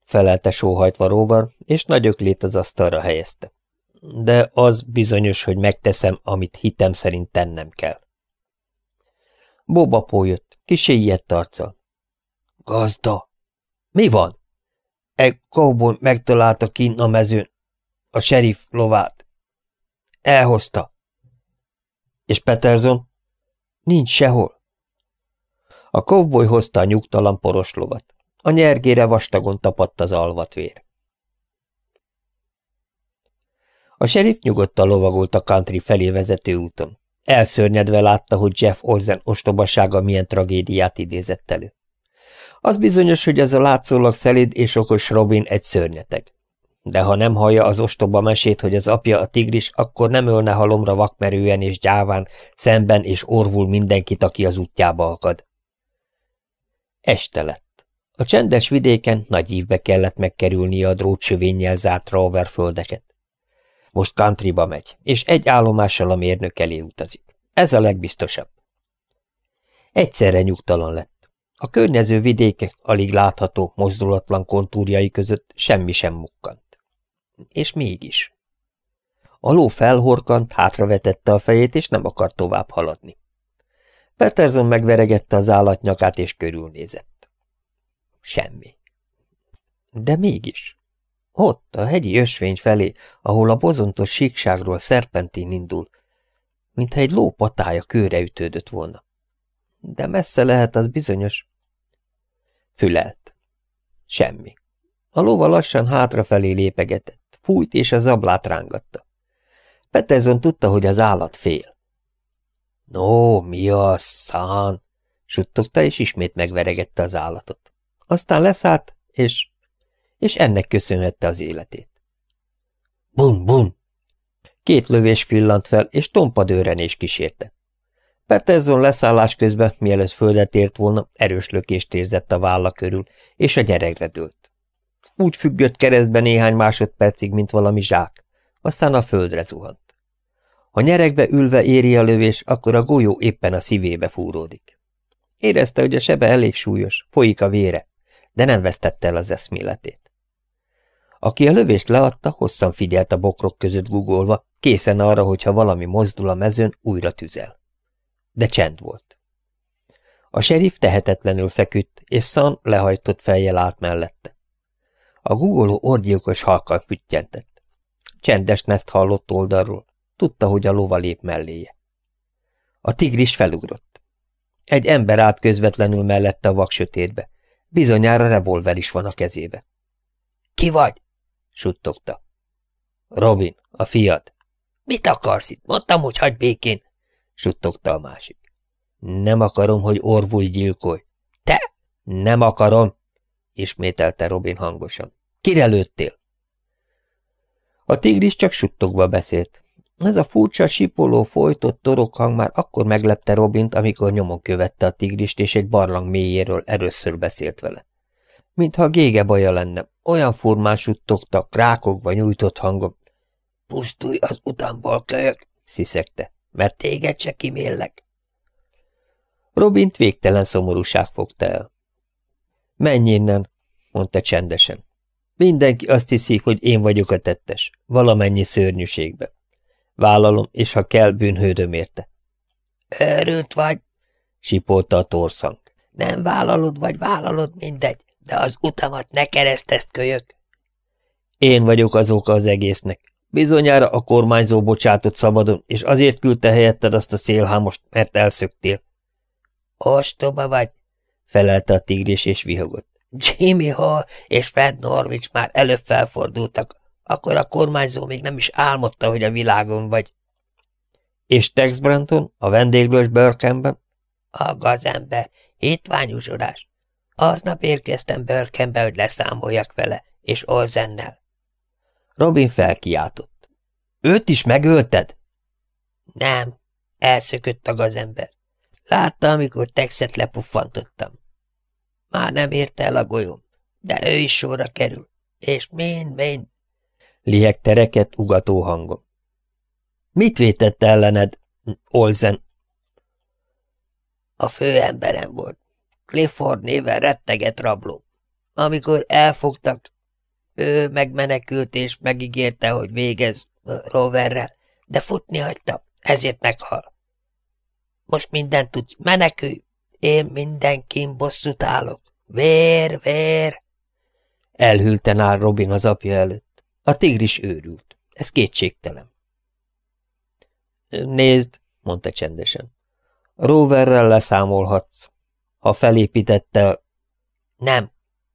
S1: felelte sóhajtva Rover, és nagy öklét az asztalra helyezte. De az bizonyos, hogy megteszem, amit hitem szerint tennem kell. Bob apó jött, kisé ijedt Gazda! Mi van? Egy kóbon megtalálta kint a mezőn a serif lovát. Elhozta. És Peterson? Nincs sehol. A kovboly hozta a nyugtalan poros lovat. A nyergére vastagon tapadt az alvatvér. A serif nyugodtan lovagolt a country felé vezető úton. Elszörnyedve látta, hogy Jeff Olsen ostobasága milyen tragédiát idézett elő. Az bizonyos, hogy ez a látszólag szelid és okos Robin egy szörnyeteg. De ha nem hallja az ostoba mesét, hogy az apja a tigris, akkor nem ölne halomra vakmerően és gyáván, szemben és orvul mindenkit, aki az útjába akad. Este lett. A csendes vidéken nagy ívbe kellett megkerülnie a drótsövénnyel zárt földeket. Most countryba megy, és egy állomással a mérnök elé utazik. Ez a legbiztosabb. Egyszerre nyugtalan lett. A környező vidékek alig látható, mozdulatlan kontúrjai között semmi sem mukkant. És mégis. A ló felhorkant, hátravetette a fejét, és nem akart tovább haladni. Peterson megveregette az állat nyakát, és körülnézett. Semmi. De mégis. Ott, a hegyi ösvény felé, ahol a bozontos síkságról szerpentin indul, mintha egy ló patája kőre ütődött volna. De messze lehet, az bizonyos. Fülelt. Semmi. A lova lassan hátrafelé lépegetett, fújt és az ablát rángatta. Peterson tudta, hogy az állat fél. No, mi a szán? suttogta, és ismét megveregette az állatot. Aztán leszállt, és és ennek köszönhette az életét. Bum, bum! Két lövés fillant fel, és tompadőrenés kísérte. Peterson leszállás közben, mielőtt földet ért volna, erős lökést érzett a válla körül, és a gyerekre dőlt. Úgy függött keresztbe néhány másodpercig, mint valami zsák, aztán a földre zuhant. Ha nyerekbe ülve éri a lövés, akkor a golyó éppen a szívébe fúródik. Érezte, hogy a sebe elég súlyos, folyik a vére, de nem vesztette el az eszméletét. Aki a lövést leadta, hosszan figyelt a bokrok között gugolva, készen arra, hogyha valami mozdul a mezőn, újra tüzel. De csend volt. A serif tehetetlenül feküdt, és Szan lehajtott fejjel állt mellette. A gugoló orgyilkos halkal füttyentett. Csendes neszt hallott oldalról. Tudta, hogy a lova lép melléje. A tigris felugrott. Egy ember állt közvetlenül mellette a vak sötétbe. Bizonyára revolver is van a kezébe. – Ki vagy? suttogta. Robin, a fiad. Mit akarsz itt? Mondtam, hogy hagyd békén, suttogta a másik. Nem akarom, hogy orvúj gyilkolj. Te! Nem akarom, ismételte Robin hangosan. Kire lőttél? A tigris csak suttogva beszélt. Ez a furcsa, sipoló, folytott torokhang már akkor meglepte Robint, amikor nyomon követte a tigrist, és egy barlang mélyéről erőször beszélt vele mintha gége baja lenne. Olyan formán suttogtak, krákokba nyújtott hangok. Pusztulj az utamba kölyök, sziszegte, mert téged se kimélek. Robint végtelen szomorúság fogta el. Menj innen, mondta csendesen. Mindenki azt hiszi, hogy én vagyok a tettes, valamennyi szörnyűségbe. Vállalom, és ha kell, bűnhődöm érte. Erőt vagy, sipolta a torszang. Nem vállalod, vagy vállalod, mindegy de az utamat ne keresztezt kölyök! Én vagyok az oka az egésznek. Bizonyára a kormányzó bocsátott szabadon, és azért küldte helyetted azt a szélhámost, mert elszöktél. Ostoba vagy, felelte a tigris és vihogott. Jimmy Hall és Fred Norwich már előbb felfordultak, akkor a kormányzó még nem is álmodta, hogy a világon vagy. És Tex Branton, a vendéglős börtönben? A gazember, hitványúsorás. Aznap érkeztem börkenbe, hogy leszámoljak vele, és Olzennel. Robin felkiáltott. Őt is megölted? Nem, elszökött a gazember. Látta, amikor Texet lepuffantottam. Már nem érte el a golyom, de ő is sorra kerül, és mind-mind. Liheg tereket ugató hangom. Mit vétett ellened, Olzen? A főemberem volt. Clifford néven retteget rabló. Amikor elfogtak, ő megmenekült és megígérte, hogy végez roverrel, de futni hagyta, ezért meghal. Most mindent tudsz, menekülj! Én mindenkin bosszút állok. Vér, vér! Elhűlten áll Robin az apja előtt. A tigris őrült. Ez kétségtelen. Nézd, mondta csendesen. Roverrel leszámolhatsz ha felépítette Nem,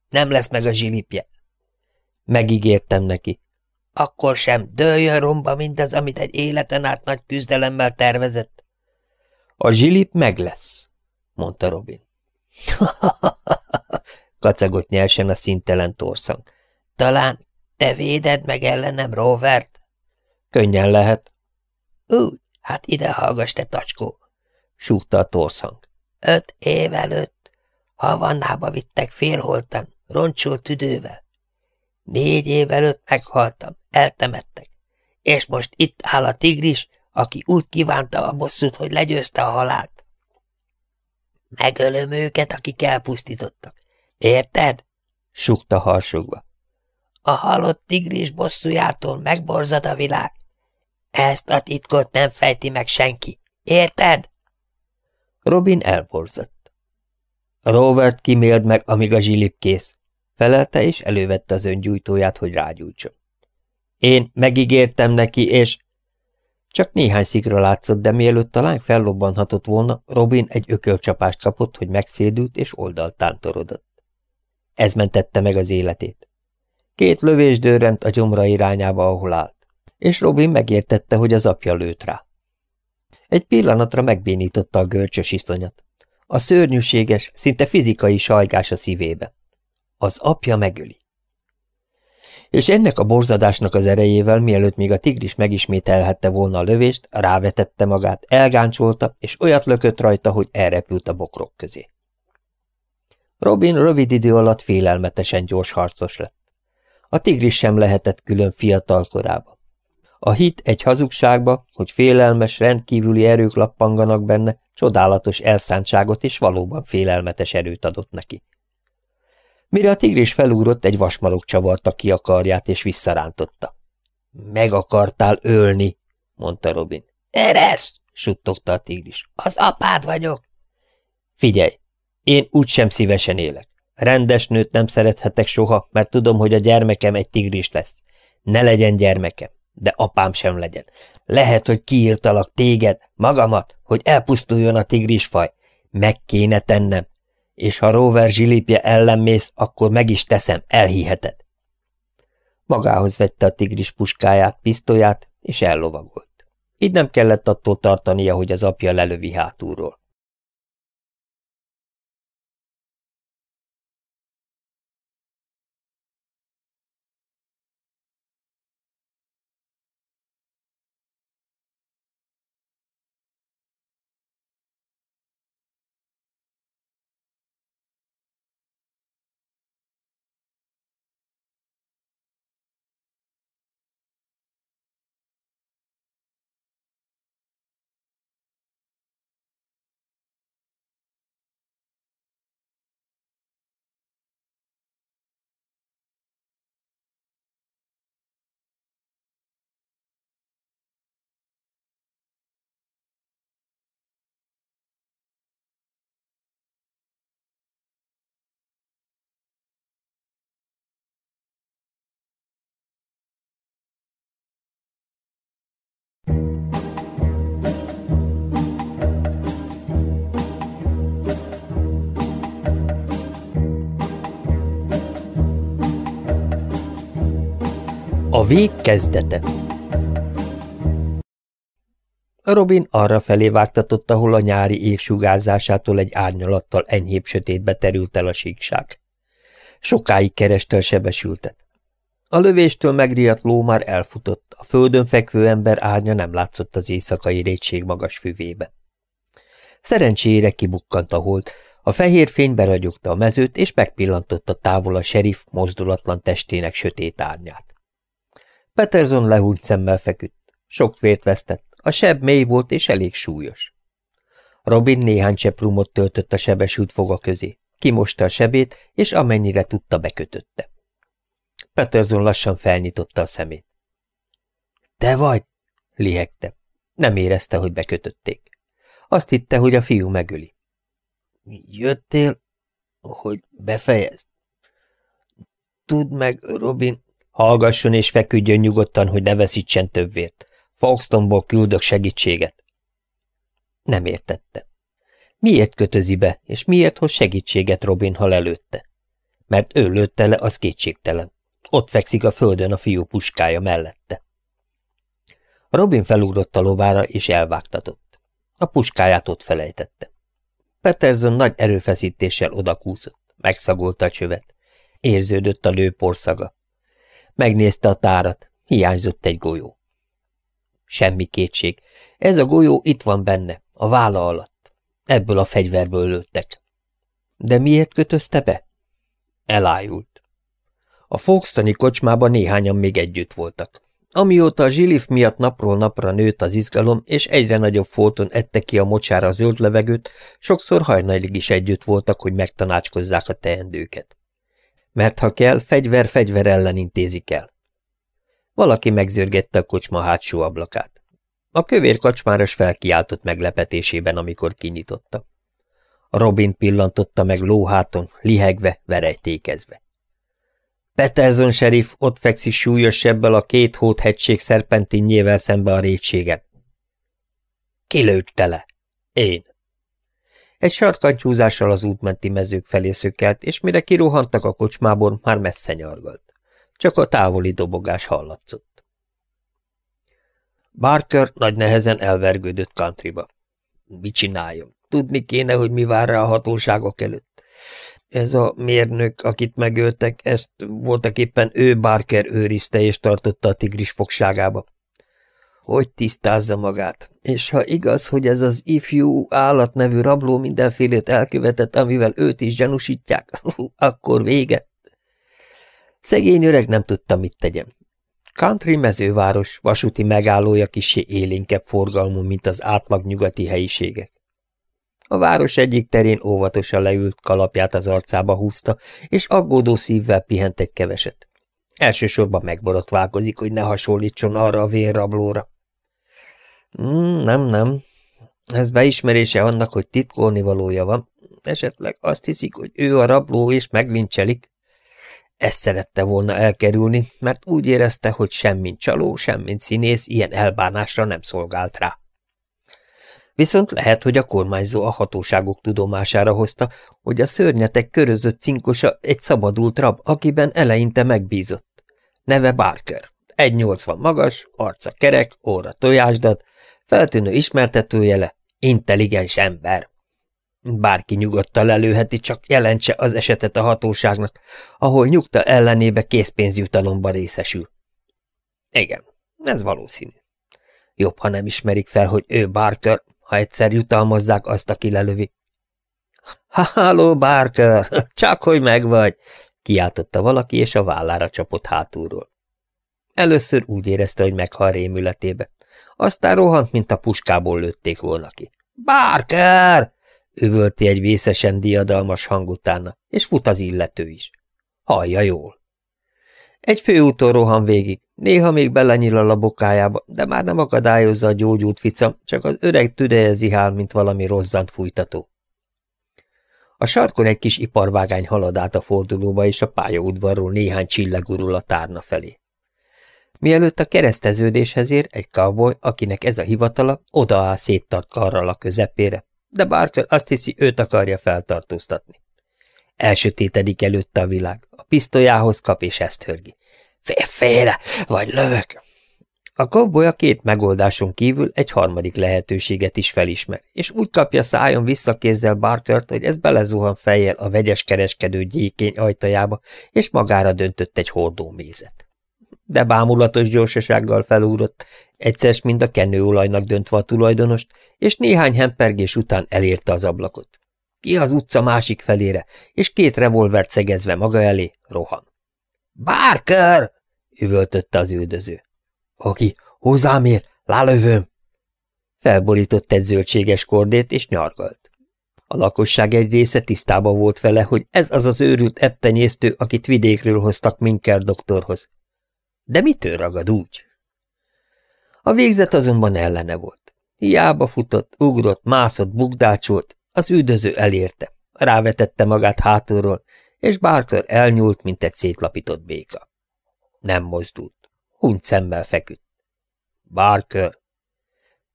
S1: nem lesz meg a zsilipje. Megígértem neki. Akkor sem dőljön romba mindez, amit egy életen át nagy küzdelemmel tervezett. A zsilip meg lesz, mondta Robin. kacagott nyersen a szintelen torszang. Talán te véded meg ellenem Robert. Könnyen lehet. Úgy, hát ide hallgass, te tacskó, súgta a torszang. Öt év előtt Havannába vittek félholtan, roncsolt tüdővel. Négy év előtt meghaltam, eltemettek, és most itt áll a tigris, aki úgy kívánta a bosszút, hogy legyőzte a halált. Megölöm őket, akik elpusztítottak. Érted? Sukta harsogva. A halott tigris bosszújától megborzad a világ. Ezt a titkot nem fejti meg senki. Érted? Robin elborzott. Robert kimérd meg, amíg a zsilip kész, felelte és elővette az öngyújtóját, hogy rágyújtson. Én megígértem neki, és... Csak néhány szikra látszott, de mielőtt a lány fellobbanhatott volna, Robin egy ökölcsapást kapott, hogy megszédült és oldalt tántorodott. Ez mentette meg az életét. Két lövés dőrent a gyomra irányába, ahol állt, és Robin megértette, hogy az apja lőtt rá. Egy pillanatra megbénította a görcsös iszonyat. A szörnyűséges, szinte fizikai sajgás a szívébe. Az apja megöli. És ennek a borzadásnak az erejével, mielőtt még a tigris megismételhette volna a lövést, rávetette magát, elgáncsolta, és olyat lökött rajta, hogy elrepült a bokrok közé. Robin rövid idő alatt félelmetesen gyors harcos lett. A tigris sem lehetett külön fiatal korába. A hit egy hazugságba, hogy félelmes, rendkívüli erők lappanganak benne, csodálatos elszántságot és valóban félelmetes erőt adott neki. Mire a tigris felúrott, egy vasmalok csavarta ki a karját és visszarántotta. – Meg akartál ölni! – mondta Robin. – Eresz! – suttogta a tigris. – Az apád vagyok! – Figyelj! Én úgysem szívesen élek. Rendes nőt nem szerethetek soha, mert tudom, hogy a gyermekem egy tigris lesz. Ne legyen gyermekem de apám sem legyen. Lehet, hogy kiírtalak téged, magamat, hogy elpusztuljon a tigrisfaj. Meg kéne tennem. És ha Rover zsilipje ellen mész, akkor meg is teszem, elhiheted. Magához vette a tigris puskáját, pisztolyát, és ellovagolt. Így nem kellett attól tartania, hogy az apja lelövi hátulról. vég kezdete Robin arra felé vágtatott, ahol a nyári évsugárzásától egy árnyalattal enyhébb sötétbe terült el a síkság. Sokáig kereste a sebesültet. A lövéstől megriadt ló már elfutott, a földön fekvő ember árnya nem látszott az éjszakai rétség magas füvébe. Szerencsére kibukkant a hold, a fehér fény beragyogta a mezőt, és megpillantotta távol a serif mozdulatlan testének sötét árnyát. Peterson lehúnyt szemmel feküdt. Sok vért vesztett, a seb mély volt és elég súlyos. Robin néhány csepp rumot töltött a sebesült foga közé, kimosta a sebét, és amennyire tudta, bekötötte. Peterson lassan felnyitotta a szemét. – Te vagy? – lihegte. Nem érezte, hogy bekötötték. Azt hitte, hogy a fiú megöli. – Jöttél, hogy befejezd? – Tudd meg, Robin, Hallgasson és feküdjön nyugodtan, hogy ne veszítsen több vért. Foxtonból küldök segítséget. Nem értette. Miért kötözi be, és miért hoz segítséget Robin, ha lelőtte? Mert ő lőtte le, az kétségtelen. Ott fekszik a földön a fiú puskája mellette. Robin felugrott a lovára, és elvágtatott. A puskáját ott felejtette. Peterson nagy erőfeszítéssel odakúszott, megszagolta a csövet. Érződött a lőporszaga. Megnézte a tárat. Hiányzott egy golyó. Semmi kétség. Ez a golyó itt van benne, a vála alatt. Ebből a fegyverből lőttek. De miért kötözte be? Elájult. A Foxtoni kocsmában néhányan még együtt voltak. Amióta a zsilif miatt napról napra nőtt az izgalom, és egyre nagyobb folton ette ki a mocsára a zöld levegőt, sokszor hajnalig is együtt voltak, hogy megtanácskozzák a teendőket mert ha kell, fegyver fegyver ellen intézik el. Valaki megzörgette a kocsma hátsó ablakát. A kövér kacsmáros felkiáltott meglepetésében, amikor kinyitotta. Robin pillantotta meg lóháton, lihegve, verejtékezve. Peterson serif ott fekszik súlyos ebből a két hegység szerpentinjével szembe a rétségen. Kilőtte le. Én. Egy sarkantyúzással az útmenti mezők felé szökelt, és mire kirohantak a kocsmából, már messze nyargalt. Csak a távoli dobogás hallatszott. Barker nagy nehezen elvergődött countryba. Mit csináljon? Tudni kéne, hogy mi vár rá a hatóságok előtt. Ez a mérnök, akit megöltek, ezt voltak éppen ő Barker őrizte és tartotta a tigris fogságába hogy tisztázza magát. És ha igaz, hogy ez az ifjú állat nevű rabló mindenfélét elkövetett, amivel őt is gyanúsítják, akkor vége. Szegény öreg nem tudta, mit tegyen. Country mezőváros, vasúti megállója kisé élénkebb forgalmú, mint az átlag nyugati helyiségek. A város egyik terén óvatosan leült, kalapját az arcába húzta, és aggódó szívvel pihent egy keveset. Elsősorban megborotválkozik, hogy ne hasonlítson arra a vérrablóra. Mm, nem, nem. Ez beismerése annak, hogy titkolni valója van. Esetleg azt hiszik, hogy ő a rabló, és meglincselik. Ezt szerette volna elkerülni, mert úgy érezte, hogy semmint csaló, semmint színész ilyen elbánásra nem szolgált rá. Viszont lehet, hogy a kormányzó a hatóságok tudomására hozta, hogy a szörnyetek körözött cinkosa egy szabadult rab, akiben eleinte megbízott. Neve Barker. 1,80 magas, arca kerek, óra tojásdat, Feltűnő ismertetőjele, intelligens ember. Bárki nyugodtan lelőheti, csak jelentse az esetet a hatóságnak, ahol nyugta ellenébe készpénzjutalomba részesül. Igen, ez valószínű. Jobb, ha nem ismerik fel, hogy ő Barter, ha egyszer jutalmazzák azt, aki lelövi. – Háló, Barter, csak hogy megvagy! – kiáltotta valaki, és a vállára csapott hátulról. Először úgy érezte, hogy meghal rémületébe aztán rohant, mint a puskából lőtték volna ki. – Barker! – üvölti egy vészesen diadalmas hang utána, és fut az illető is. Hallja jól. Egy főúton rohan végig, néha még belenyilal a bokájába, de már nem akadályozza a gyógyult ficam, csak az öreg tüdeje zihál, mint valami rozzant fújtató. A sarkon egy kis iparvágány halad át a fordulóba, és a pályaudvarról néhány csillagurul a tárna felé mielőtt a kereszteződéshez ér egy cowboy, akinek ez a hivatala, odaáll széttart karral a közepére, de Barker azt hiszi, őt akarja feltartóztatni. Elsötétedik előtte a világ, a pisztolyához kap és ezt hörgi. Félre, vagy lövök! A kovboly a két megoldáson kívül egy harmadik lehetőséget is felismer, és úgy kapja szájon visszakézzel Bartert, hogy ez belezuhan fejjel a vegyes kereskedő gyékény ajtajába, és magára döntött egy hordó mézet de bámulatos gyorsasággal felugrott, egyszer mind a kenőolajnak döntve a tulajdonost, és néhány hempergés után elérte az ablakot. Ki az utca másik felére, és két revolvert szegezve maga elé, rohan. – Barker! – üvöltötte az üldöző. – Aki hozzám ér, lálövöm! Felborított egy zöldséges kordét, és nyargalt. A lakosság egy része tisztában volt vele, hogy ez az az őrült ebtenyésztő, akit vidékről hoztak Minker doktorhoz. De mitől ragad úgy? A végzet azonban ellene volt. Hiába futott, ugrott, mászott, bukdácsolt, az üldöző elérte, rávetette magát hátulról, és bárcsor elnyúlt, mint egy szétlapított béka. Nem mozdult. Hunyt szemmel feküdt. Barker.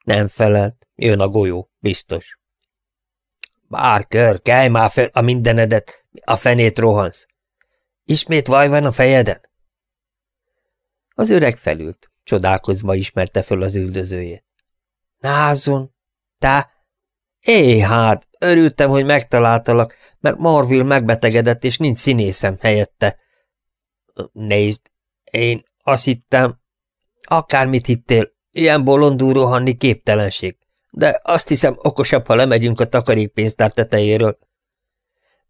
S1: Nem felelt. Jön a golyó, biztos. Barker, kelj már fel a mindenedet, a fenét rohansz. Ismét vaj van a fejeden? Az öreg felült, csodálkozva ismerte föl az üldözőjét. Názon, te... Éj hát, örültem, hogy megtaláltalak, mert Marville megbetegedett, és nincs színészem helyette. Nézd, én azt hittem... Akármit hittél, ilyen bolondú rohanni képtelenség, de azt hiszem okosabb, ha lemegyünk a takarékpénztár tetejéről.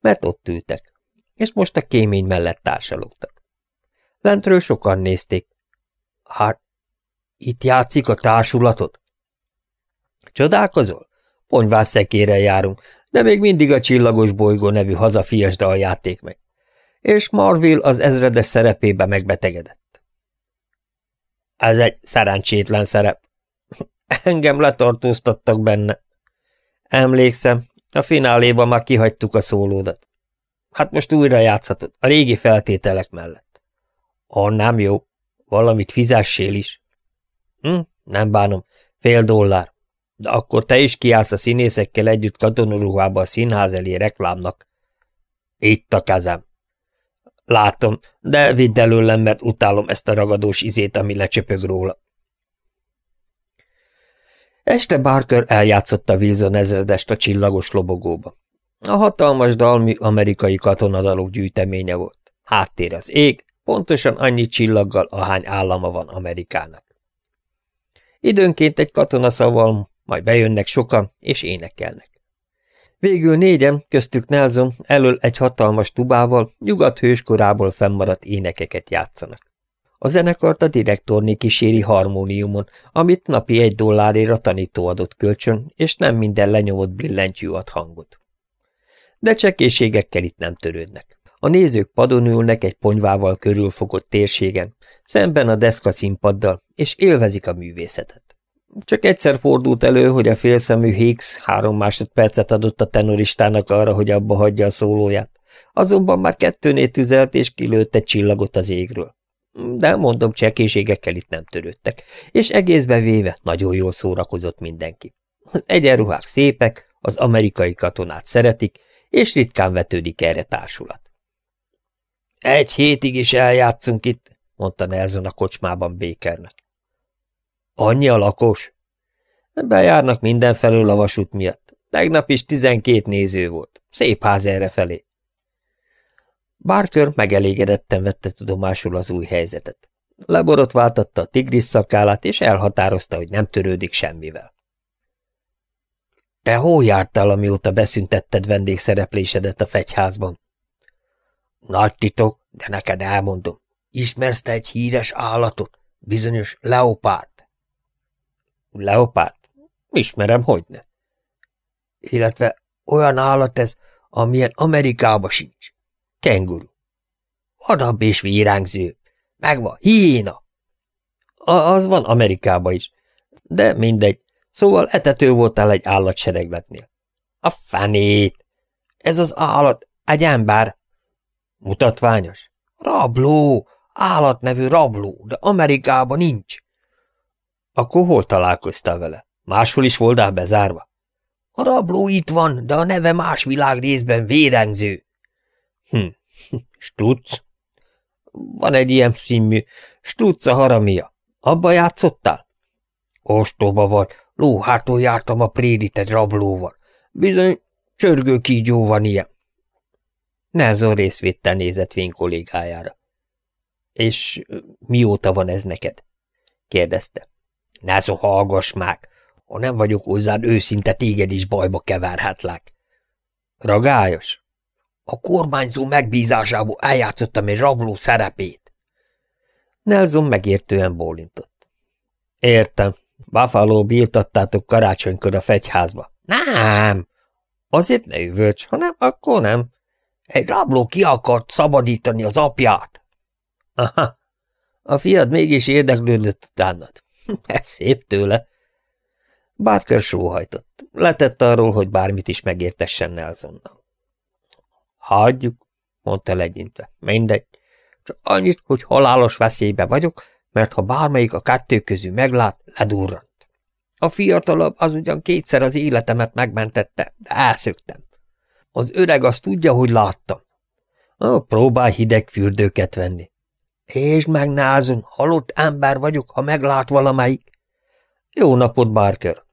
S1: Mert ott ültek, és most a kémény mellett társalogtak. Lentről sokan nézték, Hát, itt játszik a társulatot? Csodálkozol? Ponyvás szekére járunk, de még mindig a Csillagos Bolygó nevű hazafias dal játék meg. És Marvel az ezredes szerepébe megbetegedett. Ez egy szerencsétlen szerep. Engem letartóztattak benne. Emlékszem, a fináléban már kihagytuk a szólódat. Hát most újra játszhatod, a régi feltételek mellett. Annám jó. Valamit fizessél is. Hm, nem bánom, fél dollár. De akkor te is kiállsz a színészekkel együtt katonaruhába a színház elé reklámnak. Itt a kezem. Látom, de vidd előlem, mert utálom ezt a ragadós izét, ami lecsöpög róla. Este Barker eljátszotta Wilson ezredest a csillagos lobogóba. A hatalmas dalmi amerikai katonadalok gyűjteménye volt. Háttér az ég, Pontosan annyi csillaggal, ahány állama van Amerikának. Időnként egy katona szaval, majd bejönnek sokan, és énekelnek. Végül négyen, köztük Nelson, elől egy hatalmas tubával, nyugat hőskorából fennmaradt énekeket játszanak. A zenekart a direktorné kíséri harmóniumon, amit napi egy dollárért a tanító adott kölcsön, és nem minden lenyomott billentyű ad hangot. De csekéségekkel itt nem törődnek. A nézők padon ülnek egy ponyvával körülfogott térségen, szemben a deszka színpaddal, és élvezik a művészetet. Csak egyszer fordult elő, hogy a félszemű Higgs három másodpercet adott a tenoristának arra, hogy abba hagyja a szólóját. Azonban már kettőnél tüzelt és kilőtt egy csillagot az égről. De mondom, csekéségekkel itt nem törődtek, és egészbe véve nagyon jól szórakozott mindenki. Az egyenruhák szépek, az amerikai katonát szeretik, és ritkán vetődik erre társulat. Egy hétig is eljátszunk itt, mondta Nelson a kocsmában Békernek. Annyi a lakos? járnak mindenfelől a vasút miatt. Tegnap is tizenkét néző volt. Szép ház felé. Barker megelégedetten vette tudomásul az új helyzetet. Leborotváltatta a tigris szakállát, és elhatározta, hogy nem törődik semmivel. Te hol jártál, amióta beszüntetted vendégszereplésedet a fegyházban? Nagy titok, de neked elmondom. Ismersz te egy híres állatot? Bizonyos leopát? Leopát? Ismerem, hogy ne. Illetve olyan állat ez, amilyen Amerikába sincs. Kenguru. Vadabb és virágzó, Megvan, hiéna. A az van Amerikába is. De mindegy. Szóval etető voltál egy állatseregletnél. A fenét! Ez az állat, egy ember, Mutatványos? Rabló! Állatnevű rabló, de Amerikában nincs. Akkor hol találkoztál vele? Máshol is voltál bezárva? A rabló itt van, de a neve más világ részben vérengző. Hm, Stutz. Van egy ilyen színmű, Stutz a haramia. Abba játszottál? Ostoba vagy, lóhától jártam a prédit egy rablóval. Bizony, csörgőkígyó van ilyen. Nelson részvétel nézett Vén kollégájára. És mióta van ez neked? kérdezte. Nelson, hallgass már! Ha nem vagyok hozzád őszinte, téged is bajba keverhetlek. Ragályos? A kormányzó megbízásából eljátszottam egy rabló szerepét. Nelson megértően bólintott. Értem. Buffalo bíltattátok karácsonykor a fegyházba. Nem! Azért ne üvölts, hanem akkor nem. Egy rabló ki akart szabadítani az apját. Aha, a fiad mégis érdeklődött utánad. Ez szép tőle. Barker sóhajtott. Letett arról, hogy bármit is megértessen Nelsonnal. Hagyjuk, mondta legyintve. Mindegy. Csak annyit, hogy halálos veszélybe vagyok, mert ha bármelyik a kettő közül meglát, ledurrant. A fiatalabb az ugyan kétszer az életemet megmentette, de elszöktem. Az öreg azt tudja, hogy láttam. Ó, próbálj hideg fürdőket venni. És meg názon, halott ember vagyok, ha meglát valamelyik. Jó napot, Barker!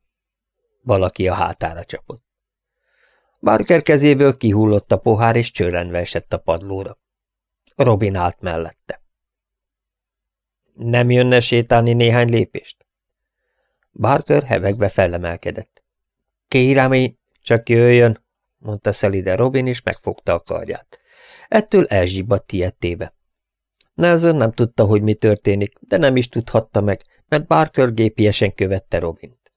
S1: Valaki a hátára csapott. Barker kezéből kihullott a pohár, és csőrenve esett a padlóra. Robin állt mellette. Nem jönne sétálni néhány lépést? Barker hevegve felemelkedett. Kérem én, csak jöjjön, mondta szelide Robin, és megfogta a karját. Ettől elzsibbadt tiettébe. Nelson nem tudta, hogy mi történik, de nem is tudhatta meg, mert Barker gépiesen követte Robint.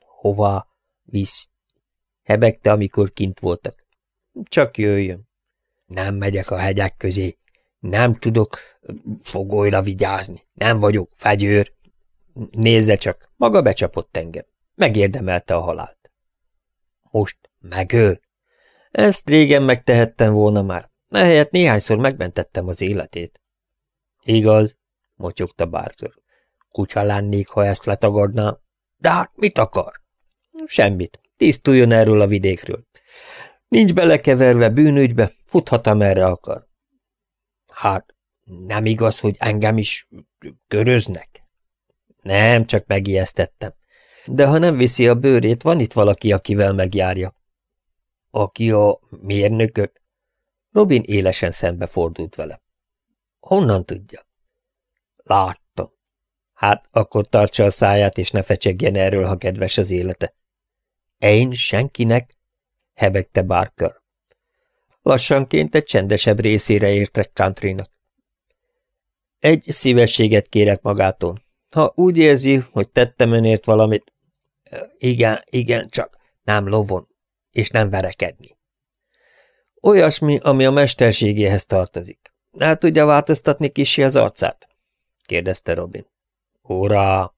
S1: hova visz? Hebegte, amikor kint voltak. Csak jöjjön. Nem megyek a hegyek közé. Nem tudok fogolyra vigyázni. Nem vagyok fegyőr. Nézze csak, maga becsapott engem. Megérdemelte a halált. Most Megöl. Ezt régen megtehettem volna már. Ehelyett néhányszor megmentettem az életét. Igaz, motyogta Bárcor. Kutya lennék, ha ezt letagadná. De hát mit akar? Semmit. Tisztuljon erről a vidékről. Nincs belekeverve bűnügybe, futhat amerre akar. Hát, nem igaz, hogy engem is köröznek? Nem, csak megijesztettem. De ha nem viszi a bőrét, van itt valaki, akivel megjárja. Aki a mérnököt? Robin élesen szembefordult vele. Honnan tudja? Láttam. Hát akkor tartsa a száját, és ne fecsegjen erről, ha kedves az élete. Én senkinek? hebegte Barker. Lassanként egy csendesebb részére értek Countrynak. Egy szívességet kérek magától. Ha úgy érzi, hogy tettem önért valamit... Igen, igen, csak nem lovon és nem verekedni. Olyasmi, ami a mesterségéhez tartozik. El tudja változtatni kisi az arcát? kérdezte Robin. Hurrá!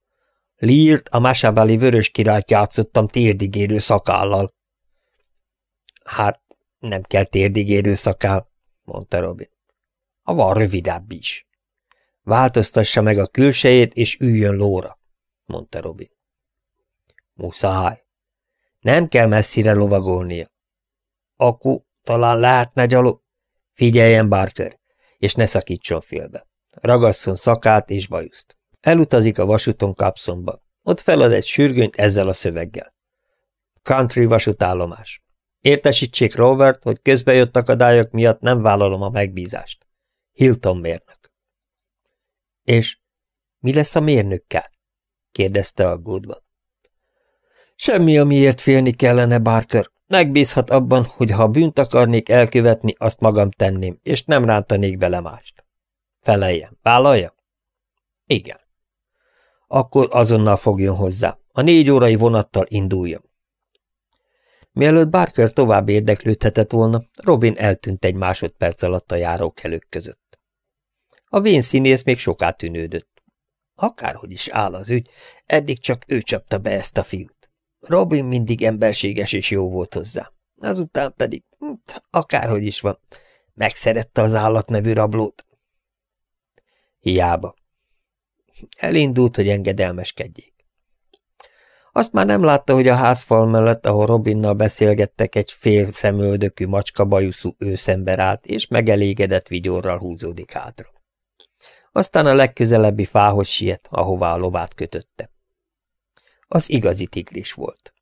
S1: Lírt a Masabali vörös királyt játszottam térdigérő szakállal. Hát, nem kell térdigérő szakáll, mondta Robin. A van rövidebb is. Változtassa meg a külsejét, és üljön lóra, mondta Robin. Muszáj, nem kell messzire lovagolnia. Aku, talán lehetne gyalog? Figyeljen, Barker, és ne szakítson félbe. Ragasszon szakát és bajuszt. Elutazik a vasúton kapszomba. Ott felad egy sürgönyt ezzel a szöveggel. Country vasútállomás. Értesítsék Robert, hogy közbejött akadályok miatt nem vállalom a megbízást. Hilton mérnök. És mi lesz a mérnökkel? kérdezte aggódva. Semmi, amiért félni kellene, Barcher. Megbízhat abban, hogy ha bűnt akarnék elkövetni, azt magam tenném, és nem rántanék bele mást. Feleljen. Vállalja? Igen. Akkor azonnal fogjon hozzá. A négy órai vonattal induljon. Mielőtt Barker tovább érdeklődhetett volna, Robin eltűnt egy másodperc alatt a járókelők között. A vén színész még soká tűnődött. Akárhogy is áll az ügy, eddig csak ő csapta be ezt a fiút. Robin mindig emberséges és jó volt hozzá. Azután pedig, hm, akárhogy is van, megszerette az nevű rablót. Hiába. Elindult, hogy engedelmeskedjék. Azt már nem látta, hogy a házfal mellett, ahol Robinnal beszélgettek, egy fél szemöldökű macska bajuszú őszember állt, és megelégedett vigyorral húzódik hátra. Aztán a legközelebbi fához siet, ahová a lovát kötötte. Az igazi tigris volt.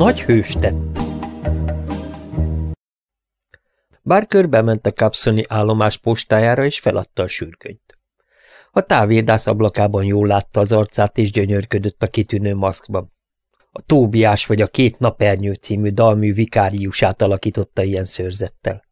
S1: nagy hős tett. Barker bement a kapszoni állomás postájára, és feladta a sürgönyt. A távérdász ablakában jól látta az arcát, és gyönyörködött a kitűnő maszkban. A Tóbiás vagy a Két Napernyő című dalmű vikáriusát alakította ilyen szőrzettel.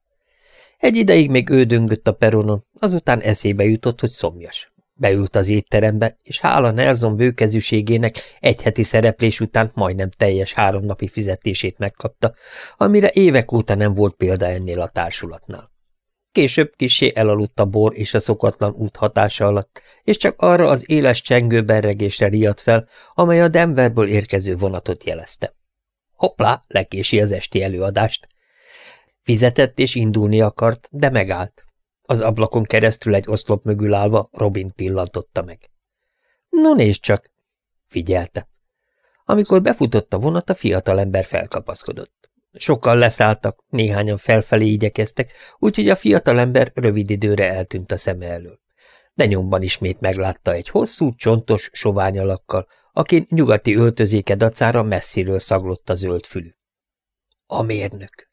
S1: Egy ideig még ődöngött a peronon, azután eszébe jutott, hogy szomjas. Beült az étterembe, és hála Nelson bőkezűségének egy heti szereplés után majdnem teljes háromnapi fizetését megkapta, amire évek óta nem volt példa ennél a társulatnál. Később kisé elaludt a bor és a szokatlan út hatása alatt, és csak arra az éles berregésre riadt fel, amely a Denverből érkező vonatot jelezte. Hoplá, lekési az esti előadást. Fizetett és indulni akart, de megállt. Az ablakon keresztül egy oszlop mögül állva Robin pillantotta meg. No nézd csak! figyelte. Amikor befutott a vonat, a fiatalember felkapaszkodott. Sokan leszálltak, néhányan felfelé igyekeztek, úgyhogy a fiatalember rövid időre eltűnt a szeme elől. De nyomban ismét meglátta egy hosszú, csontos, sovány alakkal, akin nyugati öltözéke dacára messziről szaglott a zöld fülű. A mérnök.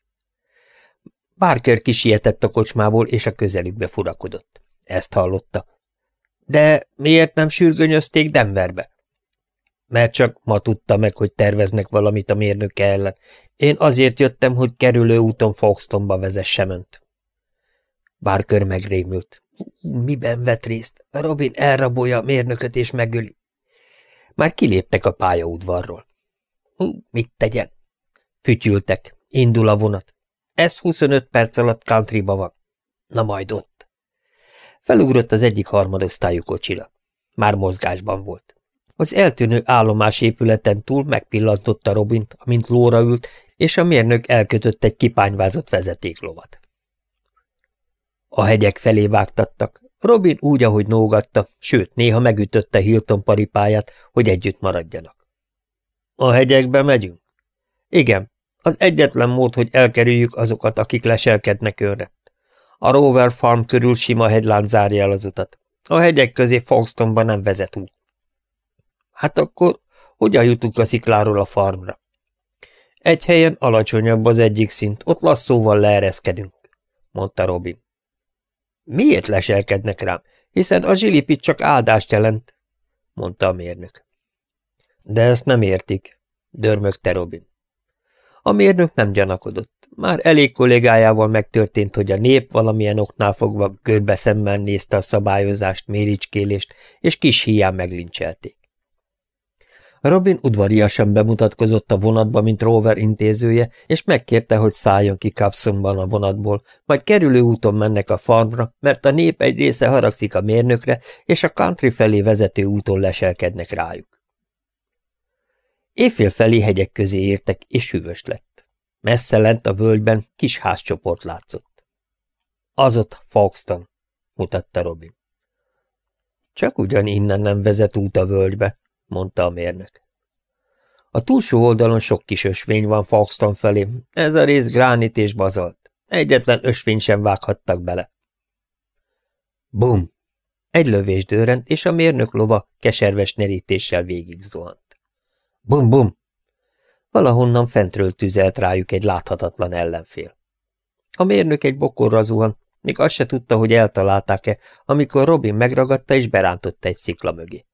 S1: Barker kisietett a kocsmából, és a közelükbe furakodott. Ezt hallotta. De miért nem sürgönyözték Denverbe? Mert csak ma tudta meg, hogy terveznek valamit a mérnöke ellen. Én azért jöttem, hogy kerülő úton Foxtonba vezessem önt. Barker megrémült. Miben vett részt? Robin elrabolja a mérnököt és megöli. Már kiléptek a pályaudvarról. Hú, mit tegyen? Fütyültek. Indul a vonat. Ez 25 perc alatt countryba van. Na majd ott. Felugrott az egyik harmadosztályú kocsira. Már mozgásban volt. Az eltűnő állomás épületen túl megpillantotta Robint, amint lóra ült, és a mérnök elkötött egy kipányvázott vezetéklovat. A hegyek felé vágtattak. Robin úgy, ahogy nógatta, sőt, néha megütötte Hilton paripáját, hogy együtt maradjanak. – A hegyekbe megyünk? – Igen, az egyetlen mód, hogy elkerüljük azokat, akik leselkednek őre. A Rover Farm körül sima hegylánc zárja el az utat. A hegyek közé Foxtonba nem vezet út. Hát akkor hogyan jutunk a szikláról a farmra? Egy helyen alacsonyabb az egyik szint, ott lasszóval leereszkedünk, mondta Robin. Miért leselkednek rám? Hiszen a zsilipit csak áldást jelent, mondta a mérnök. De ezt nem értik, dörmögte Robin. A mérnök nem gyanakodott. Már elég kollégájával megtörtént, hogy a nép valamilyen oknál fogva görbe szemmel nézte a szabályozást, méricskélést, és kis hián meglincselték. Robin udvariasan bemutatkozott a vonatba, mint rover intézője, és megkérte, hogy szálljon ki Capsonban a vonatból, majd kerülő úton mennek a farmra, mert a nép egy része haragszik a mérnökre, és a country felé vezető úton leselkednek rájuk. Éjfél felé hegyek közé értek, és hűvös lett. Messze lent a völgyben kis házcsoport látszott. Az ott Foxton, mutatta Robin. Csak ugyan innen nem vezet út a völgybe, mondta a mérnök. A túlsó oldalon sok kis ösvény van Foxton felé, ez a rész gránit és bazalt. Egyetlen ösvény sem vághattak bele. Bum! Egy lövés dőrent, és a mérnök lova keserves nerítéssel végig zuhant. Bum-bum! Valahonnan fentről tüzelt rájuk egy láthatatlan ellenfél. A mérnök egy bokorra zuhan, még azt se tudta, hogy eltalálták-e, amikor Robin megragadta és berántotta egy szikla mögé.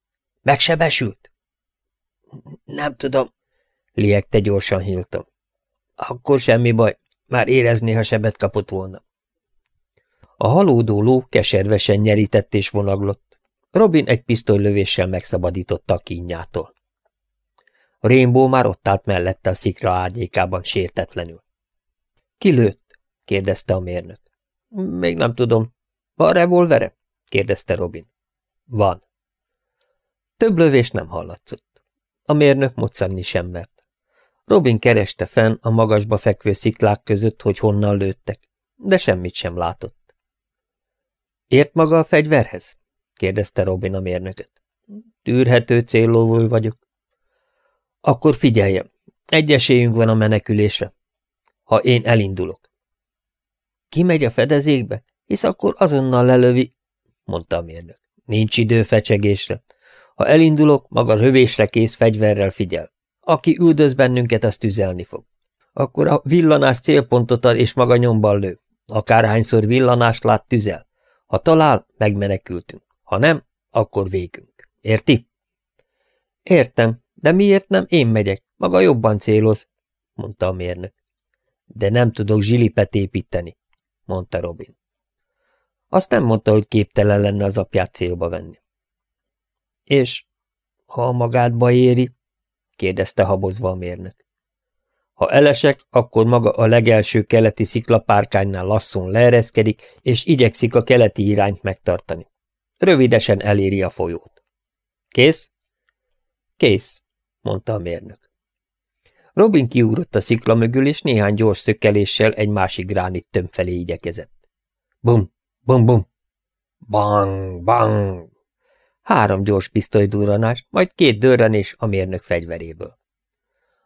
S1: – Megsebesült? – Nem tudom, liekte gyorsan Hilton. – Akkor semmi baj, már érezni, ha sebet kapott volna. A halódó ló keservesen nyerített és vonaglott. Robin egy pisztolylövéssel megszabadította a kínjától. A Rainbow már ott állt mellette a szikra árnyékában sértetlenül. – Ki lőtt? – kérdezte a mérnök. – Még nem tudom. – Van revolvere? – kérdezte Robin. – Van. Több lövés nem hallatszott. A mérnök moccanni sem mert. Robin kereste fenn a magasba fekvő sziklák között, hogy honnan lőttek, de semmit sem látott. – Ért maga a fegyverhez? – kérdezte Robin a mérnököt. – Tűrhető céllóvő vagyok. Akkor figyelje, egy esélyünk van a menekülésre. Ha én elindulok. Kimegy a fedezékbe, hisz akkor azonnal lelövi, mondta a mérnök. Nincs idő fecsegésre. Ha elindulok, maga rövésre kész fegyverrel figyel. Aki üldöz bennünket, azt tüzelni fog. Akkor a villanás célpontot ad, és maga nyomban lő. Akárhányszor villanást lát, tüzel. Ha talál, megmenekültünk. Ha nem, akkor végünk. Érti? Értem, de miért nem én megyek? Maga jobban céloz, mondta a mérnök. De nem tudok zsilipet építeni, mondta Robin. Azt nem mondta, hogy képtelen lenne az apját célba venni. És ha magádba éri? kérdezte habozva a mérnök. Ha elesek, akkor maga a legelső keleti sziklapárkánynál lasszon leereszkedik, és igyekszik a keleti irányt megtartani. Rövidesen eléri a folyót. Kész? Kész, mondta a mérnök. Robin kiúrott a szikla mögül, és néhány gyors szökkeléssel egy másik gránit tömb felé igyekezett. Bum, bum, bum. Bang, bang. Három gyors pisztolydurranás, majd két dörrenés a mérnök fegyveréből.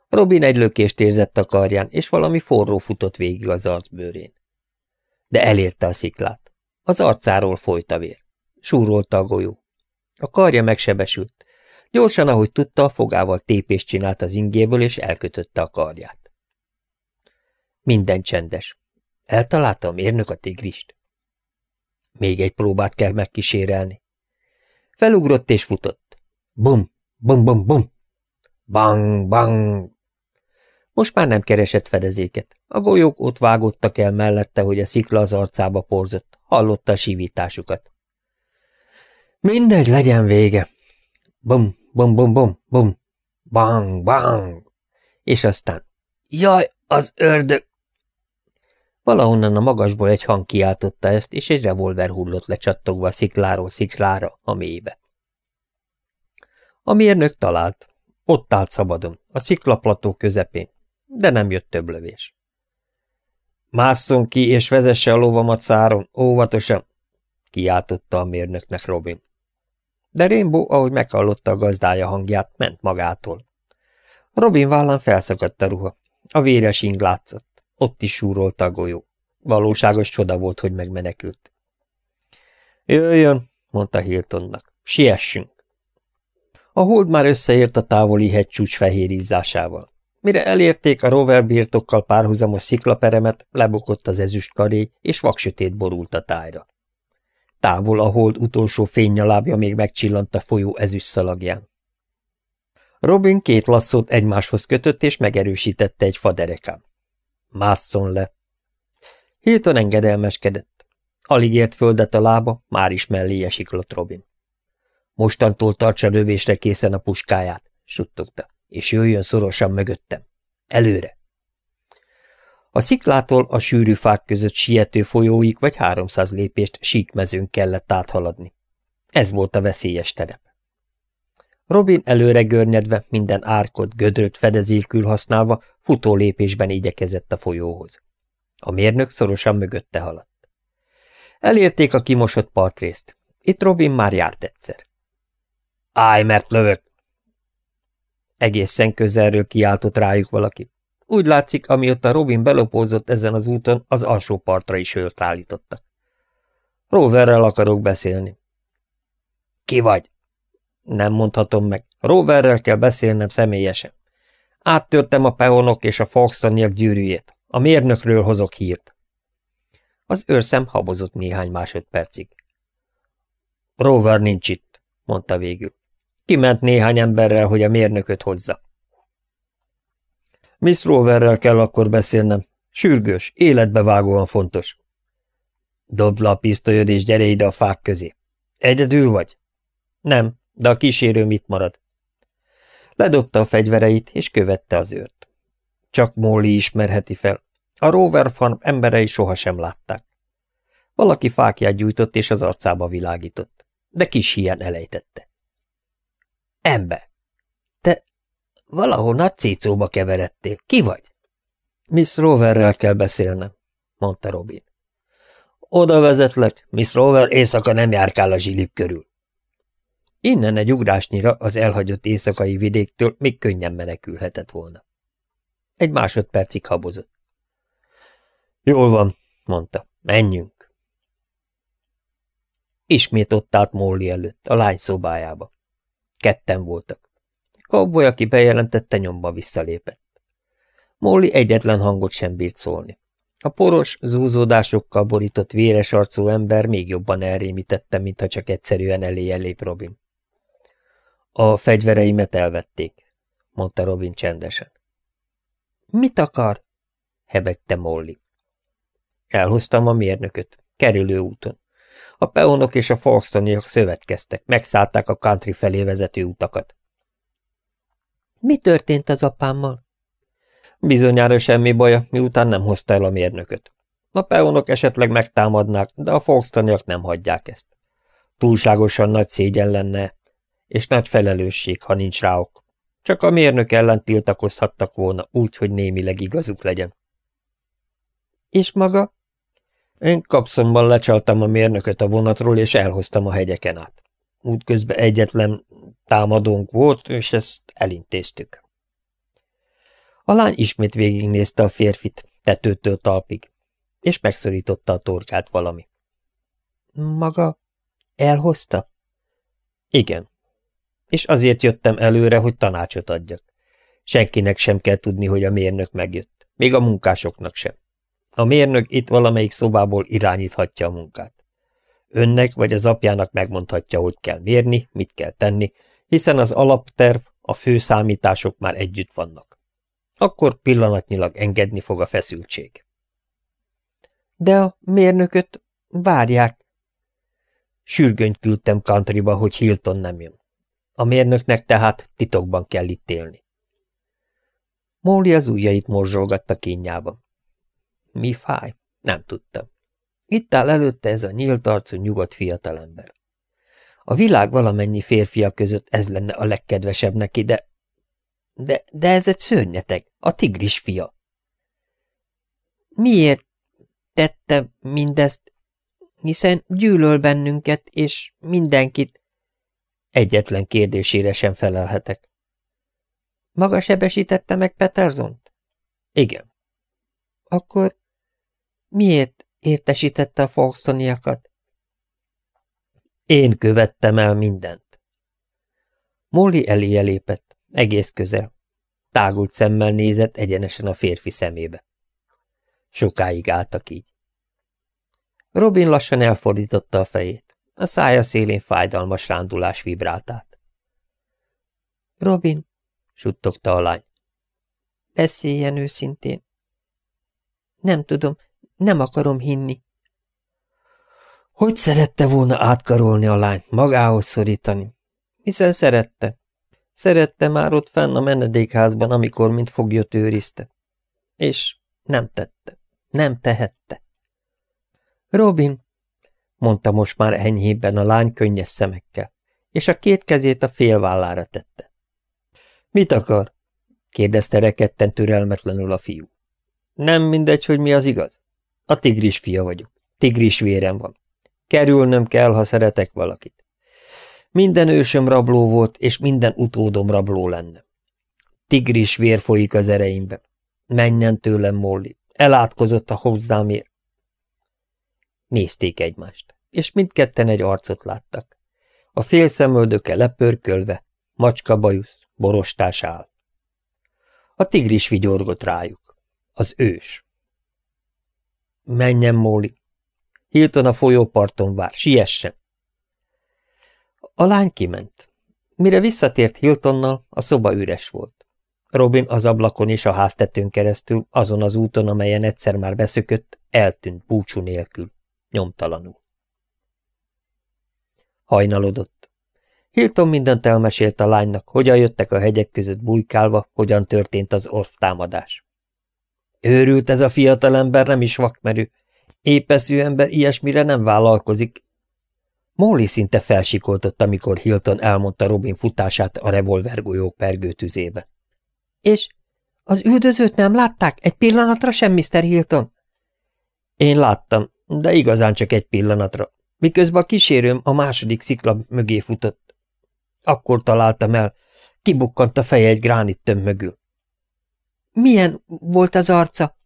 S1: Robin egy lökést érzett a karján, és valami forró futott végig az arcbőrén. De elérte a sziklát. Az arcáról folyt a vér. Súrolta a golyó. A karja megsebesült, Gyorsan, ahogy tudta, fogával tépést csinált az ingéből, és elkötötte a karját. Minden csendes. Eltalálta a mérnök a tigrist. Még egy próbát kell megkísérelni. Felugrott és futott. Bum, bum, bum, bum. Bang, bang. Most már nem keresett fedezéket. A golyók ott vágottak el mellette, hogy a szikla az arcába porzott. Hallotta a sívításukat. Mindegy, legyen vége. Bum, Bum bum bum bum, bang bang és aztán jaj, az ördög! Valahonnan a magasból egy hang kiáltotta ezt, és egy revolver hullott le csattogva a szikláról sziklára a mélybe. A mérnök talált. Ott állt szabadon, a sziklaplató közepén, de nem jött több lövés. Másszon ki, és vezesse a lovamat száron, óvatosan! kiáltotta a mérnöknek Robin de Rainbow, ahogy meghallotta a gazdája hangját, ment magától. Robin vállán felszakadt a ruha. A véres ing látszott. Ott is súrolt a golyó. Valóságos csoda volt, hogy megmenekült. Jöjjön, mondta Hiltonnak. Siessünk. A hold már összeért a távoli hegycsúcs fehér izzásával. Mire elérték a rover birtokkal párhuzamos sziklaperemet, lebukott az ezüst karé, és vaksötét borult a tájra távol a hold utolsó fénynyalábja még megcsillant a folyó ezüstszalagján. Robin két lasszót egymáshoz kötött, és megerősítette egy faderekán. Másszon le! Hilton engedelmeskedett. Alig ért földet a lába, már is mellé esiklott Robin. Mostantól tartsa rövésre készen a puskáját, suttogta, és jöjjön szorosan mögöttem. Előre! A sziklától a sűrű fák között siető folyóig vagy 300 lépést síkmezőn kellett áthaladni. Ez volt a veszélyes terep. Robin előre görnyedve, minden árkot, gödröt fedezélkül használva futó lépésben igyekezett a folyóhoz. A mérnök szorosan mögötte haladt. Elérték a kimosott partrészt. Itt Robin már járt egyszer. Állj, mert lövök! Egészen közelről kiáltott rájuk valaki. Úgy látszik, amióta Robin belopózott ezen az úton, az alsó partra is hőrt állította. Roverrel akarok beszélni. Ki vagy? Nem mondhatom meg. Roverrel kell beszélnem személyesen. Áttörtem a peonok és a Foxtoniak gyűrűjét. A mérnökről hozok hírt. Az őrszem habozott néhány másodpercig. Rover nincs itt, mondta végül. Kiment néhány emberrel, hogy a mérnököt hozza. Miss Roverrel kell akkor beszélnem. Sürgős, életbevágóan fontos. Dobd le a pisztolyod, és gyere ide a fák közé. Egyedül vagy? Nem, de a kísérő mit marad? Ledobta a fegyvereit, és követte az őrt. Csak Móli ismerheti fel. A Rover Farm emberei sohasem látták. Valaki fákját gyújtott, és az arcába világított. De kis hiány elejtette. Ember! Te Valahol nagy cícóba keveredtél. Ki vagy? Miss Roverrel kell beszélnem, mondta Robin. Oda vezetlek, Miss Rover éjszaka nem járkál a zsilip körül. Innen egy ugrásnyira az elhagyott éjszakai vidéktől még könnyen menekülhetett volna. Egy másodpercig habozott. Jól van, mondta, menjünk. Ismét ott állt Molly előtt, a lány szobájába. Ketten voltak. Cowboy, aki bejelentette, nyomba visszalépett. Molly egyetlen hangot sem bírt szólni. A poros, zúzódásokkal borított véres arcú ember még jobban elrémítette, mintha csak egyszerűen eléje lép Robin. A fegyvereimet elvették, mondta Robin csendesen. Mit akar? hebegte Molly. Elhoztam a mérnököt, kerülő úton. A peonok és a Folkestoniak szövetkeztek, megszállták a country felé vezető utakat. Mi történt az apámmal? Bizonyára semmi baja, miután nem hozta el a mérnököt. A peonok esetleg megtámadnák, de a fogsztaniak nem hagyják ezt. Túlságosan nagy szégyen lenne, és nagy felelősség, ha nincs rá ok. Csak a mérnök ellen tiltakozhattak volna, úgy, hogy némileg igazuk legyen. És maga? Én kapszomban lecsaltam a mérnököt a vonatról, és elhoztam a hegyeken át. Útközben egyetlen támadónk volt, és ezt elintéztük. A lány ismét végignézte a férfit, tetőtől talpig, és megszorította a torkát valami. Maga elhozta? Igen. És azért jöttem előre, hogy tanácsot adjak. Senkinek sem kell tudni, hogy a mérnök megjött. Még a munkásoknak sem. A mérnök itt valamelyik szobából irányíthatja a munkát. Önnek vagy az apjának megmondhatja, hogy kell mérni, mit kell tenni, hiszen az alapterv, a fő számítások már együtt vannak. Akkor pillanatnyilag engedni fog a feszültség. De a mérnököt várják. Sürgönyt küldtem countryba, hogy Hilton nem jön. A mérnöknek tehát titokban kell itt élni. Móli az ujjait morzsolgatta kínjában. Mi fáj? Nem tudtam. Itt áll előtte ez a nyílt arcú nyugodt fiatalember. A világ valamennyi férfia között ez lenne a legkedvesebb neki, de... De, de ez egy szörnyeteg, a tigris fia. Miért tette mindezt? Hiszen gyűlöl bennünket, és mindenkit... Egyetlen kérdésére sem felelhetek. Maga sebesítette meg Petersont? Igen. Akkor miért értesítette a Foxoniakat. Én követtem el mindent. Molly eléje lépett, egész közel. Tágult szemmel nézett egyenesen a férfi szemébe. Sokáig álltak így. Robin lassan elfordította a fejét. A szája szélén fájdalmas rándulás vibrált át. Robin, suttogta a lány. Beszéljen őszintén. Nem tudom, nem akarom hinni. Hogy szerette volna átkarolni a lányt, magához szorítani? Hiszen szerette. Szerette már ott fenn a menedékházban, amikor mint foglyot őrizte. És nem tette. Nem tehette. Robin, mondta most már enyhében a lány könnyes szemekkel, és a két kezét a félvállára tette. Mit akar? kérdezte rekedten türelmetlenül a fiú. Nem mindegy, hogy mi az igaz. A tigris fia vagyok. Tigris vérem van. Kerülnöm kell, ha szeretek valakit. Minden ősöm rabló volt, és minden utódom rabló lenne. Tigris vér folyik az ereimbe. Menjen tőlem, Molly. Elátkozott a hozzámért. Nézték egymást, és mindketten egy arcot láttak. A félszemöldöke lepörkölve, macska bajusz, borostás áll. A tigris vigyorgott rájuk. Az ős. Menjen, Móli. Hilton a folyóparton vár, siessen. A lány kiment. Mire visszatért Hiltonnal, a szoba üres volt. Robin az ablakon és a háztetőn keresztül, azon az úton, amelyen egyszer már beszökött, eltűnt búcsú nélkül, nyomtalanul. Hajnalodott. Hilton mindent elmesélt a lánynak, hogyan jöttek a hegyek között bujkálva, hogyan történt az orf támadás. Őrült ez a fiatalember, nem is vakmerő. Épeszű ember ilyesmire nem vállalkozik. Molly szinte felsikoltott, amikor Hilton elmondta Robin futását a revolvergolyók pergőtüzébe. És az üldözőt nem látták? Egy pillanatra sem, Mr. Hilton? Én láttam, de igazán csak egy pillanatra, miközben a kísérőm a második szikla mögé futott. Akkor találtam el, kibukkant a feje egy gránit tömb mögül. Milyen volt az arca?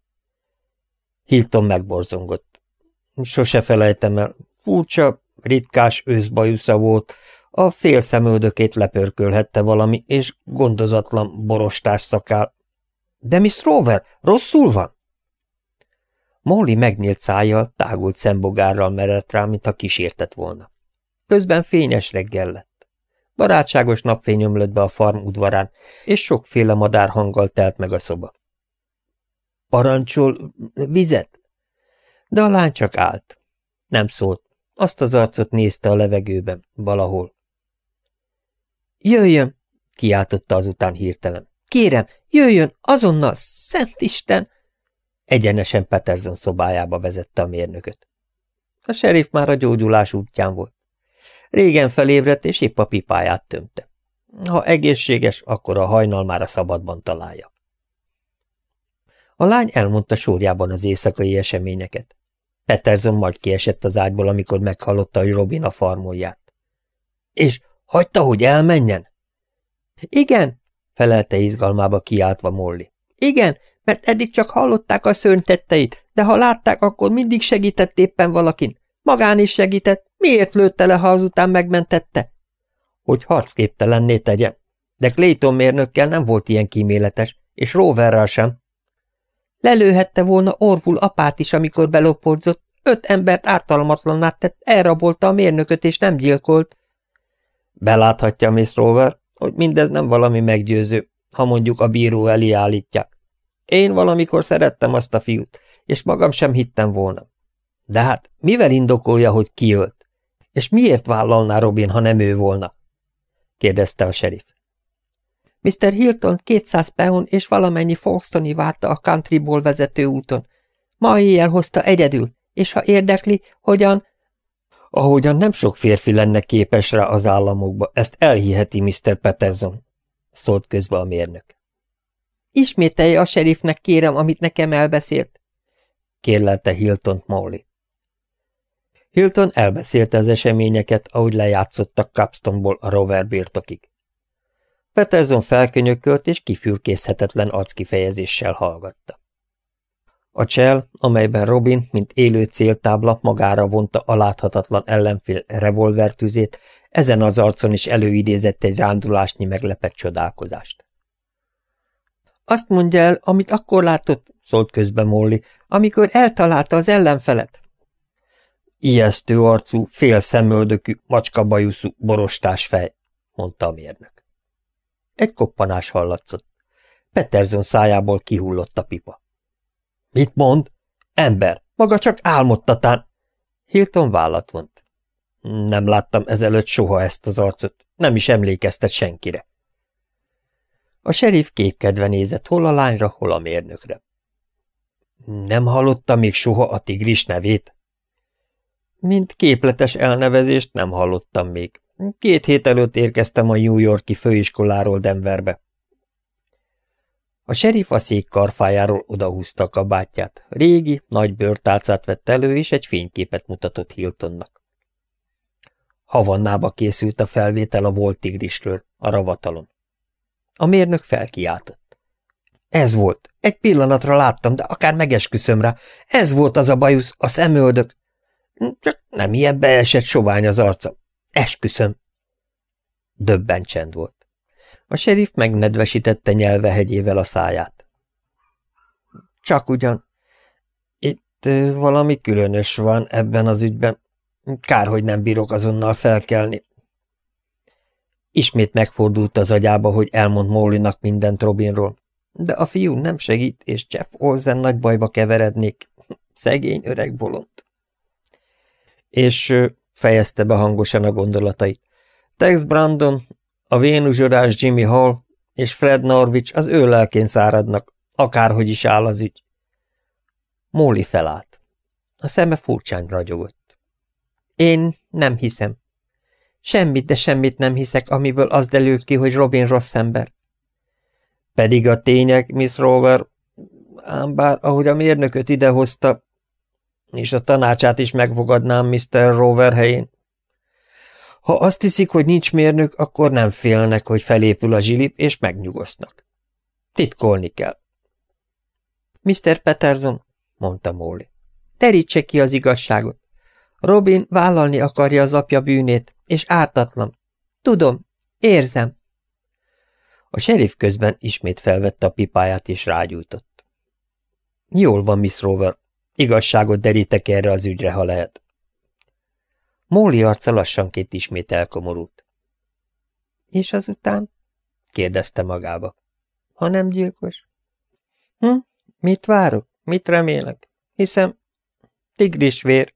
S1: Hilton megborzongott. Sose felejtem el. Furcsa, ritkás őszbajusza volt, a szemöldökét lepörkölhette valami, és gondozatlan borostás szakál. De Miss Rover, rosszul van? Molly megnyílt szájjal, tágult szembogárral merett rá, mint ha kísértett volna. Közben fényes reggel lett. Barátságos napfény ömlött be a farm udvarán, és sokféle madár hanggal telt meg a szoba. Parancsol vizet? De a lány csak állt. Nem szólt. Azt az arcot nézte a levegőben, valahol. Jöjjön! kiáltotta azután hirtelen. Kérem, jöjjön, azonnal, szent Isten! Egyenesen Peterson szobájába vezette a mérnököt. A serif már a gyógyulás útján volt. Régen felébredt, és épp a pipáját tömte. Ha egészséges, akkor a hajnal már a szabadban találja. A lány elmondta sorjában az éjszakai eseményeket. Peterson majd kiesett az ágyból, amikor meghallotta, hogy Robin a farmolját. És hagyta, hogy elmenjen? Igen, felelte izgalmába kiáltva Molly. Igen, mert eddig csak hallották a szörny tetteit, de ha látták, akkor mindig segített éppen valakin. Magán is segített, Miért lőtte le, ha azután megmentette? Hogy harcképtelenné tegye. De Clayton mérnökkel nem volt ilyen kíméletes, és Roverrel sem. Lelőhette volna Orvul apát is, amikor belopódzott, öt embert ártalmatlanát tett, elrabolta a mérnököt és nem gyilkolt. Beláthatja Miss Rover, hogy mindez nem valami meggyőző, ha mondjuk a bíró elé állítják. Én valamikor szerettem azt a fiút, és magam sem hittem volna. De hát mivel indokolja, hogy kiölt? És miért vállalná Robin, ha nem ő volna? kérdezte a serif. Mr. Hilton 200 peon és valamennyi Foxtoni várta a countryból vezető úton. Ma éjjel hozta egyedül, és ha érdekli, hogyan... Ahogyan nem sok férfi lenne képes rá az államokba, ezt elhiheti Mr. Peterson, szólt közbe a mérnök. Ismételje a serifnek, kérem, amit nekem elbeszélt, kérlelte Hilton Molly. Hilton elbeszélte az eseményeket, ahogy lejátszottak Capstonból a rover birtokig. Peterson felkönyökölt és kifürkészhetetlen arckifejezéssel hallgatta. A csel, amelyben Robin, mint élő céltábla magára vonta a láthatatlan ellenfél revolvertüzét, ezen az arcon is előidézett egy rándulásnyi meglepett csodálkozást. Azt mondja el, amit akkor látott, szólt közbe Molly, amikor eltalálta az ellenfelet. Ijesztő arcú, szemöldökű, macskabajuszú, borostás fej, mondta a mérnök. Egy koppanás hallatszott. Peterson szájából kihullott a pipa. Mit mond? Ember, maga csak álmodtatán. Hilton vállat vont. Nem láttam ezelőtt soha ezt az arcot, nem is emlékeztet senkire. A serif kétkedve nézett hol a lányra, hol a mérnökre. Nem hallotta még soha a tigris nevét? Mint képletes elnevezést nem hallottam még. Két hét előtt érkeztem a New Yorki főiskoláról Denverbe. A serif a szék karfájáról odahúzta a kabátját. Régi, nagy bőrtálcát vett elő, és egy fényképet mutatott Hiltonnak. Havannába készült a felvétel a volt tigrisről, a ravatalon. A mérnök felkiáltott. Ez volt. Egy pillanatra láttam, de akár megesküszöm rá. Ez volt az a bajusz, a szemöldök. Csak nem ilyen beesett sovány az arca. Esküszöm. Döbben csend volt. A serif megnedvesítette nyelvehegyével a száját. Csak ugyan. Itt valami különös van ebben az ügyben. Kár, hogy nem bírok azonnal felkelni. Ismét megfordult az agyába, hogy elmond Mólinak mindent Robinról. De a fiú nem segít, és Jeff Olsen nagy bajba keverednék. Szegény öreg bolond. És fejezte be hangosan a gondolatait. Tex Brandon, a vénuzsodás Jimmy Hall és Fred Norwich az ő lelkén száradnak, akárhogy is áll az ügy. Móli felállt. A szeme furcsán ragyogott. Én nem hiszem. Semmit, de semmit nem hiszek, amiből az derül ki, hogy Robin rossz ember. Pedig a tények, Miss Rover, ám bár ahogy a mérnököt idehozta, és a tanácsát is megfogadnám Mr. Rover helyén. Ha azt hiszik, hogy nincs mérnök, akkor nem félnek, hogy felépül a zsilip, és megnyugosznak. Titkolni kell. Mr. Peterson, mondta Móli, terítse ki az igazságot. Robin vállalni akarja az apja bűnét, és ártatlan. Tudom, érzem. A serif közben ismét felvette a pipáját és rágyújtott. Jól van, Miss Rover, Igazságot derítek erre az ügyre, ha lehet. Móli arca lassanként ismét elkomorult. És azután? kérdezte magába. Ha nem gyilkos? Hm? Mit várok? Mit remélek?
S2: Hiszem, vér.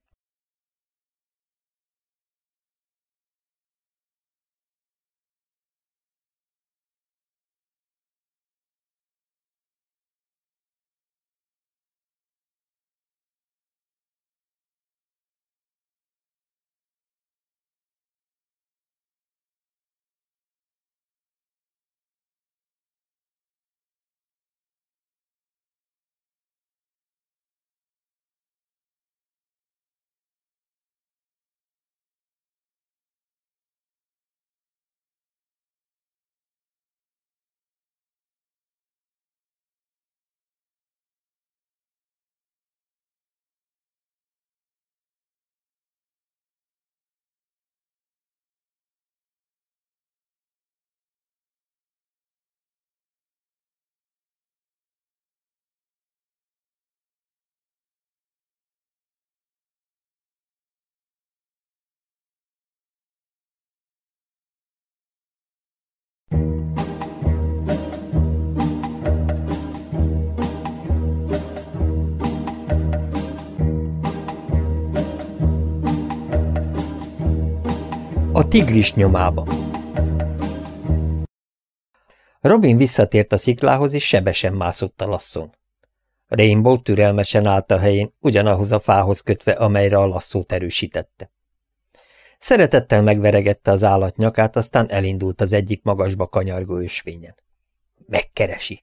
S1: tigris nyomában. Robin visszatért a sziklához, és sebesen mászott a lasszon. Rainbow türelmesen állt a helyén, ugyanahhoz a fához kötve, amelyre a lasszót erősítette. Szeretettel megveregette az állat nyakát, aztán elindult az egyik magasba kanyargó ösvényen. Megkeresi.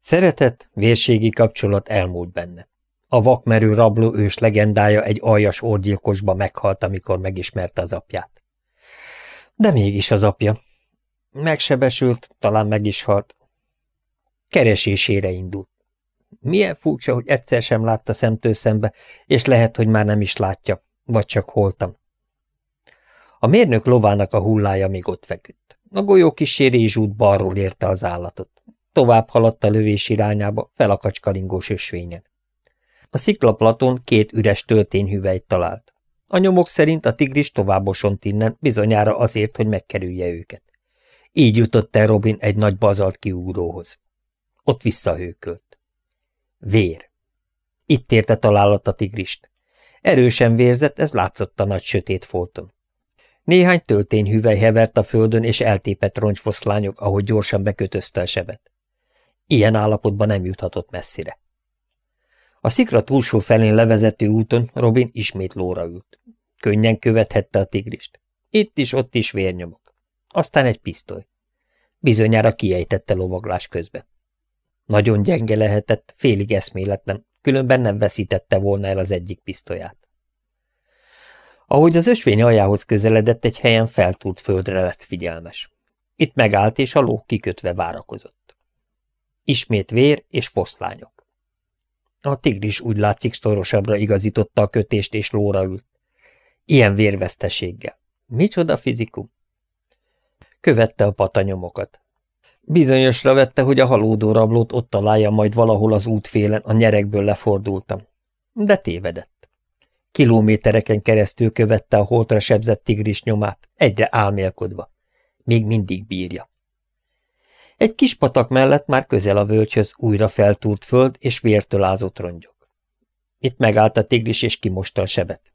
S1: Szeretet, vérségi kapcsolat elmúlt benne. A vakmerő rabló ős legendája egy aljas orgyilkosba meghalt, amikor megismerte az apját. De mégis az apja. Megsebesült, talán meg is halt. Keresésére indult. Milyen furcsa, hogy egyszer sem látta szemtől szembe, és lehet, hogy már nem is látja, vagy csak holtam. A mérnök lovának a hullája még ott feküdt. A golyó kísérés út balról érte az állatot. Tovább haladt a lövés irányába, felakacskaringós ösvényen. A sziklaplaton két üres töltényhüvelyt talált. A nyomok szerint a tigris továbbosont innen, bizonyára azért, hogy megkerülje őket. Így jutott el Robin egy nagy bazalt kiugróhoz. Ott visszahőkölt. Vér. Itt érte találat a tigrist. Erősen vérzett, ez látszott a nagy sötét folton. Néhány töltényhüvely hevert a földön, és eltépett rongyfoszlányok, ahogy gyorsan bekötözte a sebet. Ilyen állapotban nem juthatott messzire. A szikra túlsó felén levezető úton Robin ismét lóra ült. Könnyen követhette a tigrist. Itt is, ott is vérnyomok. Aztán egy pisztoly. Bizonyára kiejtette lovaglás közben. Nagyon gyenge lehetett, félig eszméletlen, különben nem veszítette volna el az egyik pisztolyát. Ahogy az ösvény aljához közeledett, egy helyen feltúrt földre lett figyelmes. Itt megállt, és a ló kikötve várakozott. Ismét vér és foszlányok. A tigris úgy látszik szorosabbra igazította a kötést és lóra ült. Ilyen vérveszteséggel. Micsoda fizikum? Követte a patanyomokat. Bizonyosra vette, hogy a halódó rablót ott találja majd valahol az útfélen, a nyerekből lefordultam. De tévedett. Kilométereken keresztül követte a holtra sebzett tigris nyomát, egyre álmélkodva. Még mindig bírja. Egy kis patak mellett már közel a völgyhöz újra feltúrt föld és vértől ázott rongyok. Itt megállt a tigris és kimosta a sebet.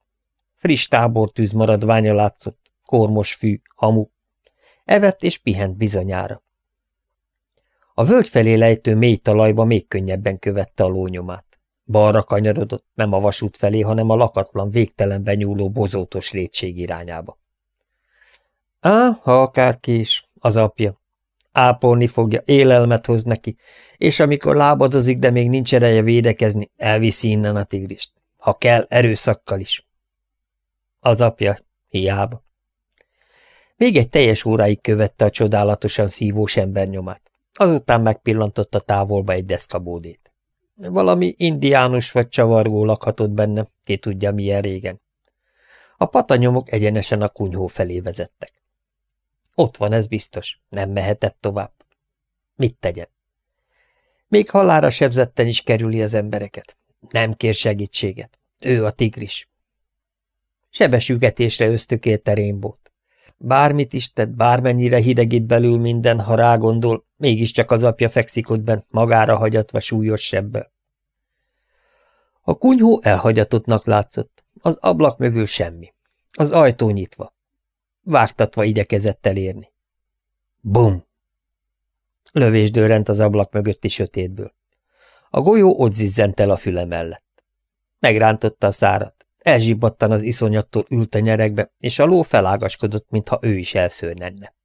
S1: Friss tábortűz maradványa látszott, kormos fű, hamu. Evett és pihent bizonyára. A völgy felé lejtő mély talajba még könnyebben követte a lónyomát. Balra kanyarodott, nem a vasút felé, hanem a lakatlan, végtelenben nyúló bozótos létség irányába. Á, ha akárki is, az apja, ápolni fogja, élelmet hoz neki, és amikor lábadozik, de még nincs ereje védekezni, elviszi innen a tigrist. Ha kell, erőszakkal is. Az apja hiába. Még egy teljes óráig követte a csodálatosan szívós ember nyomát. Azután megpillantotta távolba egy deszkabódét. Valami indiánus vagy csavargó lakhatott benne, ki tudja milyen régen. A patanyomok egyenesen a kunyhó felé vezettek. Ott van, ez biztos. Nem mehetett tovább. Mit tegyen? Még halára sebzetten is kerüli az embereket. Nem kér segítséget. Ő a tigris. Sebesügetésre ösztökélte Rémbót. Bármit is tett, bármennyire hidegít belül minden, ha rágondol, mégiscsak az apja fekszik ott bent, magára hagyatva súlyos sebbel. A kunyhó elhagyatottnak látszott, az ablak mögül semmi, az ajtó nyitva. Váztatva igyekezett elérni. Bum! Lövés dőrent az ablak mögötti sötétből. A golyó ott zizzent el a füle mellett. Megrántotta a szárat. elzsibbattan az iszonyattól ült a nyerekbe, és a ló felágaskodott, mintha ő is elszörnyenne.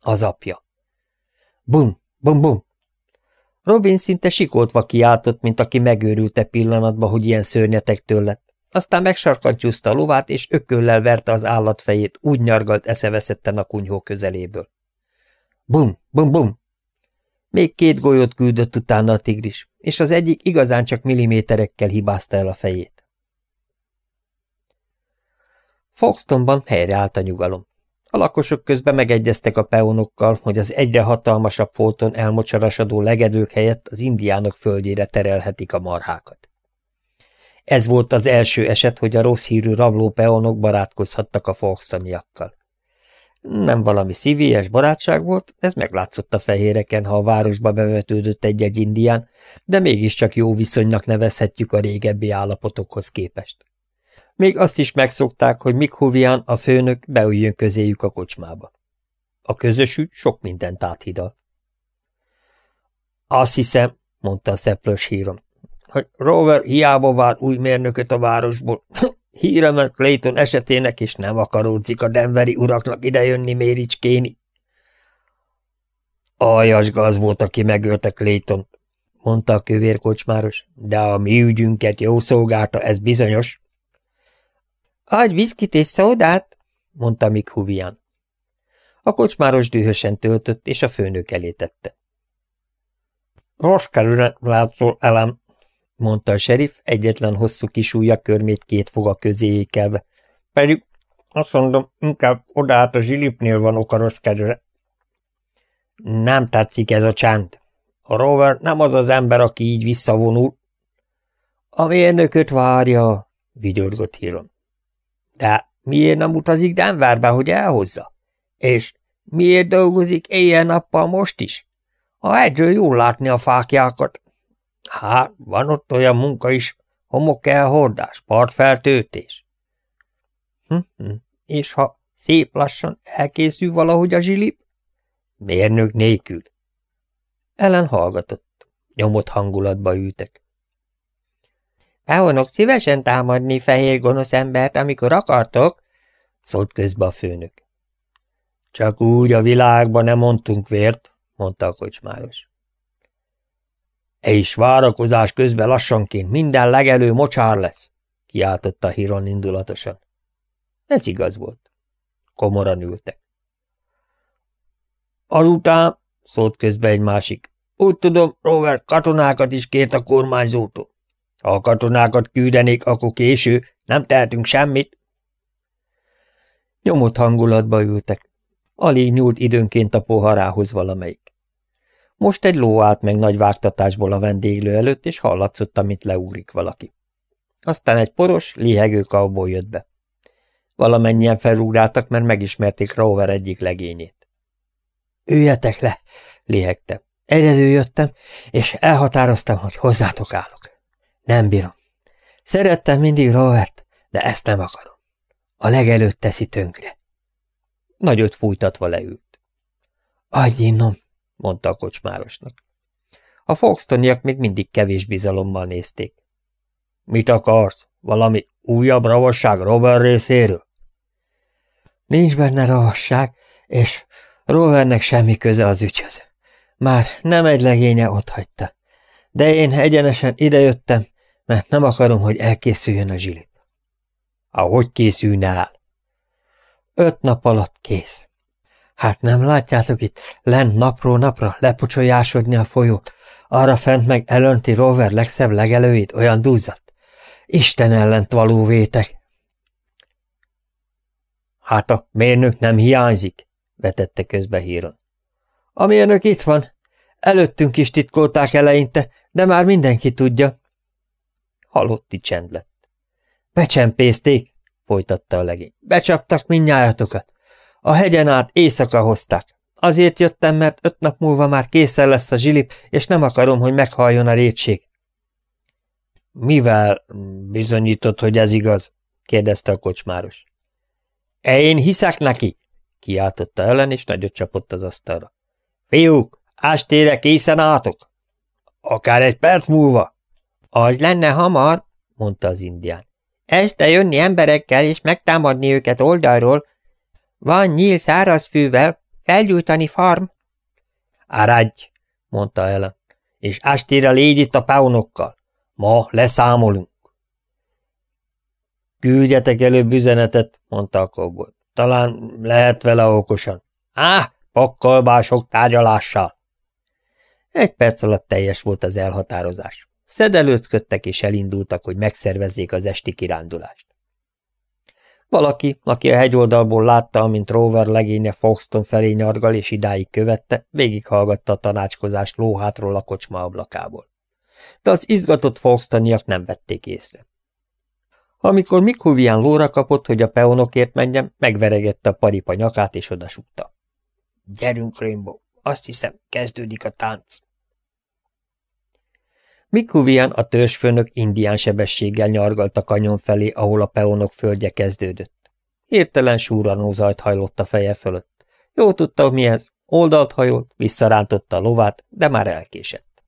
S1: Az apja. Bum, bum, bum. Robin szinte sikoltva kiáltott, mint aki megőrült-e pillanatba, hogy ilyen szörnyetektől lett. Aztán megsarkantyúzta a lovát, és ököllel verte az állat fejét, úgy nyargalt eszeveszetten a kunyhó közeléből. Bum, bum, bum! Még két golyót küldött utána a tigris, és az egyik igazán csak milliméterekkel hibázta el a fejét. Foxtonban helyreállt a nyugalom. A lakosok közben megegyeztek a peonokkal, hogy az egyre hatalmasabb folton elmocsarasadó legedők helyett az indiánok földjére terelhetik a marhákat. Ez volt az első eset, hogy a rossz hírű peonok barátkozhattak a fogszamiakkal. Nem valami szívélyes barátság volt, ez meglátszott a fehéreken, ha a városba bevetődött egy-egy indián, de mégiscsak jó viszonynak nevezhetjük a régebbi állapotokhoz képest. Még azt is megszokták, hogy Mikhovian, a főnök, beüljön közéjük a kocsmába. A ügy sok mindent áthidal. Azt hiszem, mondta a szeplős hírom, hogy Rover hiába vár új mérnököt a városból. Híre ment Clayton esetének, és nem akaródzik a denveri uraknak idejönni méricskéni. Aljas gaz volt, aki megölte Clayton, mondta a kövérkocsmáros, de a mi ügyünket jó szolgálta, ez bizonyos. Adj viszkit és szódát, mondta Mick Huvian. A kocsmáros dühösen töltött, és a főnök elé tette. Rossz kerület látszol, elem, mondta a serif, egyetlen hosszú kis ujja körmét két foga közé ékelve. Pedig azt mondom, inkább át a zsilipnél van okaroskedve. Nem tetszik ez a csánt. A rover nem az az ember, aki így visszavonul. A mérnököt várja, vigyorgott hírom. De miért nem utazik Denverbe, hogy elhozza? És miért dolgozik éjjel-nappal most is? A hegyről jól látni a fákjákat, Hát, van ott olyan munka is, homok elhordás, partfeltöltés. Hm, hm. És ha szép lassan elkészül valahogy a zsilip? Mérnök nélkül. Ellen hallgatott. Nyomott hangulatba ültek. Elhonok szívesen támadni fehér gonosz embert, amikor akartok, szólt közbe a főnök. Csak úgy a világban nem mondtunk vért, mondta a kocsmáros. És e várakozás közben lassanként minden legelő mocsár lesz, kiáltotta Hiron indulatosan. Ez igaz volt. Komoran ültek. Azután, szólt közbe egy másik, úgy tudom, Robert katonákat is kért a kormányzótól. Ha a katonákat küldenék, akkor késő, nem tehetünk semmit. Nyomott hangulatba ültek. Alig nyúlt időnként a poharához valamelyik. Most egy ló állt meg nagy vártatásból a vendéglő előtt, és hallatszott, amit leúrik valaki. Aztán egy poros, lihegő kauból jött be. Valamennyien felugráltak, mert megismerték Rover egyik legényét. – Üljetek le! – lihegte. – Egyedül jöttem, és elhatároztam, hogy hozzátok állok. Nem bírom. Szerettem mindig Rovert, de ezt nem akarom. A legelőtt teszi tönkre. Nagyot fújtatva leült. – Adj innom! – mondta a kocsmárosnak. A Foxtoniak még mindig kevés bizalommal nézték. Mit akart? Valami újabb ravasság Rover részéről? Nincs benne ravasság, és Rovernek semmi köze az ügyhöz. Már nem egy legénye otthagyta. De én egyenesen idejöttem, mert nem akarom, hogy elkészüljön a zsilip. Ahogy készülne el? Öt nap alatt kész. Hát nem látjátok itt, lent napról napra lepocsolyásodni a folyót, arra fent meg elönti rover legszebb legelőit, olyan dúzat. Isten ellent való vétek! Hát a mérnök nem hiányzik, vetette közbe híron. A mérnök itt van. Előttünk is titkolták eleinte, de már mindenki tudja. Halotti csend lett. Becsempészték, folytatta a legény. Becsaptak mindnyájatokat. A hegyen át éjszaka hozták. Azért jöttem, mert öt nap múlva már készen lesz a zsilip, és nem akarom, hogy meghaljon a rétség. Mivel bizonyított, hogy ez igaz? kérdezte a kocsmáros. E én hiszek neki, kiáltotta ellen, és nagyot csapott az asztalra. Fiúk, ástére készen álltok? Akár egy perc múlva. Az lenne hamar, mondta az indián. Este jönni emberekkel és megtámadni őket oldalról, van nyíl szárazfűvel, felgyújtani farm. Áradj, mondta Ellen, és estére légy itt a paunokkal. Ma leszámolunk. Küldjetek előbb üzenetet, mondta a kóbor. Talán lehet vele okosan. Á, pakkalbások tárgyalással. Egy perc alatt teljes volt az elhatározás. Szedelőzködtek és elindultak, hogy megszervezzék az esti kirándulást. Valaki, aki a hegyoldalból látta, amint Rover legénye Foxton felé nyargal és idáig követte, végighallgatta a tanácskozást lóhátról a kocsma ablakából. De az izgatott Foxtoniak nem vették észre. Amikor Mikuvian lóra kapott, hogy a peonokért menjen, megveregette a paripa nyakát és odasúgta. – Gyerünk, Rainbow, azt hiszem, kezdődik a tánc! – Mikuvian a törzsfőnök indián sebességgel nyargalt a kanyon felé, ahol a peonok földje kezdődött. Hirtelen súranó zajt hajlott a feje fölött. Jó tudta, hogy mi ez. Oldalt hajolt, visszarántotta a lovát, de már elkésett.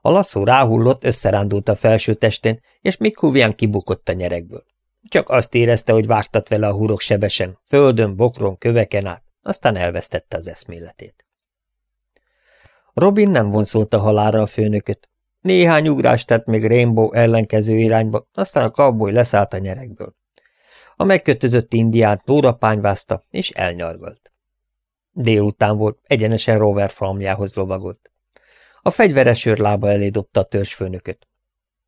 S1: A lasszó ráhullott, összerándult a felső testén, és Mikuvian kibukott a nyerekből. Csak azt érezte, hogy vágtat vele a hurok sebesen, földön, bokron, köveken át, aztán elvesztette az eszméletét. Robin nem vonszolta halára a főnököt, néhány ugrást tett még Rainbow ellenkező irányba, aztán a cowboy leszállt a nyerekből. A megkötözött indiát lóra pányvázta, és elnyargalt. Délután volt, egyenesen Rover farmjához lovagolt. A fegyveres őr lába elé dobta a törzsfőnököt.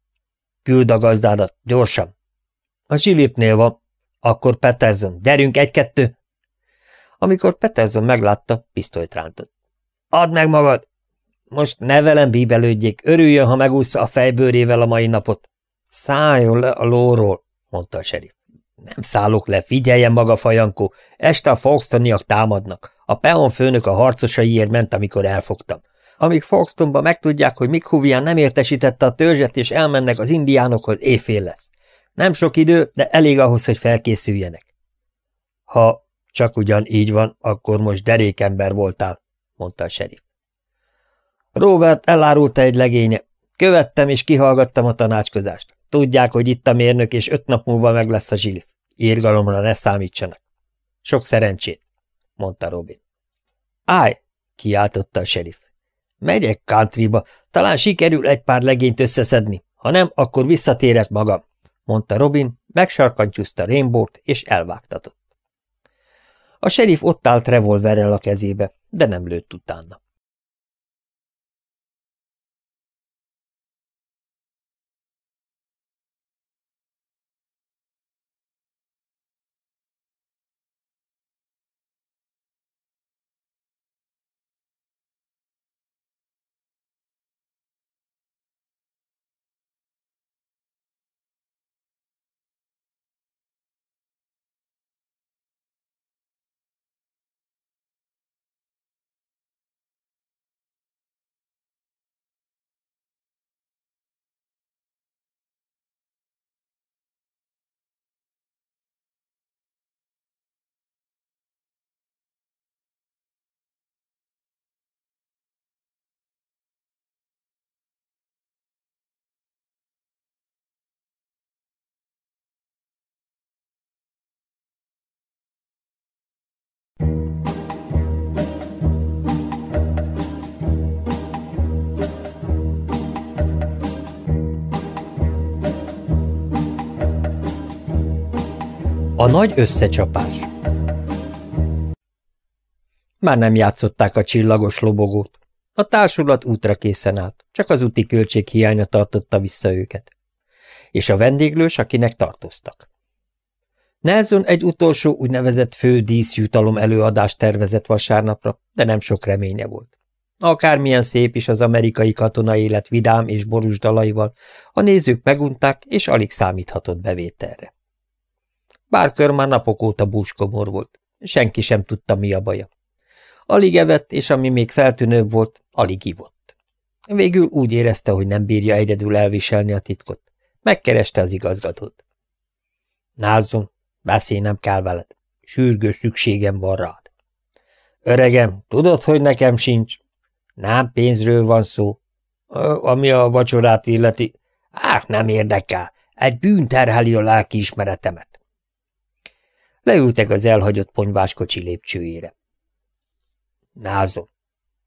S1: – Küld a gazdádat, gyorsan! – A zsilipnél van. – Akkor Peterson, gyerünk egy-kettő! Amikor Peterson meglátta, pisztolyt rántott. – Add meg magad! Most ne velem bíbelődjék, örüljön, ha megúszza a fejbőrével a mai napot. Szálljon le a lóról, mondta a serif. Nem szállok le, figyeljen maga, fajankó, este a Foxtoniak támadnak. A peon főnök a harcosaiért ment, amikor elfogtam. Amíg Foxtonba megtudják, hogy Mikhuvian nem értesítette a törzset, és elmennek az indiánokhoz, éjfél lesz. Nem sok idő, de elég ahhoz, hogy felkészüljenek. Ha csak ugyan így van, akkor most derékember voltál, mondta a serif. Robert elárulta egy legénye. Követtem és kihallgattam a tanácskozást. Tudják, hogy itt a mérnök, és öt nap múlva meg lesz a zsilif. Írgalomra ne számítsanak. Sok szerencsét, mondta Robin. Állj, kiáltotta a serif. Megyek countryba, talán sikerül egy pár legényt összeszedni. Ha nem, akkor visszatérek magam, mondta Robin, megsarkantyúzta Rainbow-t és elvágtatott. A serif ott állt revolverrel a kezébe, de nem lőtt utána. A nagy összecsapás Már nem játszották a csillagos lobogót. A társulat útra készen állt, csak az úti költség hiánya tartotta vissza őket. És a vendéglős, akinek tartoztak. Nelson egy utolsó úgynevezett fő díszjutalom előadást tervezett vasárnapra, de nem sok reménye volt. Akármilyen szép is az amerikai katonai élet vidám és borús dalaival, a nézők megunták, és alig számíthatott bevételre. Parker már napok óta búskomor volt. Senki sem tudta, mi a baja. Alig evett, és ami még feltűnőbb volt, alig ivott. Végül úgy érezte, hogy nem bírja egyedül elviselni a titkot. Megkereste az igazgatót. Názzon, beszélnem kell veled. Sürgő szükségem van rád. Öregem, tudod, hogy nekem sincs? Nem pénzről van szó. Ami a vacsorát illeti, hát nem érdekel. Egy bűn terheli a ismeretemet. Leültek az elhagyott ponyvás kocsi lépcsőjére. Názo,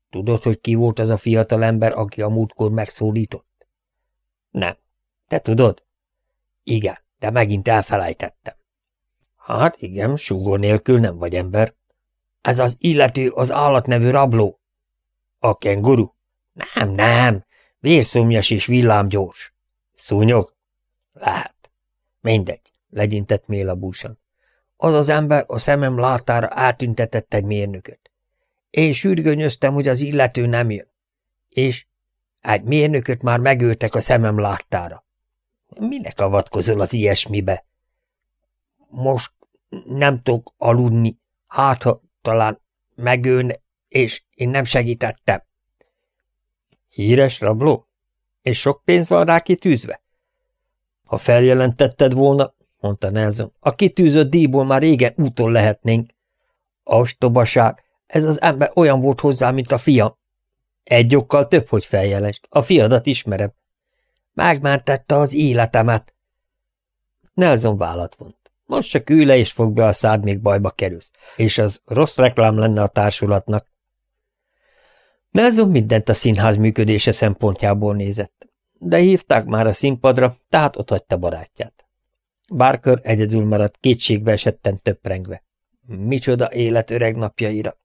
S1: tudod, hogy ki volt az a fiatalember, aki a múltkor megszólított? Nem. Te tudod? Igen, de megint elfelejtettem. Hát igen, súgó nélkül nem vagy ember. Ez az illető az állatnevű rabló. A kenguru? Nem, nem. Vérszomjas és villámgyors. Szúnyog? Lehet. Mindegy, legyintett Méla búsan. Az az ember a szemem látára átüntetett egy mérnököt. Én sürgönyöztem, hogy az illető nem jön. És egy mérnököt már megöltek a szemem láttára. Minek avatkozol az ilyesmibe? Most nem tudok aludni, hát ha talán megölne, és én nem segítettem. Híres rabló? És sok pénz van rá kitűzve? Ha feljelentetted volna, mondta Nelson. A kitűzött díjból már régen úton lehetnénk. Ostobaság, ez az ember olyan volt hozzá, mint a fia Egy okkal több, hogy feljelest. A fiadat ismerem. Megmentette az életemet. Nelson vállat vont. Most csak ülj le és fog be a szád, még bajba kerülsz. És az rossz reklám lenne a társulatnak. Nelson mindent a színház működése szempontjából nézett. De hívták már a színpadra, tehát otthagyta barátját. Barker egyedül maradt, kétségbe esetten töprengve. Micsoda élet öreg napjaira!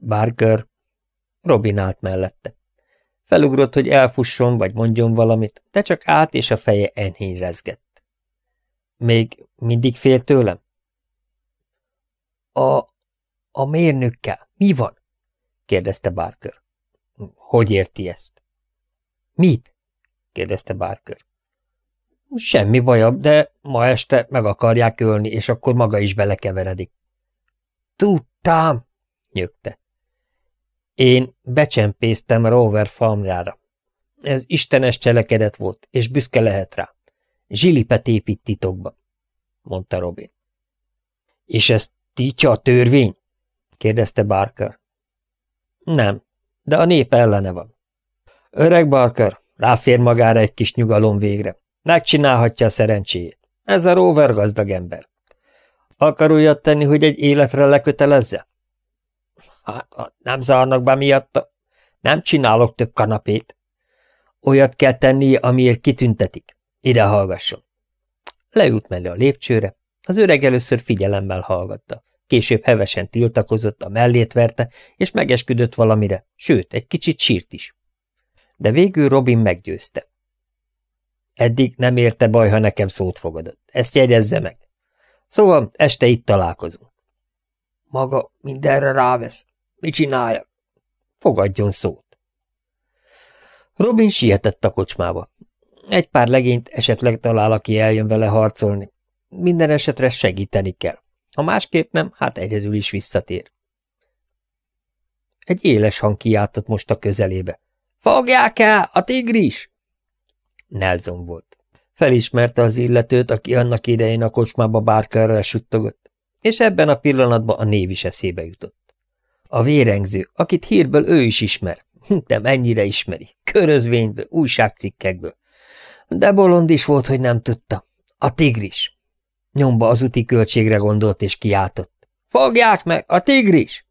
S1: Barker! Robin állt mellette. Felugrott, hogy elfusson, vagy mondjon valamit, de csak át, és a feje enyhén rezgett. Még mindig fél tőlem? A... a mérnökkel mi van? kérdezte Barker. Hogy érti ezt? Mit? kérdezte Barker. Semmi baja, de ma este meg akarják ölni, és akkor maga is belekeveredik. Tudtam, nyögte. Én becsempésztem Rover farmjára. Ez istenes cselekedet volt, és büszke lehet rá. Zsilipet épít titokba, mondta Robin. És ezt títja a törvény? kérdezte Barker. Nem, de a nép ellene van. Öreg Barker, ráfér magára egy kis nyugalom végre. Megcsinálhatja a szerencséjét. Ez a rover gazdag ember. Akar újat tenni, hogy egy életre lekötelezze? Hát, nem zárnak be miatta. Nem csinálok több kanapét. Olyat kell tenni, amiért kitüntetik. Ide hallgasson. Leült mellé a lépcsőre. Az öreg először figyelemmel hallgatta. Később hevesen tiltakozott, a mellét verte, és megesküdött valamire, sőt, egy kicsit sírt is. De végül Robin meggyőzte. Eddig nem érte baj, ha nekem szót fogadott. Ezt jegyezze meg. Szóval este itt találkozunk. Maga mindenre rávesz. Mi csinálja? Fogadjon szót. Robin sietett a kocsmába. Egy pár legényt esetleg talál, aki eljön vele harcolni. Minden esetre segíteni kell. Ha másképp nem, hát egyedül is visszatér. Egy éles hang kiáltott most a közelébe. – Fogják el! A tigris! Nelson volt. Felismerte az illetőt, aki annak idején a kocsmába Barkerrel suttogott, és ebben a pillanatban a név is eszébe jutott. A vérengző, akit hírből ő is ismer, de mennyire ismeri, körözvényből, újságcikkekből. De bolond is volt, hogy nem tudta. A tigris. Nyomba az úti költségre gondolt és kiáltott. Fogják meg, a tigris!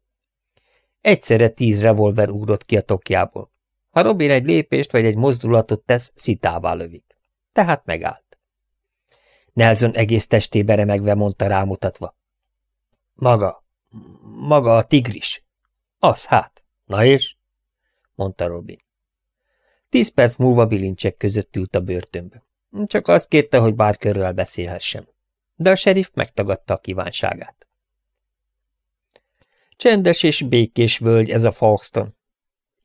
S1: Egyszerre tíz revolver ugrott ki a tokjából. Ha Robin egy lépést vagy egy mozdulatot tesz, szitává lövik. Tehát megállt. Nelson egész testébe remegve mondta rámutatva. Maga, maga a tigris. Az hát. Na és? mondta Robin. Tíz perc múlva bilincsek között ült a börtönbe. Csak azt kérte, hogy bárkörről beszélhessem. De a serif megtagadta a kívánságát. Csendes és békés völgy ez a Falkston,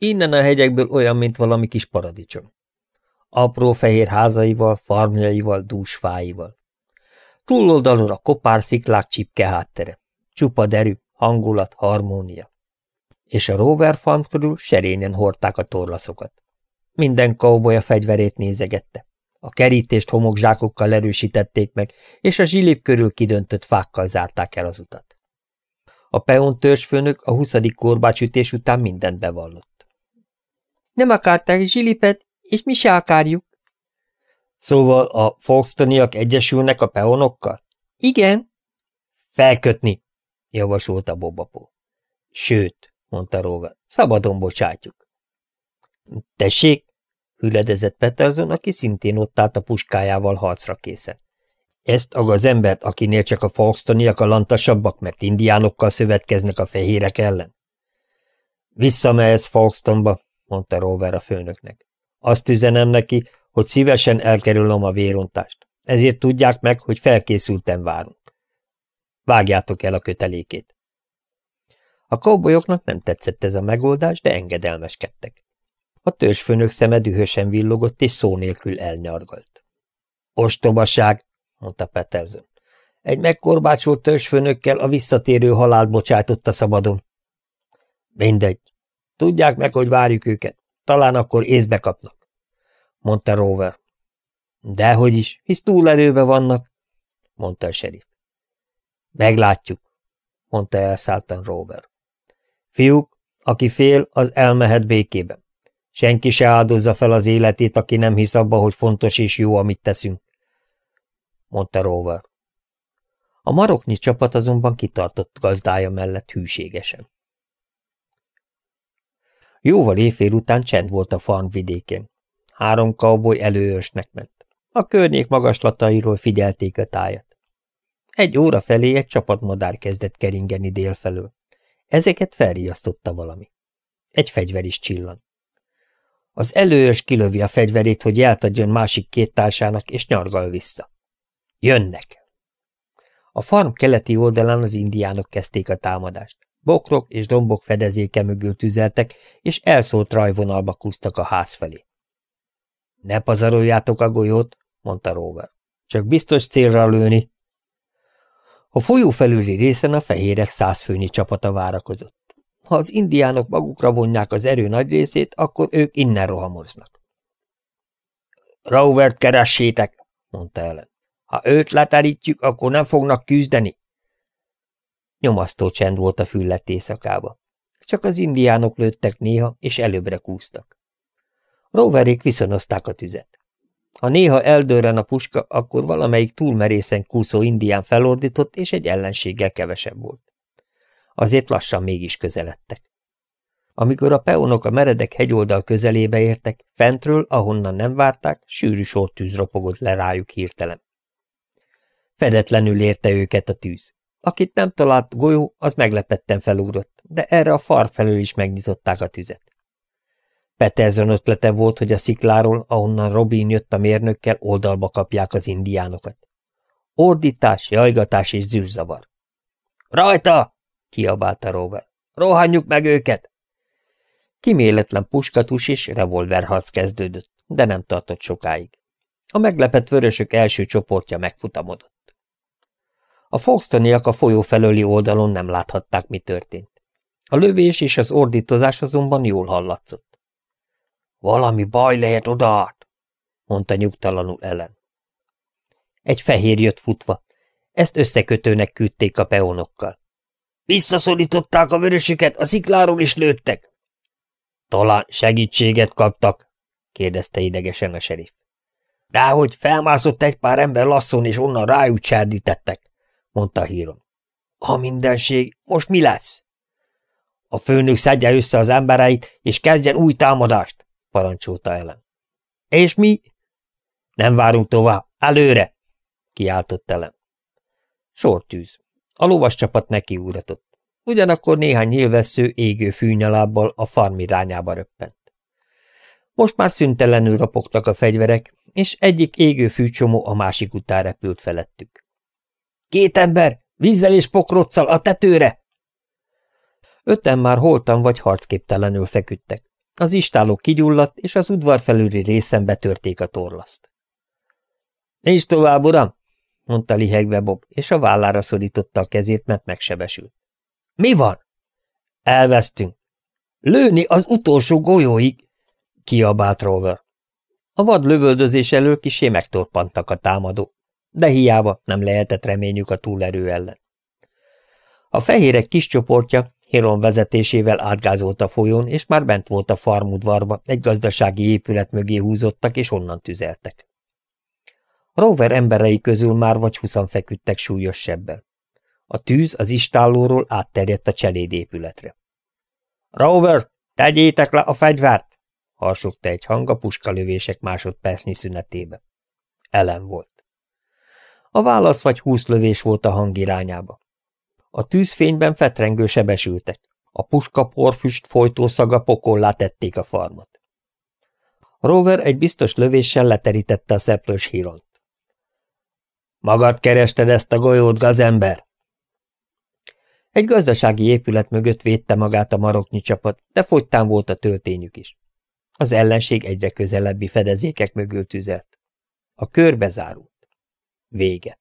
S1: Innen a hegyekből olyan, mint valami kis paradicsom. Apró fehér házaival, farmjaival, dús fáival. Túloldalon a kopár sziklák csipke háttere. Csupa derű, hangulat, harmónia. És a Rover Farm körül serényen hordták a torlaszokat. Minden cowboy a fegyverét nézegette. A kerítést homokzsákokkal erősítették meg, és a zsilip körül kidöntött fákkal zárták el az utat. A peon törzsfőnök a huszadik korbácsütés után mindent bevallott. Nem akarták Zsilipet, és mi se akarjuk. Szóval a Foxtoniak egyesülnek a peonokkal? Igen. Felkötni, javasolta Bobapó. Sőt, mondta Rover, szabadon bocsátjuk. Tessék, hüledezett Peterson, aki szintén ott állt a puskájával harcra készen. Ezt a gazembert, akinél csak a Foxtoniak a lantasabbak, mert indiánokkal szövetkeznek a fehérek ellen? Visszamehetsz Foxtonba, mondta Rover a főnöknek. Azt üzenem neki, hogy szívesen elkerülöm a vérontást. Ezért tudják meg, hogy felkészülten várunk. Vágjátok el a kötelékét. A kóbolyoknak nem tetszett ez a megoldás, de engedelmeskedtek. A törzsfőnök szeme dühösen villogott, és szó nélkül elnyargalt. Ostobaság, mondta Peterson. Egy megkorbácsolt törzsfőnökkel a visszatérő halált bocsátotta szabadon. Mindegy, Tudják meg, hogy várjuk őket. Talán akkor észbe kapnak, mondta Rover. Dehogy is, hisz túl erőbe vannak, mondta a serif. Meglátjuk, mondta elszálltan Rover. Fiúk, aki fél, az elmehet békében. Senki se áldozza fel az életét, aki nem hisz abba, hogy fontos és jó, amit teszünk, mondta Rover. A maroknyi csapat azonban kitartott gazdája mellett hűségesen. Jóval éjfél után csend volt a farm vidékén. Három kauboly előörsnek ment. A környék magaslatairól figyelték a tájat. Egy óra felé egy csapat madár kezdett keringeni délfelől. Ezeket felriasztotta valami. Egy fegyver is csillan. Az előörs kilövi a fegyverét, hogy jelt adjon másik két társának, és nyargal vissza. Jönnek! A farm keleti oldalán az indiánok kezdték a támadást. Bokrok és dombok fedezéke mögül tüzeltek, és elszólt rajvonalba kúztak a ház felé. – Ne pazaroljátok a golyót! – mondta Rover. – Csak biztos célra lőni! A folyó felüli részen a fehérek százfőnyi csapata várakozott. Ha az indiánok magukra vonják az erő nagy részét, akkor ők innen rohamoznak. – Rovert keressétek! – mondta Ellen. – Ha őt leterítjük, akkor nem fognak küzdeni. Nyomasztó csend volt a füllett éjszakába. Csak az indiánok lőttek néha, és előbbre kúztak. Roverék viszonozták a tüzet. Ha néha eldőren a puska, akkor valamelyik túlmerészen kúszó indián felordított, és egy ellenséggel kevesebb volt. Azért lassan mégis közeledtek. Amikor a peonok a meredek hegyoldal közelébe értek, fentről, ahonnan nem várták, sűrű sortűz ropogott le rájuk hirtelen. Fedetlenül érte őket a tűz. Akit nem talált golyó, az meglepetten felugrott, de erre a far felől is megnyitották a tüzet. Peterson ötlete volt, hogy a szikláról, ahonnan Robin jött a mérnökkel, oldalba kapják az indiánokat. Ordítás, jajgatás és zűrzavar. – Rajta! – kiabálta Robert. – Rohanjuk meg őket! Kiméletlen puskatus és revolverharc kezdődött, de nem tartott sokáig. A meglepett vörösök első csoportja megfutamodott. A fogsztaniak a folyó felőli oldalon nem láthatták, mi történt. A lövés és az ordítozás azonban jól hallatszott. Valami baj lehet odaát, mondta nyugtalanul ellen. Egy fehér jött futva. Ezt összekötőnek küldték a peonokkal. Visszaszorították a vörösüket, a szikláról is lőttek. Talán segítséget kaptak, kérdezte idegesen a serif. Dehogy felmászott egy pár ember lasszon, és onnan rájuk csárdítettek mondta Híron. A mindenség, most mi lesz? A főnök szedje össze az embereit, és kezdjen új támadást, parancsolta Ellen. És mi? Nem várunk tovább, előre, kiáltott Ellen. Sortűz. A lovas csapat nekiúratott. Ugyanakkor néhány nyilvessző égő fűnyalábbal a farm irányába röppent. Most már szüntelenül ropogtak a fegyverek, és egyik égő fűcsomó a másik után repült felettük. Két ember, vízzel és pokroccal a tetőre! Öten már holtan vagy harcképtelenül feküdtek. Az istáló kigyulladt, és az udvar felüli részen betörték a torlaszt. Nincs tovább, uram, mondta lihegve Bob, és a vállára szorította a kezét, mert megsebesült. Mi van? Elvesztünk. Lőni az utolsó golyóig, kiabált Rover. A vad lövöldözés elől kisé megtorpantak a támadók de hiába nem lehetett reményük a túlerő ellen. A fehérek kis csoportja Hiron vezetésével átgázolt a folyón, és már bent volt a farmudvarba, egy gazdasági épület mögé húzottak, és onnan tüzeltek. A rover emberei közül már vagy huszan feküdtek súlyos sebben. A tűz az istállóról átterjedt a épületre. Rover, tegyétek le a fegyvert! – harsogta egy hang a puskalövések másodpercnyi szünetébe. Ellen volt. A válasz vagy húsz lövés volt a hang irányába. A tűzfényben fetrengő sebesültek. A puska porfüst folytószaga pokollá tették a farmot. Rover egy biztos lövéssel leterítette a szeplős híront. Magad kerested ezt a golyót, gazember? Egy gazdasági épület mögött védte magát a maroknyi csapat, de fogytán volt a töltényük is. Az ellenség egyre közelebbi fedezékek mögül tüzelt. A kör bezárult. Vége.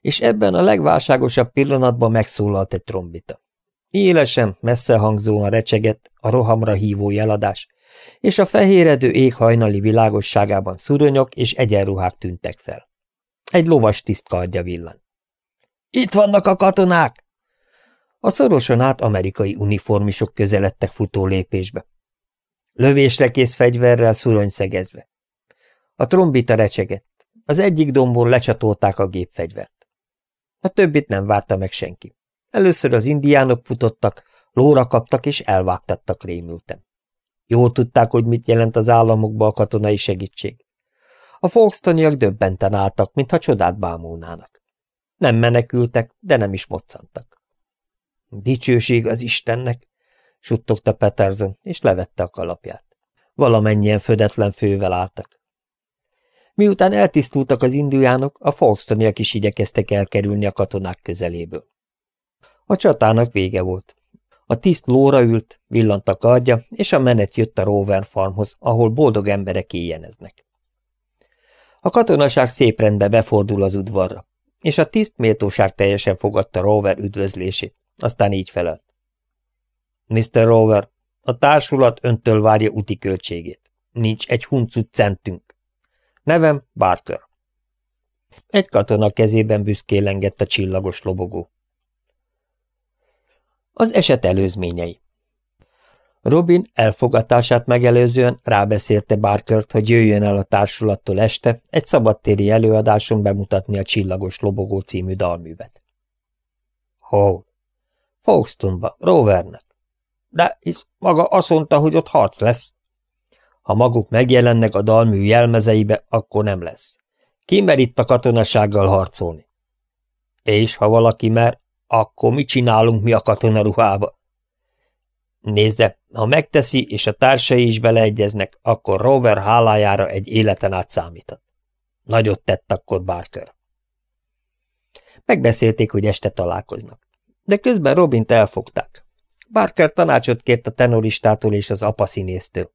S1: És ebben a legválságosabb pillanatban megszólalt egy trombita. Élesen, messze hangzóan recsegett a rohamra hívó jeladás, és a fehéredő éghajnali világosságában szuronyok és egyenruhák tűntek fel. Egy lovas tiszt kardja villan. – Itt vannak a katonák! A szorosan át amerikai uniformisok közeledtek futó lépésbe. Lövésre kész fegyverrel szurony szegezve. A trombita recsegett. Az egyik dombon lecsatolták a gépfegyvert. A többit nem várta meg senki. Először az indiánok futottak, lóra kaptak és elvágtattak rémülten. Jól tudták, hogy mit jelent az államokba a katonai segítség. A Folkestoniak döbbenten álltak, mintha csodát bámulnának. Nem menekültek, de nem is moccantak. Dicsőség az Istennek, suttogta Peterson, és levette a kalapját. Valamennyien födetlen fővel álltak. Miután eltisztultak az indiánok, a Falkstoniak is igyekeztek elkerülni a katonák közeléből. A csatának vége volt. A tiszt lóra ült, villant a kardja, és a menet jött a Rover farmhoz, ahol boldog emberek éjjeneznek. A katonaság szép rendbe befordul az udvarra, és a tiszt méltóság teljesen fogadta Rover üdvözlését, aztán így felelt. Mr. Rover, a társulat öntől várja úti költségét. Nincs egy huncut centünk. Nevem Barter. Egy katona kezében lengett a csillagos lobogó. Az eset előzményei Robin elfogatását megelőzően rábeszélte Barkert, hogy jöjjön el a társulattól este egy szabadtéri előadáson bemutatni a Csillagos Lobogó című dalművet. Hol? Foxtonba, Rovernek. De hisz maga azt mondta, hogy ott harc lesz. Ha maguk megjelennek a dalmű jelmezeibe, akkor nem lesz. Ki mer itt a katonasággal harcolni? És ha valaki mer, akkor mi csinálunk mi a katonaruhába? Nézze, ha megteszi, és a társai is beleegyeznek, akkor Rover hálájára egy életen át számított. Nagyot tett akkor Barker. Megbeszélték, hogy este találkoznak. De közben Robint elfogták. Barker tanácsot kért a tenoristától és az apa színésztől.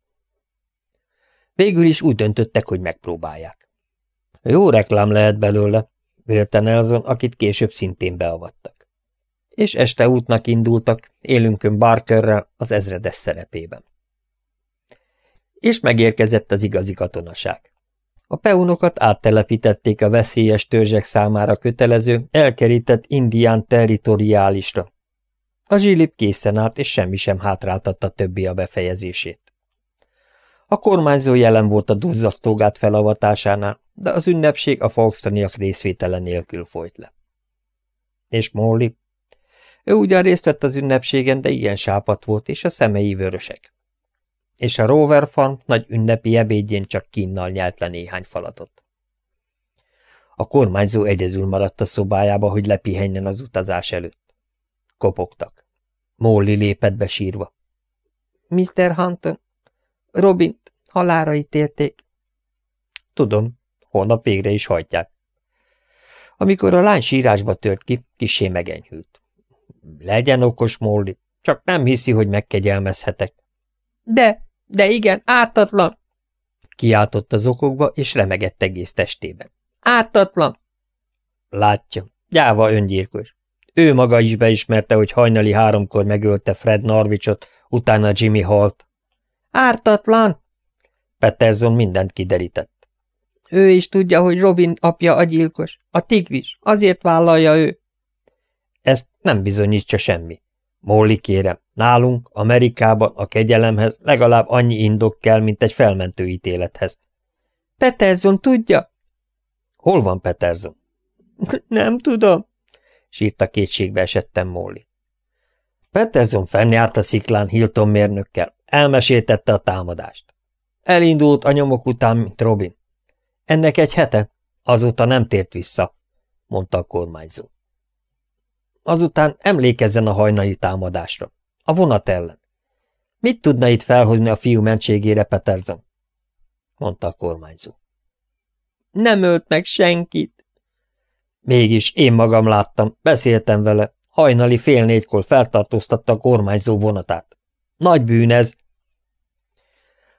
S1: Végül is úgy döntöttek, hogy megpróbálják. Jó reklám lehet belőle, vélte Nelson, akit később szintén beavattak. És este útnak indultak, élünkön Barkerrel az ezredes szerepében. És megérkezett az igazi katonaság. A peunokat áttelepítették a veszélyes törzsek számára kötelező, elkerített indián territoriálisra. A zsilip készen állt, és semmi sem hátráltatta többi a befejezését. A kormányzó jelen volt a duzzasztógát felavatásánál, de az ünnepség a Falkstraniak részvétele nélkül folyt le. És Molly? Ő ugyan részt vett az ünnepségen, de ilyen sápat volt, és a szemei vörösek. És a Rover Farm nagy ünnepi ebédjén csak kinnal nyelt le néhány falatot. A kormányzó egyedül maradt a szobájába, hogy lepihenjen az utazás előtt. Kopogtak. Molly lépett be sírva. – Mr. Hunton? Robint halára ítélték. Tudom, holnap végre is hajtják. Amikor a lány sírásba tört ki, kisé megenyhült. Legyen okos, Molly, csak nem hiszi, hogy megkegyelmezhetek. De, de igen, ártatlan! Kiáltott az okokba, és remegett egész testében. Ártatlan! Látja, gyáva öngyilkos. Ő maga is beismerte, hogy hajnali háromkor megölte Fred Narvicsot, utána Jimmy halt. Ártatlan! Peterson mindent kiderített. Ő is tudja, hogy Robin apja a gyilkos, a tigris, azért vállalja ő. Ezt nem bizonyítja semmi. Molly kérem, nálunk, Amerikában a kegyelemhez legalább annyi indok kell, mint egy felmentő ítélethez. Peterson tudja? Hol van Peterson? nem tudom, sírta kétségbe esettem Molly. Peterson fennjárt a sziklán Hilton mérnökkel, Elmeséltette a támadást. Elindult a nyomok után, mint Robin. Ennek egy hete, azóta nem tért vissza, mondta a kormányzó. Azután emlékezzen a hajnali támadásra, a vonat ellen. Mit tudna itt felhozni a fiú mentségére, Peterson? mondta a kormányzó. Nem ölt meg senkit. Mégis én magam láttam, beszéltem vele, hajnali fél négykor feltartóztatta a kormányzó vonatát. Nagy bűn ez!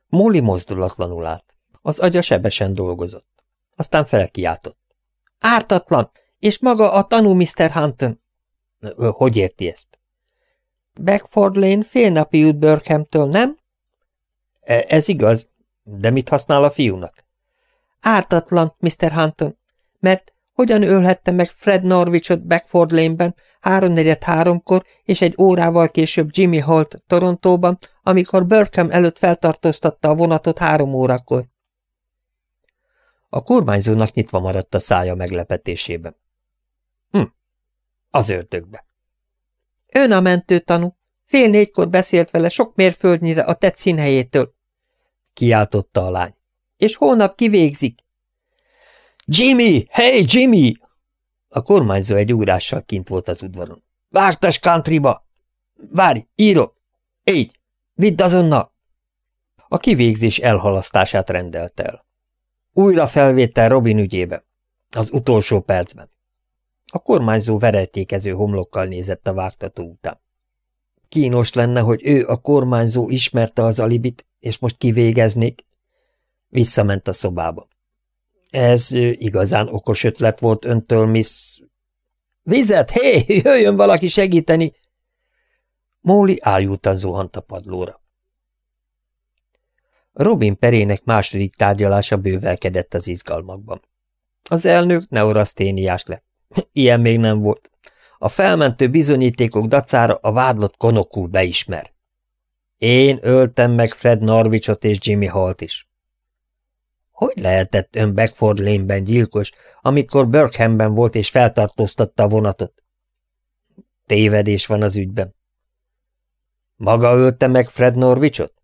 S1: Móli mozdulatlanul állt. Az agya sebesen dolgozott. Aztán felkiáltott. Ártatlan! És maga a tanú, Mr. Hunton! Hogy érti ezt? Beckford Lane fél napi jut Börkhamtől, nem? E ez igaz, de mit használ a fiúnak? Ártatlan, Mr. Hunton, mert hogyan ölhette meg Fred Norwichot Beckford Lane-ben, háromnegyed háromkor és egy órával később Jimmy Holt Torontóban, amikor Burkham előtt feltartóztatta a vonatot három órakor? A kormányzónak nyitva maradt a szája meglepetésében. Hm, az ördögbe. Ön a mentőtanú. Fél négykor beszélt vele sok mérföldnyire a tetszínhelyétől. Kiáltotta a lány. És holnap kivégzik. Jimmy! Hey, Jimmy! A kormányzó egy ugrással kint volt az udvaron. Vártas countryba! Várj, írok! Így! Vidd azonnal! A kivégzés elhalasztását rendelt el. Újra felvétel Robin ügyébe. Az utolsó percben. A kormányzó verejtékező homlokkal nézett a vártató után. Kínos lenne, hogy ő, a kormányzó ismerte az alibit, és most kivégeznék. Visszament a szobába. Ez igazán okos ötlet volt öntől, Miss... Vizet, hé, jöjjön valaki segíteni! Móli álljútan zuhant a padlóra. Robin perének második tárgyalása bővelkedett az izgalmakban. Az elnök neuraszténiás lett. Ilyen még nem volt. A felmentő bizonyítékok dacára a vádlott konokú beismer. Én öltem meg Fred Norvicsot és Jimmy Halt is. Hogy lehetett ön Beckford lane gyilkos, amikor Berkhamben volt és feltartóztatta a vonatot? Tévedés van az ügyben. Maga ölte meg Fred Norvicsot?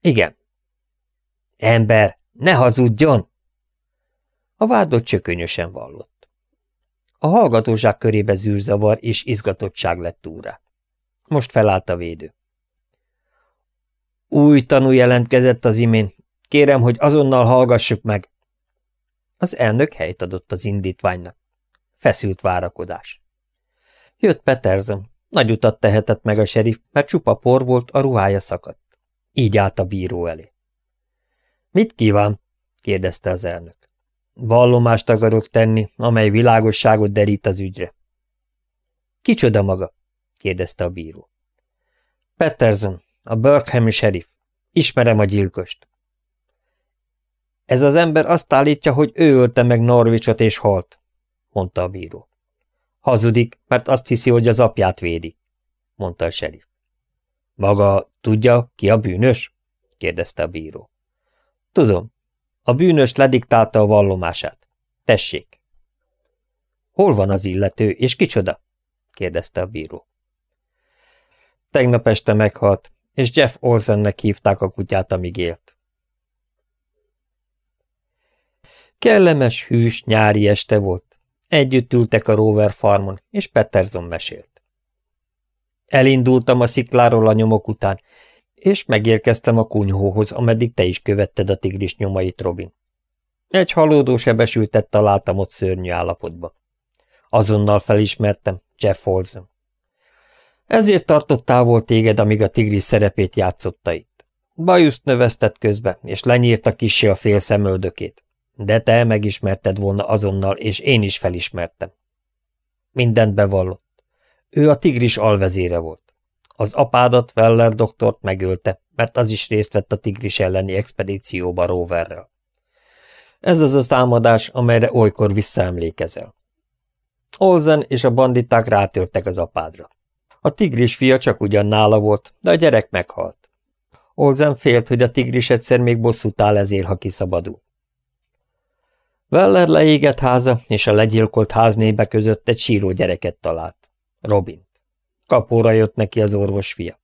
S1: Igen. Ember, ne hazudjon! A vádot csökönyösen vallott. A hallgatóság körébe zűrzavar és izgatottság lett úrá. Most felállt a védő. Új tanú jelentkezett az imént, Kérem, hogy azonnal hallgassuk meg. Az elnök helyt adott az indítványnak. Feszült várakodás. Jött Peterson. Nagy utat tehetett meg a serif, mert csupa por volt, a ruhája szakadt. Így állt a bíró elé. Mit kíván? kérdezte az elnök. Vallomást akarok tenni, amely világosságot derít az ügyre. Kicsoda maga? kérdezte a bíró. Peterson, a Birkham serif. Ismerem a gyilkost. Ez az ember azt állítja, hogy ő ölte meg Norvicsot és halt, mondta a bíró. Hazudik, mert azt hiszi, hogy az apját védi, mondta a serif. Maga tudja, ki a bűnös? kérdezte a bíró. Tudom. A bűnös lediktálta a vallomását. Tessék. Hol van az illető, és kicsoda? kérdezte a bíró. Tegnap este meghalt, és Jeff Olsennek hívták a kutyát, amíg élt. Kellemes, hűs nyári este volt. Együtt ültek a Rover farmon, és Peterson mesélt. Elindultam a szikláról a nyomok után, és megérkeztem a kunyhóhoz, ameddig te is követted a tigris nyomait, Robin. Egy halódó sebesültet találtam ott szörnyű állapotba. Azonnal felismertem, Jeff Olson. Ezért tartott távol téged, amíg a tigris szerepét játszotta itt. Bajuszt növesztett közbe, és lenyírta kisé a fél szemöldökét. De te megismerted volna azonnal, és én is felismertem. Mindent bevallott. Ő a tigris alvezére volt. Az apádat, Weller doktort megölte, mert az is részt vett a tigris elleni expedícióba roverrel. Ez az a támadás, amelyre olykor visszaemlékezel. Olzen és a banditák rátörtek az apádra. A tigris fia csak ugyan nála volt, de a gyerek meghalt. Olzen félt, hogy a tigris egyszer még bosszút áll ezért, ha kiszabadul. Weller leégett háza és a legyilkolt háznébe között egy síró gyereket talált. Robint. Kapóra jött neki az orvos fia.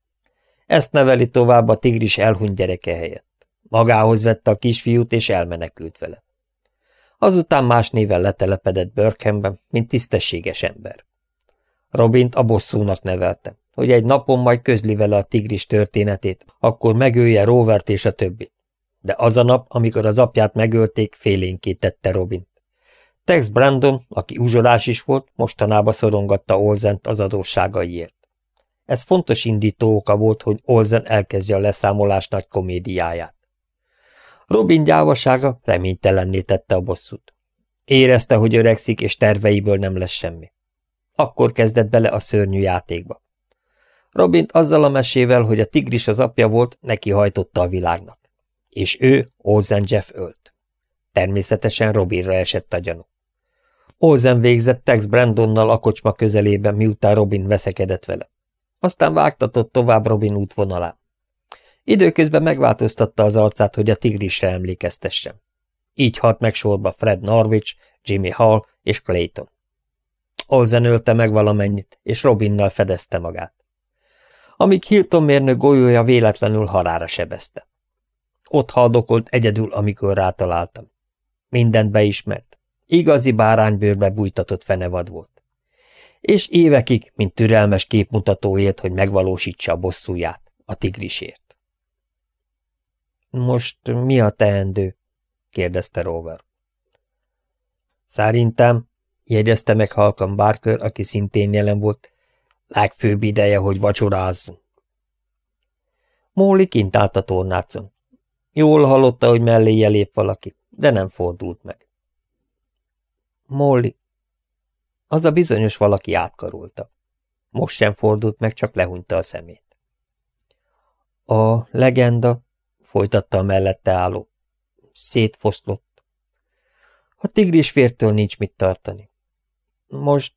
S1: Ezt neveli tovább a tigris elhunyt gyereke helyett. Magához vette a kisfiút és elmenekült vele. Azután más néven letelepedett Börkenben, mint tisztességes ember. Robint a bosszúnak nevelte, hogy egy napon majd közli vele a tigris történetét, akkor megölje Róvert és a többit de az a nap, amikor az apját megölték, félénké tette Robin. Tex Brandon, aki uzsolás is volt, mostanában szorongatta Olzent az adósságaiért. Ez fontos indító oka volt, hogy Olzen elkezdje a leszámolás nagy komédiáját. Robin gyávasága reménytelenné tette a bosszút. Érezte, hogy öregszik, és terveiből nem lesz semmi. Akkor kezdett bele a szörnyű játékba. Robint azzal a mesével, hogy a tigris az apja volt, neki hajtotta a világnak és ő Olsen Jeff ölt. Természetesen Robinra esett a gyanú. Olsen végzett Tex Brandonnal a kocsma közelében, miután Robin veszekedett vele. Aztán vágtatott tovább Robin útvonalán. Időközben megváltoztatta az arcát, hogy a tigrisre emlékeztessem. Így halt meg sorba Fred Norwich, Jimmy Hall és Clayton. Olsen ölte meg valamennyit, és Robinnal fedezte magát. Amíg Hilton mérnök golyója véletlenül halára sebezte. Ott haldokolt egyedül, amikor rátaláltam. Mindent beismert. Igazi báránybőrbe bújtatott fenevad volt. És évekig, mint türelmes képmutatóért, hogy megvalósítsa a bosszúját, a tigrisért. Most mi a teendő? kérdezte Rover. Szerintem, jegyezte meg halkan Barker, aki szintén jelen volt, legfőbb ideje, hogy vacsorázzunk. Móli kint állt a tornácon. Jól hallotta, hogy melléje lép valaki, de nem fordult meg. Molly. Az a bizonyos valaki átkarolta. Most sem fordult meg, csak lehunyta a szemét. A legenda, folytatta a mellette álló, szétfoszlott. A tigris fértől nincs mit tartani. Most...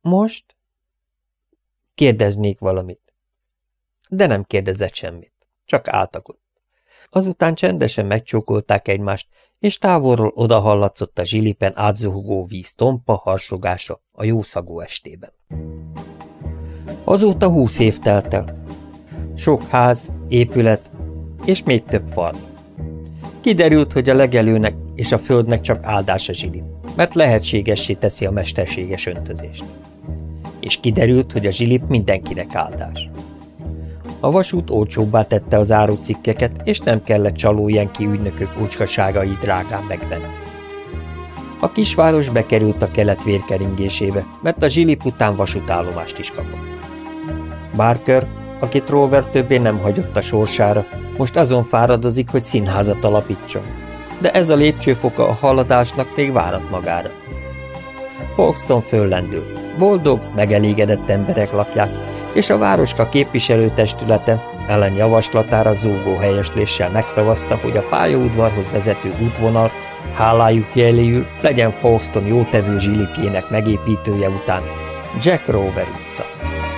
S1: Most? Kérdeznék valamit. De nem kérdezett semmit, csak álltak Azután csendesen megcsókolták egymást, és távolról odahallatszott a zsilipen átzuhogó víz tompa harsogása a jószagú estében. Azóta húsz év telt el. Sok ház, épület, és még több fal. Kiderült, hogy a legelőnek és a földnek csak áldás a zsili, mert lehetségessé teszi a mesterséges öntözést. És kiderült, hogy a zsilip mindenkinek áldás. A vasút olcsóbbá tette az árucikkeket, és nem kellett csaló ki ügynökök úcskaságai drágán megvenni. A kisváros bekerült a kelet vérkeringésébe, mert a zsilip után vasútállomást is kapott. Barker, akit Rover többé nem hagyott a sorsára, most azon fáradozik, hogy színházat alapítson. De ez a lépcsőfoka a haladásnak még várat magára. Foxton föllendül. Boldog, megelégedett emberek lakják, és a városka képviselőtestülete ellen javaslatára zúgó helyesléssel megszavazta, hogy a pályaudvarhoz vezető útvonal hálájuk jeléül legyen Fauston jótevő zsilipjének megépítője után Jack Rover utca.